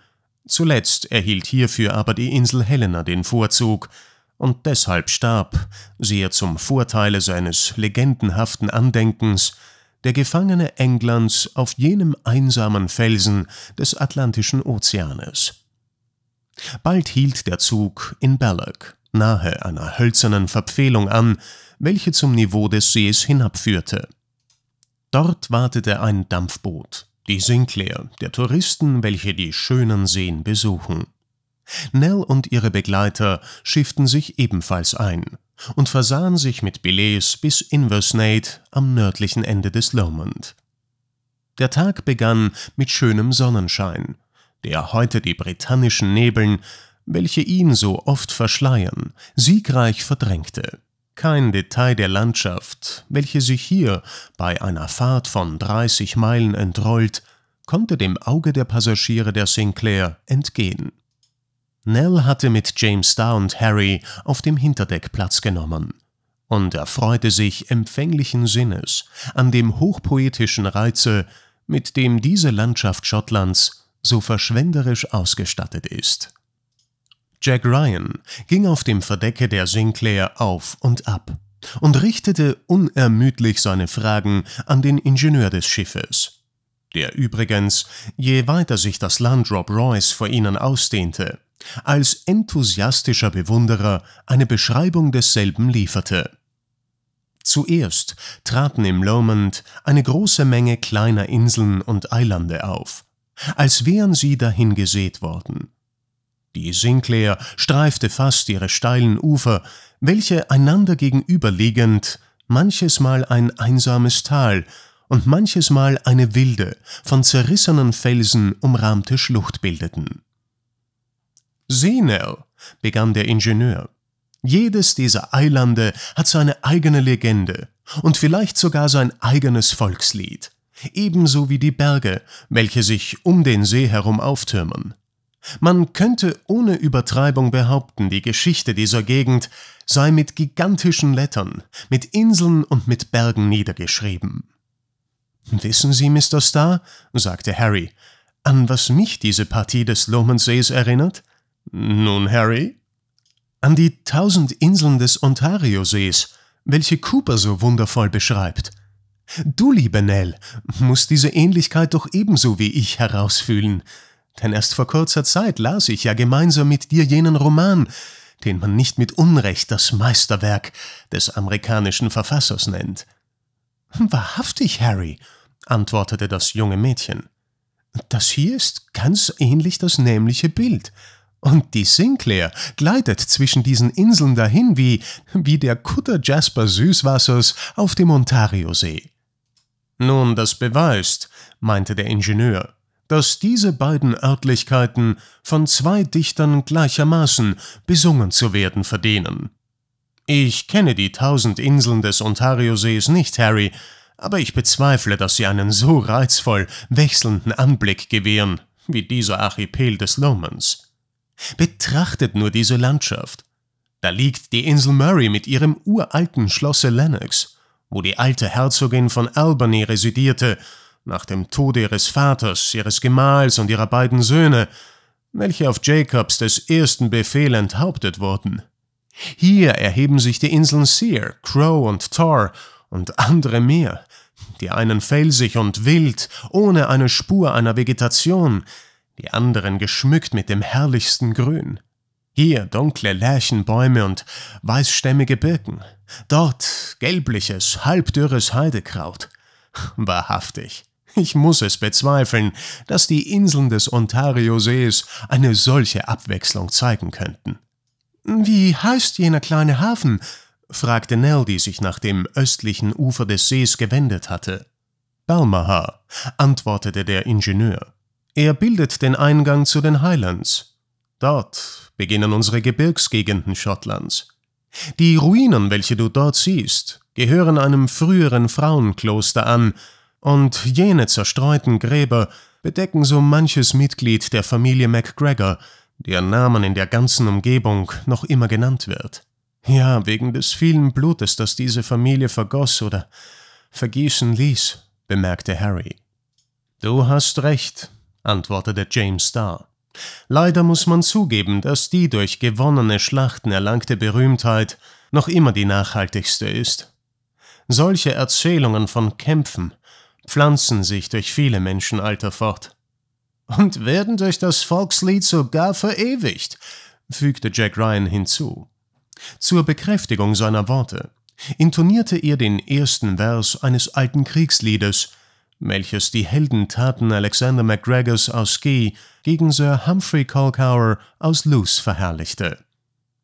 zuletzt erhielt hierfür aber die Insel Helena den Vorzug, und deshalb starb, sehr zum Vorteile seines legendenhaften Andenkens, der Gefangene Englands auf jenem einsamen Felsen des Atlantischen Ozeanes. Bald hielt der Zug in Ballock, nahe einer hölzernen Verpfählung an, welche zum Niveau des Sees hinabführte. Dort wartete ein Dampfboot, die Sinclair, der Touristen, welche die schönen Seen besuchen. Nell und ihre Begleiter schifften sich ebenfalls ein und versahen sich mit Billets bis Inversnade am nördlichen Ende des Lomond. Der Tag begann mit schönem Sonnenschein der heute die britannischen Nebeln, welche ihn so oft verschleiern, siegreich verdrängte. Kein Detail der Landschaft, welche sich hier bei einer Fahrt von 30 Meilen entrollt, konnte dem Auge der Passagiere der Sinclair entgehen. Nell hatte mit James Starr und Harry auf dem Hinterdeck Platz genommen und erfreute sich empfänglichen Sinnes an dem hochpoetischen Reize, mit dem diese Landschaft Schottlands so verschwenderisch ausgestattet ist. Jack Ryan ging auf dem Verdecke der Sinclair auf und ab und richtete unermüdlich seine Fragen an den Ingenieur des Schiffes, der übrigens, je weiter sich das Land Rob Royce vor ihnen ausdehnte, als enthusiastischer Bewunderer eine Beschreibung desselben lieferte. Zuerst traten im Lomond eine große Menge kleiner Inseln und Eilande auf, als wären sie dahin gesät worden. Die Sinclair streifte fast ihre steilen Ufer, welche einander gegenüberliegend manches Mal ein einsames Tal und manches Mal eine wilde, von zerrissenen Felsen umrahmte Schlucht bildeten. Senel, begann der Ingenieur, jedes dieser Eilande hat seine eigene Legende und vielleicht sogar sein eigenes Volkslied ebenso wie die Berge, welche sich um den See herum auftürmen. Man könnte ohne Übertreibung behaupten, die Geschichte dieser Gegend sei mit gigantischen Lettern, mit Inseln und mit Bergen niedergeschrieben. Wissen Sie, Mr. Starr, sagte Harry, an was mich diese Partie des Lomensees erinnert? Nun, Harry? An die tausend Inseln des Ontariosees, welche Cooper so wundervoll beschreibt – Du, liebe Nell, musst diese Ähnlichkeit doch ebenso wie ich herausfühlen, denn erst vor kurzer Zeit las ich ja gemeinsam mit dir jenen Roman, den man nicht mit Unrecht das Meisterwerk des amerikanischen Verfassers nennt. Wahrhaftig, Harry, antwortete das junge Mädchen. Das hier ist ganz ähnlich das nämliche Bild. Und die Sinclair gleitet zwischen diesen Inseln dahin wie, wie der Kutter Jasper Süßwassers auf dem Ontariosee. Nun, das beweist, meinte der Ingenieur, dass diese beiden Örtlichkeiten von zwei Dichtern gleichermaßen besungen zu werden verdienen. Ich kenne die tausend Inseln des Ontariosees nicht, Harry, aber ich bezweifle, dass sie einen so reizvoll wechselnden Anblick gewähren wie dieser Archipel des Lomans. Betrachtet nur diese Landschaft. Da liegt die Insel Murray mit ihrem uralten Schlosse Lennox, wo die alte Herzogin von Albany residierte, nach dem Tode ihres Vaters, ihres Gemahls und ihrer beiden Söhne, welche auf Jacobs des ersten Befehl enthauptet wurden. Hier erheben sich die Inseln Sear, Crow und Tor und andere mehr, die einen felsig und wild, ohne eine Spur einer Vegetation, die anderen geschmückt mit dem herrlichsten Grün. Hier dunkle Lärchenbäume und weißstämmige Birken, dort gelbliches, halbdürres Heidekraut. Wahrhaftig, ich muss es bezweifeln, dass die Inseln des Ontariosees eine solche Abwechslung zeigen könnten. Wie heißt jener kleine Hafen? fragte Nell, die sich nach dem östlichen Ufer des Sees gewendet hatte. Balmaha, antwortete der Ingenieur. Er bildet den Eingang zu den Highlands. Dort beginnen unsere Gebirgsgegenden Schottlands. Die Ruinen, welche du dort siehst, gehören einem früheren Frauenkloster an, und jene zerstreuten Gräber bedecken so manches Mitglied der Familie MacGregor, deren Namen in der ganzen Umgebung noch immer genannt wird. Ja, wegen des vielen Blutes, das diese Familie vergoss oder vergießen ließ, bemerkte Harry. Du hast recht, antwortete James Starr. Leider muss man zugeben, dass die durch gewonnene Schlachten erlangte Berühmtheit noch immer die nachhaltigste ist. Solche Erzählungen von Kämpfen pflanzen sich durch viele Menschenalter fort. Und werden durch das Volkslied sogar verewigt, fügte Jack Ryan hinzu. Zur Bekräftigung seiner Worte intonierte er den ersten Vers eines alten Kriegsliedes, welches die Heldentaten Alexander MacGregors aus Ski gegen Sir Humphrey Colcower aus Luce verherrlichte.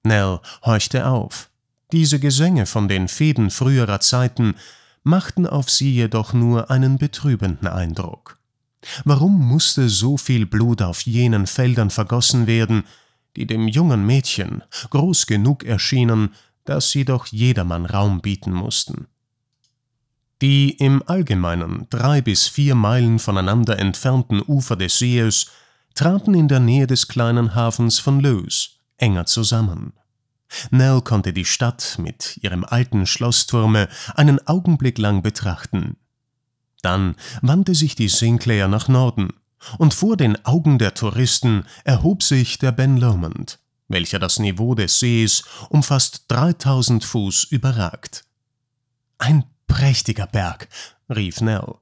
Nell horchte auf. Diese Gesänge von den Fehden früherer Zeiten machten auf sie jedoch nur einen betrübenden Eindruck. Warum musste so viel Blut auf jenen Feldern vergossen werden, die dem jungen Mädchen groß genug erschienen, dass sie doch jedermann Raum bieten mussten? Die im Allgemeinen drei bis vier Meilen voneinander entfernten Ufer des Sees traten in der Nähe des kleinen Hafens von Lös enger zusammen. Nell konnte die Stadt mit ihrem alten Schlossturme einen Augenblick lang betrachten. Dann wandte sich die Sinclair nach Norden, und vor den Augen der Touristen erhob sich der Ben Lomond, welcher das Niveau des Sees um fast 3000 Fuß überragt. Ein prächtiger Berg, rief Nell.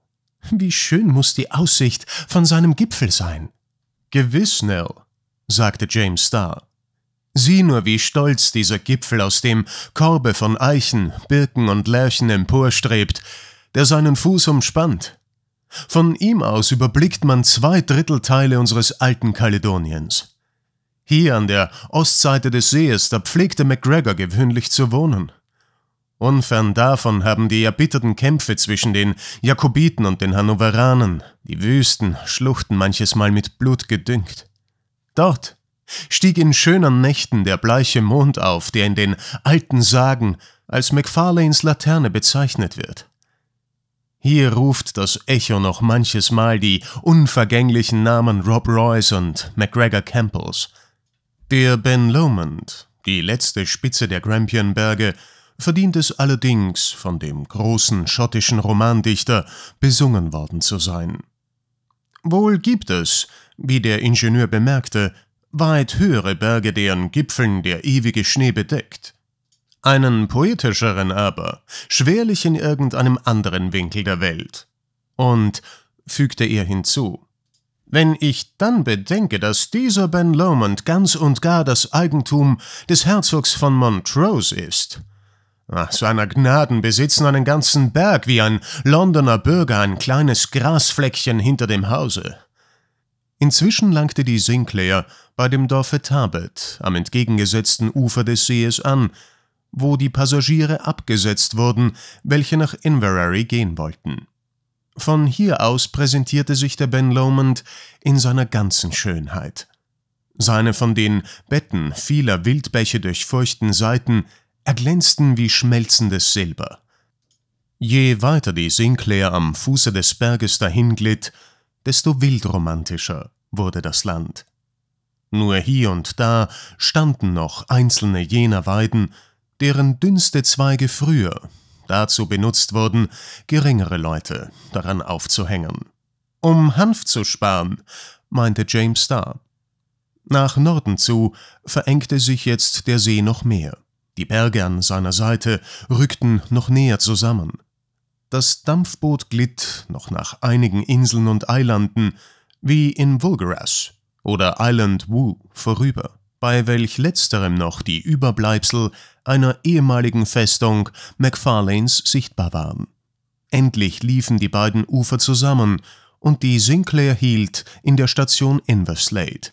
Wie schön muss die Aussicht von seinem Gipfel sein. Gewiss, Nell, sagte James Starr. Sieh nur, wie stolz dieser Gipfel aus dem Korbe von Eichen, Birken und Lärchen emporstrebt, der seinen Fuß umspannt. Von ihm aus überblickt man zwei Drittelteile unseres alten Kaledoniens. Hier an der Ostseite des Sees, da pflegte MacGregor gewöhnlich zu wohnen. Unfern davon haben die erbitterten Kämpfe zwischen den Jakobiten und den Hannoveranern, die Wüsten, Schluchten manches Mal mit Blut gedüngt. Dort stieg in schönen Nächten der bleiche Mond auf, der in den alten Sagen als Macfarlanes Laterne bezeichnet wird. Hier ruft das Echo noch manches Mal die unvergänglichen Namen Rob Royce und MacGregor Campbells. Der Ben Lomond, die letzte Spitze der Grampian-Berge, verdient es allerdings, von dem großen schottischen Romandichter besungen worden zu sein. Wohl gibt es, wie der Ingenieur bemerkte, weit höhere Berge, deren Gipfeln der ewige Schnee bedeckt. Einen poetischeren aber, schwerlich in irgendeinem anderen Winkel der Welt. Und, fügte er hinzu, wenn ich dann bedenke, dass dieser Ben Lomond ganz und gar das Eigentum des Herzogs von Montrose ist, Ach, seiner Gnaden besitzen einen ganzen Berg wie ein Londoner Bürger ein kleines Grasfleckchen hinter dem Hause. Inzwischen langte die Sinclair bei dem Dorfe Tabet am entgegengesetzten Ufer des Sees an, wo die Passagiere abgesetzt wurden, welche nach Inverary gehen wollten. Von hier aus präsentierte sich der Ben Lomond in seiner ganzen Schönheit. Seine von den Betten vieler Wildbäche durchfurchten Seiten erglänzten wie schmelzendes Silber. Je weiter die Sinclair am Fuße des Berges dahinglitt, desto wildromantischer wurde das Land. Nur hier und da standen noch einzelne jener Weiden, deren dünnste Zweige früher dazu benutzt wurden, geringere Leute daran aufzuhängen. Um Hanf zu sparen, meinte James Starr. Nach Norden zu verengte sich jetzt der See noch mehr. Die Berge an seiner Seite rückten noch näher zusammen. Das Dampfboot glitt noch nach einigen Inseln und Eilanden, wie in Vulgaras oder Island Wu vorüber, bei welch letzterem noch die Überbleibsel einer ehemaligen Festung Macfarlanes sichtbar waren. Endlich liefen die beiden Ufer zusammen und die Sinclair hielt in der Station Inverslade.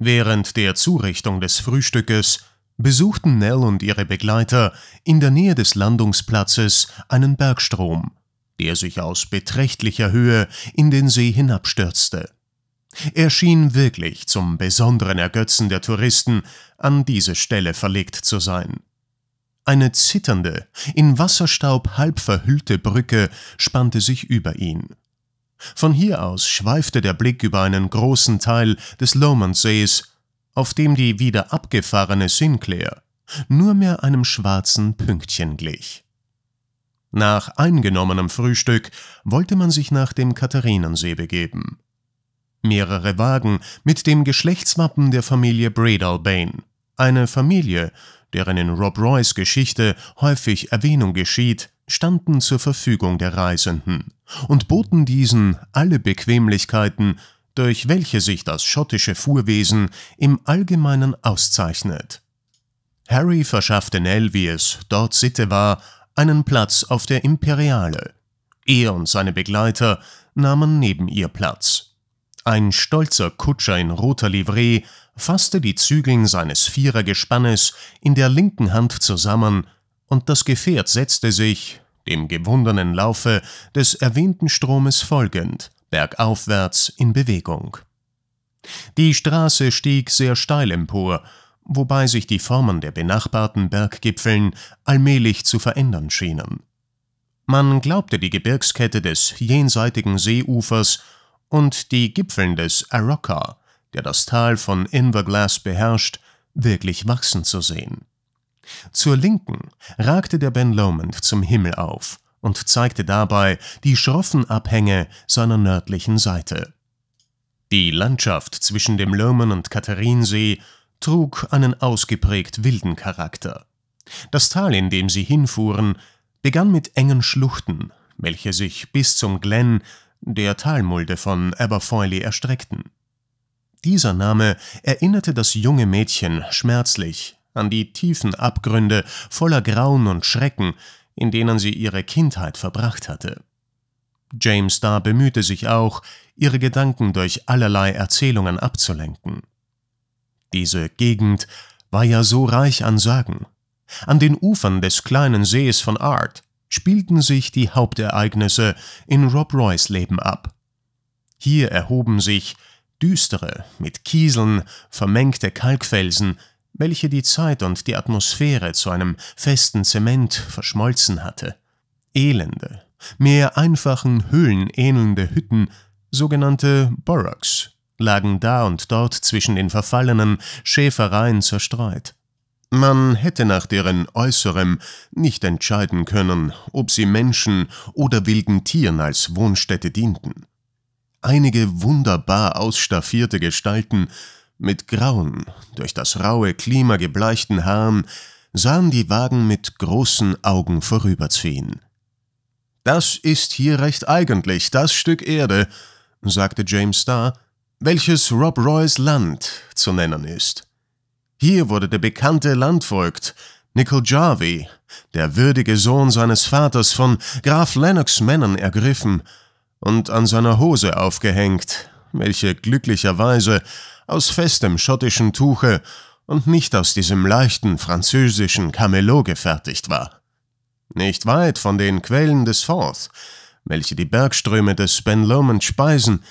Während der Zurichtung des Frühstückes besuchten Nell und ihre Begleiter in der Nähe des Landungsplatzes einen Bergstrom, der sich aus beträchtlicher Höhe in den See hinabstürzte. Er schien wirklich zum besonderen Ergötzen der Touristen an diese Stelle verlegt zu sein. Eine zitternde, in Wasserstaub halb verhüllte Brücke spannte sich über ihn. Von hier aus schweifte der Blick über einen großen Teil des Lomondsees auf dem die wieder abgefahrene Sinclair nur mehr einem schwarzen Pünktchen glich. Nach eingenommenem Frühstück wollte man sich nach dem Katharinensee begeben. Mehrere Wagen mit dem Geschlechtswappen der Familie Bradalbane, eine Familie, deren in Rob Roys Geschichte häufig Erwähnung geschieht, standen zur Verfügung der Reisenden und boten diesen alle Bequemlichkeiten, durch welche sich das schottische Fuhrwesen im Allgemeinen auszeichnet. Harry verschaffte Nell, wie es dort Sitte war, einen Platz auf der Imperiale. Er und seine Begleiter nahmen neben ihr Platz. Ein stolzer Kutscher in roter Livree fasste die Zügeln seines Vierergespannes in der linken Hand zusammen, und das Gefährt setzte sich, dem gewundenen Laufe des erwähnten Stromes folgend, bergaufwärts in Bewegung. Die Straße stieg sehr steil empor, wobei sich die Formen der benachbarten Berggipfeln allmählich zu verändern schienen. Man glaubte die Gebirgskette des jenseitigen Seeufers und die Gipfeln des Arroka, der das Tal von Inverglass beherrscht, wirklich wachsen zu sehen. Zur Linken ragte der Ben Lomond zum Himmel auf und zeigte dabei die schroffen Abhänge seiner nördlichen Seite. Die Landschaft zwischen dem Lörmen und Katharinsee trug einen ausgeprägt wilden Charakter. Das Tal, in dem sie hinfuhren, begann mit engen Schluchten, welche sich bis zum Glen, der Talmulde von Aberfoyle, erstreckten. Dieser Name erinnerte das junge Mädchen schmerzlich an die tiefen Abgründe voller Grauen und Schrecken, in denen sie ihre Kindheit verbracht hatte. James Starr bemühte sich auch, ihre Gedanken durch allerlei Erzählungen abzulenken. Diese Gegend war ja so reich an Sagen. An den Ufern des kleinen Sees von Art spielten sich die Hauptereignisse in Rob Roys Leben ab. Hier erhoben sich düstere, mit Kieseln vermengte Kalkfelsen welche die Zeit und die Atmosphäre zu einem festen Zement verschmolzen hatte. Elende, mehr einfachen Höhlen ähnelnde Hütten, sogenannte Borax, lagen da und dort zwischen den verfallenen Schäfereien zerstreut. Man hätte nach deren Äußerem nicht entscheiden können, ob sie Menschen oder wilden Tieren als Wohnstätte dienten. Einige wunderbar ausstaffierte Gestalten mit grauen, durch das raue Klima gebleichten Haaren sahen die Wagen mit großen Augen vorüberziehen. Das ist hier recht eigentlich, das Stück Erde, sagte James Starr, welches Rob Roys Land zu nennen ist. Hier wurde der bekannte Landvogt, Nicol Jarvie, der würdige Sohn seines Vaters von Graf Lennox Männern ergriffen und an seiner Hose aufgehängt, welche glücklicherweise aus festem schottischen Tuche und nicht aus diesem leichten französischen Camelot gefertigt war. Nicht weit von den Quellen des Forth, welche die Bergströme des Ben Lomond speisen,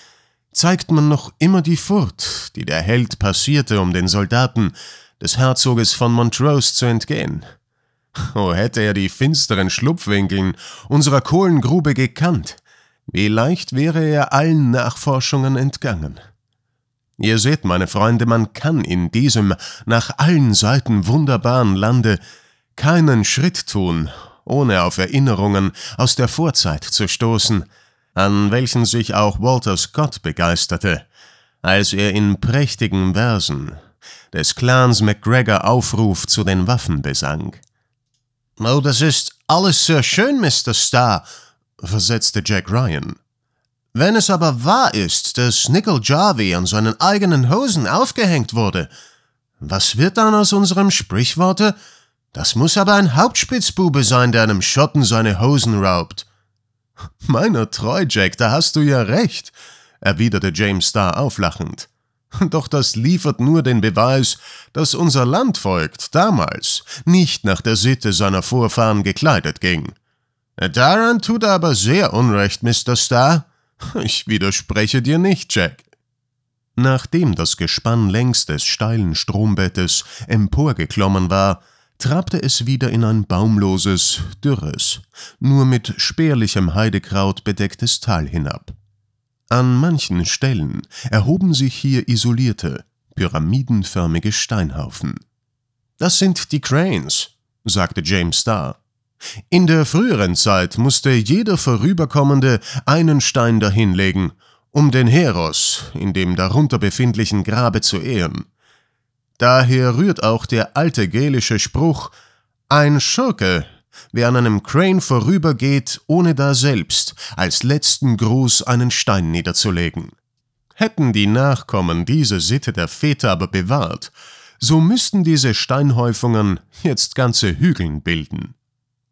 zeigt man noch immer die Furt, die der Held passierte, um den Soldaten des Herzoges von Montrose zu entgehen. Oh, hätte er die finsteren Schlupfwinkeln unserer Kohlengrube gekannt, wie leicht wäre er allen Nachforschungen entgangen. Ihr seht, meine Freunde, man kann in diesem nach allen Seiten wunderbaren Lande keinen Schritt tun, ohne auf Erinnerungen aus der Vorzeit zu stoßen, an welchen sich auch Walter Scott begeisterte, als er in prächtigen Versen des Clans MacGregor Aufruf zu den Waffen besang. Oh, das ist alles sehr schön, Mr. Starr, versetzte Jack Ryan. Wenn es aber wahr ist, dass Nickel Jarvey an seinen eigenen Hosen aufgehängt wurde, was wird dann aus unserem Sprichworte? Das muss aber ein Hauptspitzbube sein, der einem Schotten seine Hosen raubt. Meiner treu, Jack, da hast du ja recht, erwiderte James Starr auflachend. Doch das liefert nur den Beweis, dass unser Landvolk damals nicht nach der Sitte seiner Vorfahren gekleidet ging. Daran tut er aber sehr Unrecht, Mr. Starr. Ich widerspreche dir nicht, Jack. Nachdem das Gespann längs des steilen Strombettes emporgeklommen war, trabte es wieder in ein baumloses, dürres, nur mit spärlichem Heidekraut bedecktes Tal hinab. An manchen Stellen erhoben sich hier isolierte, pyramidenförmige Steinhaufen. Das sind die Cranes, sagte James Starr. In der früheren Zeit musste jeder Vorüberkommende einen Stein dahinlegen, um den Heros in dem darunter befindlichen Grabe zu ehren. Daher rührt auch der alte gälische Spruch Ein Schurke, wer an einem Crane vorübergeht, ohne da selbst als letzten Gruß einen Stein niederzulegen. Hätten die Nachkommen diese Sitte der Väter aber bewahrt, so müssten diese Steinhäufungen jetzt ganze Hügeln bilden.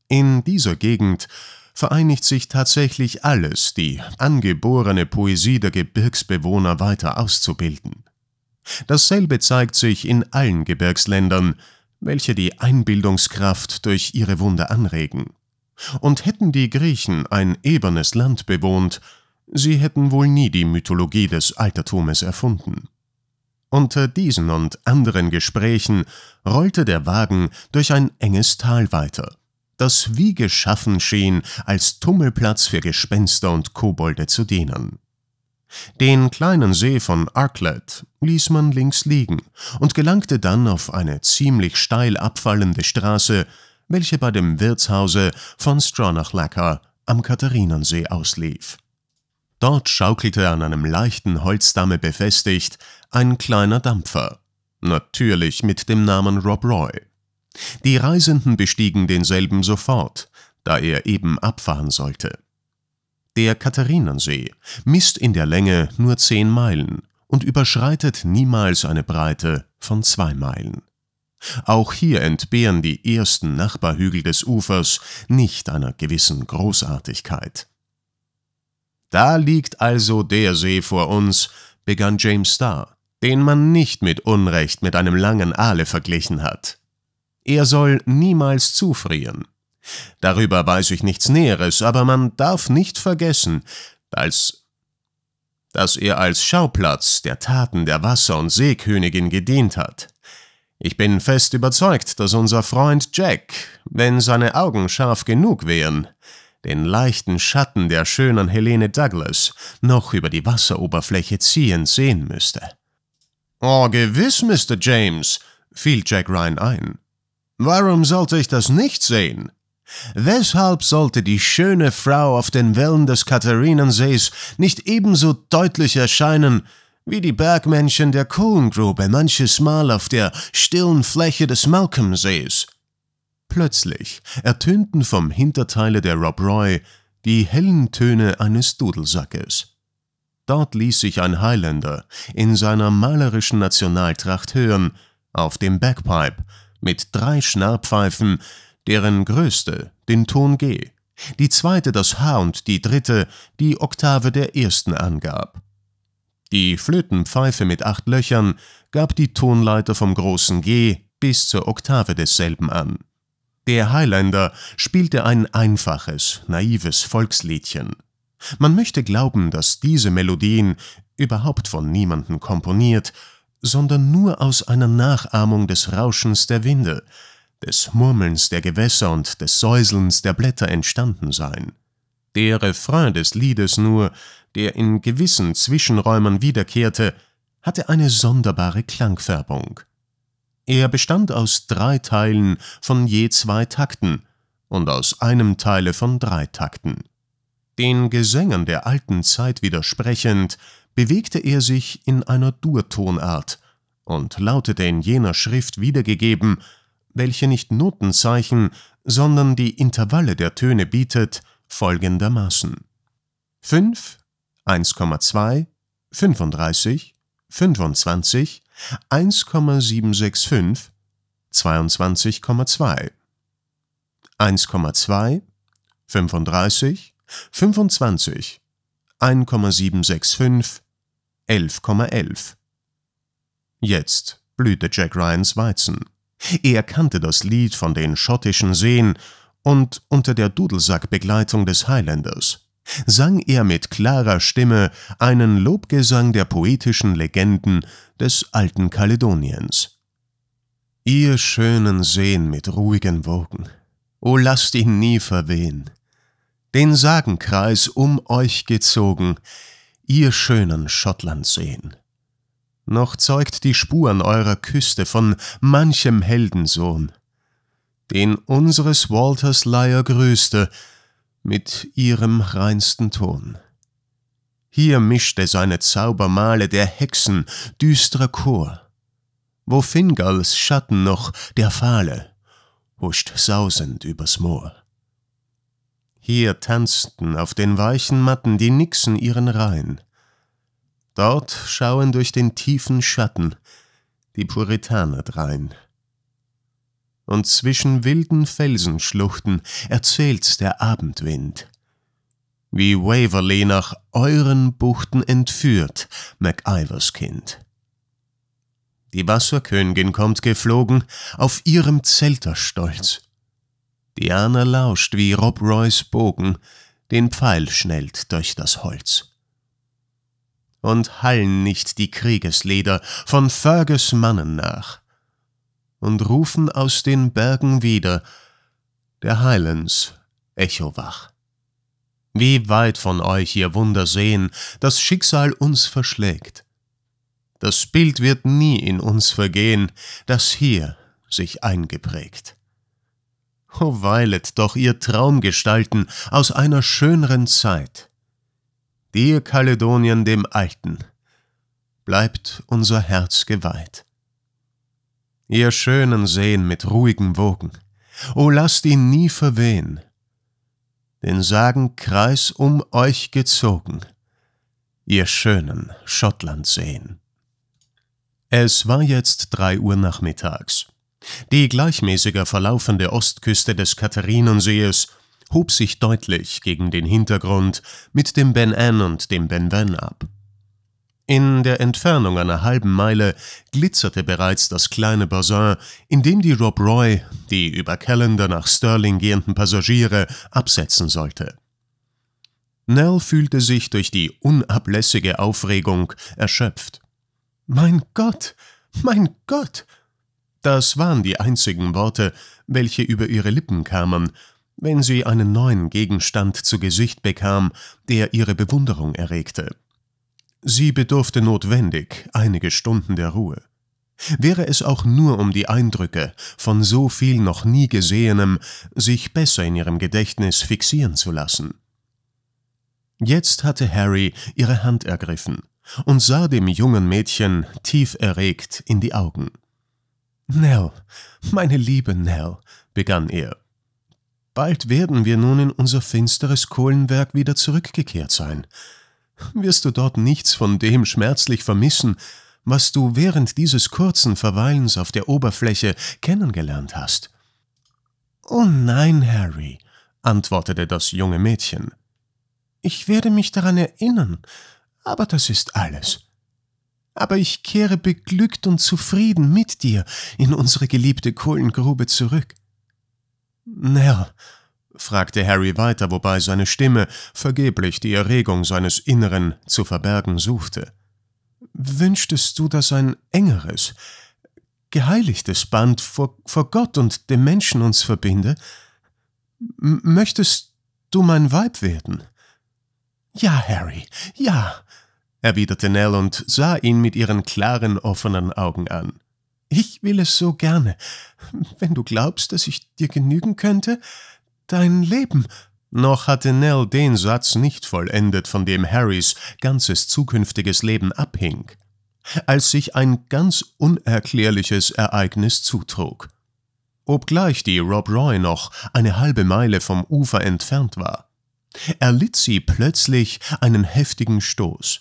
In dieser Gegend vereinigt sich tatsächlich alles, die angeborene Poesie der Gebirgsbewohner weiter auszubilden. Dasselbe zeigt sich in allen Gebirgsländern, welche die Einbildungskraft durch ihre Wunder anregen. Und hätten die Griechen ein ebenes Land bewohnt, sie hätten wohl nie die Mythologie des Altertumes erfunden. Unter diesen und anderen Gesprächen rollte der Wagen durch ein enges Tal weiter das wie geschaffen schien, als Tummelplatz für Gespenster und Kobolde zu dienen. Den kleinen See von Arklet ließ man links liegen und gelangte dann auf eine ziemlich steil abfallende Straße, welche bei dem Wirtshause von Stronachlacker am Katharinensee auslief. Dort schaukelte an einem leichten Holzdamme befestigt ein kleiner Dampfer, natürlich mit dem Namen Rob Roy. Die Reisenden bestiegen denselben sofort, da er eben abfahren sollte. Der Katharinensee misst in der Länge nur zehn Meilen und überschreitet niemals eine Breite von zwei Meilen. Auch hier entbehren die ersten Nachbarhügel des Ufers nicht einer gewissen Großartigkeit. Da liegt also der See vor uns, begann James Starr, den man nicht mit Unrecht mit einem langen Aale verglichen hat. Er soll niemals zufrieren. Darüber weiß ich nichts Näheres, aber man darf nicht vergessen, als dass er als Schauplatz der Taten der Wasser- und Seekönigin gedient hat. Ich bin fest überzeugt, dass unser Freund Jack, wenn seine Augen scharf genug wären, den leichten Schatten der schönen Helene Douglas noch über die Wasseroberfläche ziehend sehen müsste. Oh, gewiss, Mr. James, fiel Jack Ryan ein. Warum sollte ich das nicht sehen? Weshalb sollte die schöne Frau auf den Wellen des Katharinensees nicht ebenso deutlich erscheinen, wie die Bergmenschen der Kohlengrube manches Mal auf der stillen Fläche des Malcolmsees? Plötzlich ertönten vom Hinterteile der Rob Roy die hellen Töne eines Dudelsackes. Dort ließ sich ein Highlander in seiner malerischen Nationaltracht hören, auf dem Bagpipe, mit drei Schnarrpfeifen, deren größte den Ton G, die zweite das H und die dritte die Oktave der ersten angab. Die Flötenpfeife mit acht Löchern gab die Tonleiter vom großen G bis zur Oktave desselben an. Der Highlander spielte ein einfaches, naives Volksliedchen. Man möchte glauben, dass diese Melodien, überhaupt von niemandem komponiert, sondern nur aus einer Nachahmung des Rauschens der Winde, des Murmelns der Gewässer und des Säuselns der Blätter entstanden sein. Der Refrain des Liedes nur, der in gewissen Zwischenräumen wiederkehrte, hatte eine sonderbare Klangfärbung. Er bestand aus drei Teilen von je zwei Takten und aus einem Teile von drei Takten. Den Gesängen der alten Zeit widersprechend, bewegte er sich in einer Durtonart und lautete in jener Schrift wiedergegeben, welche nicht Notenzeichen, sondern die Intervalle der Töne bietet, folgendermaßen. 5, 1,2, 35, 25, 1,765, 22,2, 1,2, 35, 25, 1,765, 11,11. Jetzt blühte Jack Ryans Weizen. Er kannte das Lied von den schottischen Seen und unter der Dudelsackbegleitung des Highlanders sang er mit klarer Stimme einen Lobgesang der poetischen Legenden des alten Kaledoniens. Ihr schönen Seen mit ruhigen Wogen, o lasst ihn nie verwehen, den Sagenkreis um euch gezogen, ihr schönen Schottland sehen. Noch zeugt die Spur an eurer Küste von manchem Heldensohn, den unseres Walters Leier grüßte mit ihrem reinsten Ton. Hier mischte seine Zaubermale der Hexen düsterer Chor, wo Fingals Schatten noch der Fahle huscht sausend übers Moor. Hier tanzten auf den weichen Matten die Nixen ihren Reihen. Dort schauen durch den tiefen Schatten die Puritaner drein. Und zwischen wilden Felsenschluchten erzählt's der Abendwind, wie Waverley nach euren Buchten entführt, MacIvers Kind. Die Wasserkönigin kommt geflogen auf ihrem Zelterstolz Diana lauscht, wie Rob Roys Bogen den Pfeil schnellt durch das Holz. Und hallen nicht die Kriegeslieder von Fergus Mannen nach, und rufen aus den Bergen wieder der Highlands Echo wach. Wie weit von euch ihr Wunder sehen, das Schicksal uns verschlägt. Das Bild wird nie in uns vergehen, das hier sich eingeprägt. O oh, weilet doch ihr Traumgestalten aus einer schöneren Zeit. Dir, Kaledonien, dem Alten, bleibt unser Herz geweiht. Ihr schönen Seen mit ruhigen Wogen, o lasst ihn nie verwehen, den Sagenkreis um euch gezogen, ihr schönen Schottland sehen. Es war jetzt drei Uhr nachmittags. Die gleichmäßiger verlaufende Ostküste des Katharinensees hob sich deutlich gegen den Hintergrund mit dem Ben Ann und dem Ben Van ab. In der Entfernung einer halben Meile glitzerte bereits das kleine Bassin, in dem die Rob Roy die über Callender nach Stirling gehenden Passagiere absetzen sollte. Nell fühlte sich durch die unablässige Aufregung erschöpft. Mein Gott, mein Gott, das waren die einzigen Worte, welche über ihre Lippen kamen, wenn sie einen neuen Gegenstand zu Gesicht bekam, der ihre Bewunderung erregte. Sie bedurfte notwendig einige Stunden der Ruhe. Wäre es auch nur um die Eindrücke von so viel noch nie Gesehenem, sich besser in ihrem Gedächtnis fixieren zu lassen. Jetzt hatte Harry ihre Hand ergriffen und sah dem jungen Mädchen tief erregt in die Augen. Nell, meine liebe Nell, begann er. Bald werden wir nun in unser finsteres Kohlenwerk wieder zurückgekehrt sein. Wirst du dort nichts von dem schmerzlich vermissen, was du während dieses kurzen Verweilens auf der Oberfläche kennengelernt hast? Oh nein, Harry, antwortete das junge Mädchen. Ich werde mich daran erinnern, aber das ist alles aber ich kehre beglückt und zufrieden mit dir in unsere geliebte Kohlengrube zurück. Nell, fragte Harry weiter, wobei seine Stimme vergeblich die Erregung seines Inneren zu verbergen suchte. Wünschtest du, dass ein engeres, geheiligtes Band vor, vor Gott und dem Menschen uns verbinde? M möchtest du mein Weib werden? Ja, Harry, ja, erwiderte Nell und sah ihn mit ihren klaren, offenen Augen an. Ich will es so gerne. Wenn du glaubst, dass ich dir genügen könnte, dein Leben. Noch hatte Nell den Satz nicht vollendet, von dem Harrys ganzes zukünftiges Leben abhing, als sich ein ganz unerklärliches Ereignis zutrug. Obgleich die Rob Roy noch eine halbe Meile vom Ufer entfernt war, erlitt sie plötzlich einen heftigen Stoß.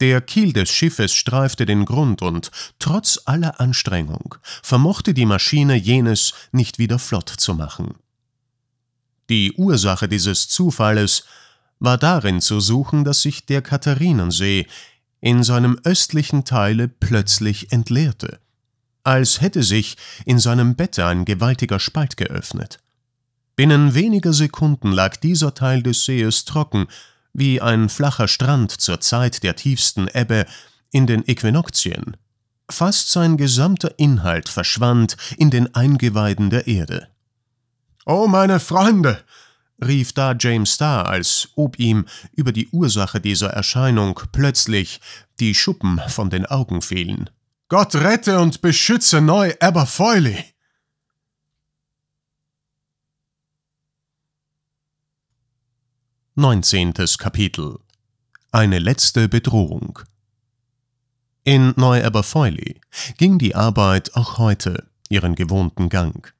Der Kiel des Schiffes streifte den Grund und, trotz aller Anstrengung, vermochte die Maschine jenes nicht wieder flott zu machen. Die Ursache dieses Zufalles war darin zu suchen, dass sich der Katharinensee in seinem östlichen Teile plötzlich entleerte, als hätte sich in seinem Bette ein gewaltiger Spalt geöffnet. Binnen weniger Sekunden lag dieser Teil des Sees trocken, wie ein flacher Strand zur Zeit der tiefsten Ebbe in den Äquinoktien. Fast sein gesamter Inhalt verschwand in den Eingeweiden der Erde. Oh, meine Freunde! rief da James Starr, als ob ihm über die Ursache dieser Erscheinung plötzlich die Schuppen von den Augen fielen. Gott rette und beschütze neu Aberfoily! 19. Kapitel Eine letzte Bedrohung In Neu-Aberfeuli ging die Arbeit auch heute ihren gewohnten Gang.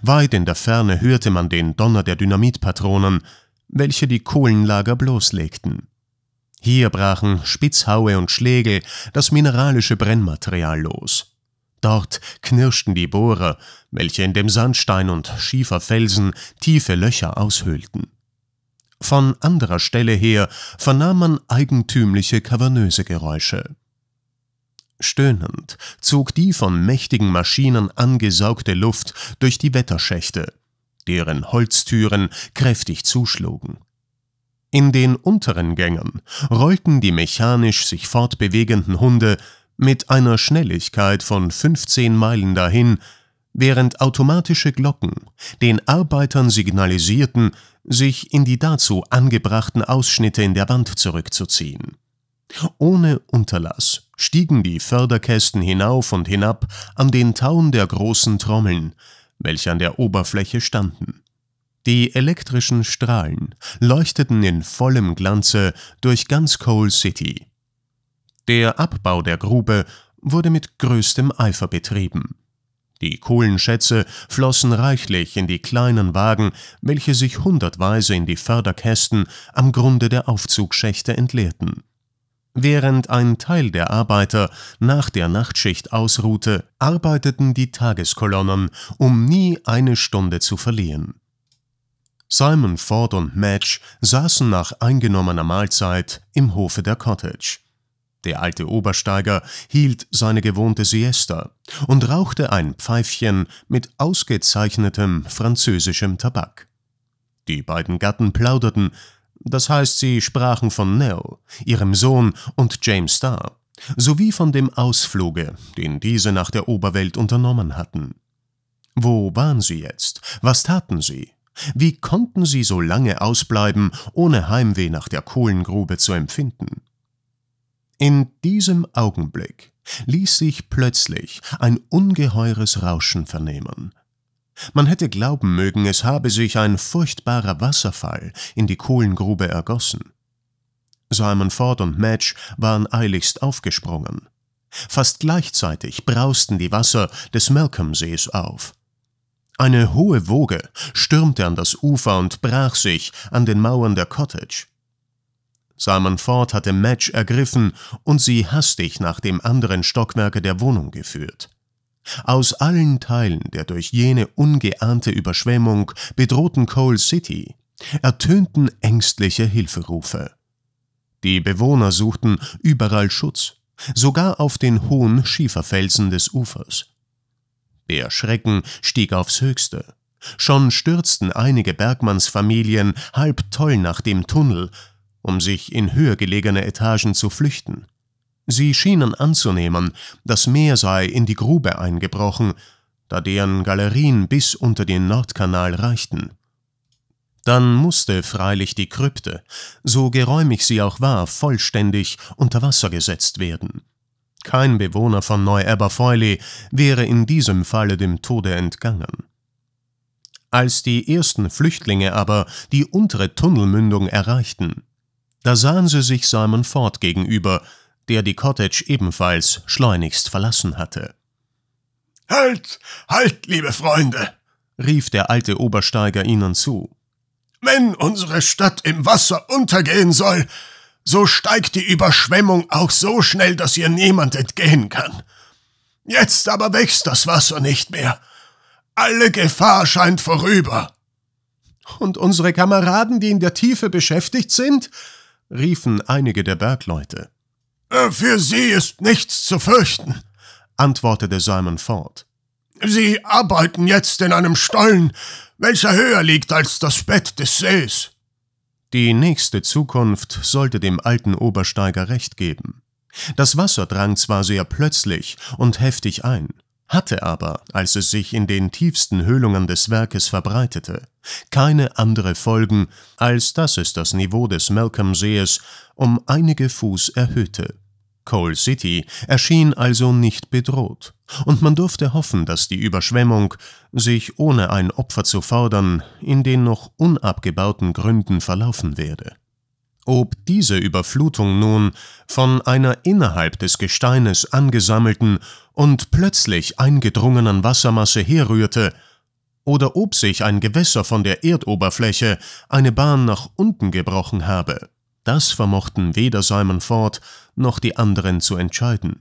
Weit in der Ferne hörte man den Donner der Dynamitpatronen, welche die Kohlenlager bloßlegten. Hier brachen Spitzhaue und Schlägel das mineralische Brennmaterial los. Dort knirschten die Bohrer, welche in dem Sandstein und Schieferfelsen tiefe Löcher aushöhlten. Von anderer Stelle her vernahm man eigentümliche kavernöse Geräusche. Stöhnend zog die von mächtigen Maschinen angesaugte Luft durch die Wetterschächte, deren Holztüren kräftig zuschlugen. In den unteren Gängen rollten die mechanisch sich fortbewegenden Hunde mit einer Schnelligkeit von 15 Meilen dahin, während automatische Glocken den Arbeitern signalisierten, sich in die dazu angebrachten Ausschnitte in der Wand zurückzuziehen. Ohne Unterlass stiegen die Förderkästen hinauf und hinab an den Tauen der großen Trommeln, welche an der Oberfläche standen. Die elektrischen Strahlen leuchteten in vollem Glanze durch ganz Coal City. Der Abbau der Grube wurde mit größtem Eifer betrieben. Die Kohlenschätze flossen reichlich in die kleinen Wagen, welche sich hundertweise in die Förderkästen am Grunde der Aufzugschächte entleerten. Während ein Teil der Arbeiter nach der Nachtschicht ausruhte, arbeiteten die Tageskolonnen, um nie eine Stunde zu verlieren. Simon Ford und Madge saßen nach eingenommener Mahlzeit im Hofe der Cottage. Der alte Obersteiger hielt seine gewohnte Siesta und rauchte ein Pfeifchen mit ausgezeichnetem französischem Tabak. Die beiden Gatten plauderten, das heißt, sie sprachen von Nell, ihrem Sohn und James Starr, sowie von dem Ausfluge, den diese nach der Oberwelt unternommen hatten. Wo waren sie jetzt? Was taten sie? Wie konnten sie so lange ausbleiben, ohne Heimweh nach der Kohlengrube zu empfinden? In diesem Augenblick ließ sich plötzlich ein ungeheures Rauschen vernehmen. Man hätte glauben mögen, es habe sich ein furchtbarer Wasserfall in die Kohlengrube ergossen. Simon Ford und Madge waren eiligst aufgesprungen. Fast gleichzeitig brausten die Wasser des Malcolmsees auf. Eine hohe Woge stürmte an das Ufer und brach sich an den Mauern der Cottage. Simon Ford hatte Madge ergriffen und sie hastig nach dem anderen Stockwerke der Wohnung geführt. Aus allen Teilen der durch jene ungeahnte Überschwemmung bedrohten Coal City ertönten ängstliche Hilferufe. Die Bewohner suchten überall Schutz, sogar auf den hohen Schieferfelsen des Ufers. Der Schrecken stieg aufs Höchste. Schon stürzten einige Bergmannsfamilien halb toll nach dem Tunnel, um sich in höher gelegene Etagen zu flüchten. Sie schienen anzunehmen, das Meer sei in die Grube eingebrochen, da deren Galerien bis unter den Nordkanal reichten. Dann musste freilich die Krypte, so geräumig sie auch war, vollständig unter Wasser gesetzt werden. Kein Bewohner von Neu-Aberfoyle wäre in diesem Falle dem Tode entgangen. Als die ersten Flüchtlinge aber die untere Tunnelmündung erreichten, da sahen sie sich Simon Ford gegenüber, der die Cottage ebenfalls schleunigst verlassen hatte. Halt, halt, liebe Freunde, rief der alte Obersteiger ihnen zu. Wenn unsere Stadt im Wasser untergehen soll, so steigt die Überschwemmung auch so schnell, dass ihr niemand entgehen kann. Jetzt aber wächst das Wasser nicht mehr. Alle Gefahr scheint vorüber. Und unsere Kameraden, die in der Tiefe beschäftigt sind? riefen einige der Bergleute. Äh, für sie ist nichts zu fürchten, antwortete Simon Ford. Sie arbeiten jetzt in einem Stollen, welcher höher liegt als das Bett des Sees. Die nächste Zukunft sollte dem alten Obersteiger recht geben. Das Wasser drang zwar sehr plötzlich und heftig ein, hatte aber, als es sich in den tiefsten Höhlungen des Werkes verbreitete, keine andere Folgen, als dass es das Niveau des Malcolm-Sees um einige Fuß erhöhte. Coal City erschien also nicht bedroht, und man durfte hoffen, dass die Überschwemmung sich ohne ein Opfer zu fordern in den noch unabgebauten Gründen verlaufen werde. Ob diese Überflutung nun von einer innerhalb des Gesteines angesammelten und plötzlich eingedrungenen Wassermasse herrührte, oder ob sich ein Gewässer von der Erdoberfläche eine Bahn nach unten gebrochen habe, das vermochten weder Simon Ford noch die anderen zu entscheiden.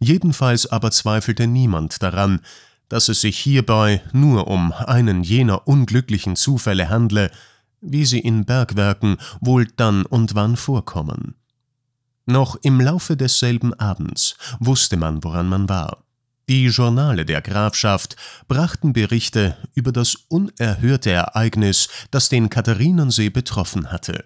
Jedenfalls aber zweifelte niemand daran, dass es sich hierbei nur um einen jener unglücklichen Zufälle handle, wie sie in Bergwerken wohl dann und wann vorkommen. Noch im Laufe desselben Abends wusste man, woran man war. Die Journale der Grafschaft brachten Berichte über das unerhörte Ereignis, das den Katharinensee betroffen hatte.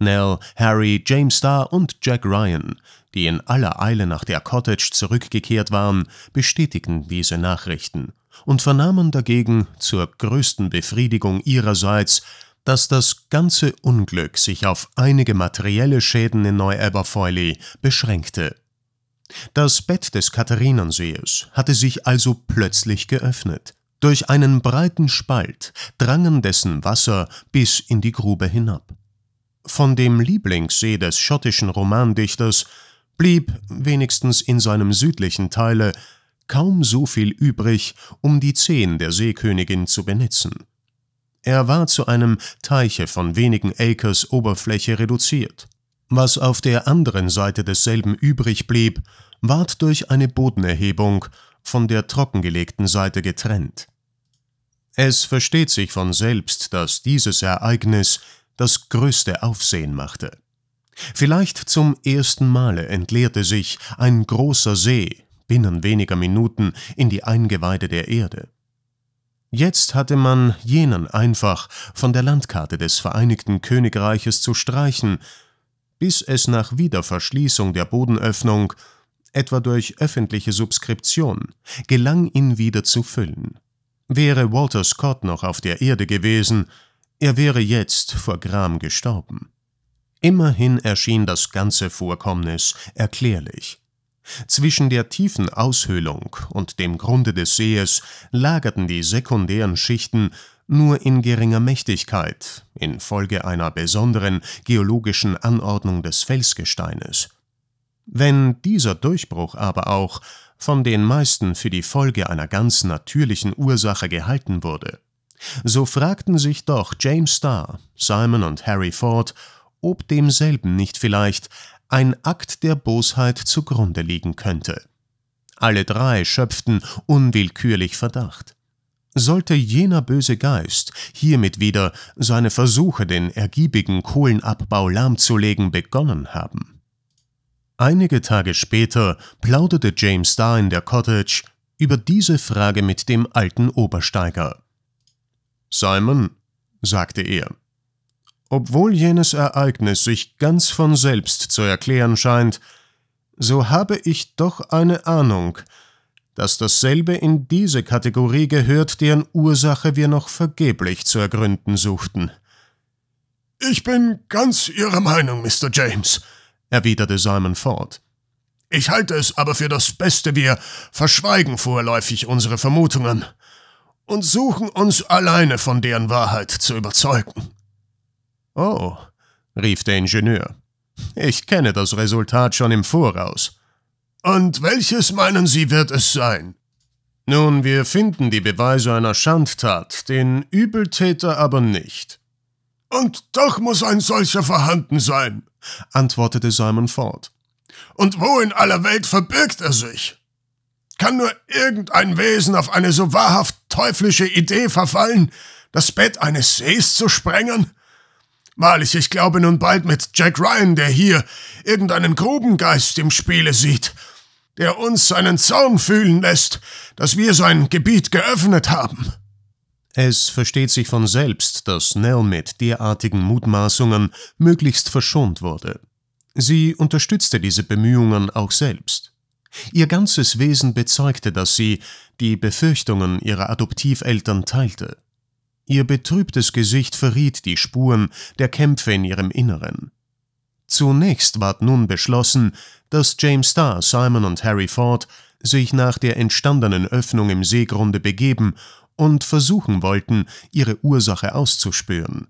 Nell, Harry, James Starr und Jack Ryan, die in aller Eile nach der Cottage zurückgekehrt waren, bestätigten diese Nachrichten und vernahmen dagegen zur größten Befriedigung ihrerseits, dass das ganze Unglück sich auf einige materielle Schäden in Neu-Aberfoyle beschränkte. Das Bett des Katharinensees hatte sich also plötzlich geöffnet. Durch einen breiten Spalt drangen dessen Wasser bis in die Grube hinab. Von dem Lieblingssee des schottischen Romandichters blieb, wenigstens in seinem südlichen Teile, kaum so viel übrig, um die Zehen der Seekönigin zu benetzen. Er war zu einem Teiche von wenigen Acres Oberfläche reduziert. Was auf der anderen Seite desselben übrig blieb, ward durch eine Bodenerhebung von der trockengelegten Seite getrennt. Es versteht sich von selbst, dass dieses Ereignis das größte Aufsehen machte. Vielleicht zum ersten Male entleerte sich ein großer See binnen weniger Minuten in die Eingeweide der Erde. Jetzt hatte man jenen einfach von der Landkarte des Vereinigten Königreiches zu streichen, bis es nach Wiederverschließung der Bodenöffnung, etwa durch öffentliche Subskription, gelang, ihn wieder zu füllen. Wäre Walter Scott noch auf der Erde gewesen, er wäre jetzt vor Gram gestorben. Immerhin erschien das ganze Vorkommnis erklärlich. Zwischen der tiefen Aushöhlung und dem Grunde des Sees lagerten die sekundären Schichten nur in geringer Mächtigkeit infolge einer besonderen geologischen Anordnung des Felsgesteines. Wenn dieser Durchbruch aber auch von den meisten für die Folge einer ganz natürlichen Ursache gehalten wurde, so fragten sich doch James Starr, Simon und Harry Ford, ob demselben nicht vielleicht ein Akt der Bosheit zugrunde liegen könnte. Alle drei schöpften unwillkürlich Verdacht. Sollte jener böse Geist hiermit wieder seine Versuche, den ergiebigen Kohlenabbau lahmzulegen, begonnen haben? Einige Tage später plauderte James da in der Cottage über diese Frage mit dem alten Obersteiger. Simon, sagte er, obwohl jenes Ereignis sich ganz von selbst zu erklären scheint, so habe ich doch eine Ahnung, dass dasselbe in diese Kategorie gehört, deren Ursache wir noch vergeblich zu ergründen suchten. Ich bin ganz Ihrer Meinung, Mr. James, erwiderte Simon Ford. Ich halte es aber für das Beste, wir verschweigen vorläufig unsere Vermutungen und suchen uns alleine von deren Wahrheit zu überzeugen. Oh, rief der Ingenieur. Ich kenne das Resultat schon im Voraus. Und welches meinen Sie wird es sein? Nun, wir finden die Beweise einer Schandtat, den Übeltäter aber nicht. Und doch muss ein solcher vorhanden sein, antwortete Simon Ford. Und wo in aller Welt verbirgt er sich? Kann nur irgendein Wesen auf eine so wahrhaft teuflische Idee verfallen, das Bett eines Sees zu sprengen? Wahrlich, ich glaube nun bald mit Jack Ryan, der hier irgendeinen Grubengeist im Spiele sieht, der uns seinen Zaun fühlen lässt, dass wir sein Gebiet geöffnet haben. Es versteht sich von selbst, dass Nell mit derartigen Mutmaßungen möglichst verschont wurde. Sie unterstützte diese Bemühungen auch selbst. Ihr ganzes Wesen bezeugte, dass sie die Befürchtungen ihrer Adoptiveltern teilte. Ihr betrübtes Gesicht verriet die Spuren der Kämpfe in ihrem Inneren. Zunächst ward nun beschlossen, dass James Starr, Simon und Harry Ford sich nach der entstandenen Öffnung im Seegrunde begeben und versuchen wollten, ihre Ursache auszuspüren.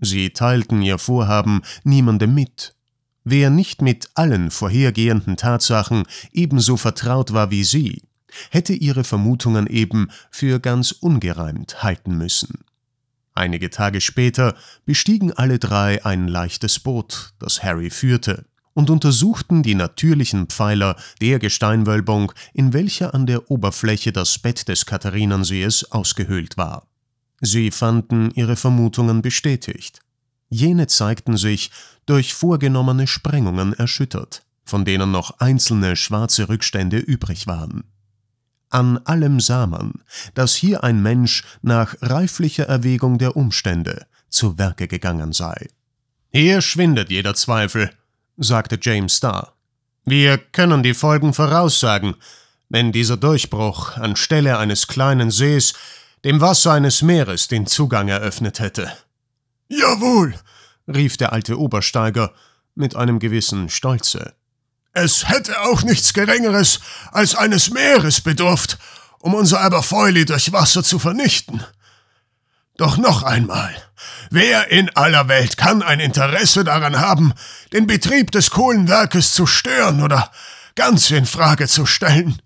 Sie teilten ihr Vorhaben niemandem mit. Wer nicht mit allen vorhergehenden Tatsachen ebenso vertraut war wie sie, hätte ihre Vermutungen eben für ganz ungereimt halten müssen. Einige Tage später bestiegen alle drei ein leichtes Boot, das Harry führte, und untersuchten die natürlichen Pfeiler der Gesteinwölbung, in welcher an der Oberfläche das Bett des Katharinensees ausgehöhlt war. Sie fanden ihre Vermutungen bestätigt. Jene zeigten sich durch vorgenommene Sprengungen erschüttert, von denen noch einzelne schwarze Rückstände übrig waren. An allem sah man, dass hier ein Mensch nach reiflicher Erwägung der Umstände zu Werke gegangen sei. Hier schwindet jeder Zweifel, sagte James Starr. Wir können die Folgen voraussagen, wenn dieser Durchbruch anstelle eines kleinen Sees dem Wasser eines Meeres den Zugang eröffnet hätte. Jawohl, rief der alte Obersteiger mit einem gewissen Stolze. Es hätte auch nichts Geringeres als eines Meeres bedurft, um unser Aberfeuli durch Wasser zu vernichten. Doch noch einmal, wer in aller Welt kann ein Interesse daran haben, den Betrieb des Kohlenwerkes zu stören oder ganz in Frage zu stellen?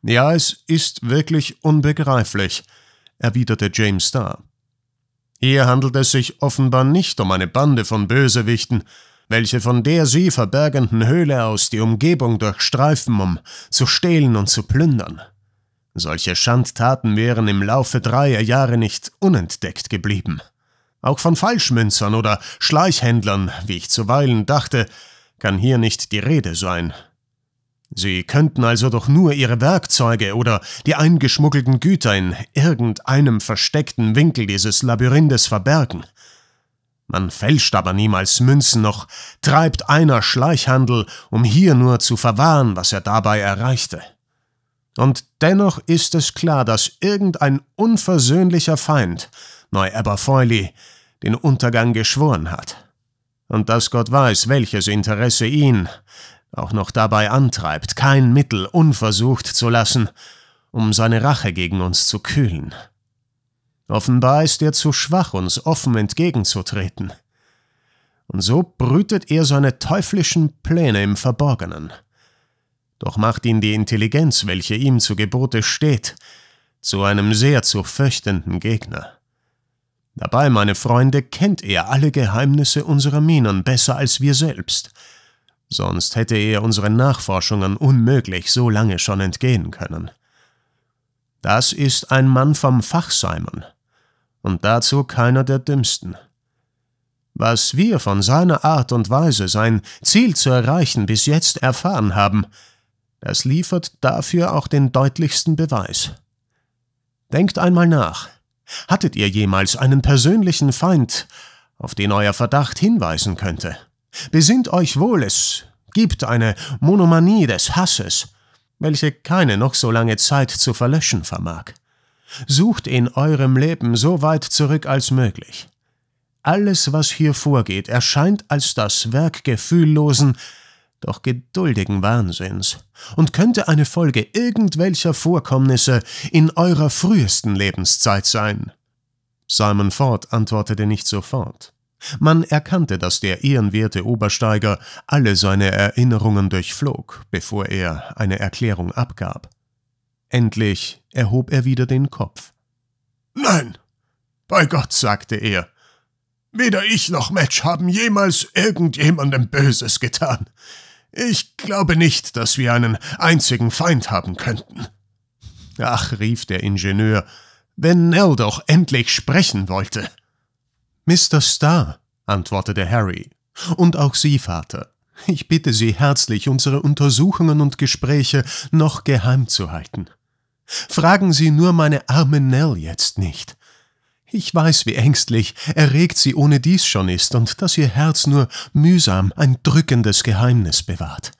Ja, es ist wirklich unbegreiflich, erwiderte James Starr. Hier handelt es sich offenbar nicht um eine Bande von Bösewichten, welche von der sie verbergenden Höhle aus die Umgebung durchstreifen, um zu stehlen und zu plündern. Solche Schandtaten wären im Laufe dreier Jahre nicht unentdeckt geblieben. Auch von Falschmünzern oder Schleichhändlern, wie ich zuweilen dachte, kann hier nicht die Rede sein. Sie könnten also doch nur ihre Werkzeuge oder die eingeschmuggelten Güter in irgendeinem versteckten Winkel dieses Labyrinthes verbergen – man fälscht aber niemals Münzen noch, treibt einer Schleichhandel, um hier nur zu verwahren, was er dabei erreichte. Und dennoch ist es klar, dass irgendein unversöhnlicher Feind, neu Aberfoily, den Untergang geschworen hat. Und dass Gott weiß, welches Interesse ihn auch noch dabei antreibt, kein Mittel unversucht zu lassen, um seine Rache gegen uns zu kühlen. Offenbar ist er zu schwach, uns offen entgegenzutreten. Und so brütet er seine teuflischen Pläne im Verborgenen. Doch macht ihn die Intelligenz, welche ihm zu Gebote steht, zu einem sehr zu fürchtenden Gegner. Dabei, meine Freunde, kennt er alle Geheimnisse unserer Minen besser als wir selbst. Sonst hätte er unseren Nachforschungen unmöglich so lange schon entgehen können. Das ist ein Mann vom Fach, Simon und dazu keiner der dümmsten. Was wir von seiner Art und Weise, sein Ziel zu erreichen, bis jetzt erfahren haben, das liefert dafür auch den deutlichsten Beweis. Denkt einmal nach. Hattet ihr jemals einen persönlichen Feind, auf den euer Verdacht hinweisen könnte? Besinnt euch wohl, es gibt eine Monomanie des Hasses, welche keine noch so lange Zeit zu verlöschen vermag. Sucht in eurem Leben so weit zurück als möglich. Alles, was hier vorgeht, erscheint als das Werk gefühllosen, doch geduldigen Wahnsinns und könnte eine Folge irgendwelcher Vorkommnisse in eurer frühesten Lebenszeit sein. Simon Ford antwortete nicht sofort. Man erkannte, dass der ehrenwerte Obersteiger alle seine Erinnerungen durchflog, bevor er eine Erklärung abgab. Endlich erhob er wieder den Kopf. Nein, bei Gott, sagte er, weder ich noch Match haben jemals irgendjemandem Böses getan. Ich glaube nicht, dass wir einen einzigen Feind haben könnten. Ach, rief der Ingenieur, wenn Nell doch endlich sprechen wollte. Mr. Starr, antwortete Harry, und auch Sie, Vater. Ich bitte Sie herzlich, unsere Untersuchungen und Gespräche noch geheim zu halten. Fragen Sie nur meine arme Nell jetzt nicht. Ich weiß, wie ängstlich, erregt sie ohnedies schon ist und dass ihr Herz nur mühsam ein drückendes Geheimnis bewahrt.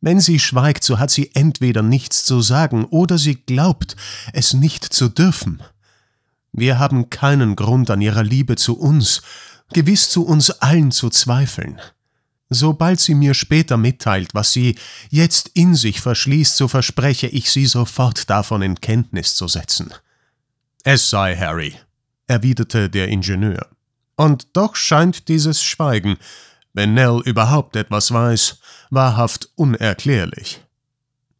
Wenn sie schweigt, so hat sie entweder nichts zu sagen oder sie glaubt, es nicht zu dürfen. Wir haben keinen Grund an ihrer Liebe zu uns, gewiss zu uns allen zu zweifeln. Sobald sie mir später mitteilt, was sie jetzt in sich verschließt, so verspreche ich sie sofort davon in Kenntnis zu setzen. Es sei Harry, erwiderte der Ingenieur. Und doch scheint dieses Schweigen, wenn Nell überhaupt etwas weiß, wahrhaft unerklärlich.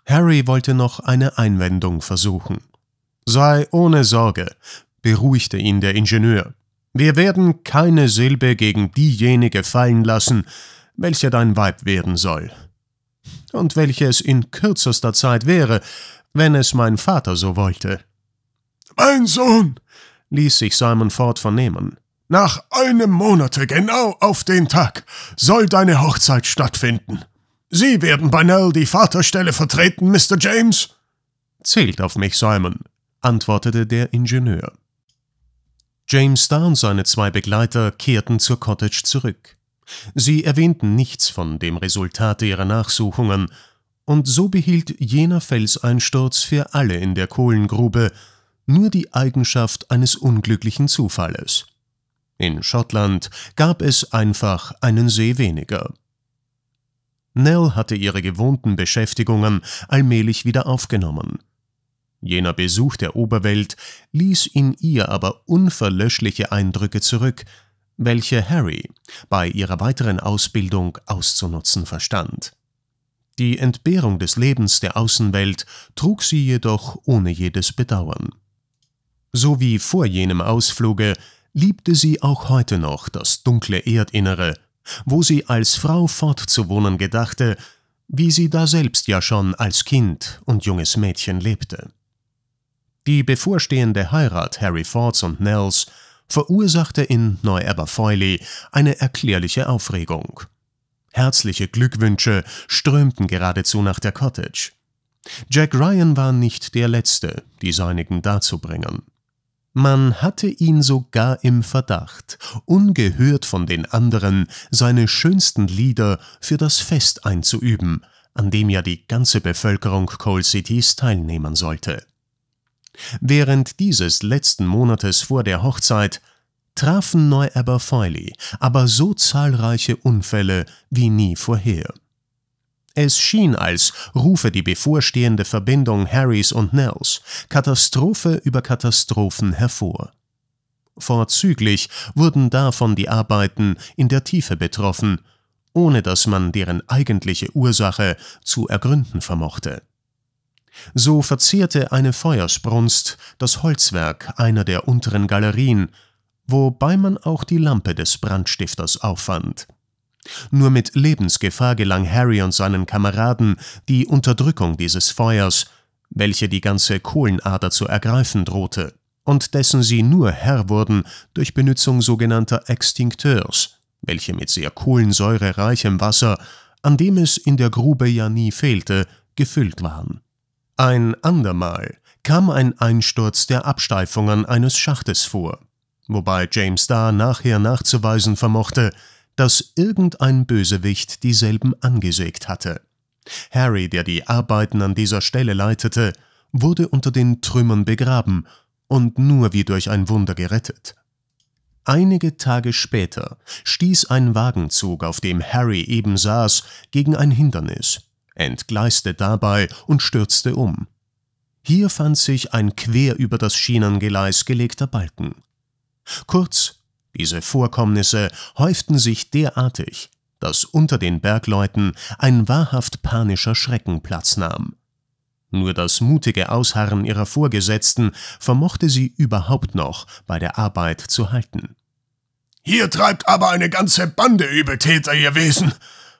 Harry wollte noch eine Einwendung versuchen. Sei ohne Sorge, beruhigte ihn der Ingenieur. Wir werden keine Silbe gegen diejenige fallen lassen, welche dein Weib werden soll, und welche es in kürzester Zeit wäre, wenn es mein Vater so wollte. Mein Sohn, ließ sich Simon Ford vernehmen. Nach einem Monate, genau auf den Tag, soll deine Hochzeit stattfinden. Sie werden bei Nell die Vaterstelle vertreten, Mr. James? Zählt auf mich, Simon, antwortete der Ingenieur. James Down und seine zwei Begleiter kehrten zur Cottage zurück. Sie erwähnten nichts von dem Resultate ihrer Nachsuchungen, und so behielt jener Felseinsturz für alle in der Kohlengrube nur die Eigenschaft eines unglücklichen Zufalles. In Schottland gab es einfach einen See weniger. Nell hatte ihre gewohnten Beschäftigungen allmählich wieder aufgenommen. Jener Besuch der Oberwelt ließ in ihr aber unverlöschliche Eindrücke zurück – welche Harry bei ihrer weiteren Ausbildung auszunutzen verstand. Die Entbehrung des Lebens der Außenwelt trug sie jedoch ohne jedes Bedauern. So wie vor jenem Ausfluge liebte sie auch heute noch das dunkle Erdinnere, wo sie als Frau fortzuwohnen gedachte, wie sie da selbst ja schon als Kind und junges Mädchen lebte. Die bevorstehende Heirat Harry Fords und Nells verursachte in Neu-Aberfeuli eine erklärliche Aufregung. Herzliche Glückwünsche strömten geradezu nach der Cottage. Jack Ryan war nicht der Letzte, die seinigen darzubringen. Man hatte ihn sogar im Verdacht, ungehört von den anderen, seine schönsten Lieder für das Fest einzuüben, an dem ja die ganze Bevölkerung Coal Cities teilnehmen sollte. Während dieses letzten Monates vor der Hochzeit trafen Neu-Aberfoyle aber so zahlreiche Unfälle wie nie vorher. Es schien, als rufe die bevorstehende Verbindung Harrys und Nells Katastrophe über Katastrophen hervor. Vorzüglich wurden davon die Arbeiten in der Tiefe betroffen, ohne dass man deren eigentliche Ursache zu ergründen vermochte. So verzehrte eine Feuersbrunst das Holzwerk einer der unteren Galerien, wobei man auch die Lampe des Brandstifters auffand. Nur mit Lebensgefahr gelang Harry und seinen Kameraden die Unterdrückung dieses Feuers, welche die ganze Kohlenader zu ergreifen drohte und dessen sie nur Herr wurden durch Benutzung sogenannter Extinkteurs, welche mit sehr kohlensäurereichem Wasser, an dem es in der Grube ja nie fehlte, gefüllt waren. Ein andermal kam ein Einsturz der Absteifungen eines Schachtes vor, wobei James Starr nachher nachzuweisen vermochte, dass irgendein Bösewicht dieselben angesägt hatte. Harry, der die Arbeiten an dieser Stelle leitete, wurde unter den Trümmern begraben und nur wie durch ein Wunder gerettet. Einige Tage später stieß ein Wagenzug, auf dem Harry eben saß, gegen ein Hindernis entgleiste dabei und stürzte um. Hier fand sich ein quer über das Schienengeleis gelegter Balken. Kurz, diese Vorkommnisse häuften sich derartig, dass unter den Bergleuten ein wahrhaft panischer Schrecken Platz nahm. Nur das mutige Ausharren ihrer Vorgesetzten vermochte sie überhaupt noch bei der Arbeit zu halten. Hier treibt aber eine ganze Bande Übeltäter ihr Wesen,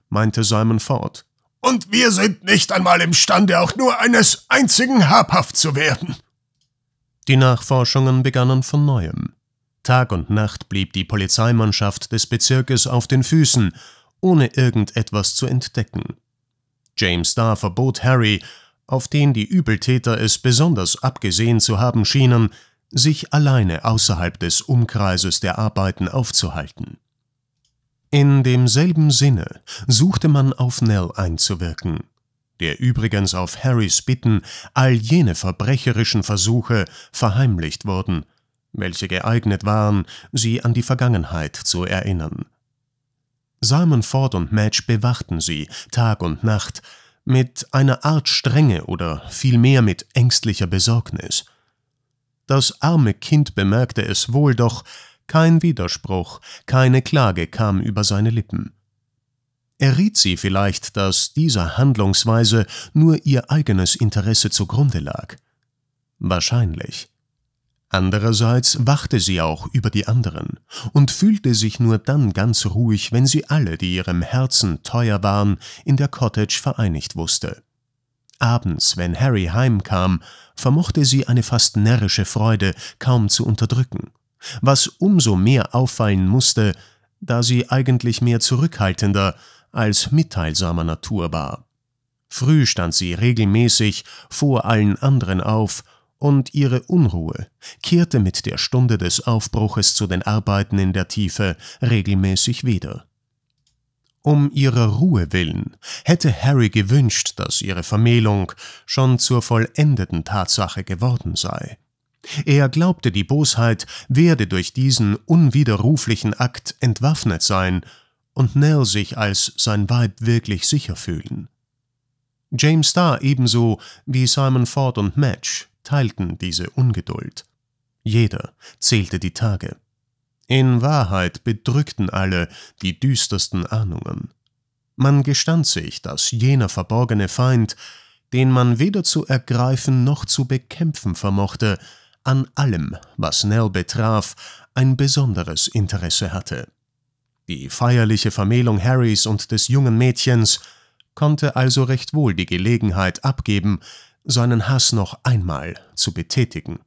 meinte Simon Ford und wir sind nicht einmal imstande, auch nur eines einzigen habhaft zu werden. Die Nachforschungen begannen von neuem. Tag und Nacht blieb die Polizeimannschaft des Bezirkes auf den Füßen, ohne irgendetwas zu entdecken. James Starr verbot Harry, auf den die Übeltäter es besonders abgesehen zu haben schienen, sich alleine außerhalb des Umkreises der Arbeiten aufzuhalten. In demselben Sinne suchte man auf Nell einzuwirken, der übrigens auf Harrys Bitten all jene verbrecherischen Versuche verheimlicht wurden, welche geeignet waren, sie an die Vergangenheit zu erinnern. Simon Ford und Madge bewachten sie Tag und Nacht mit einer Art Strenge oder vielmehr mit ängstlicher Besorgnis. Das arme Kind bemerkte es wohl, doch kein Widerspruch, keine Klage kam über seine Lippen. Erriet sie vielleicht, dass dieser Handlungsweise nur ihr eigenes Interesse zugrunde lag. Wahrscheinlich. Andererseits wachte sie auch über die anderen und fühlte sich nur dann ganz ruhig, wenn sie alle, die ihrem Herzen teuer waren, in der Cottage vereinigt wusste. Abends, wenn Harry heimkam, vermochte sie eine fast närrische Freude kaum zu unterdrücken was umso mehr auffallen musste, da sie eigentlich mehr zurückhaltender als mitteilsamer Natur war. Früh stand sie regelmäßig vor allen anderen auf, und ihre Unruhe kehrte mit der Stunde des Aufbruches zu den Arbeiten in der Tiefe regelmäßig wieder. Um ihrer Ruhe willen hätte Harry gewünscht, dass ihre Vermählung schon zur vollendeten Tatsache geworden sei. Er glaubte, die Bosheit werde durch diesen unwiderruflichen Akt entwaffnet sein und Nell sich als sein Weib wirklich sicher fühlen. James Starr ebenso wie Simon Ford und Madge teilten diese Ungeduld. Jeder zählte die Tage. In Wahrheit bedrückten alle die düstersten Ahnungen. Man gestand sich, dass jener verborgene Feind, den man weder zu ergreifen noch zu bekämpfen vermochte, an allem, was Nell betraf, ein besonderes Interesse hatte. Die feierliche Vermählung Harrys und des jungen Mädchens konnte also recht wohl die Gelegenheit abgeben, seinen Hass noch einmal zu betätigen.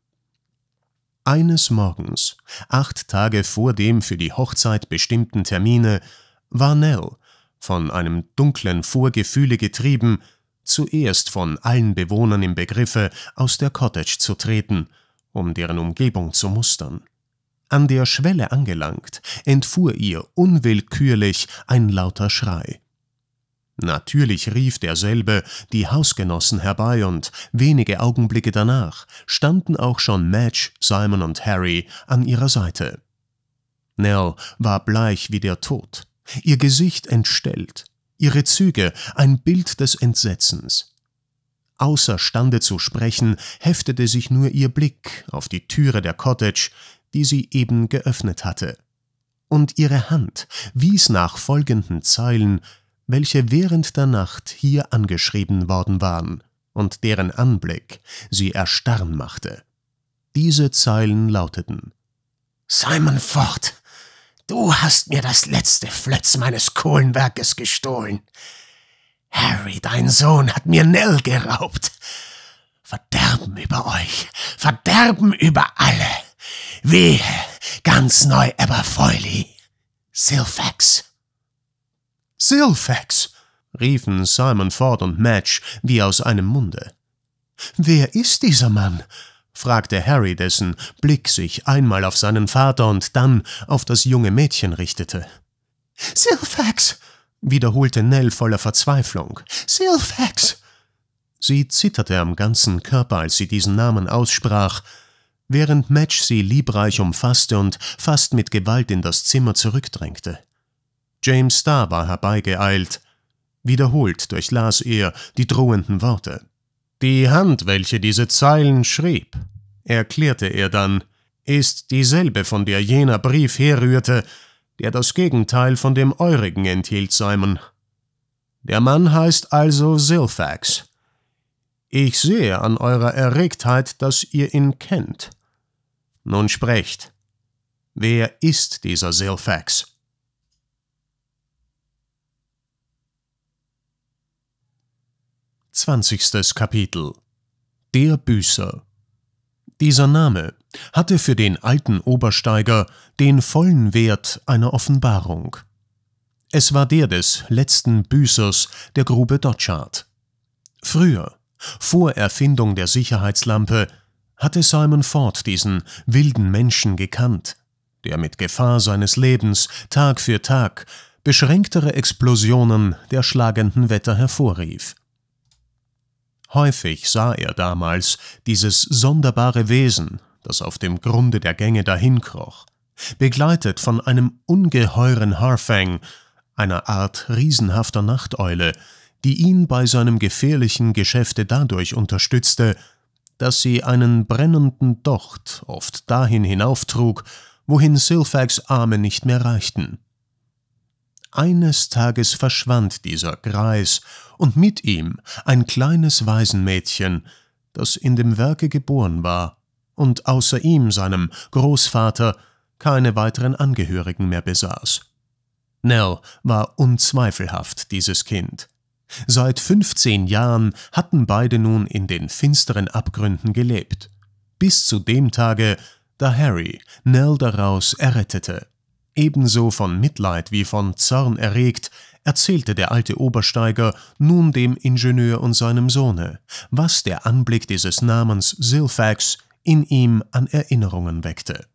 Eines Morgens, acht Tage vor dem für die Hochzeit bestimmten Termine, war Nell, von einem dunklen Vorgefühle getrieben, zuerst von allen Bewohnern im Begriffe, aus der Cottage zu treten – um deren Umgebung zu mustern. An der Schwelle angelangt, entfuhr ihr unwillkürlich ein lauter Schrei. Natürlich rief derselbe die Hausgenossen herbei und wenige Augenblicke danach standen auch schon Madge, Simon und Harry an ihrer Seite. Nell war bleich wie der Tod, ihr Gesicht entstellt, ihre Züge ein Bild des Entsetzens außerstande zu sprechen, heftete sich nur ihr Blick auf die Türe der Cottage, die sie eben geöffnet hatte. Und ihre Hand wies nach folgenden Zeilen, welche während der Nacht hier angeschrieben worden waren und deren Anblick sie erstarren machte. Diese Zeilen lauteten Simon Ford, du hast mir das letzte Flötz meines Kohlenwerkes gestohlen. Harry, dein Sohn hat mir Nell geraubt. Verderben über euch, Verderben über alle. Wehe, ganz neu Aberfoily. Silfax. Silfax, riefen Simon Ford und Madge wie aus einem Munde. Wer ist dieser Mann? fragte Harry, dessen Blick sich einmal auf seinen Vater und dann auf das junge Mädchen richtete. Silfax, wiederholte Nell voller Verzweiflung. Silfax! Sie zitterte am ganzen Körper, als sie diesen Namen aussprach, während Madge sie liebreich umfasste und fast mit Gewalt in das Zimmer zurückdrängte. James Starr war herbeigeeilt. Wiederholt durchlas er die drohenden Worte. Die Hand, welche diese Zeilen schrieb, erklärte er dann, ist dieselbe, von der jener Brief herrührte, der das Gegenteil von dem eurigen enthielt, Simon. Der Mann heißt also Silfax. Ich sehe an eurer Erregtheit, dass ihr ihn kennt. Nun sprecht. Wer ist dieser Silfax? Zwanzigstes Kapitel Der Büßer dieser Name hatte für den alten Obersteiger den vollen Wert einer Offenbarung. Es war der des letzten Büßers der Grube Dotschart. Früher, vor Erfindung der Sicherheitslampe, hatte Simon Ford diesen wilden Menschen gekannt, der mit Gefahr seines Lebens Tag für Tag beschränktere Explosionen der schlagenden Wetter hervorrief. Häufig sah er damals dieses sonderbare Wesen, das auf dem Grunde der Gänge dahinkroch, begleitet von einem ungeheuren Harfang, einer Art riesenhafter Nachteule, die ihn bei seinem gefährlichen Geschäfte dadurch unterstützte, dass sie einen brennenden Docht oft dahin hinauftrug, wohin Silfax Arme nicht mehr reichten. Eines Tages verschwand dieser Greis und mit ihm ein kleines Waisenmädchen, das in dem Werke geboren war und außer ihm, seinem Großvater, keine weiteren Angehörigen mehr besaß. Nell war unzweifelhaft dieses Kind. Seit 15 Jahren hatten beide nun in den finsteren Abgründen gelebt, bis zu dem Tage, da Harry Nell daraus errettete. Ebenso von Mitleid wie von Zorn erregt, erzählte der alte Obersteiger nun dem Ingenieur und seinem Sohne, was der Anblick dieses Namens Silfax in ihm an Erinnerungen weckte.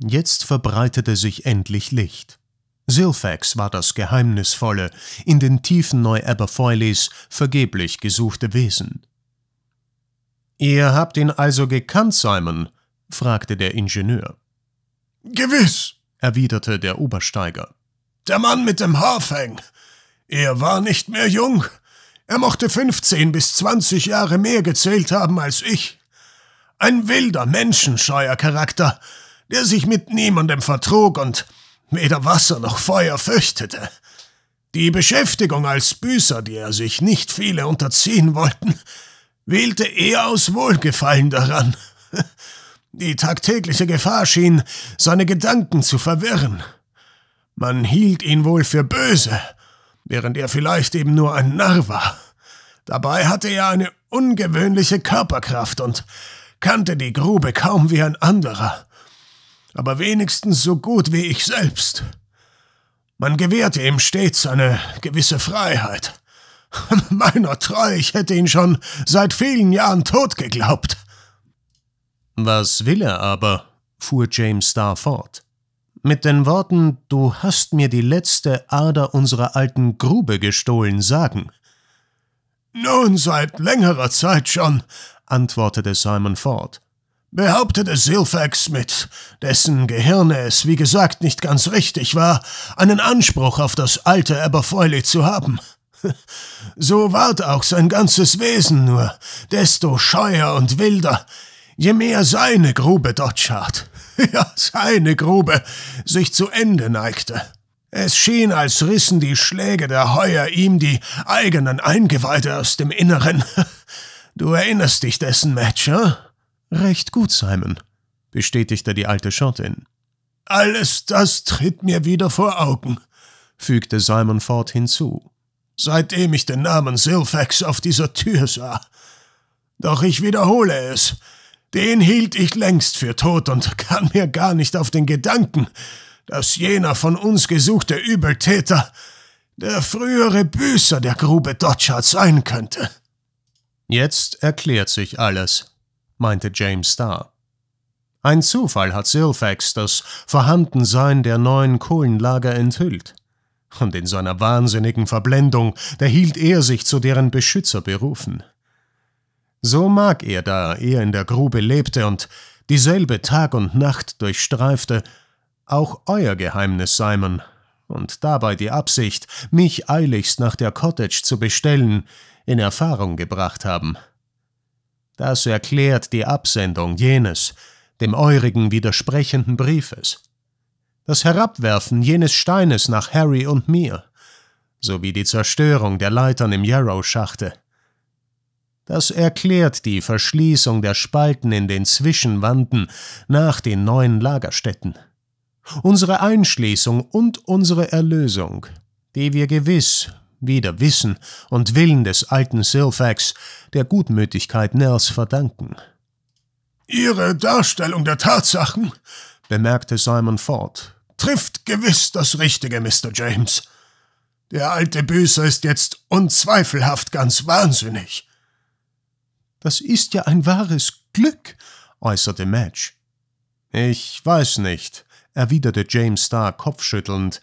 Jetzt verbreitete sich endlich Licht. Silfax war das geheimnisvolle, in den Tiefen Neu-Aberfoilys vergeblich gesuchte Wesen. »Ihr habt ihn also gekannt, Simon?« fragte der Ingenieur. »Gewiss«, erwiderte der Obersteiger. Der Mann mit dem Haarfang. Er war nicht mehr jung. Er mochte fünfzehn bis zwanzig Jahre mehr gezählt haben als ich. Ein wilder, menschenscheuer Charakter, der sich mit niemandem vertrug und weder Wasser noch Feuer fürchtete. Die Beschäftigung als Büßer, die er sich nicht viele unterziehen wollten, wählte er aus Wohlgefallen daran – die tagtägliche Gefahr schien, seine Gedanken zu verwirren. Man hielt ihn wohl für böse, während er vielleicht eben nur ein Narr war. Dabei hatte er eine ungewöhnliche Körperkraft und kannte die Grube kaum wie ein anderer, aber wenigstens so gut wie ich selbst. Man gewährte ihm stets eine gewisse Freiheit. Meiner treu, ich hätte ihn schon seit vielen Jahren tot geglaubt. Was will er aber? fuhr James Starr fort. Mit den Worten Du hast mir die letzte Ader unserer alten Grube gestohlen sagen. Nun seit längerer Zeit schon, antwortete Simon Ford. Behauptete Silfax mit, dessen Gehirne es wie gesagt nicht ganz richtig war, einen Anspruch auf das alte Aberfoyle zu haben. So ward auch sein ganzes Wesen nur, desto scheuer und wilder, je mehr seine Grube dort Dotschart, ja seine Grube, sich zu Ende neigte. Es schien, als rissen die Schläge der Heuer ihm die eigenen Eingeweide aus dem Inneren. Du erinnerst dich dessen, Matcher? Hm? Recht gut, Simon, bestätigte die alte Schottin. Alles das tritt mir wieder vor Augen, fügte Simon Ford hinzu, seitdem ich den Namen Silfax auf dieser Tür sah. Doch ich wiederhole es, den hielt ich längst für tot und kam mir gar nicht auf den Gedanken, dass jener von uns gesuchte Übeltäter der frühere Büßer der Grube Dodgard sein könnte. Jetzt erklärt sich alles, meinte James Starr. Ein Zufall hat Silfax das Vorhandensein der neuen Kohlenlager enthüllt. Und in seiner wahnsinnigen Verblendung, da hielt er sich zu deren Beschützer berufen. So mag er, da er in der Grube lebte und dieselbe Tag und Nacht durchstreifte, auch euer Geheimnis, Simon, und dabei die Absicht, mich eiligst nach der Cottage zu bestellen, in Erfahrung gebracht haben. Das erklärt die Absendung jenes, dem eurigen widersprechenden Briefes, das Herabwerfen jenes Steines nach Harry und mir, sowie die Zerstörung der Leitern im Yarrow-Schachte. Das erklärt die Verschließung der Spalten in den Zwischenwanden nach den neuen Lagerstätten. Unsere Einschließung und unsere Erlösung, die wir gewiss wider Wissen und Willen des alten Silfax der Gutmütigkeit Nels verdanken. Ihre Darstellung der Tatsachen, bemerkte Simon Ford, trifft gewiss das Richtige, Mr. James. Der alte Büßer ist jetzt unzweifelhaft ganz wahnsinnig. Das ist ja ein wahres Glück, äußerte Madge. Ich weiß nicht, erwiderte James Starr kopfschüttelnd,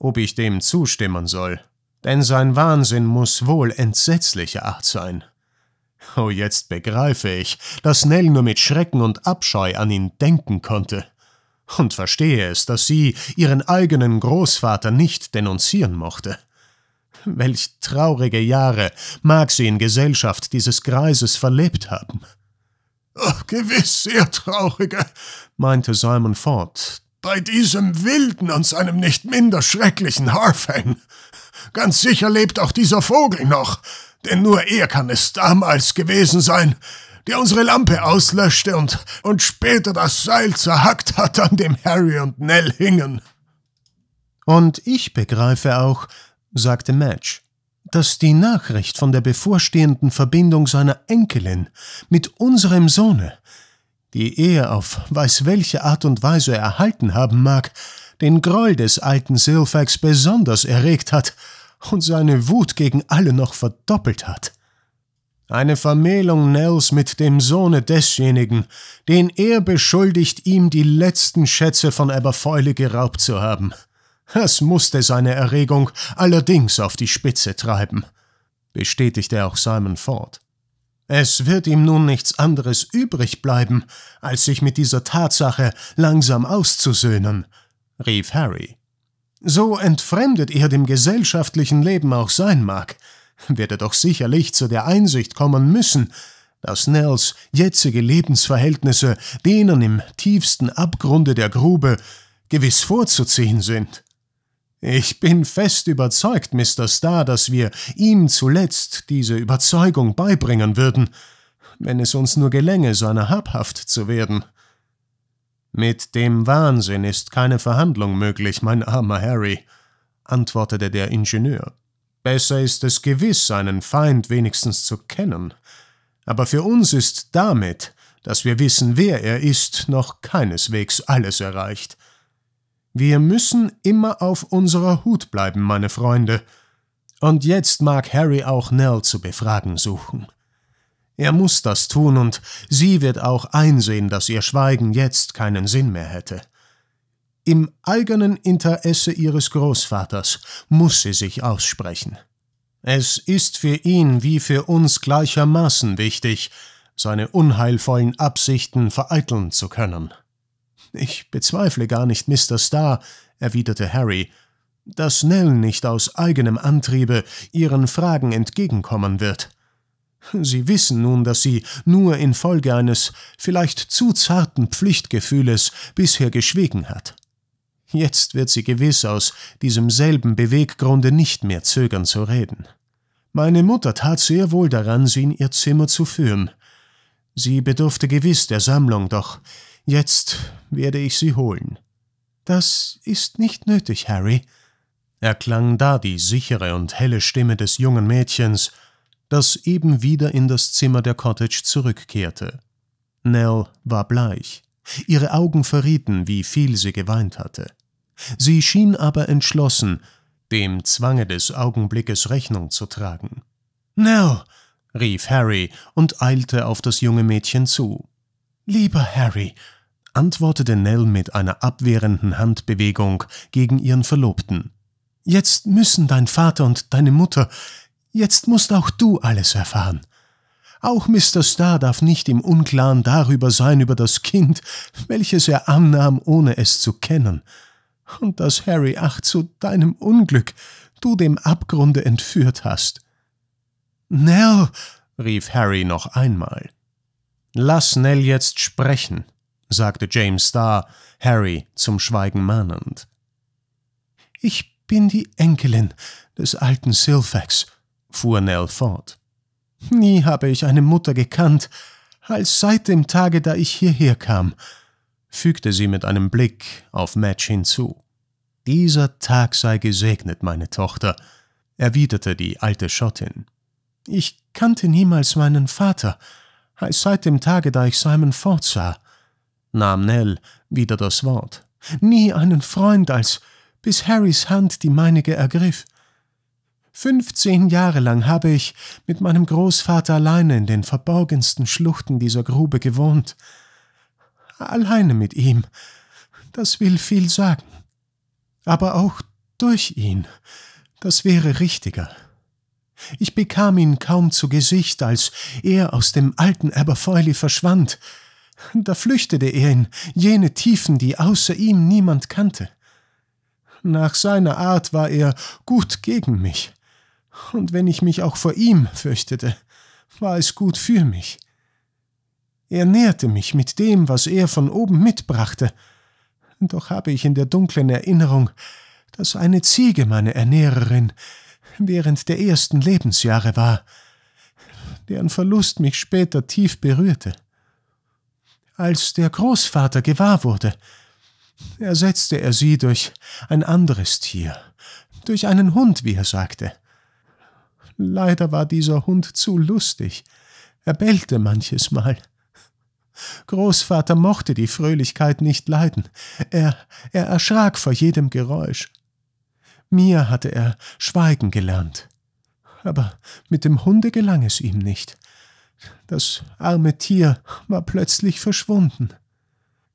ob ich dem zustimmen soll, denn sein Wahnsinn muß wohl entsetzlicher Art sein. Oh, jetzt begreife ich, dass Nell nur mit Schrecken und Abscheu an ihn denken konnte. Und verstehe es, dass sie ihren eigenen Großvater nicht denunzieren mochte. Welch traurige Jahre mag sie in Gesellschaft dieses Greises verlebt haben. Oh, gewiss sehr traurige, meinte Simon Ford, bei diesem wilden und seinem nicht minder schrecklichen Harfang. Ganz sicher lebt auch dieser Vogel noch, denn nur er kann es damals gewesen sein, der unsere Lampe auslöschte und, und später das Seil zerhackt hat, an dem Harry und Nell hingen. Und ich begreife auch, sagte Madge, dass die Nachricht von der bevorstehenden Verbindung seiner Enkelin mit unserem Sohne, die er auf weiß welche Art und Weise erhalten haben mag, den Groll des alten Silfax besonders erregt hat und seine Wut gegen alle noch verdoppelt hat. Eine Vermählung Nels mit dem Sohne desjenigen, den er beschuldigt, ihm die letzten Schätze von Aberfäule geraubt zu haben – es musste seine Erregung allerdings auf die Spitze treiben, bestätigte auch Simon Ford. Es wird ihm nun nichts anderes übrig bleiben, als sich mit dieser Tatsache langsam auszusöhnen, rief Harry. So entfremdet er dem gesellschaftlichen Leben auch sein mag, wird er doch sicherlich zu der Einsicht kommen müssen, dass Nels jetzige Lebensverhältnisse denen im tiefsten Abgrunde der Grube gewiss vorzuziehen sind. Ich bin fest überzeugt, Mr. Starr, dass wir ihm zuletzt diese Überzeugung beibringen würden, wenn es uns nur gelänge, seiner habhaft zu werden. Mit dem Wahnsinn ist keine Verhandlung möglich, mein armer Harry, antwortete der Ingenieur. Besser ist es gewiss, seinen Feind wenigstens zu kennen. Aber für uns ist damit, dass wir wissen, wer er ist, noch keineswegs alles erreicht. Wir müssen immer auf unserer Hut bleiben, meine Freunde. Und jetzt mag Harry auch Nell zu befragen suchen. Er muss das tun, und sie wird auch einsehen, dass ihr Schweigen jetzt keinen Sinn mehr hätte. Im eigenen Interesse ihres Großvaters muss sie sich aussprechen. Es ist für ihn wie für uns gleichermaßen wichtig, seine unheilvollen Absichten vereiteln zu können. Ich bezweifle gar nicht Mr. Star, erwiderte Harry, dass Nell nicht aus eigenem Antriebe ihren Fragen entgegenkommen wird. Sie wissen nun, dass sie nur infolge eines vielleicht zu zarten Pflichtgefühles bisher geschwiegen hat. Jetzt wird sie gewiss aus diesem selben Beweggrunde nicht mehr zögern zu reden. Meine Mutter tat sehr wohl daran, sie in ihr Zimmer zu führen. Sie bedurfte gewiss der Sammlung, doch Jetzt werde ich sie holen. Das ist nicht nötig, Harry, erklang da die sichere und helle Stimme des jungen Mädchens, das eben wieder in das Zimmer der Cottage zurückkehrte. Nell war bleich. Ihre Augen verrieten, wie viel sie geweint hatte. Sie schien aber entschlossen, dem Zwange des Augenblickes Rechnung zu tragen. Nell! rief Harry und eilte auf das junge Mädchen zu. Lieber Harry, antwortete Nell mit einer abwehrenden Handbewegung gegen ihren Verlobten. Jetzt müssen dein Vater und deine Mutter, jetzt musst auch du alles erfahren. Auch Mr. Starr darf nicht im Unklaren darüber sein, über das Kind, welches er annahm, ohne es zu kennen. Und dass Harry, ach, zu deinem Unglück, du dem Abgrunde entführt hast. Nell, rief Harry noch einmal. Lass Nell jetzt sprechen, sagte James Starr, Harry zum Schweigen mahnend. Ich bin die Enkelin des alten Silfax, fuhr Nell fort. Nie habe ich eine Mutter gekannt, als seit dem Tage, da ich hierher kam, fügte sie mit einem Blick auf Madge hinzu. Dieser Tag sei gesegnet, meine Tochter, erwiderte die alte Schottin. Ich kannte niemals meinen Vater, als seit dem Tage, da ich Simon fortsah nahm Nell wieder das Wort. Nie einen Freund als, bis Harrys Hand die meinige ergriff. Fünfzehn Jahre lang habe ich mit meinem Großvater alleine in den verborgensten Schluchten dieser Grube gewohnt. Alleine mit ihm, das will viel sagen. Aber auch durch ihn, das wäre richtiger. Ich bekam ihn kaum zu Gesicht, als er aus dem alten Aberfoyle verschwand. Da flüchtete er in jene Tiefen, die außer ihm niemand kannte. Nach seiner Art war er gut gegen mich, und wenn ich mich auch vor ihm fürchtete, war es gut für mich. Er nährte mich mit dem, was er von oben mitbrachte, doch habe ich in der dunklen Erinnerung, dass eine Ziege meine Ernährerin während der ersten Lebensjahre war, deren Verlust mich später tief berührte als der Großvater gewahr wurde. Ersetzte er sie durch ein anderes Tier, durch einen Hund, wie er sagte. Leider war dieser Hund zu lustig. Er bellte manches Mal. Großvater mochte die Fröhlichkeit nicht leiden. Er, er erschrak vor jedem Geräusch. Mir hatte er schweigen gelernt. Aber mit dem Hunde gelang es ihm nicht. Das arme Tier war plötzlich verschwunden.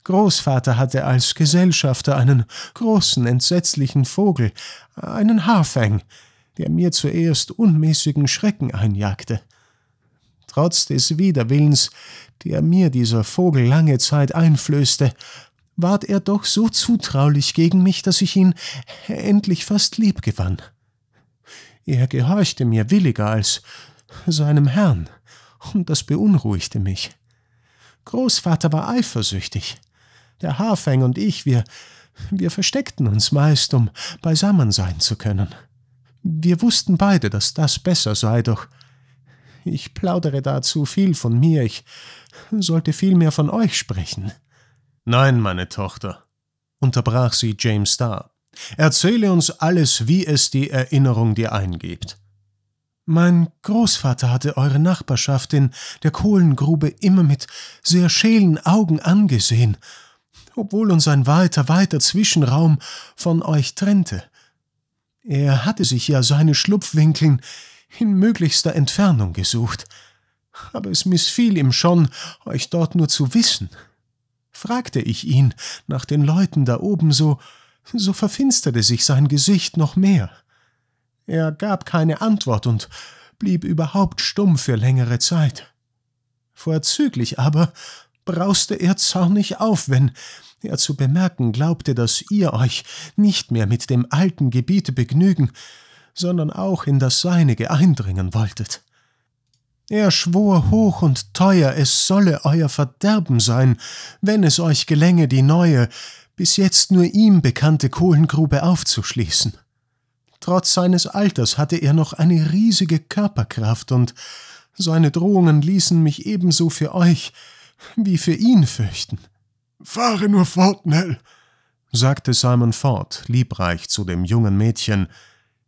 Großvater hatte als Gesellschafter einen großen, entsetzlichen Vogel, einen Harfang, der mir zuerst unmäßigen Schrecken einjagte. Trotz des Widerwillens, der mir dieser Vogel lange Zeit einflößte, ward er doch so zutraulich gegen mich, dass ich ihn endlich fast lieb gewann. Er gehorchte mir williger als seinem Herrn und das beunruhigte mich. Großvater war eifersüchtig. Der Haarfäng und ich, wir, wir versteckten uns meist, um beisammen sein zu können. Wir wussten beide, dass das besser sei, doch ich plaudere da zu viel von mir, ich sollte viel mehr von euch sprechen. Nein, meine Tochter, unterbrach sie James Starr. Erzähle uns alles, wie es die Erinnerung dir eingibt. Mein Großvater hatte eure Nachbarschaft in der Kohlengrube immer mit sehr schälen Augen angesehen, obwohl uns ein weiter, weiter Zwischenraum von euch trennte. Er hatte sich ja seine Schlupfwinkeln in möglichster Entfernung gesucht, aber es missfiel ihm schon, euch dort nur zu wissen. Fragte ich ihn nach den Leuten da oben so, so verfinsterte sich sein Gesicht noch mehr. Er gab keine Antwort und blieb überhaupt stumm für längere Zeit. Vorzüglich aber brauste er zornig auf, wenn er zu bemerken glaubte, dass ihr euch nicht mehr mit dem alten Gebiete begnügen, sondern auch in das seinige eindringen wolltet. Er schwor hoch und teuer, es solle euer Verderben sein, wenn es euch gelänge, die neue, bis jetzt nur ihm bekannte Kohlengrube aufzuschließen. Trotz seines Alters hatte er noch eine riesige Körperkraft und seine Drohungen ließen mich ebenso für euch wie für ihn fürchten. Fahre nur fort, Nell, sagte Simon Ford liebreich zu dem jungen Mädchen,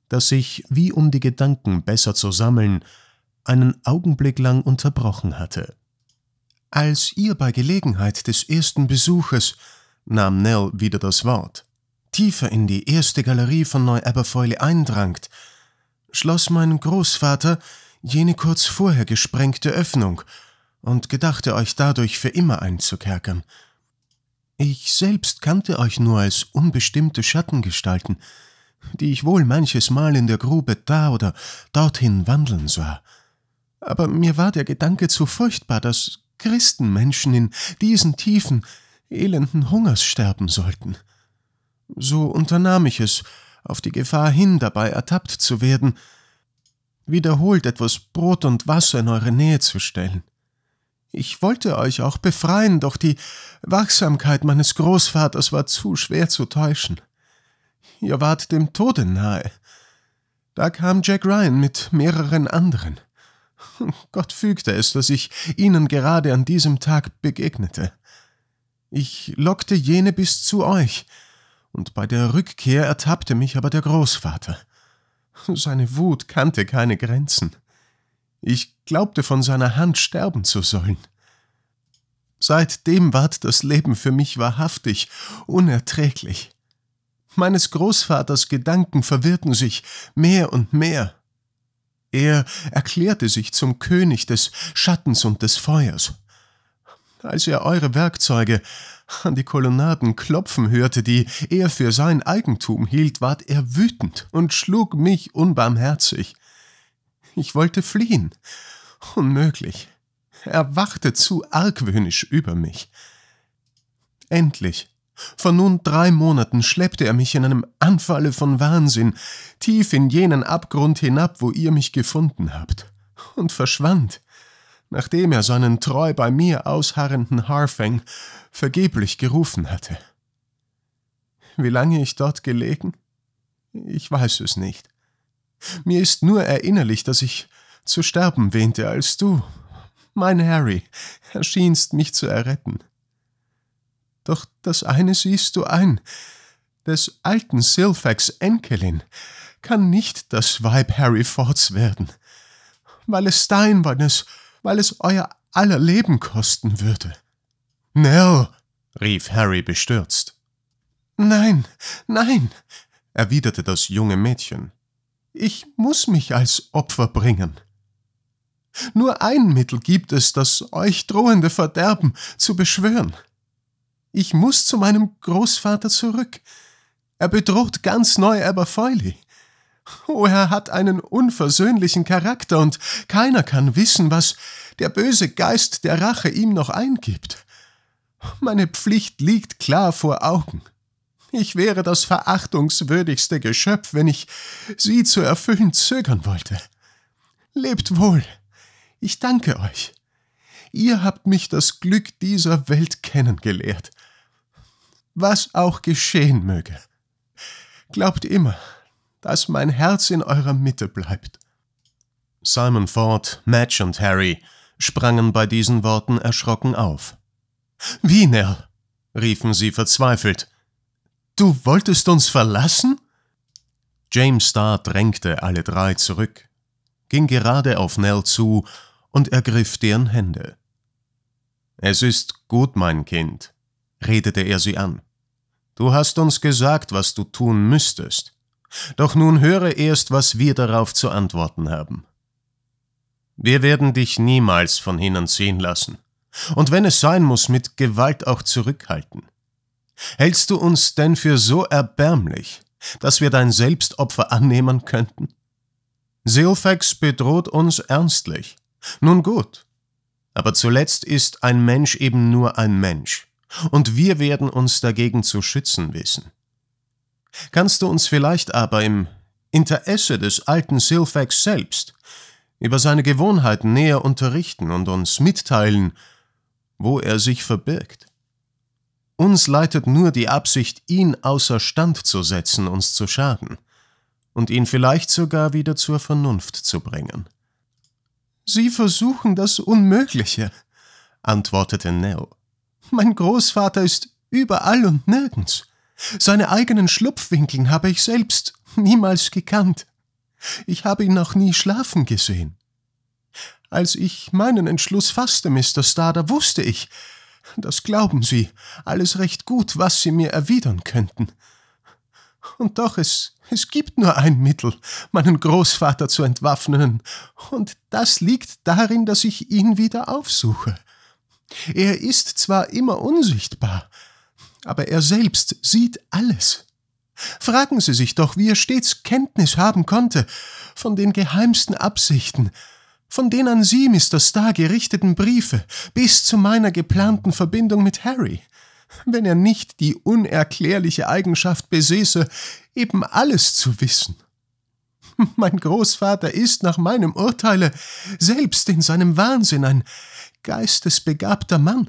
das sich, wie um die Gedanken besser zu sammeln, einen Augenblick lang unterbrochen hatte. Als ihr bei Gelegenheit des ersten Besuches nahm Nell wieder das Wort tiefer in die erste Galerie von Neu-Aberfäule eindrangt, schloss mein Großvater jene kurz vorher gesprengte Öffnung und gedachte euch dadurch für immer einzukerkern. Ich selbst kannte euch nur als unbestimmte Schattengestalten, die ich wohl manches Mal in der Grube da oder dorthin wandeln sah. Aber mir war der Gedanke zu furchtbar, dass Christenmenschen in diesen tiefen, elenden Hungers sterben sollten. So unternahm ich es, auf die Gefahr hin, dabei ertappt zu werden, wiederholt etwas Brot und Wasser in eure Nähe zu stellen. Ich wollte euch auch befreien, doch die Wachsamkeit meines Großvaters war zu schwer zu täuschen. Ihr wart dem Tode nahe. Da kam Jack Ryan mit mehreren anderen. Gott fügte es, dass ich ihnen gerade an diesem Tag begegnete. Ich lockte jene bis zu euch, und bei der Rückkehr ertappte mich aber der Großvater. Seine Wut kannte keine Grenzen. Ich glaubte von seiner Hand sterben zu sollen. Seitdem ward das Leben für mich wahrhaftig unerträglich. Meines Großvaters Gedanken verwirrten sich mehr und mehr. Er erklärte sich zum König des Schattens und des Feuers als er eure Werkzeuge an die Kolonnaden klopfen hörte, die er für sein Eigentum hielt, ward er wütend und schlug mich unbarmherzig. Ich wollte fliehen. Unmöglich. Er wachte zu argwöhnisch über mich. Endlich, vor nun drei Monaten schleppte er mich in einem Anfalle von Wahnsinn tief in jenen Abgrund hinab, wo ihr mich gefunden habt, und verschwand nachdem er seinen treu bei mir ausharrenden Harfang vergeblich gerufen hatte. Wie lange ich dort gelegen? Ich weiß es nicht. Mir ist nur erinnerlich, dass ich zu sterben wehnte, als du, mein Harry, erschienst, mich zu erretten. Doch das eine siehst du ein, des alten Silfax Enkelin kann nicht das Weib Harry Fords werden, weil es dein, weil es weil es euer aller Leben kosten würde. Nell, rief Harry bestürzt. Nein, nein, erwiderte das junge Mädchen. Ich muss mich als Opfer bringen. Nur ein Mittel gibt es, das euch drohende Verderben zu beschwören. Ich muss zu meinem Großvater zurück. Er bedroht ganz neu Aberfoyle Oh, er hat einen unversöhnlichen Charakter, und keiner kann wissen, was der böse Geist der Rache ihm noch eingibt. Meine Pflicht liegt klar vor Augen. Ich wäre das verachtungswürdigste Geschöpf, wenn ich sie zu erfüllen zögern wollte. Lebt wohl. Ich danke euch. Ihr habt mich das Glück dieser Welt kennengelehrt. Was auch geschehen möge. Glaubt immer, dass mein Herz in eurer Mitte bleibt. Simon Ford, Madge und Harry sprangen bei diesen Worten erschrocken auf. Wie, Nell? riefen sie verzweifelt. Du wolltest uns verlassen? James Starr drängte alle drei zurück, ging gerade auf Nell zu und ergriff deren Hände. Es ist gut, mein Kind, redete er sie an. Du hast uns gesagt, was du tun müsstest. Doch nun höre erst, was wir darauf zu antworten haben. Wir werden dich niemals von hinnen ziehen lassen, und wenn es sein muss, mit Gewalt auch zurückhalten. Hältst du uns denn für so erbärmlich, dass wir dein Selbstopfer annehmen könnten? Seofax bedroht uns ernstlich. Nun gut, aber zuletzt ist ein Mensch eben nur ein Mensch, und wir werden uns dagegen zu schützen wissen. Kannst du uns vielleicht aber im Interesse des alten Silfax selbst über seine Gewohnheiten näher unterrichten und uns mitteilen, wo er sich verbirgt? Uns leitet nur die Absicht, ihn außer Stand zu setzen, uns zu schaden und ihn vielleicht sogar wieder zur Vernunft zu bringen. Sie versuchen das Unmögliche, antwortete Nell. Mein Großvater ist überall und nirgends. Seine eigenen Schlupfwinkeln habe ich selbst niemals gekannt. Ich habe ihn noch nie schlafen gesehen. Als ich meinen Entschluss fasste, Mr. Starder, wusste ich, das glauben Sie, alles recht gut, was Sie mir erwidern könnten. Und doch, es, es gibt nur ein Mittel, meinen Großvater zu entwaffnen, und das liegt darin, dass ich ihn wieder aufsuche. Er ist zwar immer unsichtbar, aber er selbst sieht alles. Fragen Sie sich doch, wie er stets Kenntnis haben konnte von den geheimsten Absichten, von den an Sie, Mr. Starr, gerichteten Briefe bis zu meiner geplanten Verbindung mit Harry. Wenn er nicht die unerklärliche Eigenschaft besäße, eben alles zu wissen. Mein Großvater ist nach meinem Urteile selbst in seinem Wahnsinn ein geistesbegabter Mann.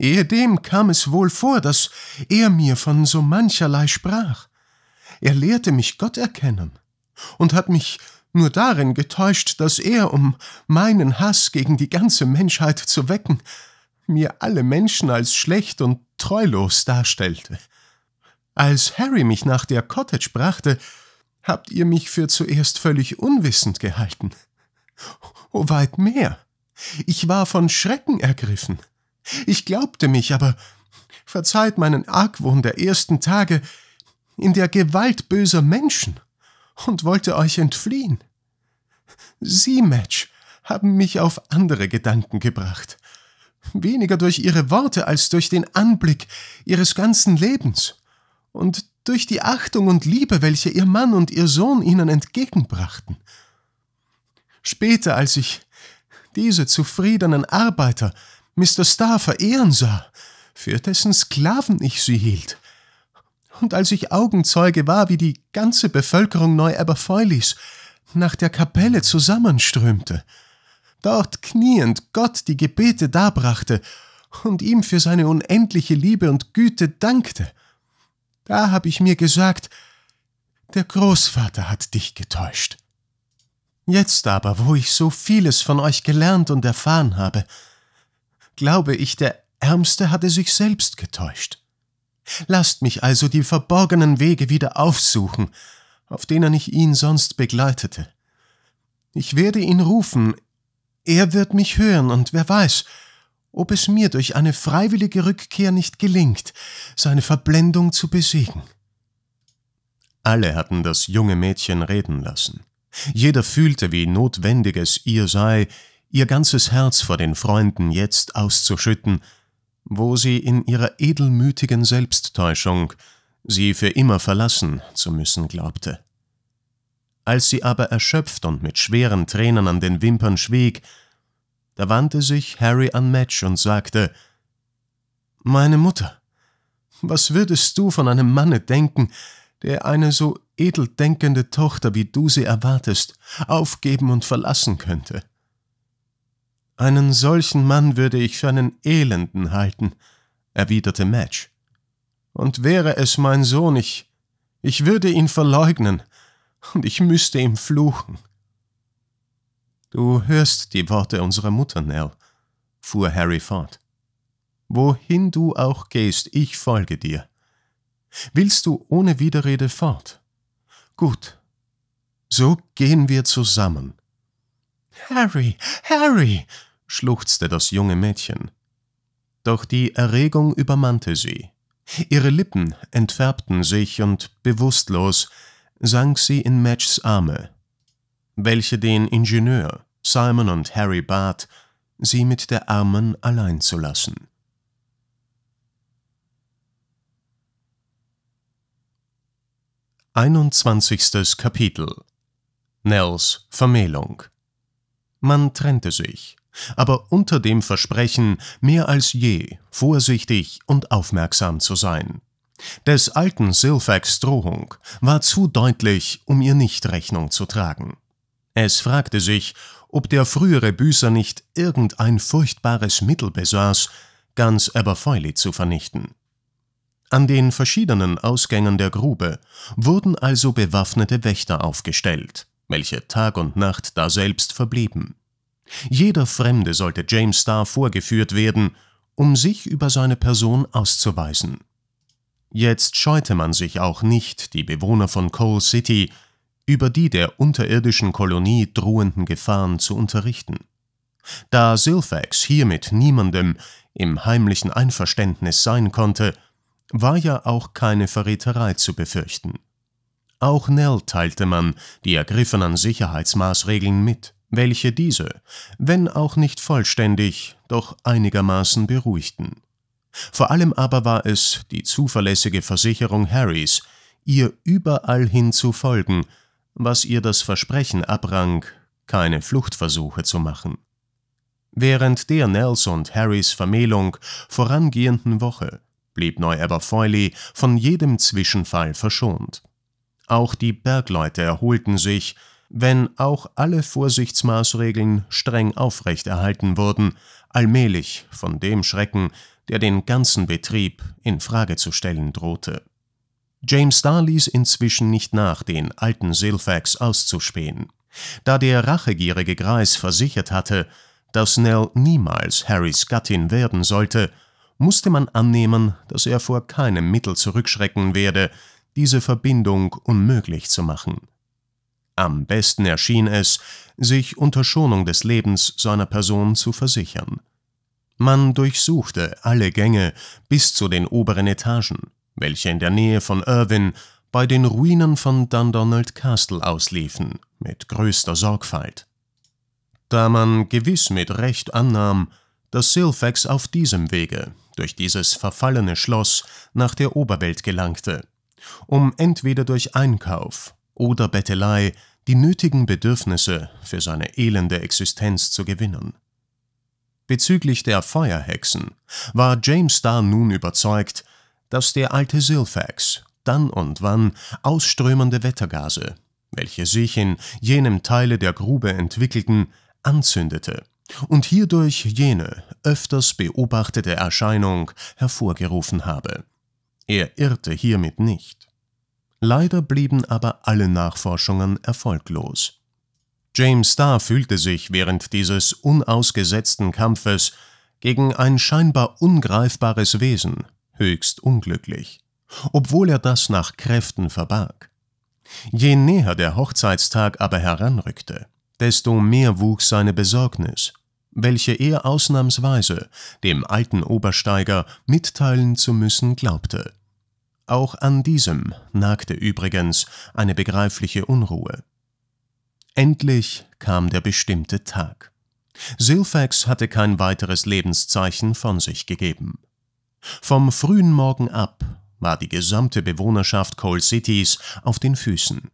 Ehedem kam es wohl vor, dass er mir von so mancherlei sprach. Er lehrte mich Gott erkennen und hat mich nur darin getäuscht, dass er, um meinen Hass gegen die ganze Menschheit zu wecken, mir alle Menschen als schlecht und treulos darstellte. Als Harry mich nach der Cottage brachte, habt ihr mich für zuerst völlig unwissend gehalten. O oh, weit mehr. Ich war von Schrecken ergriffen. Ich glaubte mich, aber verzeiht meinen Argwohn der ersten Tage in der Gewalt böser Menschen und wollte euch entfliehen. Sie, Match, haben mich auf andere Gedanken gebracht. Weniger durch ihre Worte als durch den Anblick ihres ganzen Lebens und durch die Achtung und Liebe, welche ihr Mann und ihr Sohn ihnen entgegenbrachten. Später, als ich diese zufriedenen Arbeiter Mr. Star verehren sah, für dessen Sklaven ich sie hielt. Und als ich Augenzeuge war, wie die ganze Bevölkerung Neu-Aberfeulis nach der Kapelle zusammenströmte, dort kniend Gott die Gebete darbrachte und ihm für seine unendliche Liebe und Güte dankte, da habe ich mir gesagt, der Großvater hat dich getäuscht. Jetzt aber, wo ich so vieles von euch gelernt und erfahren habe, glaube ich, der Ärmste hatte sich selbst getäuscht. Lasst mich also die verborgenen Wege wieder aufsuchen, auf denen ich ihn sonst begleitete. Ich werde ihn rufen, er wird mich hören, und wer weiß, ob es mir durch eine freiwillige Rückkehr nicht gelingt, seine Verblendung zu besiegen. Alle hatten das junge Mädchen reden lassen. Jeder fühlte, wie notwendig es ihr sei, ihr ganzes Herz vor den Freunden jetzt auszuschütten, wo sie in ihrer edelmütigen Selbsttäuschung sie für immer verlassen zu müssen glaubte. Als sie aber erschöpft und mit schweren Tränen an den Wimpern schwieg, da wandte sich Harry an Madge und sagte, »Meine Mutter, was würdest du von einem Manne denken, der eine so edeldenkende Tochter, wie du sie erwartest, aufgeben und verlassen könnte? Einen solchen Mann würde ich für einen Elenden halten, erwiderte Madge. Und wäre es mein Sohn, ich, ich würde ihn verleugnen, und ich müsste ihm fluchen. Du hörst die Worte unserer Mutter, Nell, fuhr Harry fort. Wohin du auch gehst, ich folge dir. Willst du ohne Widerrede fort? Gut, so gehen wir zusammen. Harry, Harry, schluchzte das junge Mädchen. Doch die Erregung übermannte sie. Ihre Lippen entfärbten sich und bewusstlos sank sie in Matchs Arme, welche den Ingenieur, Simon und Harry bat, sie mit der Armen allein zu lassen. Einundzwanzigstes Kapitel Nels Vermählung Man trennte sich, aber unter dem Versprechen, mehr als je vorsichtig und aufmerksam zu sein. Des alten Silfax Drohung war zu deutlich, um ihr nicht Rechnung zu tragen. Es fragte sich, ob der frühere Büßer nicht irgendein furchtbares Mittel besaß, ganz Aberfoyle zu vernichten. An den verschiedenen Ausgängen der Grube wurden also bewaffnete Wächter aufgestellt, welche Tag und Nacht daselbst verblieben. Jeder Fremde sollte James Starr vorgeführt werden, um sich über seine Person auszuweisen. Jetzt scheute man sich auch nicht, die Bewohner von Coal City über die der unterirdischen Kolonie drohenden Gefahren zu unterrichten. Da Silfax hier mit niemandem im heimlichen Einverständnis sein konnte, war ja auch keine Verräterei zu befürchten. Auch Nell teilte man die ergriffenen Sicherheitsmaßregeln mit welche diese, wenn auch nicht vollständig, doch einigermaßen beruhigten. Vor allem aber war es die zuverlässige Versicherung Harrys, ihr überall hin zu folgen, was ihr das Versprechen abrang, keine Fluchtversuche zu machen. Während der Nels und Harrys Vermählung vorangehenden Woche blieb Neu Aberfoyle von jedem Zwischenfall verschont. Auch die Bergleute erholten sich wenn auch alle Vorsichtsmaßregeln streng aufrechterhalten wurden, allmählich von dem Schrecken, der den ganzen Betrieb in Frage zu stellen drohte. James Starr ließ inzwischen nicht nach, den alten Silfax auszuspähen, da der rachegierige Greis versichert hatte, dass Nell niemals Harrys Gattin werden sollte, musste man annehmen, dass er vor keinem Mittel zurückschrecken werde, diese Verbindung unmöglich zu machen. Am besten erschien es, sich unter Schonung des Lebens seiner Person zu versichern. Man durchsuchte alle Gänge bis zu den oberen Etagen, welche in der Nähe von Irvine bei den Ruinen von Dundonald Castle ausliefen, mit größter Sorgfalt. Da man gewiss mit Recht annahm, dass Silfax auf diesem Wege durch dieses verfallene Schloss nach der Oberwelt gelangte, um entweder durch Einkauf oder Bettelei die nötigen Bedürfnisse für seine elende Existenz zu gewinnen. Bezüglich der Feuerhexen war James Starr nun überzeugt, dass der alte Silfax dann und wann ausströmende Wettergase, welche sich in jenem Teile der Grube entwickelten, anzündete und hierdurch jene öfters beobachtete Erscheinung hervorgerufen habe. Er irrte hiermit nicht. Leider blieben aber alle Nachforschungen erfolglos. James Starr fühlte sich während dieses unausgesetzten Kampfes gegen ein scheinbar ungreifbares Wesen höchst unglücklich, obwohl er das nach Kräften verbarg. Je näher der Hochzeitstag aber heranrückte, desto mehr wuchs seine Besorgnis, welche er ausnahmsweise dem alten Obersteiger mitteilen zu müssen glaubte. Auch an diesem nagte übrigens eine begreifliche Unruhe. Endlich kam der bestimmte Tag. Silfax hatte kein weiteres Lebenszeichen von sich gegeben. Vom frühen Morgen ab war die gesamte Bewohnerschaft Coal Cities auf den Füßen.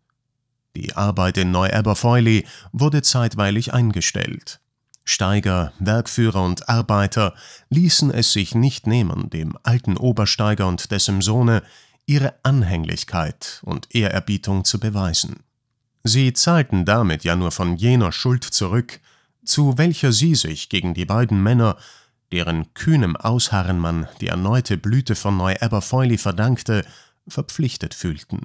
Die Arbeit in Neu-Aberfoyle wurde zeitweilig eingestellt. Steiger, Werkführer und Arbeiter ließen es sich nicht nehmen, dem alten Obersteiger und dessen Sohne ihre Anhänglichkeit und Ehrerbietung zu beweisen. Sie zahlten damit ja nur von jener Schuld zurück, zu welcher sie sich gegen die beiden Männer, deren kühnem Ausharren man die erneute Blüte von Neu-Aberfoyle verdankte, verpflichtet fühlten.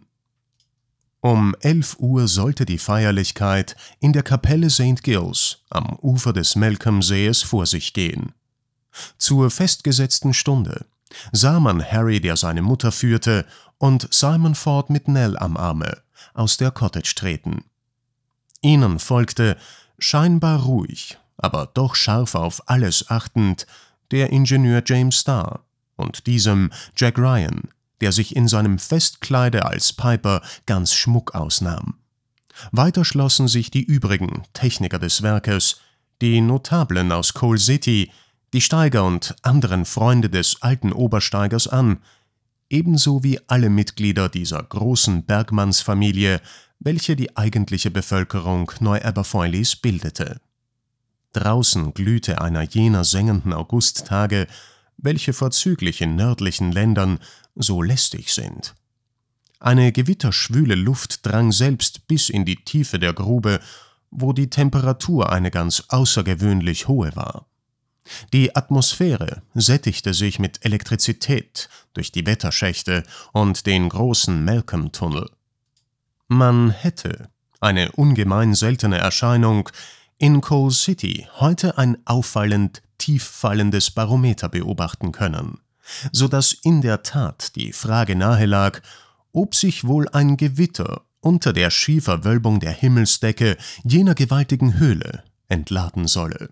Um 11 Uhr sollte die Feierlichkeit in der Kapelle St. Giles am Ufer des Malcolmsees vor sich gehen. Zur festgesetzten Stunde sah man Harry, der seine Mutter führte, und Simon Ford mit Nell am Arme, aus der Cottage treten. Ihnen folgte, scheinbar ruhig, aber doch scharf auf alles achtend, der Ingenieur James Starr und diesem Jack Ryan, der sich in seinem Festkleide als Piper ganz Schmuck ausnahm. Weiter schlossen sich die übrigen Techniker des Werkes, die Notablen aus Coal City, die Steiger und anderen Freunde des alten Obersteigers an, ebenso wie alle Mitglieder dieser großen Bergmannsfamilie, welche die eigentliche Bevölkerung Neu-Aberfoilies bildete. Draußen glühte einer jener sengenden Augusttage, welche vorzüglich in nördlichen Ländern so lästig sind. Eine gewitterschwüle Luft drang selbst bis in die Tiefe der Grube, wo die Temperatur eine ganz außergewöhnlich hohe war. Die Atmosphäre sättigte sich mit Elektrizität durch die Wetterschächte und den großen Malcolm-Tunnel. Man hätte eine ungemein seltene Erscheinung, in Coal City heute ein auffallend tief fallendes Barometer beobachten können, so dass in der Tat die Frage nahe lag, ob sich wohl ein Gewitter unter der Schieferwölbung der Himmelsdecke jener gewaltigen Höhle entladen solle.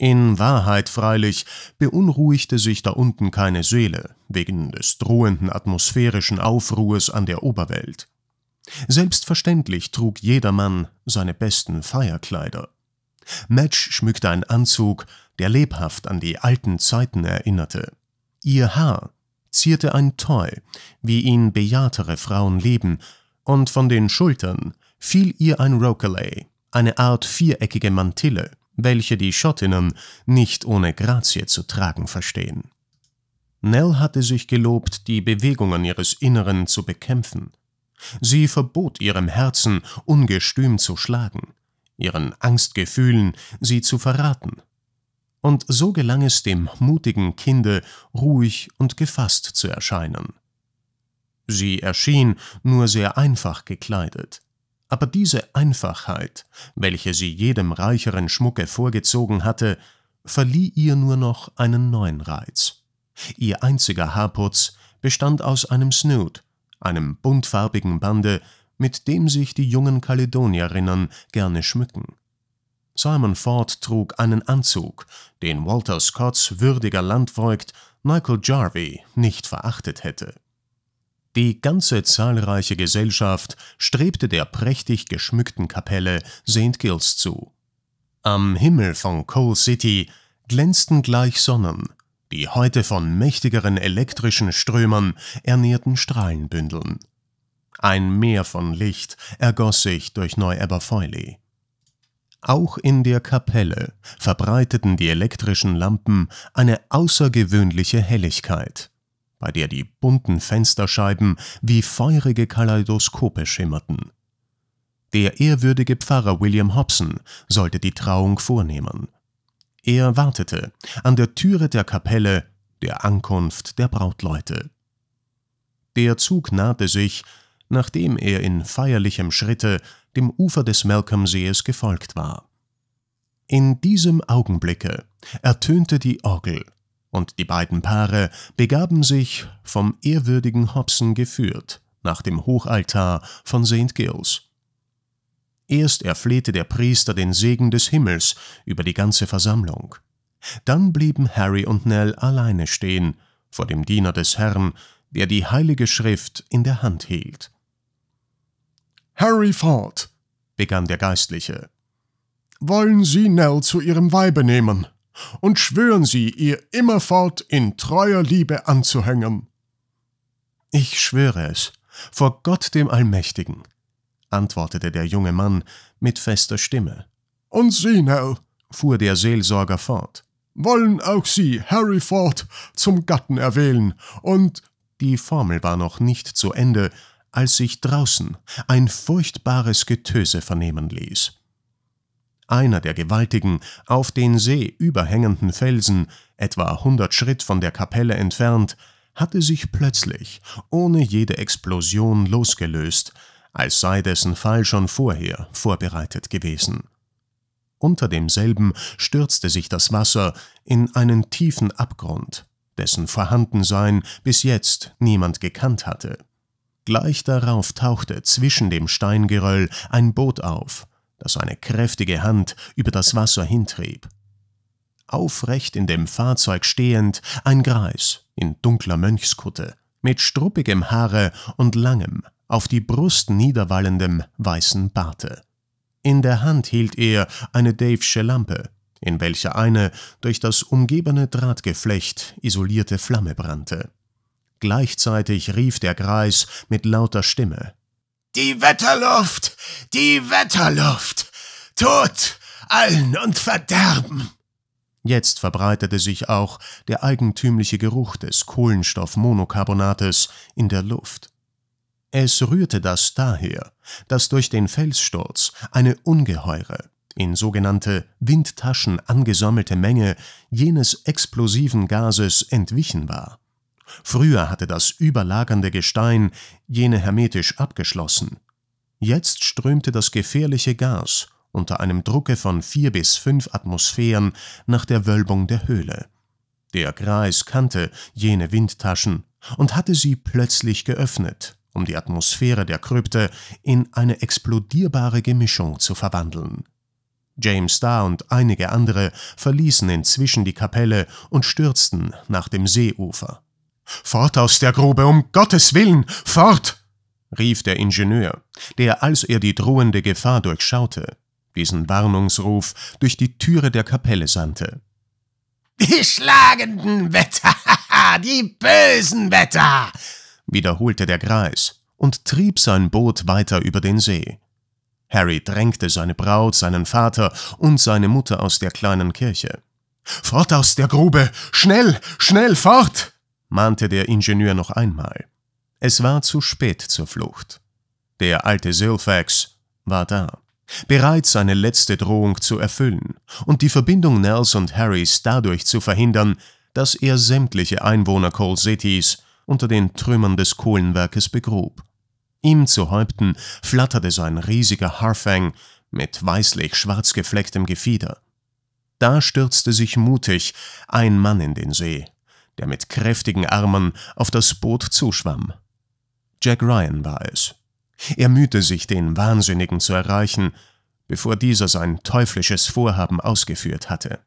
In Wahrheit freilich beunruhigte sich da unten keine Seele, wegen des drohenden atmosphärischen Aufruhrs an der Oberwelt. Selbstverständlich trug jedermann seine besten Feierkleider. Match schmückte einen Anzug, der lebhaft an die alten Zeiten erinnerte. Ihr Haar zierte ein Toy, wie ihn bejahtere Frauen leben, und von den Schultern fiel ihr ein Rokelay, eine Art viereckige Mantille, welche die Schottinnen nicht ohne Grazie zu tragen verstehen. Nell hatte sich gelobt, die Bewegungen ihres Inneren zu bekämpfen. Sie verbot ihrem Herzen, ungestüm zu schlagen, ihren Angstgefühlen, sie zu verraten. Und so gelang es dem mutigen Kinde, ruhig und gefasst zu erscheinen. Sie erschien nur sehr einfach gekleidet aber diese Einfachheit, welche sie jedem reicheren Schmucke vorgezogen hatte, verlieh ihr nur noch einen neuen Reiz. Ihr einziger Haarputz bestand aus einem Snoot, einem buntfarbigen Bande, mit dem sich die jungen Kaledonierinnen gerne schmücken. Simon Ford trug einen Anzug, den Walter Scotts würdiger Landvoigt Michael Jarvie nicht verachtet hätte. Die ganze zahlreiche Gesellschaft strebte der prächtig geschmückten Kapelle St. Giles zu. Am Himmel von Coal City glänzten gleich Sonnen, die heute von mächtigeren elektrischen Strömern ernährten Strahlenbündeln. Ein Meer von Licht ergoss sich durch Neu-Aberfoyle. Auch in der Kapelle verbreiteten die elektrischen Lampen eine außergewöhnliche Helligkeit bei der die bunten Fensterscheiben wie feurige Kaleidoskope schimmerten. Der ehrwürdige Pfarrer William Hobson sollte die Trauung vornehmen. Er wartete an der Türe der Kapelle der Ankunft der Brautleute. Der Zug nahte sich, nachdem er in feierlichem Schritte dem Ufer des Malcolmsees gefolgt war. In diesem Augenblicke ertönte die Orgel und die beiden Paare begaben sich, vom ehrwürdigen Hobson geführt, nach dem Hochaltar von St. Giles. Erst erflehte der Priester den Segen des Himmels über die ganze Versammlung. Dann blieben Harry und Nell alleine stehen, vor dem Diener des Herrn, der die heilige Schrift in der Hand hielt. Harry Ford, begann der Geistliche, wollen Sie Nell zu Ihrem Weibe nehmen? und schwören sie, ihr immerfort in treuer Liebe anzuhängen. Ich schwöre es, vor Gott dem Allmächtigen, antwortete der junge Mann mit fester Stimme. Und Sie, Nell, fuhr der Seelsorger fort, wollen auch Sie Harry Ford zum Gatten erwählen und die Formel war noch nicht zu Ende, als sich draußen ein furchtbares Getöse vernehmen ließ einer der gewaltigen, auf den See überhängenden Felsen, etwa hundert Schritt von der Kapelle entfernt, hatte sich plötzlich, ohne jede Explosion, losgelöst, als sei dessen Fall schon vorher vorbereitet gewesen. Unter demselben stürzte sich das Wasser in einen tiefen Abgrund, dessen Vorhandensein bis jetzt niemand gekannt hatte. Gleich darauf tauchte zwischen dem Steingeröll ein Boot auf, das eine kräftige Hand über das Wasser hintrieb. Aufrecht in dem Fahrzeug stehend, ein Greis in dunkler Mönchskutte, mit struppigem Haare und langem, auf die Brust niederwallendem weißen Barte. In der Hand hielt er eine Davesche Lampe, in welcher eine durch das umgebene Drahtgeflecht isolierte Flamme brannte. Gleichzeitig rief der Greis mit lauter Stimme die Wetterluft, die Wetterluft, Tod allen und Verderben. Jetzt verbreitete sich auch der eigentümliche Geruch des Kohlenstoffmonokarbonates in der Luft. Es rührte das daher, dass durch den Felssturz eine ungeheure, in sogenannte Windtaschen angesammelte Menge jenes explosiven Gases entwichen war Früher hatte das überlagernde Gestein jene hermetisch abgeschlossen. Jetzt strömte das gefährliche Gas unter einem Drucke von vier bis fünf Atmosphären nach der Wölbung der Höhle. Der Greis kannte jene Windtaschen und hatte sie plötzlich geöffnet, um die Atmosphäre der Krypte in eine explodierbare Gemischung zu verwandeln. James Starr und einige andere verließen inzwischen die Kapelle und stürzten nach dem Seeufer. Fort aus der Grube, um Gottes Willen, fort! rief der Ingenieur, der, als er die drohende Gefahr durchschaute, diesen Warnungsruf durch die Türe der Kapelle sandte. Die schlagenden Wetter, die bösen Wetter, wiederholte der Greis und trieb sein Boot weiter über den See. Harry drängte seine Braut, seinen Vater und seine Mutter aus der kleinen Kirche. Fort aus der Grube, schnell, schnell fort! mahnte der Ingenieur noch einmal. Es war zu spät zur Flucht. Der alte Silfax war da, bereit seine letzte Drohung zu erfüllen und die Verbindung Nels und Harrys dadurch zu verhindern, dass er sämtliche Einwohner Coal Cities unter den Trümmern des Kohlenwerkes begrub. Ihm zu Häupten flatterte sein riesiger Harfang mit weißlich schwarz geflecktem Gefieder. Da stürzte sich mutig ein Mann in den See der mit kräftigen Armen auf das Boot zuschwamm. Jack Ryan war es. Er mühte sich, den Wahnsinnigen zu erreichen, bevor dieser sein teuflisches Vorhaben ausgeführt hatte.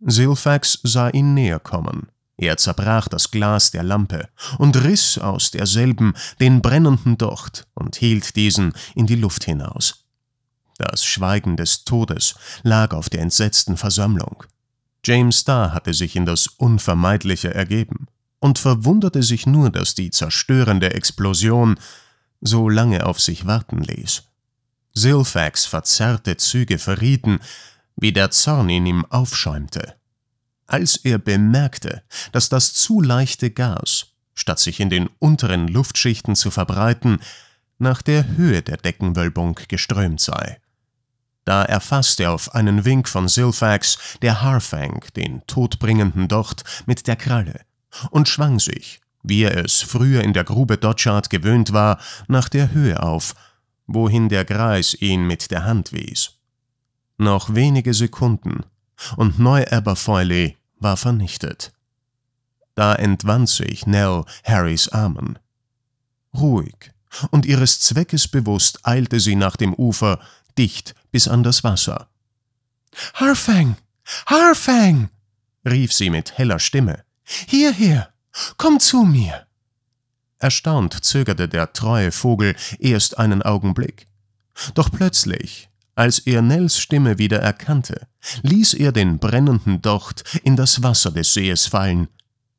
Silfax sah ihn näher kommen. Er zerbrach das Glas der Lampe und riss aus derselben den brennenden Docht und hielt diesen in die Luft hinaus. Das Schweigen des Todes lag auf der entsetzten Versammlung. James Starr hatte sich in das Unvermeidliche ergeben und verwunderte sich nur, dass die zerstörende Explosion so lange auf sich warten ließ. Silfax verzerrte Züge verrieten, wie der Zorn in ihm aufschäumte. Als er bemerkte, dass das zu leichte Gas, statt sich in den unteren Luftschichten zu verbreiten, nach der Höhe der Deckenwölbung geströmt sei. Da erfasste auf einen Wink von Silfax der Harfang den todbringenden Docht mit der Kralle und schwang sich, wie er es früher in der Grube Dodgard gewöhnt war, nach der Höhe auf, wohin der Greis ihn mit der Hand wies. Noch wenige Sekunden, und Neu Aberfoyle war vernichtet. Da entwand sich Nell Harrys Armen. Ruhig und ihres Zweckes bewusst eilte sie nach dem Ufer, dicht bis an das Wasser. Harfang! Harfang! rief sie mit heller Stimme. Hierher! Komm zu mir! Erstaunt zögerte der treue Vogel erst einen Augenblick. Doch plötzlich, als er Nells Stimme wieder erkannte, ließ er den brennenden Docht in das Wasser des Sees fallen,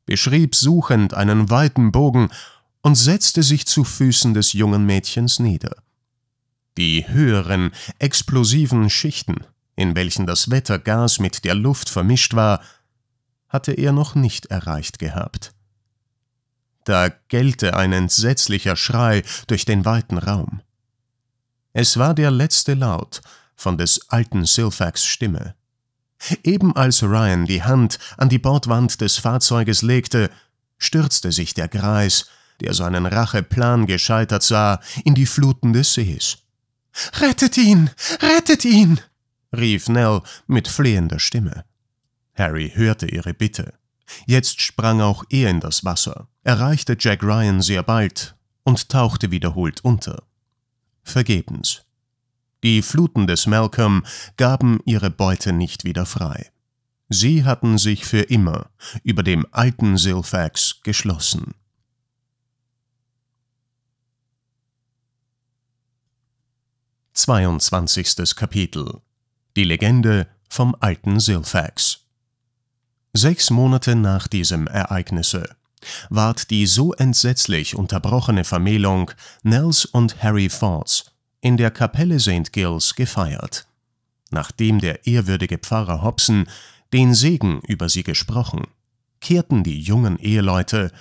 beschrieb suchend einen weiten Bogen und setzte sich zu Füßen des jungen Mädchens nieder die höheren, explosiven Schichten, in welchen das Wettergas mit der Luft vermischt war, hatte er noch nicht erreicht gehabt. Da gellte ein entsetzlicher Schrei durch den weiten Raum. Es war der letzte Laut von des alten Silfax Stimme. Eben als Ryan die Hand an die Bordwand des Fahrzeuges legte, stürzte sich der Greis, der seinen Racheplan gescheitert sah, in die Fluten des Sees. Rettet ihn! Rettet ihn! rief Nell mit flehender Stimme. Harry hörte ihre Bitte. Jetzt sprang auch er in das Wasser, erreichte Jack Ryan sehr bald und tauchte wiederholt unter. Vergebens. Die Fluten des Malcolm gaben ihre Beute nicht wieder frei. Sie hatten sich für immer über dem alten Silfax geschlossen. 22. Kapitel Die Legende vom alten Silfax Sechs Monate nach diesem Ereignisse ward die so entsetzlich unterbrochene Vermählung Nels und Harry Fords in der Kapelle St. Giles gefeiert, nachdem der ehrwürdige Pfarrer Hobson den Segen über sie gesprochen, kehrten die jungen Eheleute,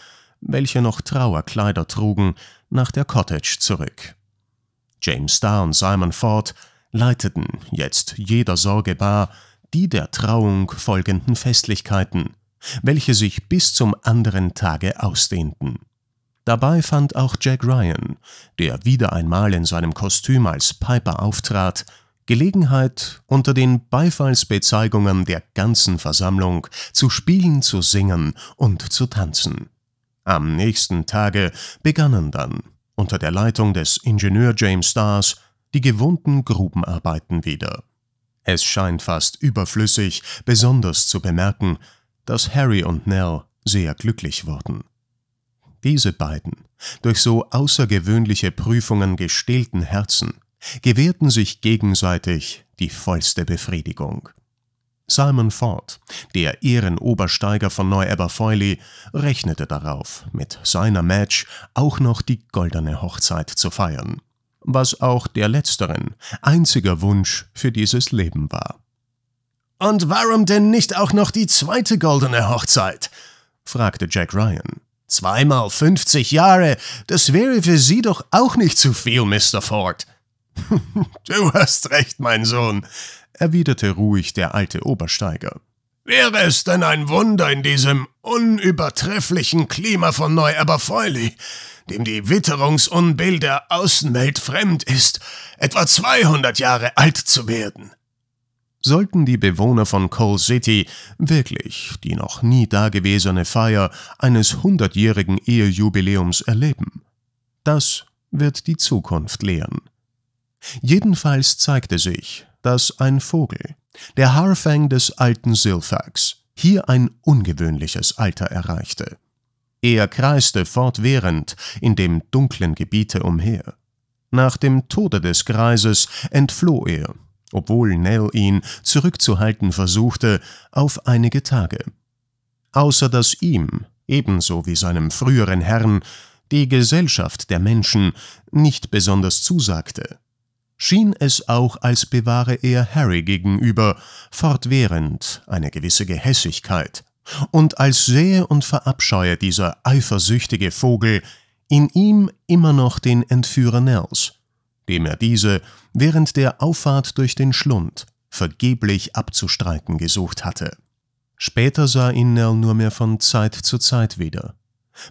welche noch Trauerkleider trugen, nach der Cottage zurück. James Starr und Simon Ford leiteten, jetzt jeder Sorge bar, die der Trauung folgenden Festlichkeiten, welche sich bis zum anderen Tage ausdehnten. Dabei fand auch Jack Ryan, der wieder einmal in seinem Kostüm als Piper auftrat, Gelegenheit, unter den Beifallsbezeigungen der ganzen Versammlung zu spielen, zu singen und zu tanzen. Am nächsten Tage begannen dann unter der Leitung des Ingenieur James Stars die gewohnten Grubenarbeiten wieder. Es scheint fast überflüssig, besonders zu bemerken, dass Harry und Nell sehr glücklich wurden. Diese beiden, durch so außergewöhnliche Prüfungen gestählten Herzen, gewährten sich gegenseitig die vollste Befriedigung. Simon Ford, der Ehrenobersteiger von Neu-Aberfeuilly, rechnete darauf, mit seiner Match auch noch die goldene Hochzeit zu feiern, was auch der letzteren einziger Wunsch für dieses Leben war. Und warum denn nicht auch noch die zweite goldene Hochzeit? fragte Jack Ryan. Zweimal 50 Jahre, das wäre für Sie doch auch nicht zu viel, Mr. Ford. du hast recht, mein Sohn, erwiderte ruhig der alte Obersteiger. Wäre es denn ein Wunder in diesem unübertrefflichen Klima von Neu-Aberfeulich, dem die Witterungsunbill der Außenwelt fremd ist, etwa 200 Jahre alt zu werden? Sollten die Bewohner von Coal City wirklich die noch nie dagewesene Feier eines hundertjährigen Ehejubiläums erleben? Das wird die Zukunft lehren. Jedenfalls zeigte sich, das ein Vogel, der Harfang des alten Silfax, hier ein ungewöhnliches Alter erreichte. Er kreiste fortwährend in dem dunklen Gebiete umher. Nach dem Tode des Greises entfloh er, obwohl Nell ihn zurückzuhalten versuchte, auf einige Tage. Außer dass ihm, ebenso wie seinem früheren Herrn, die Gesellschaft der Menschen nicht besonders zusagte schien es auch, als bewahre er Harry gegenüber fortwährend eine gewisse Gehässigkeit, und als sähe und verabscheue dieser eifersüchtige Vogel in ihm immer noch den Entführer Nels, dem er diese während der Auffahrt durch den Schlund vergeblich abzustreiten gesucht hatte. Später sah ihn Nell nur mehr von Zeit zu Zeit wieder,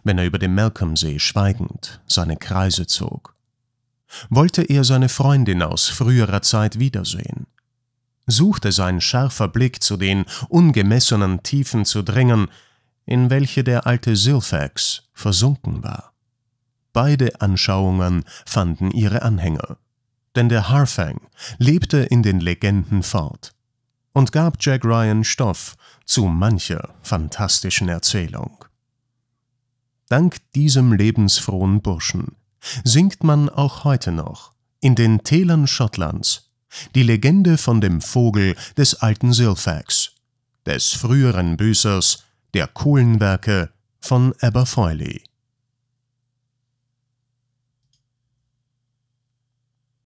wenn er über dem Malcolmsee schweigend seine Kreise zog. Wollte er seine Freundin aus früherer Zeit wiedersehen? Suchte sein scharfer Blick zu den ungemessenen Tiefen zu dringen, in welche der alte Silfax versunken war. Beide Anschauungen fanden ihre Anhänger, denn der Harfang lebte in den Legenden fort und gab Jack Ryan Stoff zu mancher fantastischen Erzählung. Dank diesem lebensfrohen Burschen singt man auch heute noch, in den Tälern Schottlands, die Legende von dem Vogel des alten Silfax, des früheren Büßers der Kohlenwerke von Aberfoyle.